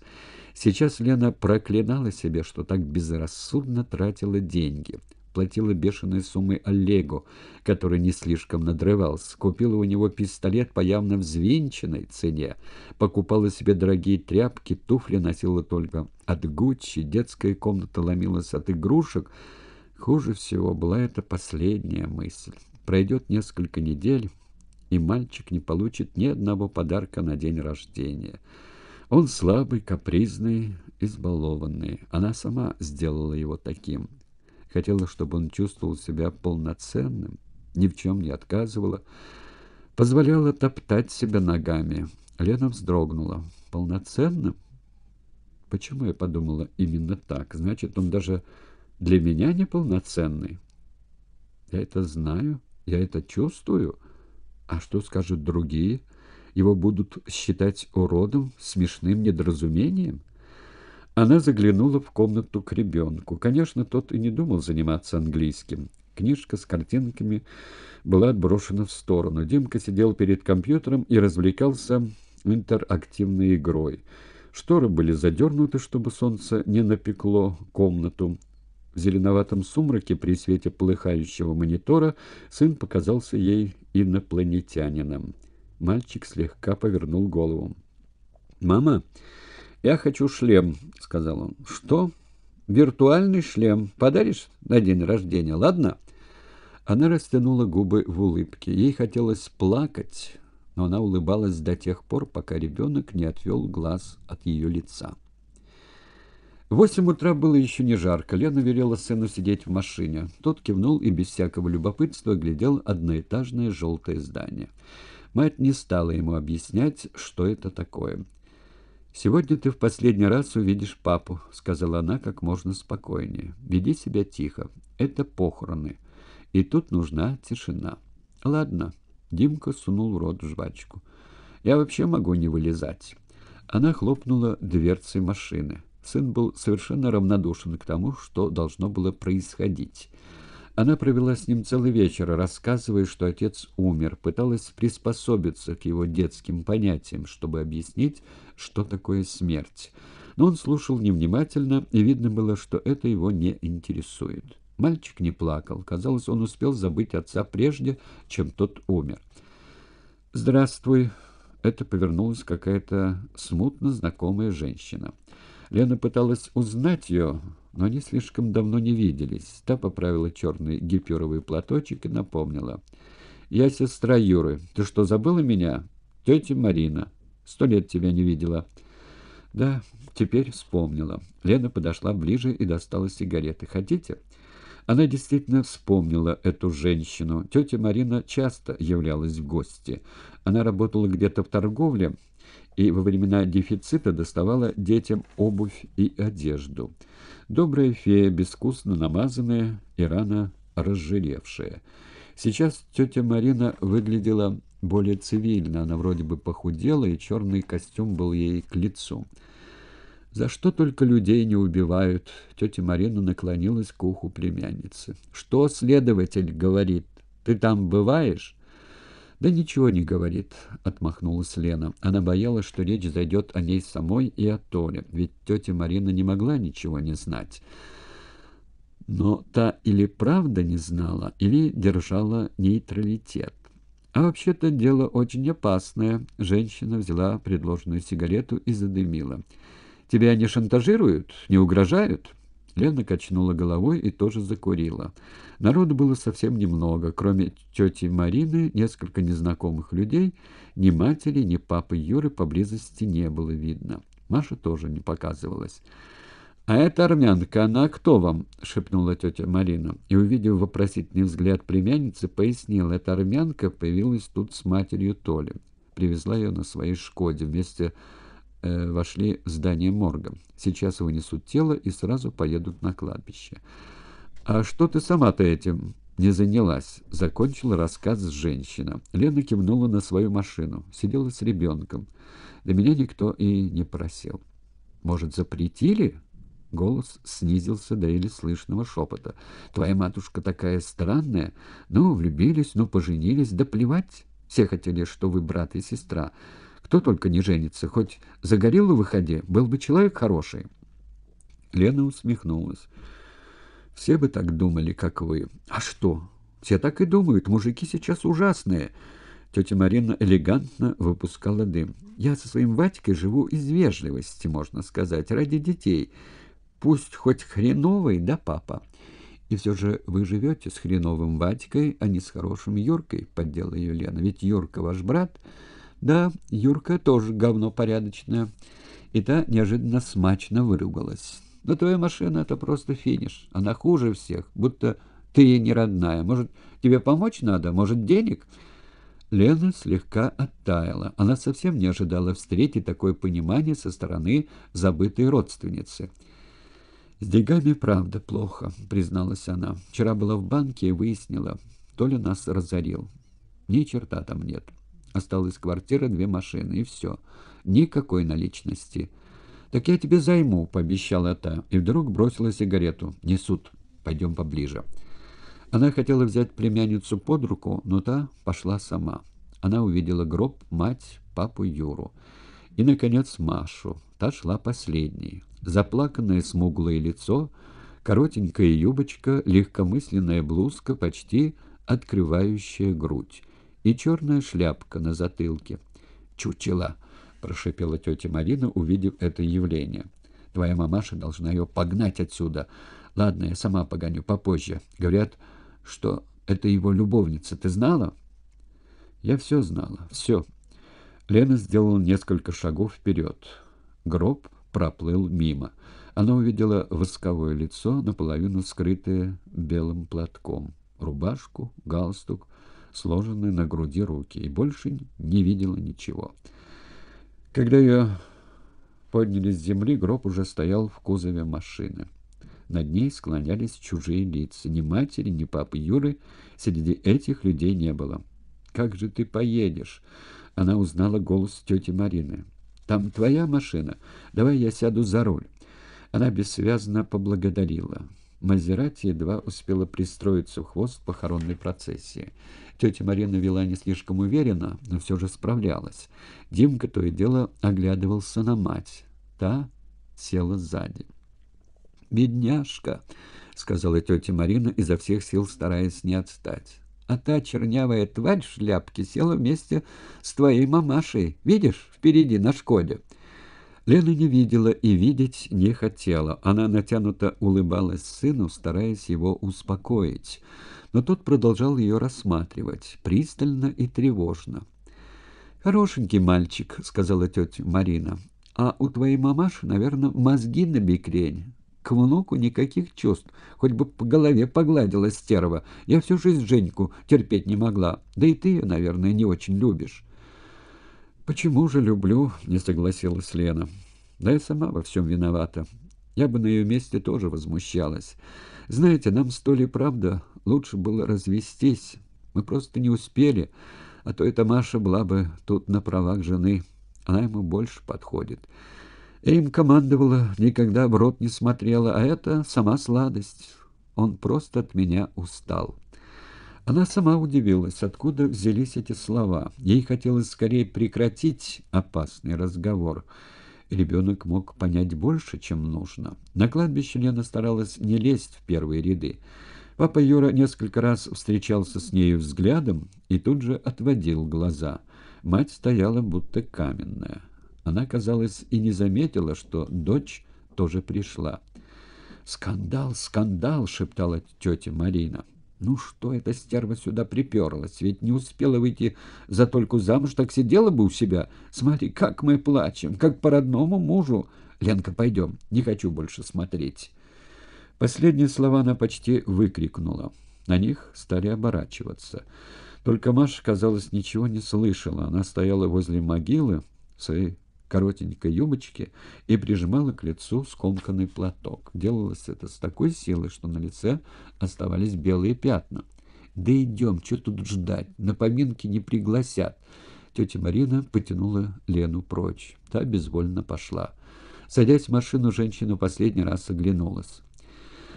Сейчас Лена проклинала себя, что так безрассудно тратила деньги платила бешеной суммой Олегу, который не слишком надрывался, купила у него пистолет по явно взвинченной цене, покупала себе дорогие тряпки, туфли носила только от Гуччи, детская комната ломилась от игрушек. Хуже всего была эта последняя мысль. Пройдет несколько недель, и мальчик не получит ни одного подарка на день рождения. Он слабый, капризный, избалованный. Она сама сделала его таким хотела, чтобы он чувствовал себя полноценным, ни в чем не отказывала, позволяла топтать себя ногами. Лена вздрогнула. «Полноценным? Почему я подумала именно так? Значит, он даже для меня неполноценный. Я это знаю, я это чувствую. А что скажут другие? Его будут считать уродом, смешным недоразумением?» Она заглянула в комнату к ребенку. Конечно, тот и не думал заниматься английским. Книжка с картинками была отброшена в сторону. Димка сидел перед компьютером и развлекался интерактивной игрой. Шторы были задернуты, чтобы солнце не напекло комнату. В зеленоватом сумраке при свете полыхающего монитора сын показался ей инопланетянином. Мальчик слегка повернул голову. «Мама!» «Я хочу шлем», — сказал он. «Что?» «Виртуальный шлем. Подаришь на день рождения, ладно?» Она растянула губы в улыбке. Ей хотелось плакать, но она улыбалась до тех пор, пока ребенок не отвел глаз от ее лица. В восемь утра было еще не жарко. Лена велела сыну сидеть в машине. Тот кивнул и без всякого любопытства глядел одноэтажное желтое здание. Мать не стала ему объяснять, что это такое. «Сегодня ты в последний раз увидишь папу», — сказала она как можно спокойнее. «Веди себя тихо. Это похороны. И тут нужна тишина». «Ладно». Димка сунул в рот жвачку. «Я вообще могу не вылезать». Она хлопнула дверцей машины. Сын был совершенно равнодушен к тому, что должно было происходить. Она провела с ним целый вечер, рассказывая, что отец умер, пыталась приспособиться к его детским понятиям, чтобы объяснить, что такое смерть. Но он слушал невнимательно, и видно было, что это его не интересует. Мальчик не плакал. Казалось, он успел забыть отца прежде, чем тот умер. «Здравствуй!» — это повернулась какая-то смутно знакомая женщина. Лена пыталась узнать ее, но они слишком давно не виделись. Та поправила черный гипюровый платочек и напомнила. «Я сестра Юры. Ты что, забыла меня?» «Тетя Марина». Сто лет тебя не видела». «Да, теперь вспомнила». Лена подошла ближе и достала сигареты. «Хотите?» Она действительно вспомнила эту женщину. Тетя Марина часто являлась в гости. Она работала где-то в торговле и во времена дефицита доставала детям обувь и одежду. Добрая фея, безвкусно намазанная и рано разжиревшая. Сейчас тетя Марина выглядела более цивильно, она вроде бы похудела, и черный костюм был ей к лицу. За что только людей не убивают, тетя Марина наклонилась к уху племянницы. «Что следователь говорит? Ты там бываешь?» «Да ничего не говорит», — отмахнулась Лена. Она боялась, что речь зайдет о ней самой и о Толе, ведь тетя Марина не могла ничего не знать. Но та или правда не знала, или держала нейтралитет. А вообще-то дело очень опасное. Женщина взяла предложенную сигарету и задымила. «Тебя не шантажируют? Не угрожают?» Лена качнула головой и тоже закурила. Народу было совсем немного, кроме тети Марины, несколько незнакомых людей, ни матери, ни папы Юры поблизости не было видно. Маша тоже не показывалась. «А эта армянка, она кто вам?» — шепнула тетя Марина. И, увидев вопросительный взгляд племянницы, пояснила, эта армянка появилась тут с матерью Толи. Привезла ее на своей «Шкоде». Вместе э, вошли в здание морга. Сейчас вынесут тело и сразу поедут на кладбище. «А что ты сама-то этим не занялась?» — закончила рассказ женщина. Лена кивнула на свою машину. Сидела с ребенком. Да меня никто и не просил. «Может, запретили?» Голос снизился до еле слышного шепота. «Твоя матушка такая странная. Ну, влюбились, ну, поженились, да плевать. Все хотели, что вы брат и сестра. Кто только не женится, хоть за гориллу выходи, был бы человек хороший». Лена усмехнулась. «Все бы так думали, как вы. А что? Все так и думают. Мужики сейчас ужасные». Тетя Марина элегантно выпускала дым. «Я со своим Ватькой живу из вежливости, можно сказать, ради детей». Пусть хоть хреновый, да папа. И все же вы живете с хреновым Ватькой, а не с хорошим Юркой, поддела ее Лена. Ведь Юрка ваш брат. Да, Юрка тоже говно порядочное. И та неожиданно смачно выругалась. Но твоя машина — это просто финиш. Она хуже всех, будто ты ей не родная. Может, тебе помочь надо? Может, денег?» Лена слегка оттаяла. Она совсем не ожидала встретить такое понимание со стороны забытой родственницы. «С деньгами правда плохо», — призналась она. «Вчера была в банке и выяснила, то ли нас разорил. Ни черта там нет. Осталось квартира, две машины, и все. Никакой наличности». «Так я тебе займу», — пообещала та, и вдруг бросила сигарету. «Несут. Пойдем поближе». Она хотела взять племянницу под руку, но та пошла сама. Она увидела гроб, мать, папу Юру и, наконец, Машу. Та шла последней. Заплаканное смуглое лицо, коротенькая юбочка, легкомысленная блузка, почти открывающая грудь. И черная шляпка на затылке. «Чучела!» — прошепела тетя Марина, увидев это явление. «Твоя мамаша должна ее погнать отсюда. Ладно, я сама погоню попозже. Говорят, что это его любовница. Ты знала?» «Я все знала. Все». Лена сделала несколько шагов вперед. Гроб проплыл мимо. Она увидела восковое лицо, наполовину скрытое белым платком, рубашку, галстук, сложенные на груди руки, и больше не видела ничего. Когда ее подняли с земли, гроб уже стоял в кузове машины. Над ней склонялись чужие лица. Ни матери, ни папы Юры среди этих людей не было. «Как же ты поедешь?» Она узнала голос тети Марины. «Там твоя машина? Давай я сяду за руль». Она бессвязно поблагодарила. Мазерати едва успела пристроиться в хвост похоронной процессии. Тетя Марина вела не слишком уверенно, но все же справлялась. Димка то и дело оглядывался на мать. Та села сзади. «Бедняжка!» — сказала тетя Марина, изо всех сил стараясь не отстать а та чернявая тварь в шляпке села вместе с твоей мамашей. Видишь, впереди на Шкоде». Лена не видела и видеть не хотела. Она натянуто улыбалась сыну, стараясь его успокоить. Но тот продолжал ее рассматривать, пристально и тревожно. «Хорошенький мальчик», — сказала тетя Марина. «А у твоей мамаши, наверное, мозги на бекрень к внуку никаких чувств, хоть бы по голове погладила стерва. Я всю жизнь Женьку терпеть не могла, да и ты ее, наверное, не очень любишь». «Почему же люблю?» — не согласилась Лена. «Да я сама во всем виновата. Я бы на ее месте тоже возмущалась. Знаете, нам столь и правда лучше было развестись. Мы просто не успели, а то эта Маша была бы тут на правах жены. Она ему больше подходит». Им командовала, никогда в рот не смотрела, а это сама сладость. Он просто от меня устал. Она сама удивилась, откуда взялись эти слова. Ей хотелось скорее прекратить опасный разговор. Ребенок мог понять больше, чем нужно. На кладбище Лена старалась не лезть в первые ряды. Папа Юра несколько раз встречался с нею взглядом и тут же отводил глаза. Мать стояла будто каменная. Она, казалось, и не заметила, что дочь тоже пришла. «Скандал, скандал!» — шептала тетя Марина. «Ну что эта стерва сюда приперлась? Ведь не успела выйти за только замуж, так сидела бы у себя. Смотри, как мы плачем, как по родному мужу. Ленка, пойдем, не хочу больше смотреть». Последние слова она почти выкрикнула. На них стали оборачиваться. Только Маша, казалось, ничего не слышала. Она стояла возле могилы в своей коротенькой юбочке и прижимала к лицу скомканный платок. Делалось это с такой силой, что на лице оставались белые пятна. «Да идем, что тут ждать? На поминки не пригласят!» Тетя Марина потянула Лену прочь. Та безвольно пошла. Садясь в машину, женщина последний раз оглянулась.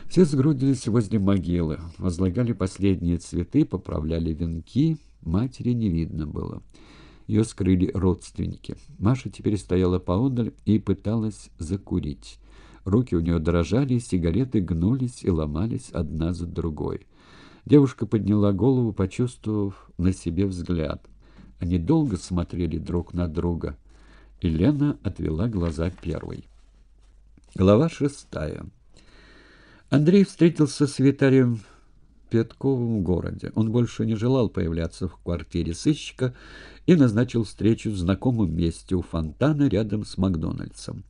Все сгрудились возле могилы, возлагали последние цветы, поправляли венки. Матери не видно было ее скрыли родственники. Маша теперь стояла поодаль и пыталась закурить. Руки у нее дрожали, сигареты гнулись и ломались одна за другой. Девушка подняла голову, почувствовав на себе взгляд. Они долго смотрели друг на друга, и Лена отвела глаза первой. Глава шестая. Андрей встретился с Витарием Петковым в городе. Он больше не желал появляться в квартире сыщика и назначил встречу в знакомом месте у фонтана рядом с Макдональдсом.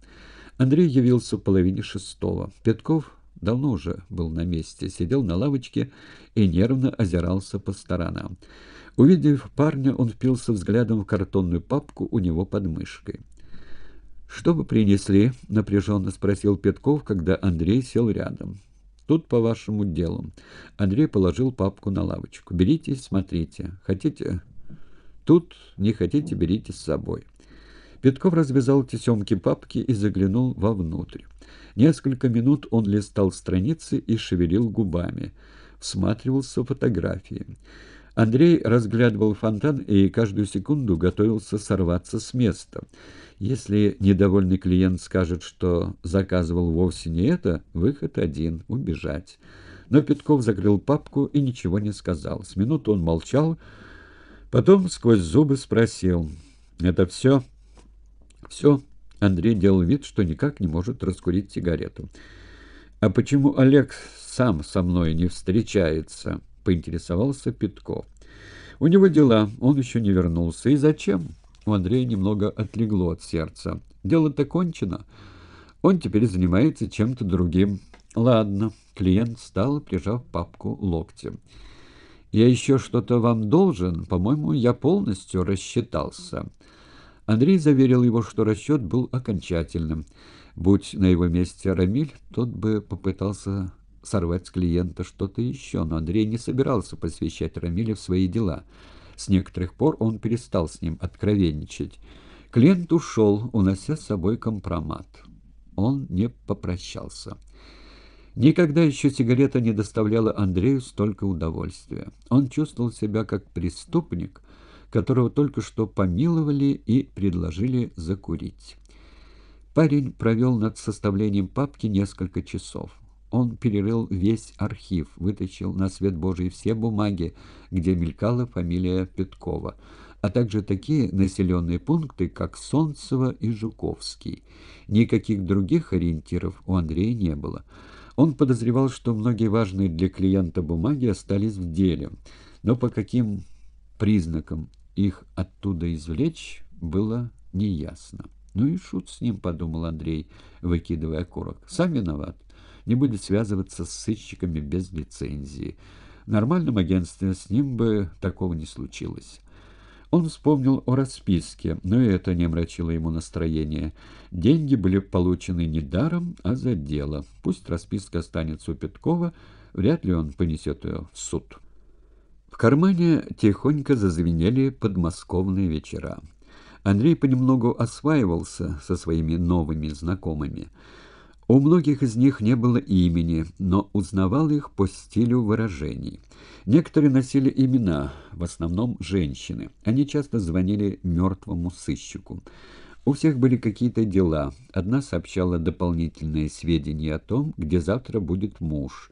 Андрей явился в половине шестого. Петков давно уже был на месте, сидел на лавочке и нервно озирался по сторонам. Увидев парня, он впился взглядом в картонную папку у него под мышкой. «Что вы принесли?» — напряженно спросил Петков, когда Андрей сел рядом. «Тут по вашему делу». Андрей положил папку на лавочку. «Берите, смотрите. Хотите, Тут не хотите, берите с собой. Петков развязал тесемки папки и заглянул вовнутрь. Несколько минут он листал страницы и шевелил губами. Всматривался в фотографии. Андрей разглядывал фонтан и каждую секунду готовился сорваться с места. Если недовольный клиент скажет, что заказывал вовсе не это, выход один — убежать. Но Петков закрыл папку и ничего не сказал. С минут он молчал, Потом сквозь зубы спросил. «Это все?» «Все». Андрей делал вид, что никак не может раскурить сигарету. «А почему Олег сам со мной не встречается?» — поинтересовался Петков. «У него дела, он еще не вернулся. И зачем?» У Андрея немного отлегло от сердца. «Дело-то кончено. Он теперь занимается чем-то другим». «Ладно». Клиент встал, прижав папку локтем. «Я еще что-то вам должен? По-моему, я полностью рассчитался». Андрей заверил его, что расчет был окончательным. Будь на его месте Рамиль, тот бы попытался сорвать с клиента что-то еще, но Андрей не собирался посвящать Рамиля в свои дела. С некоторых пор он перестал с ним откровенничать. Клиент ушел, унося с собой компромат. Он не попрощался. Никогда еще сигарета не доставляла Андрею столько удовольствия. Он чувствовал себя как преступник, которого только что помиловали и предложили закурить. Парень провел над составлением папки несколько часов. Он перерыл весь архив, вытащил на свет Божий все бумаги, где мелькала фамилия Петкова, а также такие населенные пункты, как Солнцево и Жуковский. Никаких других ориентиров у Андрея не было. Он подозревал, что многие важные для клиента бумаги остались в деле, но по каким признакам их оттуда извлечь было неясно. «Ну и шут с ним», — подумал Андрей, выкидывая окурок. «Сам виноват. Не будет связываться с сыщиками без лицензии. В нормальном агентстве с ним бы такого не случилось». Он вспомнил о расписке, но и это не омрачило ему настроение. Деньги были получены не даром, а за дело. Пусть расписка останется у Петкова, вряд ли он понесет ее в суд. В кармане тихонько зазвенели подмосковные вечера. Андрей понемногу осваивался со своими новыми знакомыми. У многих из них не было имени, но узнавал их по стилю выражений. Некоторые носили имена, в основном женщины. Они часто звонили мертвому сыщику. У всех были какие-то дела. Одна сообщала дополнительные сведения о том, где завтра будет муж.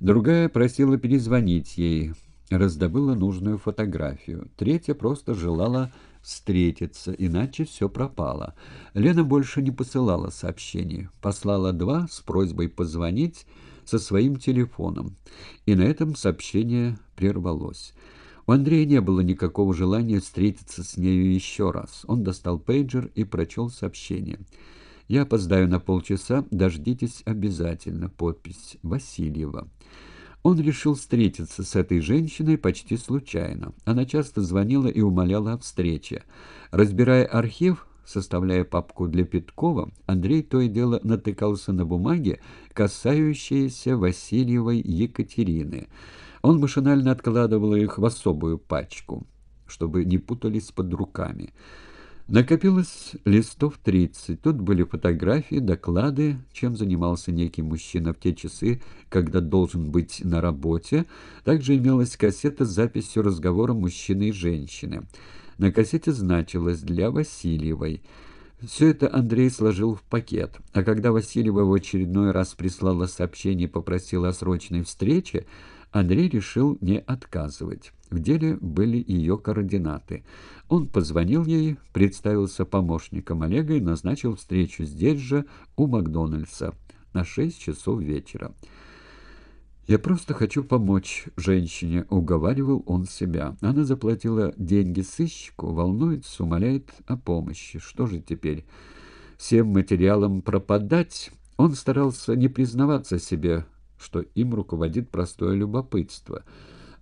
Другая просила перезвонить ей, раздобыла нужную фотографию. Третья просто желала встретиться, иначе все пропало. Лена больше не посылала сообщений, послала два с просьбой позвонить со своим телефоном, и на этом сообщение прервалось. У Андрея не было никакого желания встретиться с нею еще раз. Он достал пейджер и прочел сообщение. «Я опоздаю на полчаса, дождитесь обязательно. Подпись Васильева». Он решил встретиться с этой женщиной почти случайно. Она часто звонила и умоляла о встрече. Разбирая архив, составляя папку для Петкова, Андрей то и дело натыкался на бумаги, касающиеся Васильевой Екатерины. Он машинально откладывал их в особую пачку, чтобы не путались под руками. Накопилось листов 30. Тут были фотографии, доклады, чем занимался некий мужчина в те часы, когда должен быть на работе. Также имелась кассета с записью разговора мужчины и женщины. На кассете значилось «Для Васильевой». Все это Андрей сложил в пакет, а когда Васильева в очередной раз прислала сообщение и попросила о срочной встрече, Андрей решил не отказывать. В деле были ее координаты. Он позвонил ей, представился помощником Олега и назначил встречу здесь же, у Макдональдса, на 6 часов вечера. «Я просто хочу помочь женщине», — уговаривал он себя. Она заплатила деньги сыщику, волнуется, умоляет о помощи. Что же теперь? Всем материалам пропадать? Он старался не признаваться себе что им руководит простое любопытство.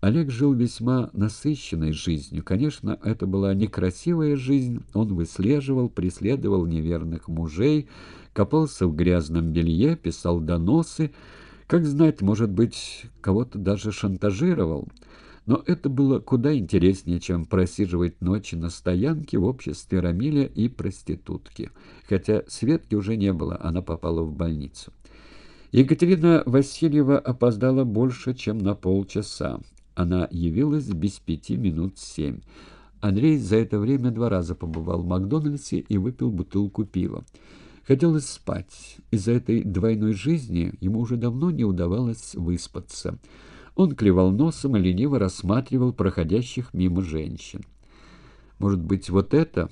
Олег жил весьма насыщенной жизнью. Конечно, это была некрасивая жизнь. Он выслеживал, преследовал неверных мужей, копался в грязном белье, писал доносы. Как знать, может быть, кого-то даже шантажировал. Но это было куда интереснее, чем просиживать ночи на стоянке в обществе Рамиля и проститутки. Хотя Светки уже не было, она попала в больницу. Екатерина Васильева опоздала больше, чем на полчаса. Она явилась без пяти минут семь. Андрей за это время два раза побывал в Макдональдсе и выпил бутылку пива. Хотелось спать. Из-за этой двойной жизни ему уже давно не удавалось выспаться. Он клевал носом и лениво рассматривал проходящих мимо женщин. Может быть, вот это?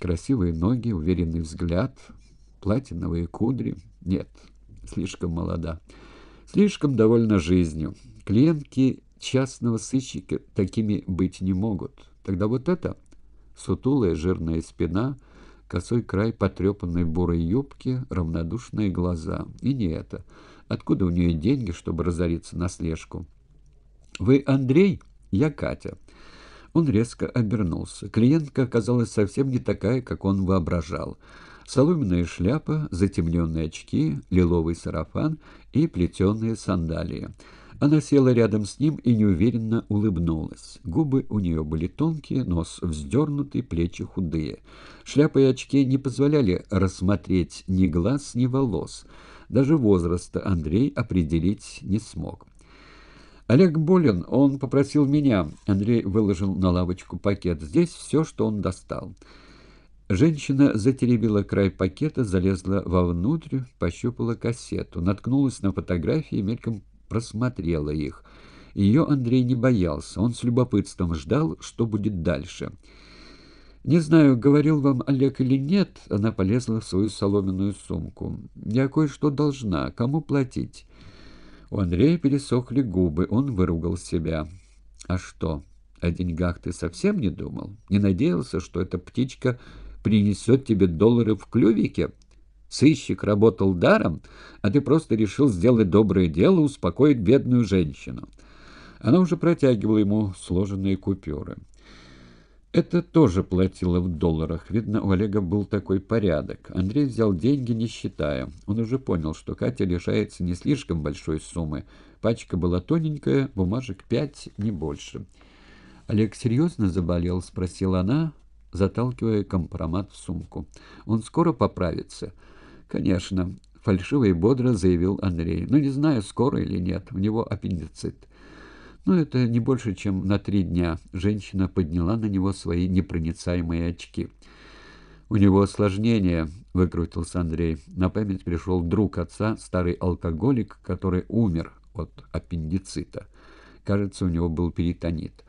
Красивые ноги, уверенный взгляд, платиновые кудри? Нет, слишком молода, слишком довольна жизнью. Клиентки частного сыщика такими быть не могут. Тогда вот это сутулая жирная спина, косой край потрепанной бурой юбки, равнодушные глаза. И не это. Откуда у нее деньги, чтобы разориться на слежку? «Вы Андрей? Я Катя». Он резко обернулся. Клиентка оказалась совсем не такая, как он воображал соломенная шляпа, затемненные очки, лиловый сарафан и плетеные сандалии. Она села рядом с ним и неуверенно улыбнулась. Губы у нее были тонкие, нос вздернутый, плечи худые. Шляпа и очки не позволяли рассмотреть ни глаз, ни волос. Даже возраста Андрей определить не смог. «Олег болен, он попросил меня». Андрей выложил на лавочку пакет. «Здесь все, что он достал». Женщина затеребила край пакета, залезла вовнутрь, пощупала кассету, наткнулась на фотографии и мельком просмотрела их. Ее Андрей не боялся, он с любопытством ждал, что будет дальше. «Не знаю, говорил вам Олег или нет», — она полезла в свою соломенную сумку. «Я кое-что должна. Кому платить?» У Андрея пересохли губы, он выругал себя. «А что, о деньгах ты совсем не думал? Не надеялся, что эта птичка принесет тебе доллары в клювике. Сыщик работал даром, а ты просто решил сделать доброе дело, успокоить бедную женщину. Она уже протягивала ему сложенные купюры. Это тоже платило в долларах. Видно, у Олега был такой порядок. Андрей взял деньги, не считая. Он уже понял, что Катя лишается не слишком большой суммы. Пачка была тоненькая, бумажек пять, не больше. «Олег серьезно заболел?» — спросила она, заталкивая компромат в сумку. «Он скоро поправится?» «Конечно», — фальшиво и бодро заявил Андрей. «Ну, не знаю, скоро или нет. У него аппендицит». Но ну, это не больше, чем на три дня. Женщина подняла на него свои непроницаемые очки. «У него осложнение», — выкрутился Андрей. На память пришел друг отца, старый алкоголик, который умер от аппендицита. Кажется, у него был перитонит.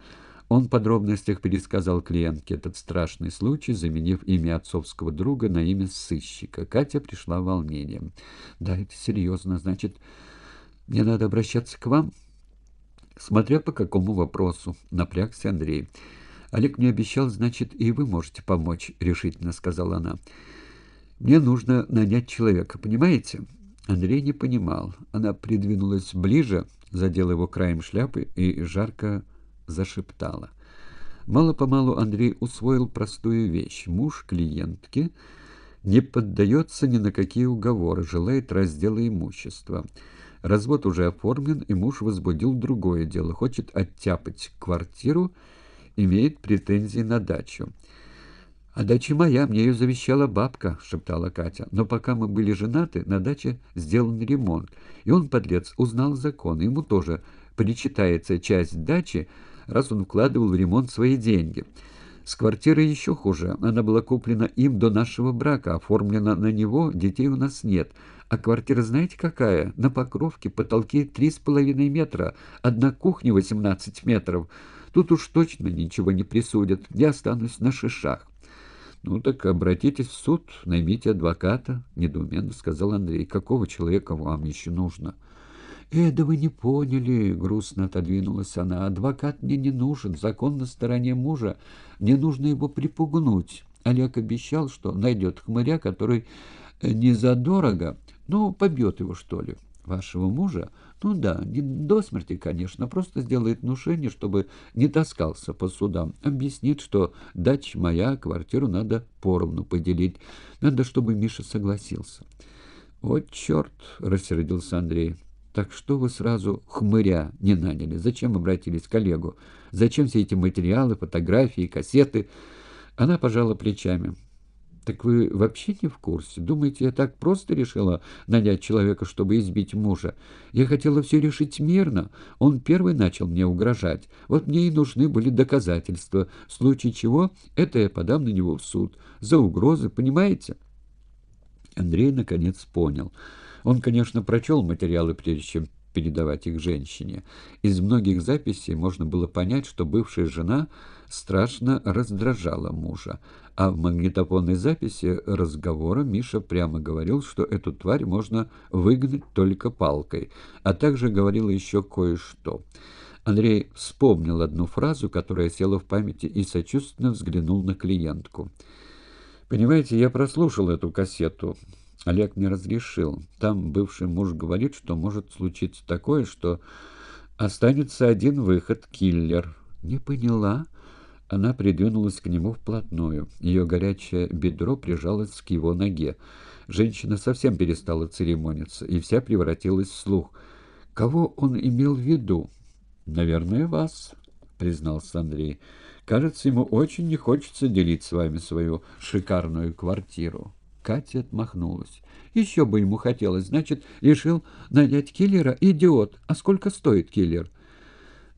Он в подробностях пересказал клиентке этот страшный случай, заменив имя отцовского друга на имя сыщика. Катя пришла волнением. «Да, это серьезно. Значит, мне надо обращаться к вам?» «Смотря по какому вопросу», — напрягся Андрей. «Олег мне обещал, значит, и вы можете помочь», — решительно сказала она. «Мне нужно нанять человека, понимаете?» Андрей не понимал. Она придвинулась ближе, задела его краем шляпы и жарко зашептала. Мало-помалу Андрей усвоил простую вещь. Муж клиентки не поддается ни на какие уговоры, желает раздела имущества. Развод уже оформлен, и муж возбудил другое дело. Хочет оттяпать квартиру, имеет претензии на дачу. «А дача моя, мне ее завещала бабка», — шептала Катя. «Но пока мы были женаты, на даче сделан ремонт, и он, подлец, узнал закон. Ему тоже причитается часть дачи, раз он вкладывал в ремонт свои деньги. С квартирой еще хуже. Она была куплена им до нашего брака, оформлена на него, детей у нас нет. А квартира знаете какая? На покровке, потолки 3,5 метра, одна кухня 18 метров. Тут уж точно ничего не присудят, я останусь на шишах. «Ну так обратитесь в суд, наймите адвоката», — недоуменно сказал Андрей. «Какого человека вам еще нужно?» «Это вы не поняли», — грустно отодвинулась она. «Адвокат мне не нужен, закон на стороне мужа. Мне нужно его припугнуть». Олег обещал, что найдет хмыря, который э, не задорого, но побьет его, что ли. «Вашего мужа?» «Ну да, не до смерти, конечно, просто сделает внушение, чтобы не таскался по судам. Объяснит, что дача моя, квартиру надо поровну поделить. Надо, чтобы Миша согласился». Вот черт!» — рассердился Андрей. Так что вы сразу хмыря не наняли? Зачем обратились к коллегу? Зачем все эти материалы, фотографии, кассеты? Она пожала плечами. Так вы вообще не в курсе? Думаете, я так просто решила нанять человека, чтобы избить мужа? Я хотела все решить мирно. Он первый начал мне угрожать. Вот мне и нужны были доказательства, в случае чего это я подам на него в суд. За угрозы, понимаете? Андрей наконец понял — он, конечно, прочел материалы, прежде чем передавать их женщине. Из многих записей можно было понять, что бывшая жена страшно раздражала мужа, а в магнитофонной записи разговора Миша прямо говорил, что эту тварь можно выгнать только палкой, а также говорил еще кое-что. Андрей вспомнил одну фразу, которая села в памяти, и сочувственно взглянул на клиентку. «Понимаете, я прослушал эту кассету». Олег не разрешил. Там бывший муж говорит, что может случиться такое, что останется один выход — киллер. «Не поняла?» Она придвинулась к нему вплотную. Ее горячее бедро прижалось к его ноге. Женщина совсем перестала церемониться, и вся превратилась в слух. «Кого он имел в виду?» «Наверное, вас», — признался Андрей. «Кажется, ему очень не хочется делить с вами свою шикарную квартиру». Катя отмахнулась. Еще бы ему хотелось, значит, решил нанять киллера? Идиот! А сколько стоит киллер?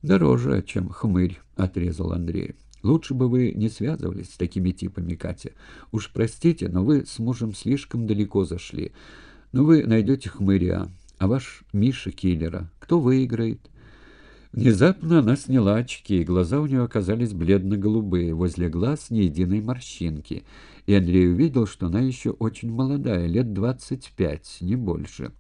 Дороже, чем хмырь, отрезал Андрей. Лучше бы вы не связывались с такими типами, Катя. Уж простите, но вы с мужем слишком далеко зашли. Но ну, вы найдете хмыря, а ваш Миша киллера. Кто выиграет?» Внезапно она сняла очки, и глаза у нее оказались бледно-голубые, возле глаз ни единой морщинки. И Андрей увидел, что она еще очень молодая, лет двадцать пять, не больше.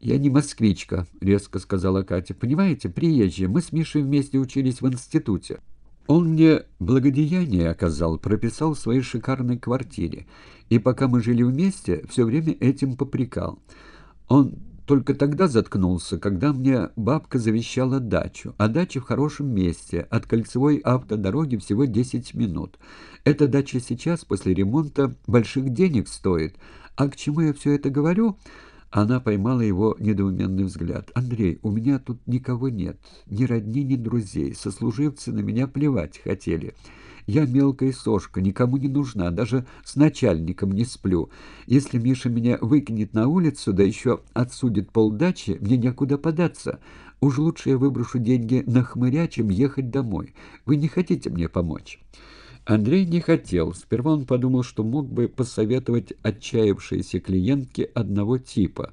«Я не москвичка», — резко сказала Катя. «Понимаете, приезжие, мы с Мишей вместе учились в институте. Он мне благодеяние оказал, прописал в своей шикарной квартире. И пока мы жили вместе, все время этим попрекал. Он только тогда заткнулся, когда мне бабка завещала дачу. А дача в хорошем месте, от кольцевой автодороги всего 10 минут. Эта дача сейчас, после ремонта, больших денег стоит. А к чему я все это говорю? Она поймала его недоуменный взгляд. «Андрей, у меня тут никого нет, ни родни, ни друзей. Сослуживцы на меня плевать хотели. Я мелкая сошка, никому не нужна, даже с начальником не сплю. Если Миша меня выкинет на улицу, да еще отсудит полдачи, мне некуда податься. Уж лучше я выброшу деньги на хмыря, чем ехать домой. Вы не хотите мне помочь?» Андрей не хотел. Сперва он подумал, что мог бы посоветовать отчаявшиеся клиентки одного типа.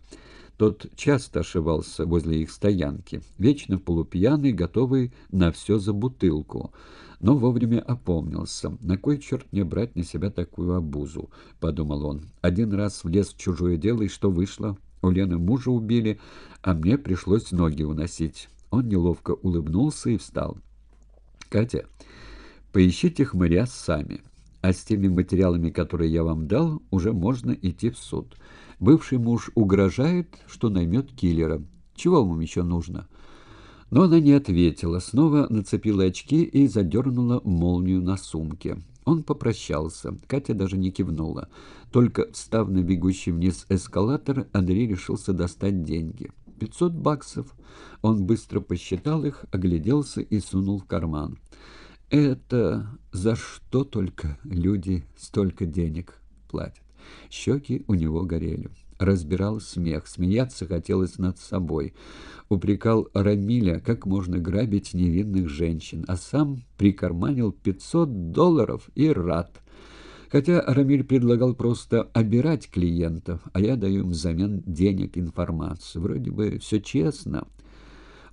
Тот часто ошивался возле их стоянки, вечно полупьяный, готовый на все за бутылку. Но вовремя опомнился. «На кой черт мне брать на себя такую обузу?» — подумал он. «Один раз влез в чужое дело, и что вышло? У Лены мужа убили, а мне пришлось ноги уносить». Он неловко улыбнулся и встал. «Катя, Поищите хмыря сами. А с теми материалами, которые я вам дал, уже можно идти в суд. Бывший муж угрожает, что наймет киллера. Чего вам еще нужно?» Но она не ответила, снова нацепила очки и задернула молнию на сумке. Он попрощался. Катя даже не кивнула. Только встав на бегущий вниз эскалатор, Андрей решился достать деньги. 500 баксов. Он быстро посчитал их, огляделся и сунул в карман. Это за что только люди столько денег платят. Щеки у него горели. Разбирал смех, смеяться хотелось над собой. Упрекал Рамиля, как можно грабить невинных женщин, а сам прикарманил 500 долларов и рад. Хотя Рамиль предлагал просто обирать клиентов, а я даю им взамен денег, информацию. Вроде бы все честно,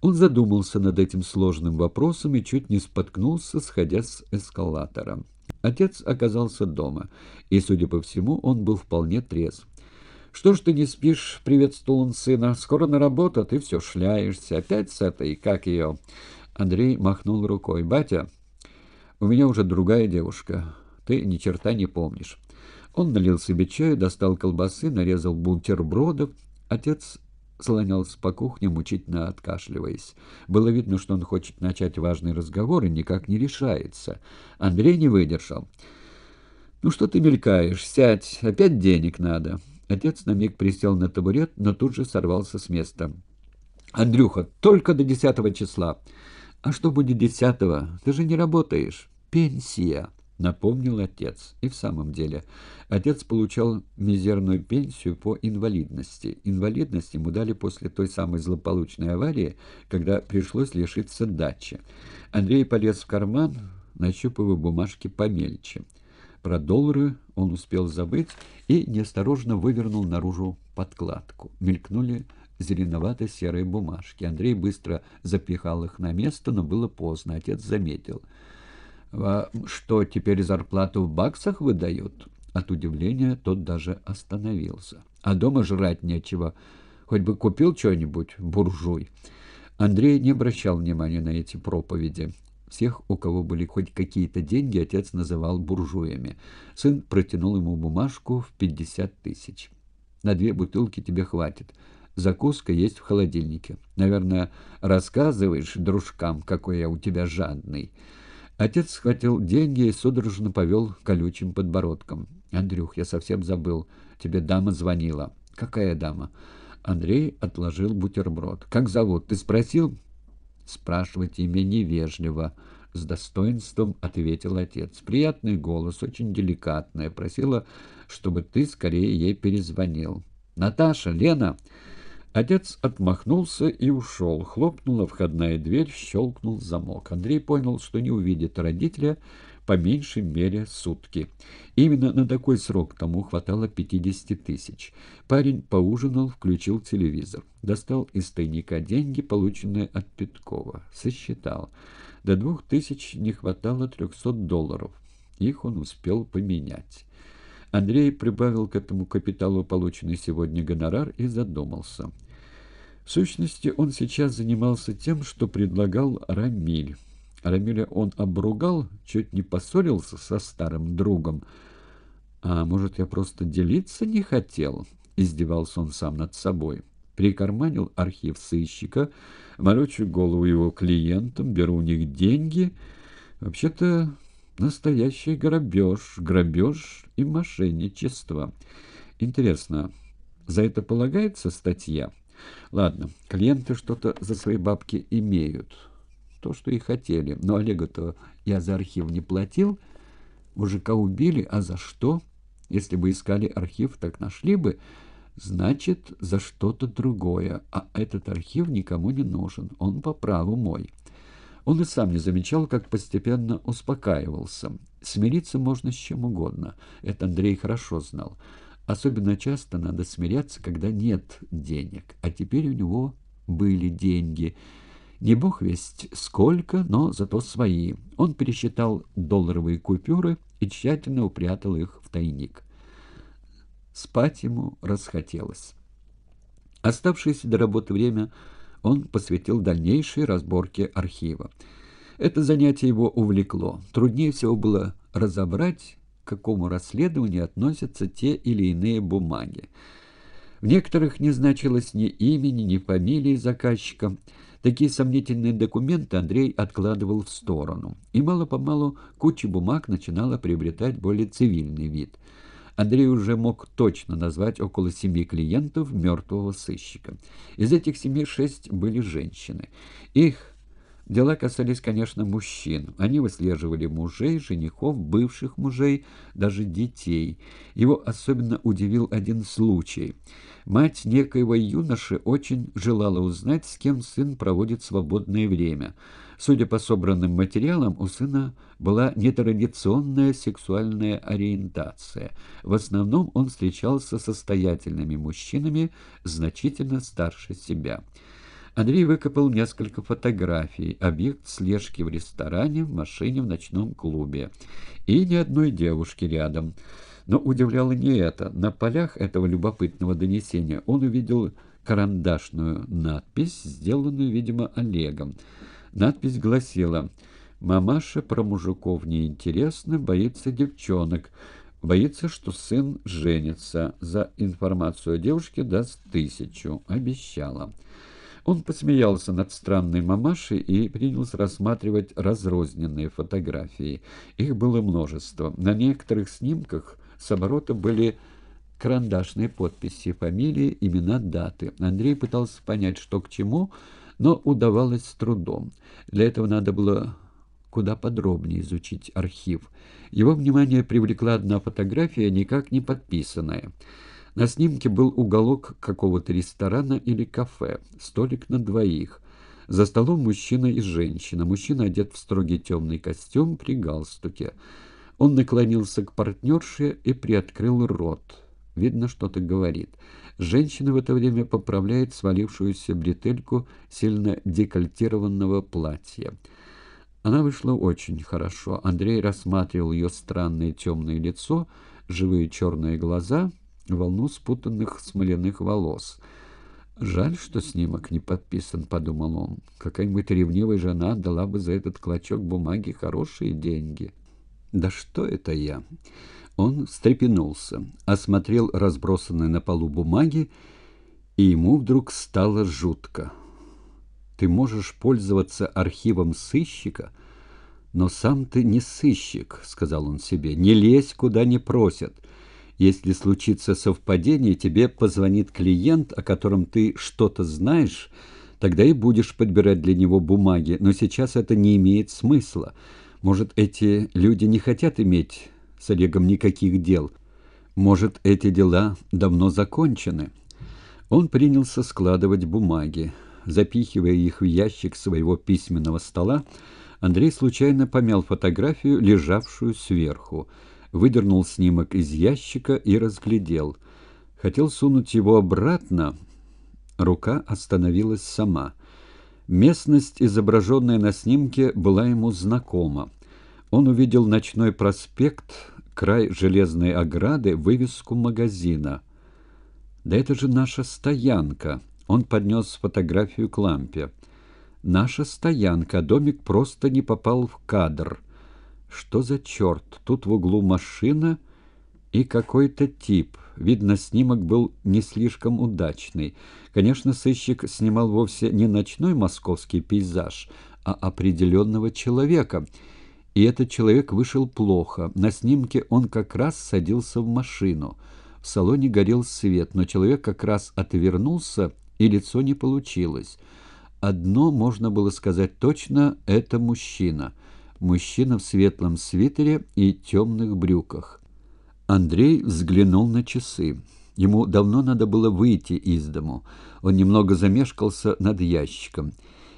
он задумался над этим сложным вопросом и чуть не споткнулся, сходя с эскалатора. Отец оказался дома, и, судя по всему, он был вполне трезв. «Что ж ты не спишь?» — приветствовал он сына. «Скоро на работу, ты все шляешься. Опять с этой, как ее?» Андрей махнул рукой. «Батя, у меня уже другая девушка. Ты ни черта не помнишь». Он налил себе чаю, достал колбасы, нарезал бутербродов. Отец слонялся по кухне, мучительно откашливаясь. Было видно, что он хочет начать важный разговор и никак не решается. Андрей не выдержал. «Ну что ты мелькаешь? Сядь, опять денег надо». Отец на миг присел на табурет, но тут же сорвался с места. «Андрюха, только до десятого числа». «А что будет десятого? Ты же не работаешь. Пенсия». — напомнил отец. И в самом деле, отец получал мизерную пенсию по инвалидности. Инвалидность ему дали после той самой злополучной аварии, когда пришлось лишиться дачи. Андрей полез в карман, нащупывая бумажки помельче. Про доллары он успел забыть и неосторожно вывернул наружу подкладку. Мелькнули зеленовато-серые бумажки. Андрей быстро запихал их на место, но было поздно. Отец заметил — а что теперь зарплату в баксах выдают?» От удивления тот даже остановился. «А дома жрать нечего. Хоть бы купил что-нибудь, буржуй». Андрей не обращал внимания на эти проповеди. Всех, у кого были хоть какие-то деньги, отец называл буржуями. Сын протянул ему бумажку в 50 тысяч. «На две бутылки тебе хватит. Закуска есть в холодильнике. Наверное, рассказываешь дружкам, какой я у тебя жадный». Отец схватил деньги и судорожно повел колючим подбородком. «Андрюх, я совсем забыл. Тебе дама звонила». «Какая дама?» Андрей отложил бутерброд. «Как зовут? Ты спросил?» «Спрашивать имя невежливо». С достоинством ответил отец. Приятный голос, очень деликатная. Просила, чтобы ты скорее ей перезвонил. «Наташа, Лена!» Отец отмахнулся и ушел. Хлопнула входная дверь, щелкнул замок. Андрей понял, что не увидит родителя по меньшей мере сутки. Именно на такой срок тому хватало 50 тысяч. Парень поужинал, включил телевизор. Достал из тайника деньги, полученные от Петкова. Сосчитал. До двух тысяч не хватало 300 долларов. Их он успел поменять. Андрей прибавил к этому капиталу полученный сегодня гонорар и задумался. В сущности, он сейчас занимался тем, что предлагал Рамиль. Рамиля он обругал, чуть не поссорился со старым другом. «А может, я просто делиться не хотел?» — издевался он сам над собой. Прикарманил архив сыщика, морочу голову его клиентам, беру у них деньги. Вообще-то Настоящий грабеж, грабеж и мошенничество. Интересно, за это полагается статья? Ладно, клиенты что-то за свои бабки имеют. То, что и хотели. Но Олега-то я за архив не платил. Мужика убили, а за что? Если бы искали архив, так нашли бы. Значит, за что-то другое. А этот архив никому не нужен. Он по праву мой». Он и сам не замечал, как постепенно успокаивался. Смириться можно с чем угодно, это Андрей хорошо знал. Особенно часто надо смиряться, когда нет денег. А теперь у него были деньги. Не бог весть сколько, но зато свои. Он пересчитал долларовые купюры и тщательно упрятал их в тайник. Спать ему расхотелось. Оставшееся до работы время – он посвятил дальнейшей разборке архива. Это занятие его увлекло. Труднее всего было разобрать, к какому расследованию относятся те или иные бумаги. В некоторых не значилось ни имени, ни фамилии заказчика. Такие сомнительные документы Андрей откладывал в сторону. И мало-помалу куча бумаг начинала приобретать более цивильный вид – Андрей уже мог точно назвать около семи клиентов мертвого сыщика. Из этих семи шесть были женщины. Их Дела касались, конечно, мужчин. Они выслеживали мужей, женихов, бывших мужей, даже детей. Его особенно удивил один случай – Мать некоего юноши очень желала узнать, с кем сын проводит свободное время. Судя по собранным материалам, у сына была нетрадиционная сексуальная ориентация. В основном он встречался с состоятельными мужчинами, значительно старше себя. Андрей выкопал несколько фотографий, объект слежки в ресторане, в машине, в ночном клубе. И ни одной девушки рядом – но удивляло не это. На полях этого любопытного донесения он увидел карандашную надпись, сделанную, видимо, Олегом. Надпись гласила «Мамаша про мужиков неинтересно, боится девчонок, боится, что сын женится. За информацию о девушке даст тысячу. Обещала». Он посмеялся над странной мамашей и принялся рассматривать разрозненные фотографии. Их было множество. На некоторых снимках с оборота были карандашные подписи, фамилии, имена, даты. Андрей пытался понять, что к чему, но удавалось с трудом. Для этого надо было куда подробнее изучить архив. Его внимание привлекла одна фотография, никак не подписанная. На снимке был уголок какого-то ресторана или кафе, столик на двоих. За столом мужчина и женщина. Мужчина одет в строгий темный костюм при галстуке. Он наклонился к партнерше и приоткрыл рот. Видно, что-то говорит. Женщина в это время поправляет свалившуюся бретельку сильно декольтированного платья. Она вышла очень хорошо. Андрей рассматривал ее странное темное лицо, живые черные глаза, волну спутанных смоляных волос. «Жаль, что снимок не подписан», — подумал он. «Какая-нибудь ревнивая жена дала бы за этот клочок бумаги хорошие деньги». Да что это я? Он встрепенулся, осмотрел разбросанные на полу бумаги, и ему вдруг стало жутко. Ты можешь пользоваться архивом сыщика, но сам ты не сыщик, сказал он себе. Не лезь куда не просят. Если случится совпадение, тебе позвонит клиент, о котором ты что-то знаешь, тогда и будешь подбирать для него бумаги, но сейчас это не имеет смысла. Может, эти люди не хотят иметь с Олегом никаких дел? Может, эти дела давно закончены? Он принялся складывать бумаги. Запихивая их в ящик своего письменного стола, Андрей случайно помял фотографию, лежавшую сверху. Выдернул снимок из ящика и разглядел. Хотел сунуть его обратно. Рука остановилась сама — Местность, изображенная на снимке, была ему знакома. Он увидел ночной проспект, край железной ограды, вывеску магазина. «Да это же наша стоянка!» Он поднес фотографию к лампе. «Наша стоянка. Домик просто не попал в кадр. Что за черт? Тут в углу машина и какой-то тип. Видно, снимок был не слишком удачный. Конечно, сыщик снимал вовсе не ночной московский пейзаж, а определенного человека. И этот человек вышел плохо. На снимке он как раз садился в машину. В салоне горел свет, но человек как раз отвернулся, и лицо не получилось. Одно можно было сказать точно — это мужчина. Мужчина в светлом свитере и темных брюках. Андрей взглянул на часы. Ему давно надо было выйти из дому. Он немного замешкался над ящиком.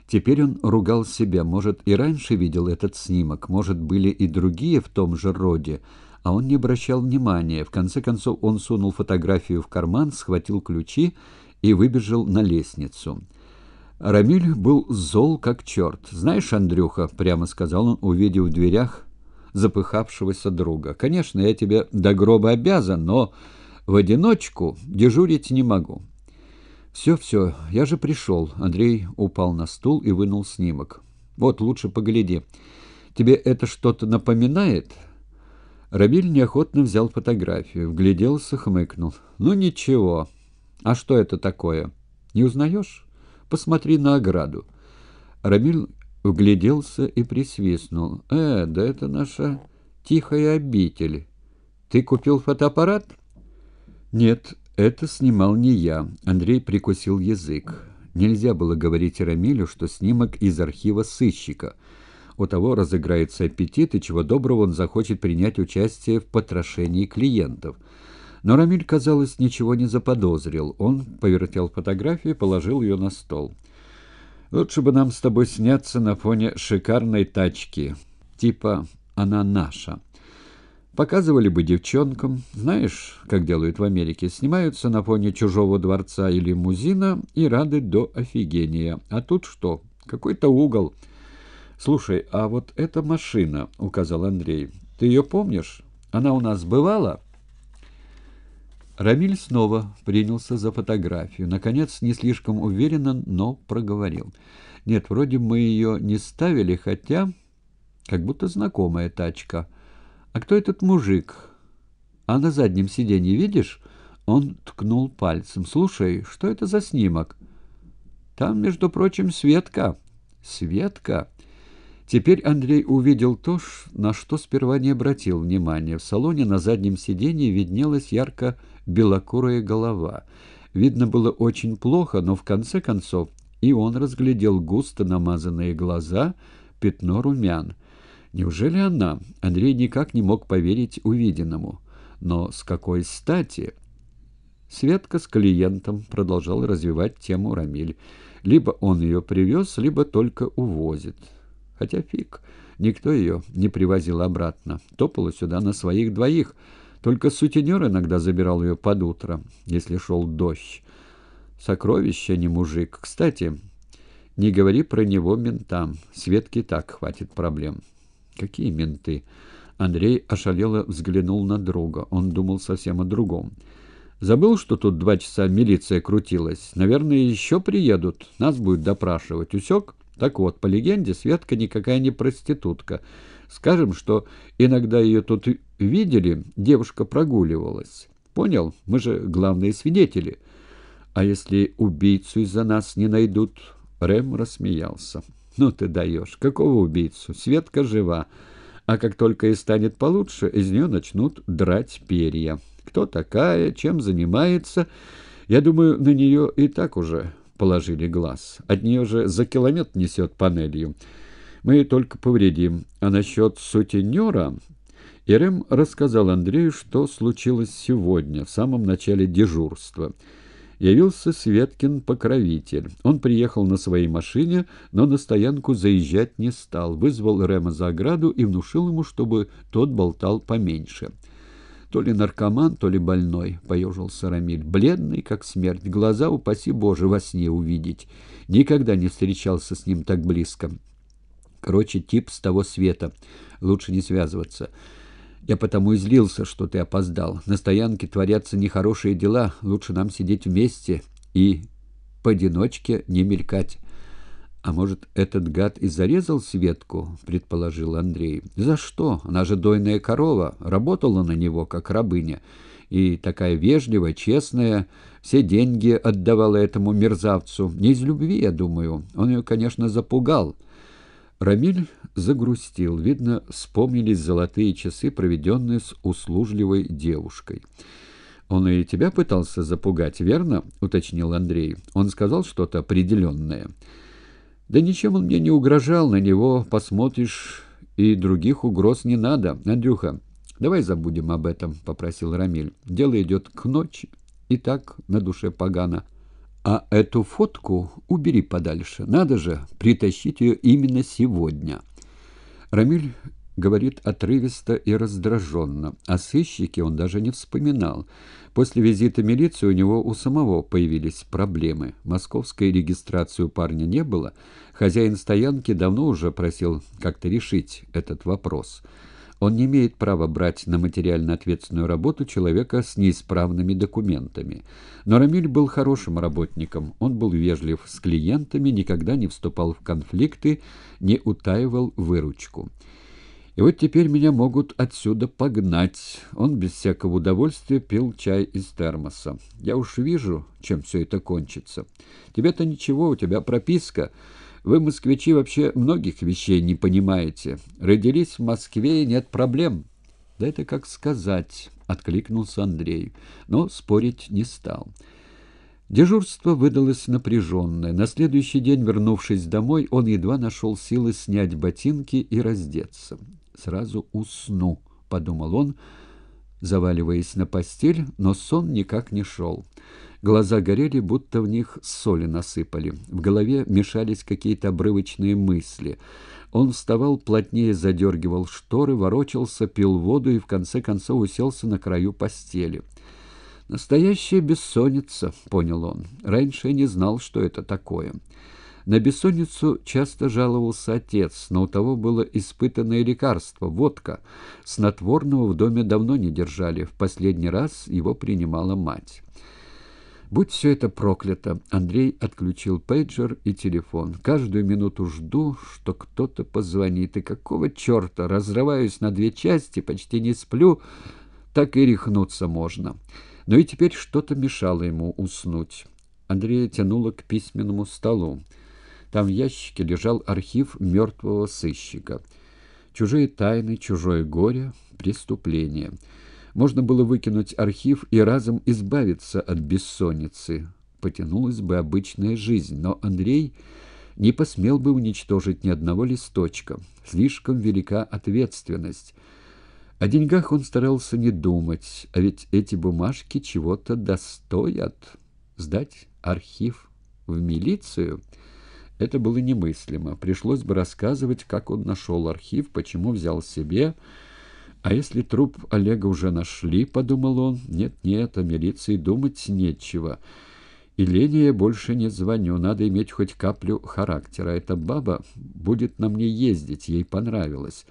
Теперь он ругал себя. Может, и раньше видел этот снимок, может, были и другие в том же роде. А он не обращал внимания. В конце концов, он сунул фотографию в карман, схватил ключи и выбежал на лестницу. Рамиль был зол как черт. «Знаешь, Андрюха», — прямо сказал он, увидев в дверях запыхавшегося друга. «Конечно, я тебе до гроба обязан, но в одиночку дежурить не могу». «Все, все, я же пришел». Андрей упал на стул и вынул снимок. «Вот, лучше погляди. Тебе это что-то напоминает?» Рабиль неохотно взял фотографию, вгляделся, хмыкнул. «Ну ничего. А что это такое? Не узнаешь? Посмотри на ограду». Рамиль Угляделся и присвистнул. «Э, да это наша тихая обитель. Ты купил фотоаппарат?» «Нет, это снимал не я». Андрей прикусил язык. Нельзя было говорить Рамилю, что снимок из архива сыщика. У того разыграется аппетит, и чего доброго он захочет принять участие в потрошении клиентов. Но Рамиль, казалось, ничего не заподозрил. Он повертел фотографию и положил ее на стол. Лучше бы нам с тобой сняться на фоне шикарной тачки, типа «она наша». Показывали бы девчонкам, знаешь, как делают в Америке, снимаются на фоне чужого дворца или музина и рады до офигения. А тут что? Какой-то угол. «Слушай, а вот эта машина», — указал Андрей, — «ты ее помнишь? Она у нас бывала?» Равиль снова принялся за фотографию. Наконец, не слишком уверенно, но проговорил. «Нет, вроде мы ее не ставили, хотя... как будто знакомая тачка. А кто этот мужик? А на заднем сиденье видишь?» Он ткнул пальцем. «Слушай, что это за снимок?» «Там, между прочим, Светка». «Светка?» Теперь Андрей увидел то, на что сперва не обратил внимания. В салоне на заднем сиденье виднелась ярко-светлая, белокурая голова. Видно было очень плохо, но в конце концов и он разглядел густо намазанные глаза, пятно румян. Неужели она? Андрей никак не мог поверить увиденному. Но с какой стати? Светка с клиентом продолжал развивать тему Рамиль. Либо он ее привез, либо только увозит. Хотя фиг, никто ее не привозил обратно. Топала сюда на своих двоих — только сутенер иногда забирал ее под утро, если шел дождь. Сокровище, не мужик. Кстати, не говори про него ментам. Светке так хватит проблем. Какие менты? Андрей ошалело взглянул на друга. Он думал совсем о другом. Забыл, что тут два часа милиция крутилась. Наверное, еще приедут. Нас будет допрашивать. Усек? Так вот, по легенде, Светка никакая не проститутка. Скажем, что иногда ее тут видели, девушка прогуливалась. Понял? Мы же главные свидетели. А если убийцу из-за нас не найдут? Рэм рассмеялся. Ну ты даешь. Какого убийцу? Светка жива. А как только и станет получше, из нее начнут драть перья. Кто такая, чем занимается? Я думаю, на нее и так уже положили глаз. От нее же за километр несет панелью. Мы ее только повредим. А насчет сутенера Ирем рассказал Андрею, что случилось сегодня, в самом начале дежурства. Явился Светкин покровитель. Он приехал на своей машине, но на стоянку заезжать не стал. Вызвал Рема за ограду и внушил ему, чтобы тот болтал поменьше. «То ли наркоман, то ли больной», — поежился Рамиль. «Бледный, как смерть. Глаза, упаси Боже, во сне увидеть. Никогда не встречался с ним так близко. Короче, тип с того света. Лучше не связываться». Я потому и злился, что ты опоздал. На стоянке творятся нехорошие дела. Лучше нам сидеть вместе и подиночке не мелькать. «А может, этот гад и зарезал Светку?» — предположил Андрей. «За что? Она же дойная корова. Работала на него, как рабыня. И такая вежливая, честная. Все деньги отдавала этому мерзавцу. Не из любви, я думаю. Он ее, конечно, запугал. Рамиль загрустил. Видно, вспомнились золотые часы, проведенные с услужливой девушкой. «Он и тебя пытался запугать, верно?» — уточнил Андрей. «Он сказал что-то определенное». «Да ничем он мне не угрожал, на него посмотришь, и других угроз не надо. Андрюха, давай забудем об этом», — попросил Рамиль. «Дело идет к ночи, и так на душе погано». А эту фотку убери подальше. Надо же притащить ее именно сегодня. Рамиль говорит отрывисто и раздраженно. О сыщике он даже не вспоминал. После визита милиции у него у самого появились проблемы. Московской регистрации у парня не было. Хозяин стоянки давно уже просил как-то решить этот вопрос. Он не имеет права брать на материально ответственную работу человека с неисправными документами. Но Рамиль был хорошим работником, он был вежлив с клиентами, никогда не вступал в конфликты, не утаивал выручку. И вот теперь меня могут отсюда погнать. Он без всякого удовольствия пил чай из термоса. Я уж вижу, чем все это кончится. Тебе-то ничего, у тебя прописка. Вы, москвичи, вообще многих вещей не понимаете. Родились в Москве и нет проблем». «Да это как сказать», — откликнулся Андрей, но спорить не стал. Дежурство выдалось напряженное. На следующий день, вернувшись домой, он едва нашел силы снять ботинки и раздеться. «Сразу усну», — подумал он, заваливаясь на постель, но сон никак не шел. Глаза горели, будто в них соли насыпали. В голове мешались какие-то обрывочные мысли. Он вставал плотнее, задергивал шторы, ворочался, пил воду и в конце концов уселся на краю постели. «Настоящая бессонница», — понял он. «Раньше я не знал, что это такое». На бессонницу часто жаловался отец, но у того было испытанное лекарство – водка. Снотворного в доме давно не держали, в последний раз его принимала мать. Будь все это проклято, Андрей отключил пейджер и телефон. Каждую минуту жду, что кто-то позвонит. И какого черта, разрываюсь на две части, почти не сплю, так и рехнуться можно. Но ну и теперь что-то мешало ему уснуть. Андрея тянуло к письменному столу. Там в ящике лежал архив мертвого сыщика. Чужие тайны, чужое горе, преступление — можно было выкинуть архив и разом избавиться от бессонницы. Потянулась бы обычная жизнь, но Андрей не посмел бы уничтожить ни одного листочка. Слишком велика ответственность. О деньгах он старался не думать, а ведь эти бумажки чего-то достоят. Сдать архив в милицию — это было немыслимо. Пришлось бы рассказывать, как он нашел архив, почему взял себе... А если труп Олега уже нашли, подумал он, нет-нет, о милиции думать нечего. И Лене я больше не звоню, надо иметь хоть каплю характера. Эта баба будет на мне ездить, ей понравилось.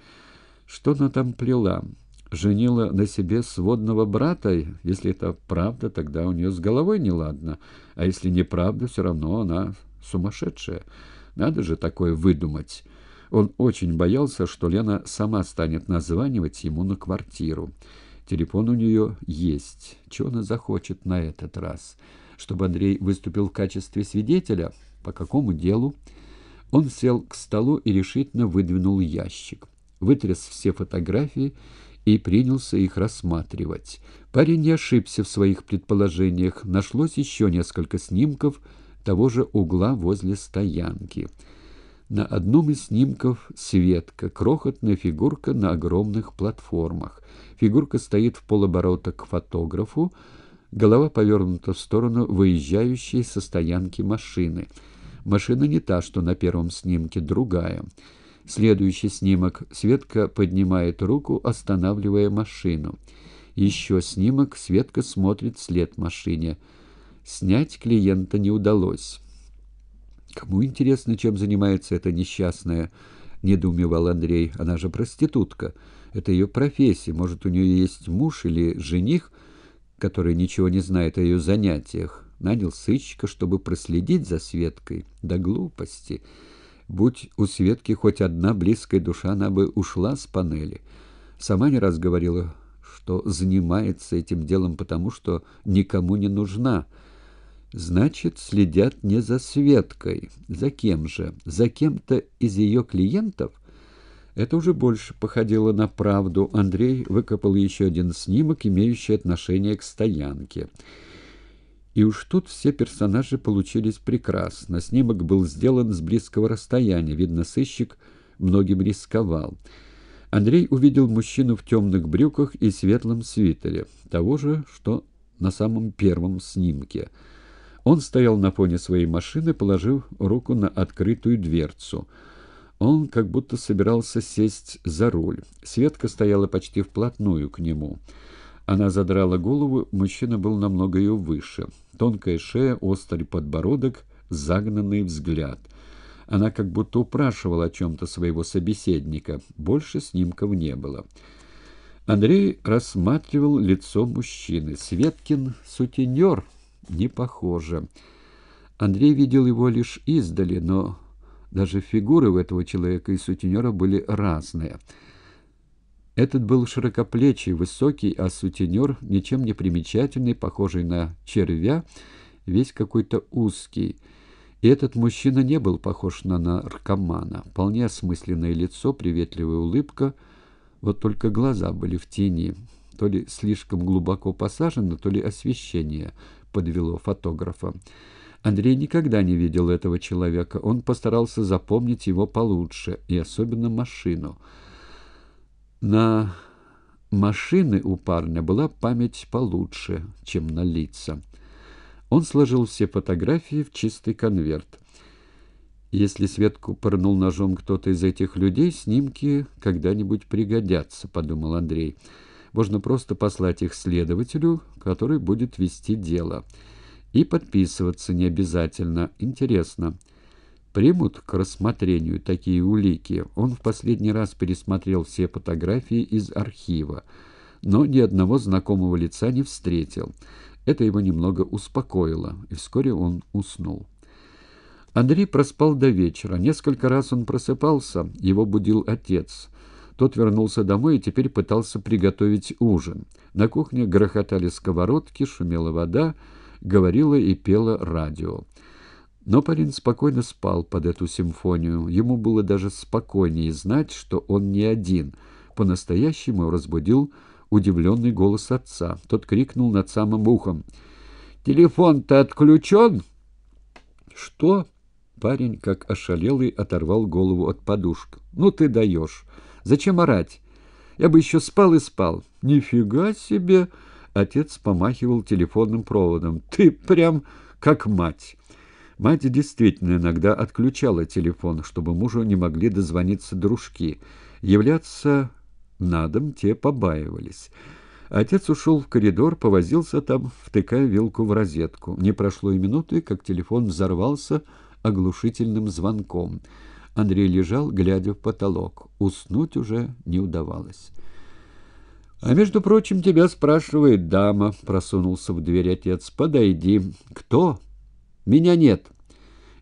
Что она там плела? Женила на себе сводного брата? Если это правда, тогда у нее с головой неладно. А если неправда, все равно она сумасшедшая. Надо же такое выдумать». Он очень боялся, что Лена сама станет названивать ему на квартиру. Телефон у нее есть. Чего она захочет на этот раз? Чтобы Андрей выступил в качестве свидетеля? По какому делу? Он сел к столу и решительно выдвинул ящик. Вытряс все фотографии и принялся их рассматривать. Парень не ошибся в своих предположениях. Нашлось еще несколько снимков того же угла возле стоянки. На одном из снимков Светка, крохотная фигурка на огромных платформах. Фигурка стоит в полоборота к фотографу, голова повернута в сторону выезжающей со стоянки машины. Машина не та, что на первом снимке, другая. Следующий снимок. Светка поднимает руку, останавливая машину. Еще снимок. Светка смотрит вслед машине. Снять клиента не удалось. «Кому интересно, чем занимается эта несчастная?» — недоумевал Андрей. «Она же проститутка. Это ее профессия. Может, у нее есть муж или жених, который ничего не знает о ее занятиях. Нанял сычка, чтобы проследить за Светкой. Да глупости. Будь у Светки хоть одна близкая душа, она бы ушла с панели. Сама не раз говорила, что занимается этим делом потому, что никому не нужна». Значит, следят не за Светкой. За кем же? За кем-то из ее клиентов? Это уже больше походило на правду. Андрей выкопал еще один снимок, имеющий отношение к стоянке. И уж тут все персонажи получились прекрасно. Снимок был сделан с близкого расстояния. Видно, сыщик многим рисковал. Андрей увидел мужчину в темных брюках и светлом свитере. Того же, что на самом первом снимке – он стоял на фоне своей машины, положив руку на открытую дверцу. Он как будто собирался сесть за руль. Светка стояла почти вплотную к нему. Она задрала голову, мужчина был намного ее выше. Тонкая шея, острый подбородок, загнанный взгляд. Она как будто упрашивала о чем-то своего собеседника. Больше снимков не было. Андрей рассматривал лицо мужчины. «Светкин сутенер», не похоже. Андрей видел его лишь издали, но даже фигуры у этого человека и сутенера были разные. Этот был широкоплечий, высокий, а сутенер, ничем не примечательный, похожий на червя, весь какой-то узкий. И этот мужчина не был похож на наркомана. Вполне осмысленное лицо, приветливая улыбка, вот только глаза были в тени. То ли слишком глубоко посажены, то ли освещение – подвело фотографа. Андрей никогда не видел этого человека. Он постарался запомнить его получше, и особенно машину. На машины у парня была память получше, чем на лица. Он сложил все фотографии в чистый конверт. «Если Светку пырнул ножом кто-то из этих людей, снимки когда-нибудь пригодятся», — подумал Андрей. «Андрей» можно просто послать их следователю, который будет вести дело. И подписываться не обязательно. Интересно, примут к рассмотрению такие улики? Он в последний раз пересмотрел все фотографии из архива, но ни одного знакомого лица не встретил. Это его немного успокоило, и вскоре он уснул. Андрей проспал до вечера. Несколько раз он просыпался, его будил отец. Тот вернулся домой и теперь пытался приготовить ужин. На кухне грохотали сковородки, шумела вода, говорила и пела радио. Но парень спокойно спал под эту симфонию. Ему было даже спокойнее знать, что он не один. По-настоящему разбудил удивленный голос отца. Тот крикнул над самым ухом. «Телефон-то отключен?» «Что?» Парень, как ошалелый, оторвал голову от подушки. «Ну ты даешь!» Зачем орать? Я бы еще спал и спал. Нифига себе! Отец помахивал телефонным проводом. Ты прям как мать. Мать действительно иногда отключала телефон, чтобы мужу не могли дозвониться дружки. Являться на дом те побаивались. Отец ушел в коридор, повозился там, втыкая вилку в розетку. Не прошло и минуты, как телефон взорвался оглушительным звонком. Андрей лежал, глядя в потолок. Уснуть уже не удавалось. «А между прочим, тебя спрашивает дама», — просунулся в дверь отец. «Подойди». «Кто?» «Меня нет».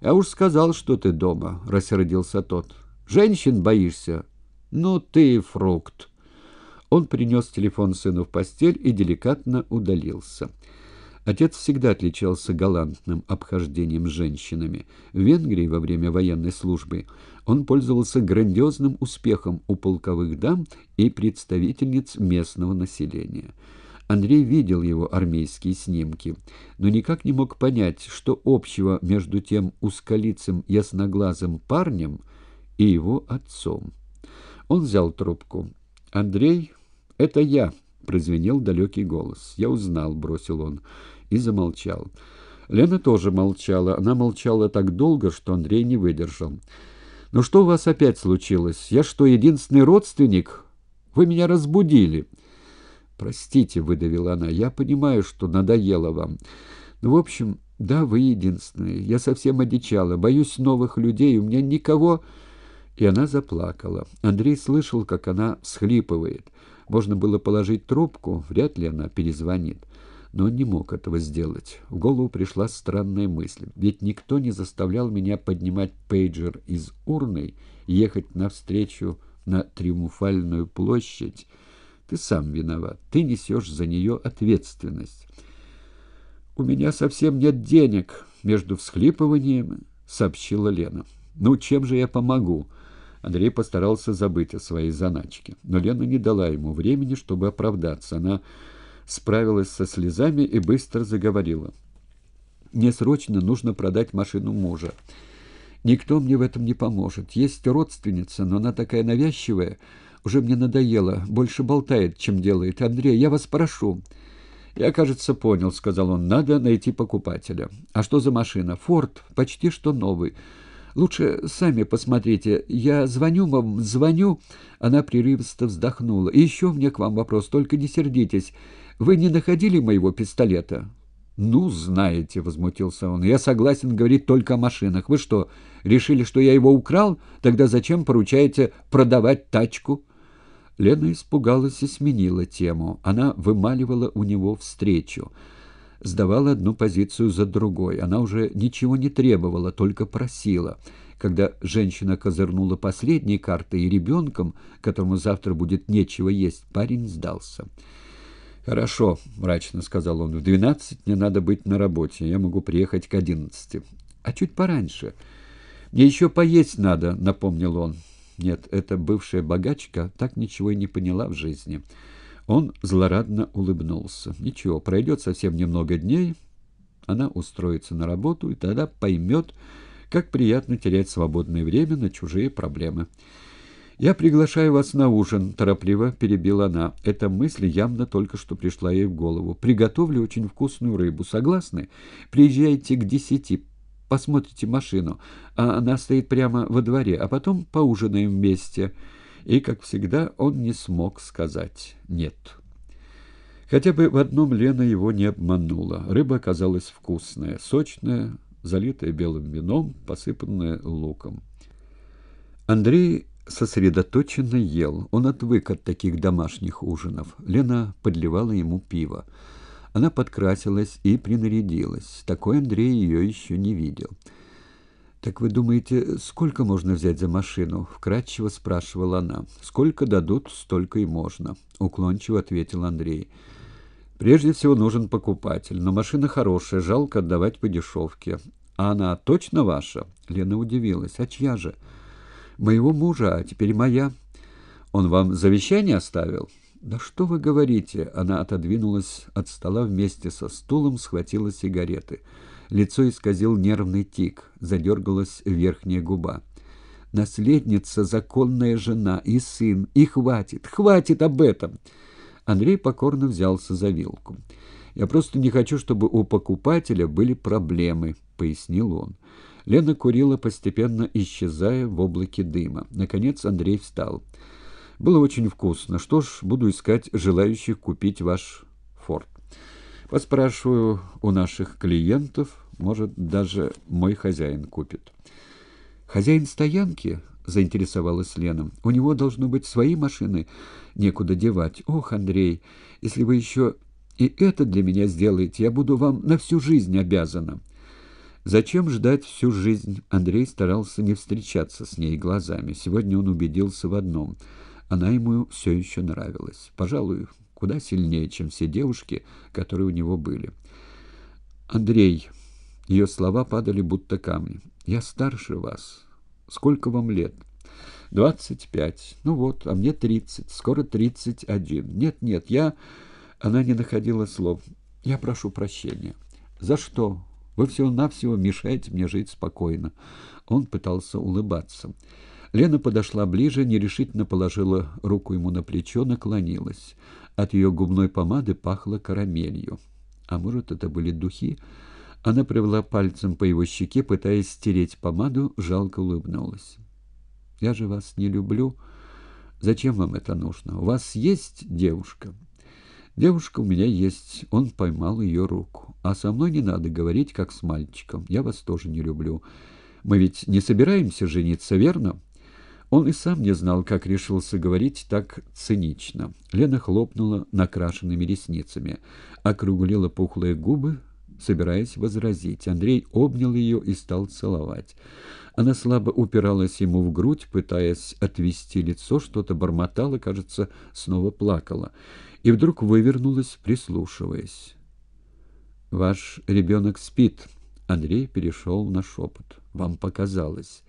«Я уж сказал, что ты дома», — рассердился тот. «Женщин боишься?» «Ну ты фрукт». Он принес телефон сыну в постель и деликатно удалился. Отец всегда отличался галантным обхождением с женщинами. В Венгрии во время военной службы он пользовался грандиозным успехом у полковых дам и представительниц местного населения. Андрей видел его армейские снимки, но никак не мог понять, что общего между тем узколицым ясноглазым парнем и его отцом. Он взял трубку. «Андрей, это я!» — прозвенел далекий голос. «Я узнал», — бросил он и замолчал. Лена тоже молчала. Она молчала так долго, что Андрей не выдержал. «Ну что у вас опять случилось? Я что, единственный родственник? Вы меня разбудили!» «Простите», — выдавила она, — «я понимаю, что надоело вам. Ну, в общем, да, вы единственные. Я совсем одичала, боюсь новых людей, у меня никого...» И она заплакала. Андрей слышал, как она схлипывает. Можно было положить трубку, вряд ли она перезвонит но он не мог этого сделать. В голову пришла странная мысль. Ведь никто не заставлял меня поднимать пейджер из урны и ехать навстречу на Триумфальную площадь. Ты сам виноват. Ты несешь за нее ответственность. «У меня совсем нет денег», — между всхлипыванием сообщила Лена. «Ну, чем же я помогу?» Андрей постарался забыть о своей заначке. Но Лена не дала ему времени, чтобы оправдаться. Она справилась со слезами и быстро заговорила. «Мне срочно нужно продать машину мужа. Никто мне в этом не поможет. Есть родственница, но она такая навязчивая. Уже мне надоело. Больше болтает, чем делает. Андрей, я вас прошу». «Я, кажется, понял», — сказал он. «Надо найти покупателя». «А что за машина?» «Форд. Почти что новый». «Лучше сами посмотрите. Я звоню вам, звоню...» Она прерывисто вздохнула. «И еще мне к вам вопрос. Только не сердитесь. Вы не находили моего пистолета?» «Ну, знаете», — возмутился он, — «я согласен говорить только о машинах. Вы что, решили, что я его украл? Тогда зачем поручаете продавать тачку?» Лена испугалась и сменила тему. Она вымаливала у него встречу. Сдавала одну позицию за другой. Она уже ничего не требовала, только просила. Когда женщина козырнула последней картой и ребенком, которому завтра будет нечего есть, парень сдался. «Хорошо», — мрачно сказал он, — «в двенадцать мне надо быть на работе, я могу приехать к одиннадцати». «А чуть пораньше». «Мне еще поесть надо», — напомнил он. Нет, эта бывшая богачка так ничего и не поняла в жизни. Он злорадно улыбнулся. «Ничего, пройдет совсем немного дней, она устроится на работу и тогда поймет, как приятно терять свободное время на чужие проблемы». «Я приглашаю вас на ужин», — торопливо перебила она. Эта мысль явно только что пришла ей в голову. «Приготовлю очень вкусную рыбу. Согласны? Приезжайте к десяти, посмотрите машину. А она стоит прямо во дворе, а потом поужинаем вместе». И, как всегда, он не смог сказать «нет». Хотя бы в одном Лена его не обманула. Рыба оказалась вкусная, сочная, залитая белым вином, посыпанная луком. Андрей сосредоточенно ел. Он отвык от таких домашних ужинов. Лена подливала ему пиво. Она подкрасилась и принарядилась. Такой Андрей ее еще не видел. «Так вы думаете, сколько можно взять за машину?» — вкратчиво спрашивала она. «Сколько дадут, столько и можно», — уклончиво ответил Андрей. «Прежде всего нужен покупатель, но машина хорошая, жалко отдавать по дешевке». «А она точно ваша?» — Лена удивилась. «А чья же?» моего мужа, а теперь моя. Он вам завещание оставил?» «Да что вы говорите?» Она отодвинулась от стола вместе со стулом, схватила сигареты. Лицо исказил нервный тик, задергалась верхняя губа. «Наследница, законная жена и сын, и хватит, хватит об этом!» Андрей покорно взялся за вилку. «Я просто не хочу, чтобы у покупателя были проблемы», — пояснил он. Лена курила, постепенно исчезая в облаке дыма. Наконец Андрей встал. «Было очень вкусно. Что ж, буду искать желающих купить ваш форт. Поспрашиваю у наших клиентов, может, даже мой хозяин купит». «Хозяин стоянки?» — заинтересовалась Лена. «У него должно быть свои машины. Некуда девать. Ох, Андрей, если вы еще и это для меня сделаете, я буду вам на всю жизнь обязана». Зачем ждать всю жизнь? Андрей старался не встречаться с ней глазами. Сегодня он убедился в одном. Она ему все еще нравилась. Пожалуй, куда сильнее, чем все девушки, которые у него были. «Андрей...» Ее слова падали будто камни. «Я старше вас. Сколько вам лет?» «Двадцать пять. Ну вот, а мне тридцать. Скоро тридцать один. Нет, нет, я...» Она не находила слов. «Я прошу прощения». «За что?» Вы всего-навсего мешаете мне жить спокойно». Он пытался улыбаться. Лена подошла ближе, нерешительно положила руку ему на плечо, наклонилась. От ее губной помады пахло карамелью. А может, это были духи? Она провела пальцем по его щеке, пытаясь стереть помаду, жалко улыбнулась. «Я же вас не люблю. Зачем вам это нужно? У вас есть девушка?» «Девушка у меня есть». Он поймал ее руку. «А со мной не надо говорить, как с мальчиком. Я вас тоже не люблю. Мы ведь не собираемся жениться, верно?» Он и сам не знал, как решился говорить так цинично. Лена хлопнула накрашенными ресницами, округлила пухлые губы, собираясь возразить. Андрей обнял ее и стал целовать. Она слабо упиралась ему в грудь, пытаясь отвести лицо, что-то бормотала, кажется, снова плакала и вдруг вывернулась, прислушиваясь. «Ваш ребенок спит», — Андрей перешел на шепот. «Вам показалось».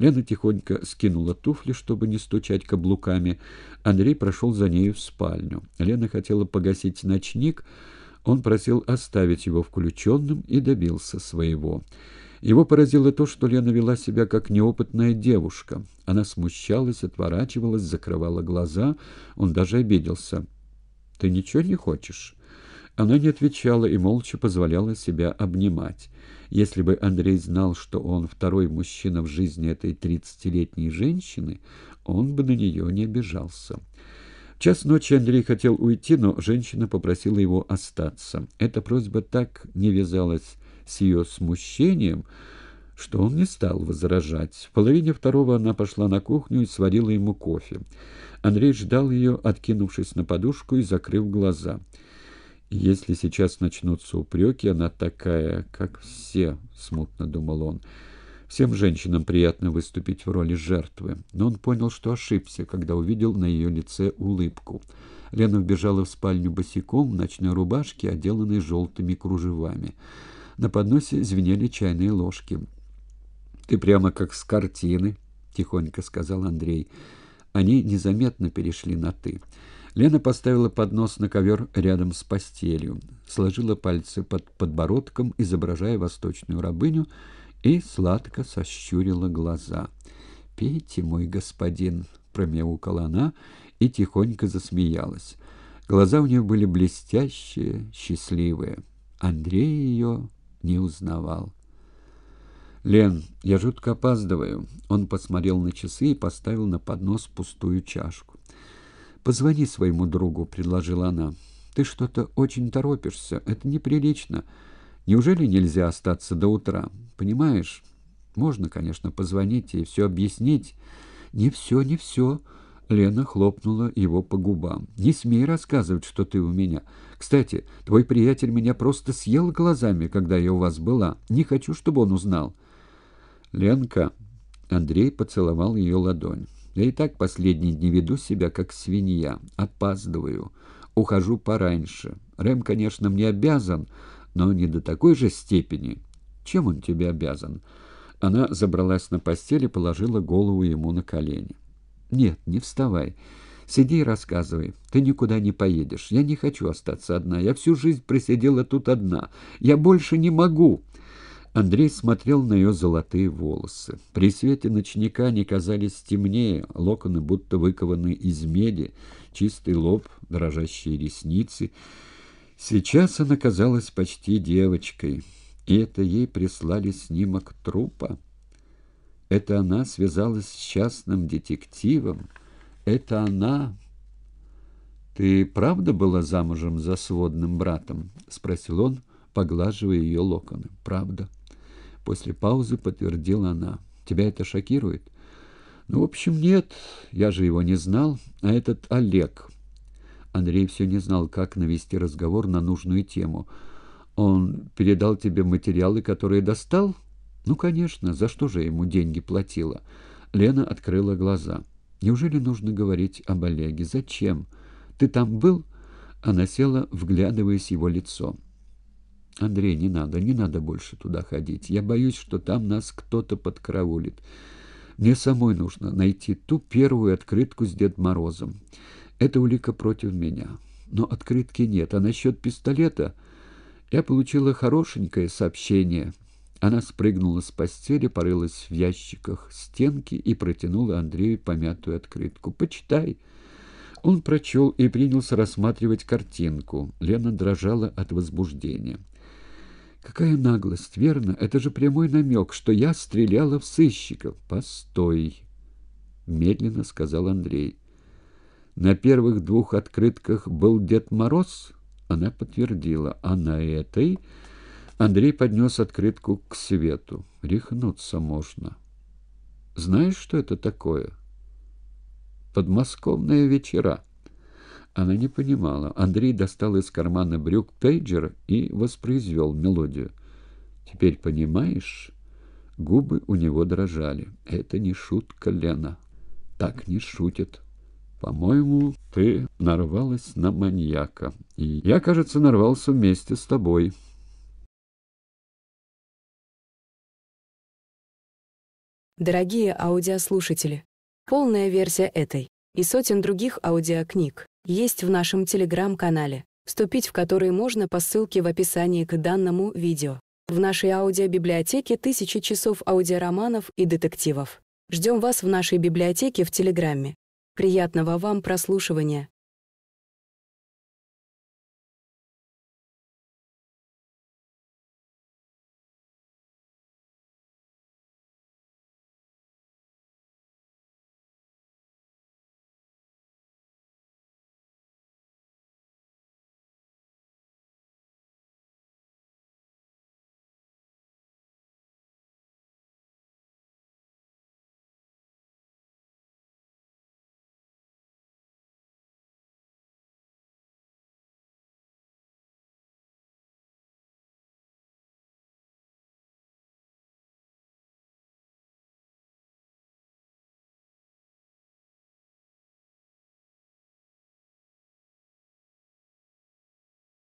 Лена тихонько скинула туфли, чтобы не стучать каблуками. Андрей прошел за нею в спальню. Лена хотела погасить ночник. Он просил оставить его включенным и добился своего. Его поразило то, что Лена вела себя как неопытная девушка. Она смущалась, отворачивалась, закрывала глаза. Он даже обиделся. Ты ничего не хочешь?» Она не отвечала и молча позволяла себя обнимать. Если бы Андрей знал, что он второй мужчина в жизни этой тридцатилетней женщины, он бы на нее не обижался. В час ночи Андрей хотел уйти, но женщина попросила его остаться. Эта просьба так не вязалась с ее смущением, что он не стал возражать. В половине второго она пошла на кухню и сварила ему кофе. Андрей ждал ее, откинувшись на подушку и закрыв глаза. «Если сейчас начнутся упреки, она такая, как все», — смутно думал он. «Всем женщинам приятно выступить в роли жертвы». Но он понял, что ошибся, когда увидел на ее лице улыбку. Лена вбежала в спальню босиком в ночной рубашке, отделанной желтыми кружевами. На подносе звенели чайные ложки. Ты прямо как с картины, тихонько сказал Андрей. Они незаметно перешли на ты. Лена поставила поднос на ковер рядом с постелью, сложила пальцы под подбородком, изображая восточную рабыню, и сладко сощурила глаза. «Пейте, мой господин!» — промяукала она и тихонько засмеялась. Глаза у нее были блестящие, счастливые. Андрей ее не узнавал. «Лен, я жутко опаздываю». Он посмотрел на часы и поставил на поднос пустую чашку. «Позвони своему другу», — предложила она. «Ты что-то очень торопишься. Это неприлично. Неужели нельзя остаться до утра? Понимаешь? Можно, конечно, позвонить и все объяснить». «Не все, не все», Лена хлопнула его по губам. «Не смей рассказывать, что ты у меня. Кстати, твой приятель меня просто съел глазами, когда я у вас была. Не хочу, чтобы он узнал». «Ленка!» Андрей поцеловал ее ладонь. «Я и так последние дни веду себя, как свинья. Опаздываю. Ухожу пораньше. Рэм, конечно, мне обязан, но не до такой же степени. Чем он тебе обязан?» Она забралась на постель и положила голову ему на колени. «Нет, не вставай. Сиди и рассказывай. Ты никуда не поедешь. Я не хочу остаться одна. Я всю жизнь просидела тут одна. Я больше не могу!» Андрей смотрел на ее золотые волосы. При свете ночника они казались темнее, локоны будто выкованы из меди, чистый лоб, дрожащие ресницы. Сейчас она казалась почти девочкой, и это ей прислали снимок трупа. Это она связалась с частным детективом. Это она... «Ты правда была замужем за сводным братом?» — спросил он, поглаживая ее локоны. «Правда». После паузы подтвердила она. «Тебя это шокирует?» «Ну, в общем, нет. Я же его не знал. А этот Олег...» Андрей все не знал, как навести разговор на нужную тему. «Он передал тебе материалы, которые достал?» «Ну, конечно. За что же ему деньги платила?» Лена открыла глаза. «Неужели нужно говорить об Олеге? Зачем? Ты там был?» Она села, вглядываясь в его лицо. «Андрей, не надо, не надо больше туда ходить. Я боюсь, что там нас кто-то подкараулит. Мне самой нужно найти ту первую открытку с Дед Морозом. Это улика против меня. Но открытки нет. А насчет пистолета я получила хорошенькое сообщение». Она спрыгнула с постели, порылась в ящиках стенки и протянула Андрею помятую открытку. «Почитай». Он прочел и принялся рассматривать картинку. Лена дрожала от возбуждения. Какая наглость, верно? Это же прямой намек, что я стреляла в сыщиков. Постой, медленно сказал Андрей. На первых двух открытках был Дед Мороз? Она подтвердила. А на этой... Андрей поднес открытку к свету. Рехнуться можно. Знаешь, что это такое? Подмосковные вечера. Она не понимала. Андрей достал из кармана брюк пейджер и воспроизвел мелодию. «Теперь понимаешь?» Губы у него дрожали. «Это не шутка, Лена. Так не шутит. По-моему, ты нарвалась на маньяка. И я, кажется, нарвался вместе с тобой». Дорогие аудиослушатели, полная версия этой и сотен других аудиокниг есть в нашем телеграм-канале, вступить в который можно по ссылке в описании к данному видео. В нашей аудиобиблиотеке тысячи часов аудиороманов и детективов. Ждем вас в нашей библиотеке в Телеграме. Приятного вам прослушивания!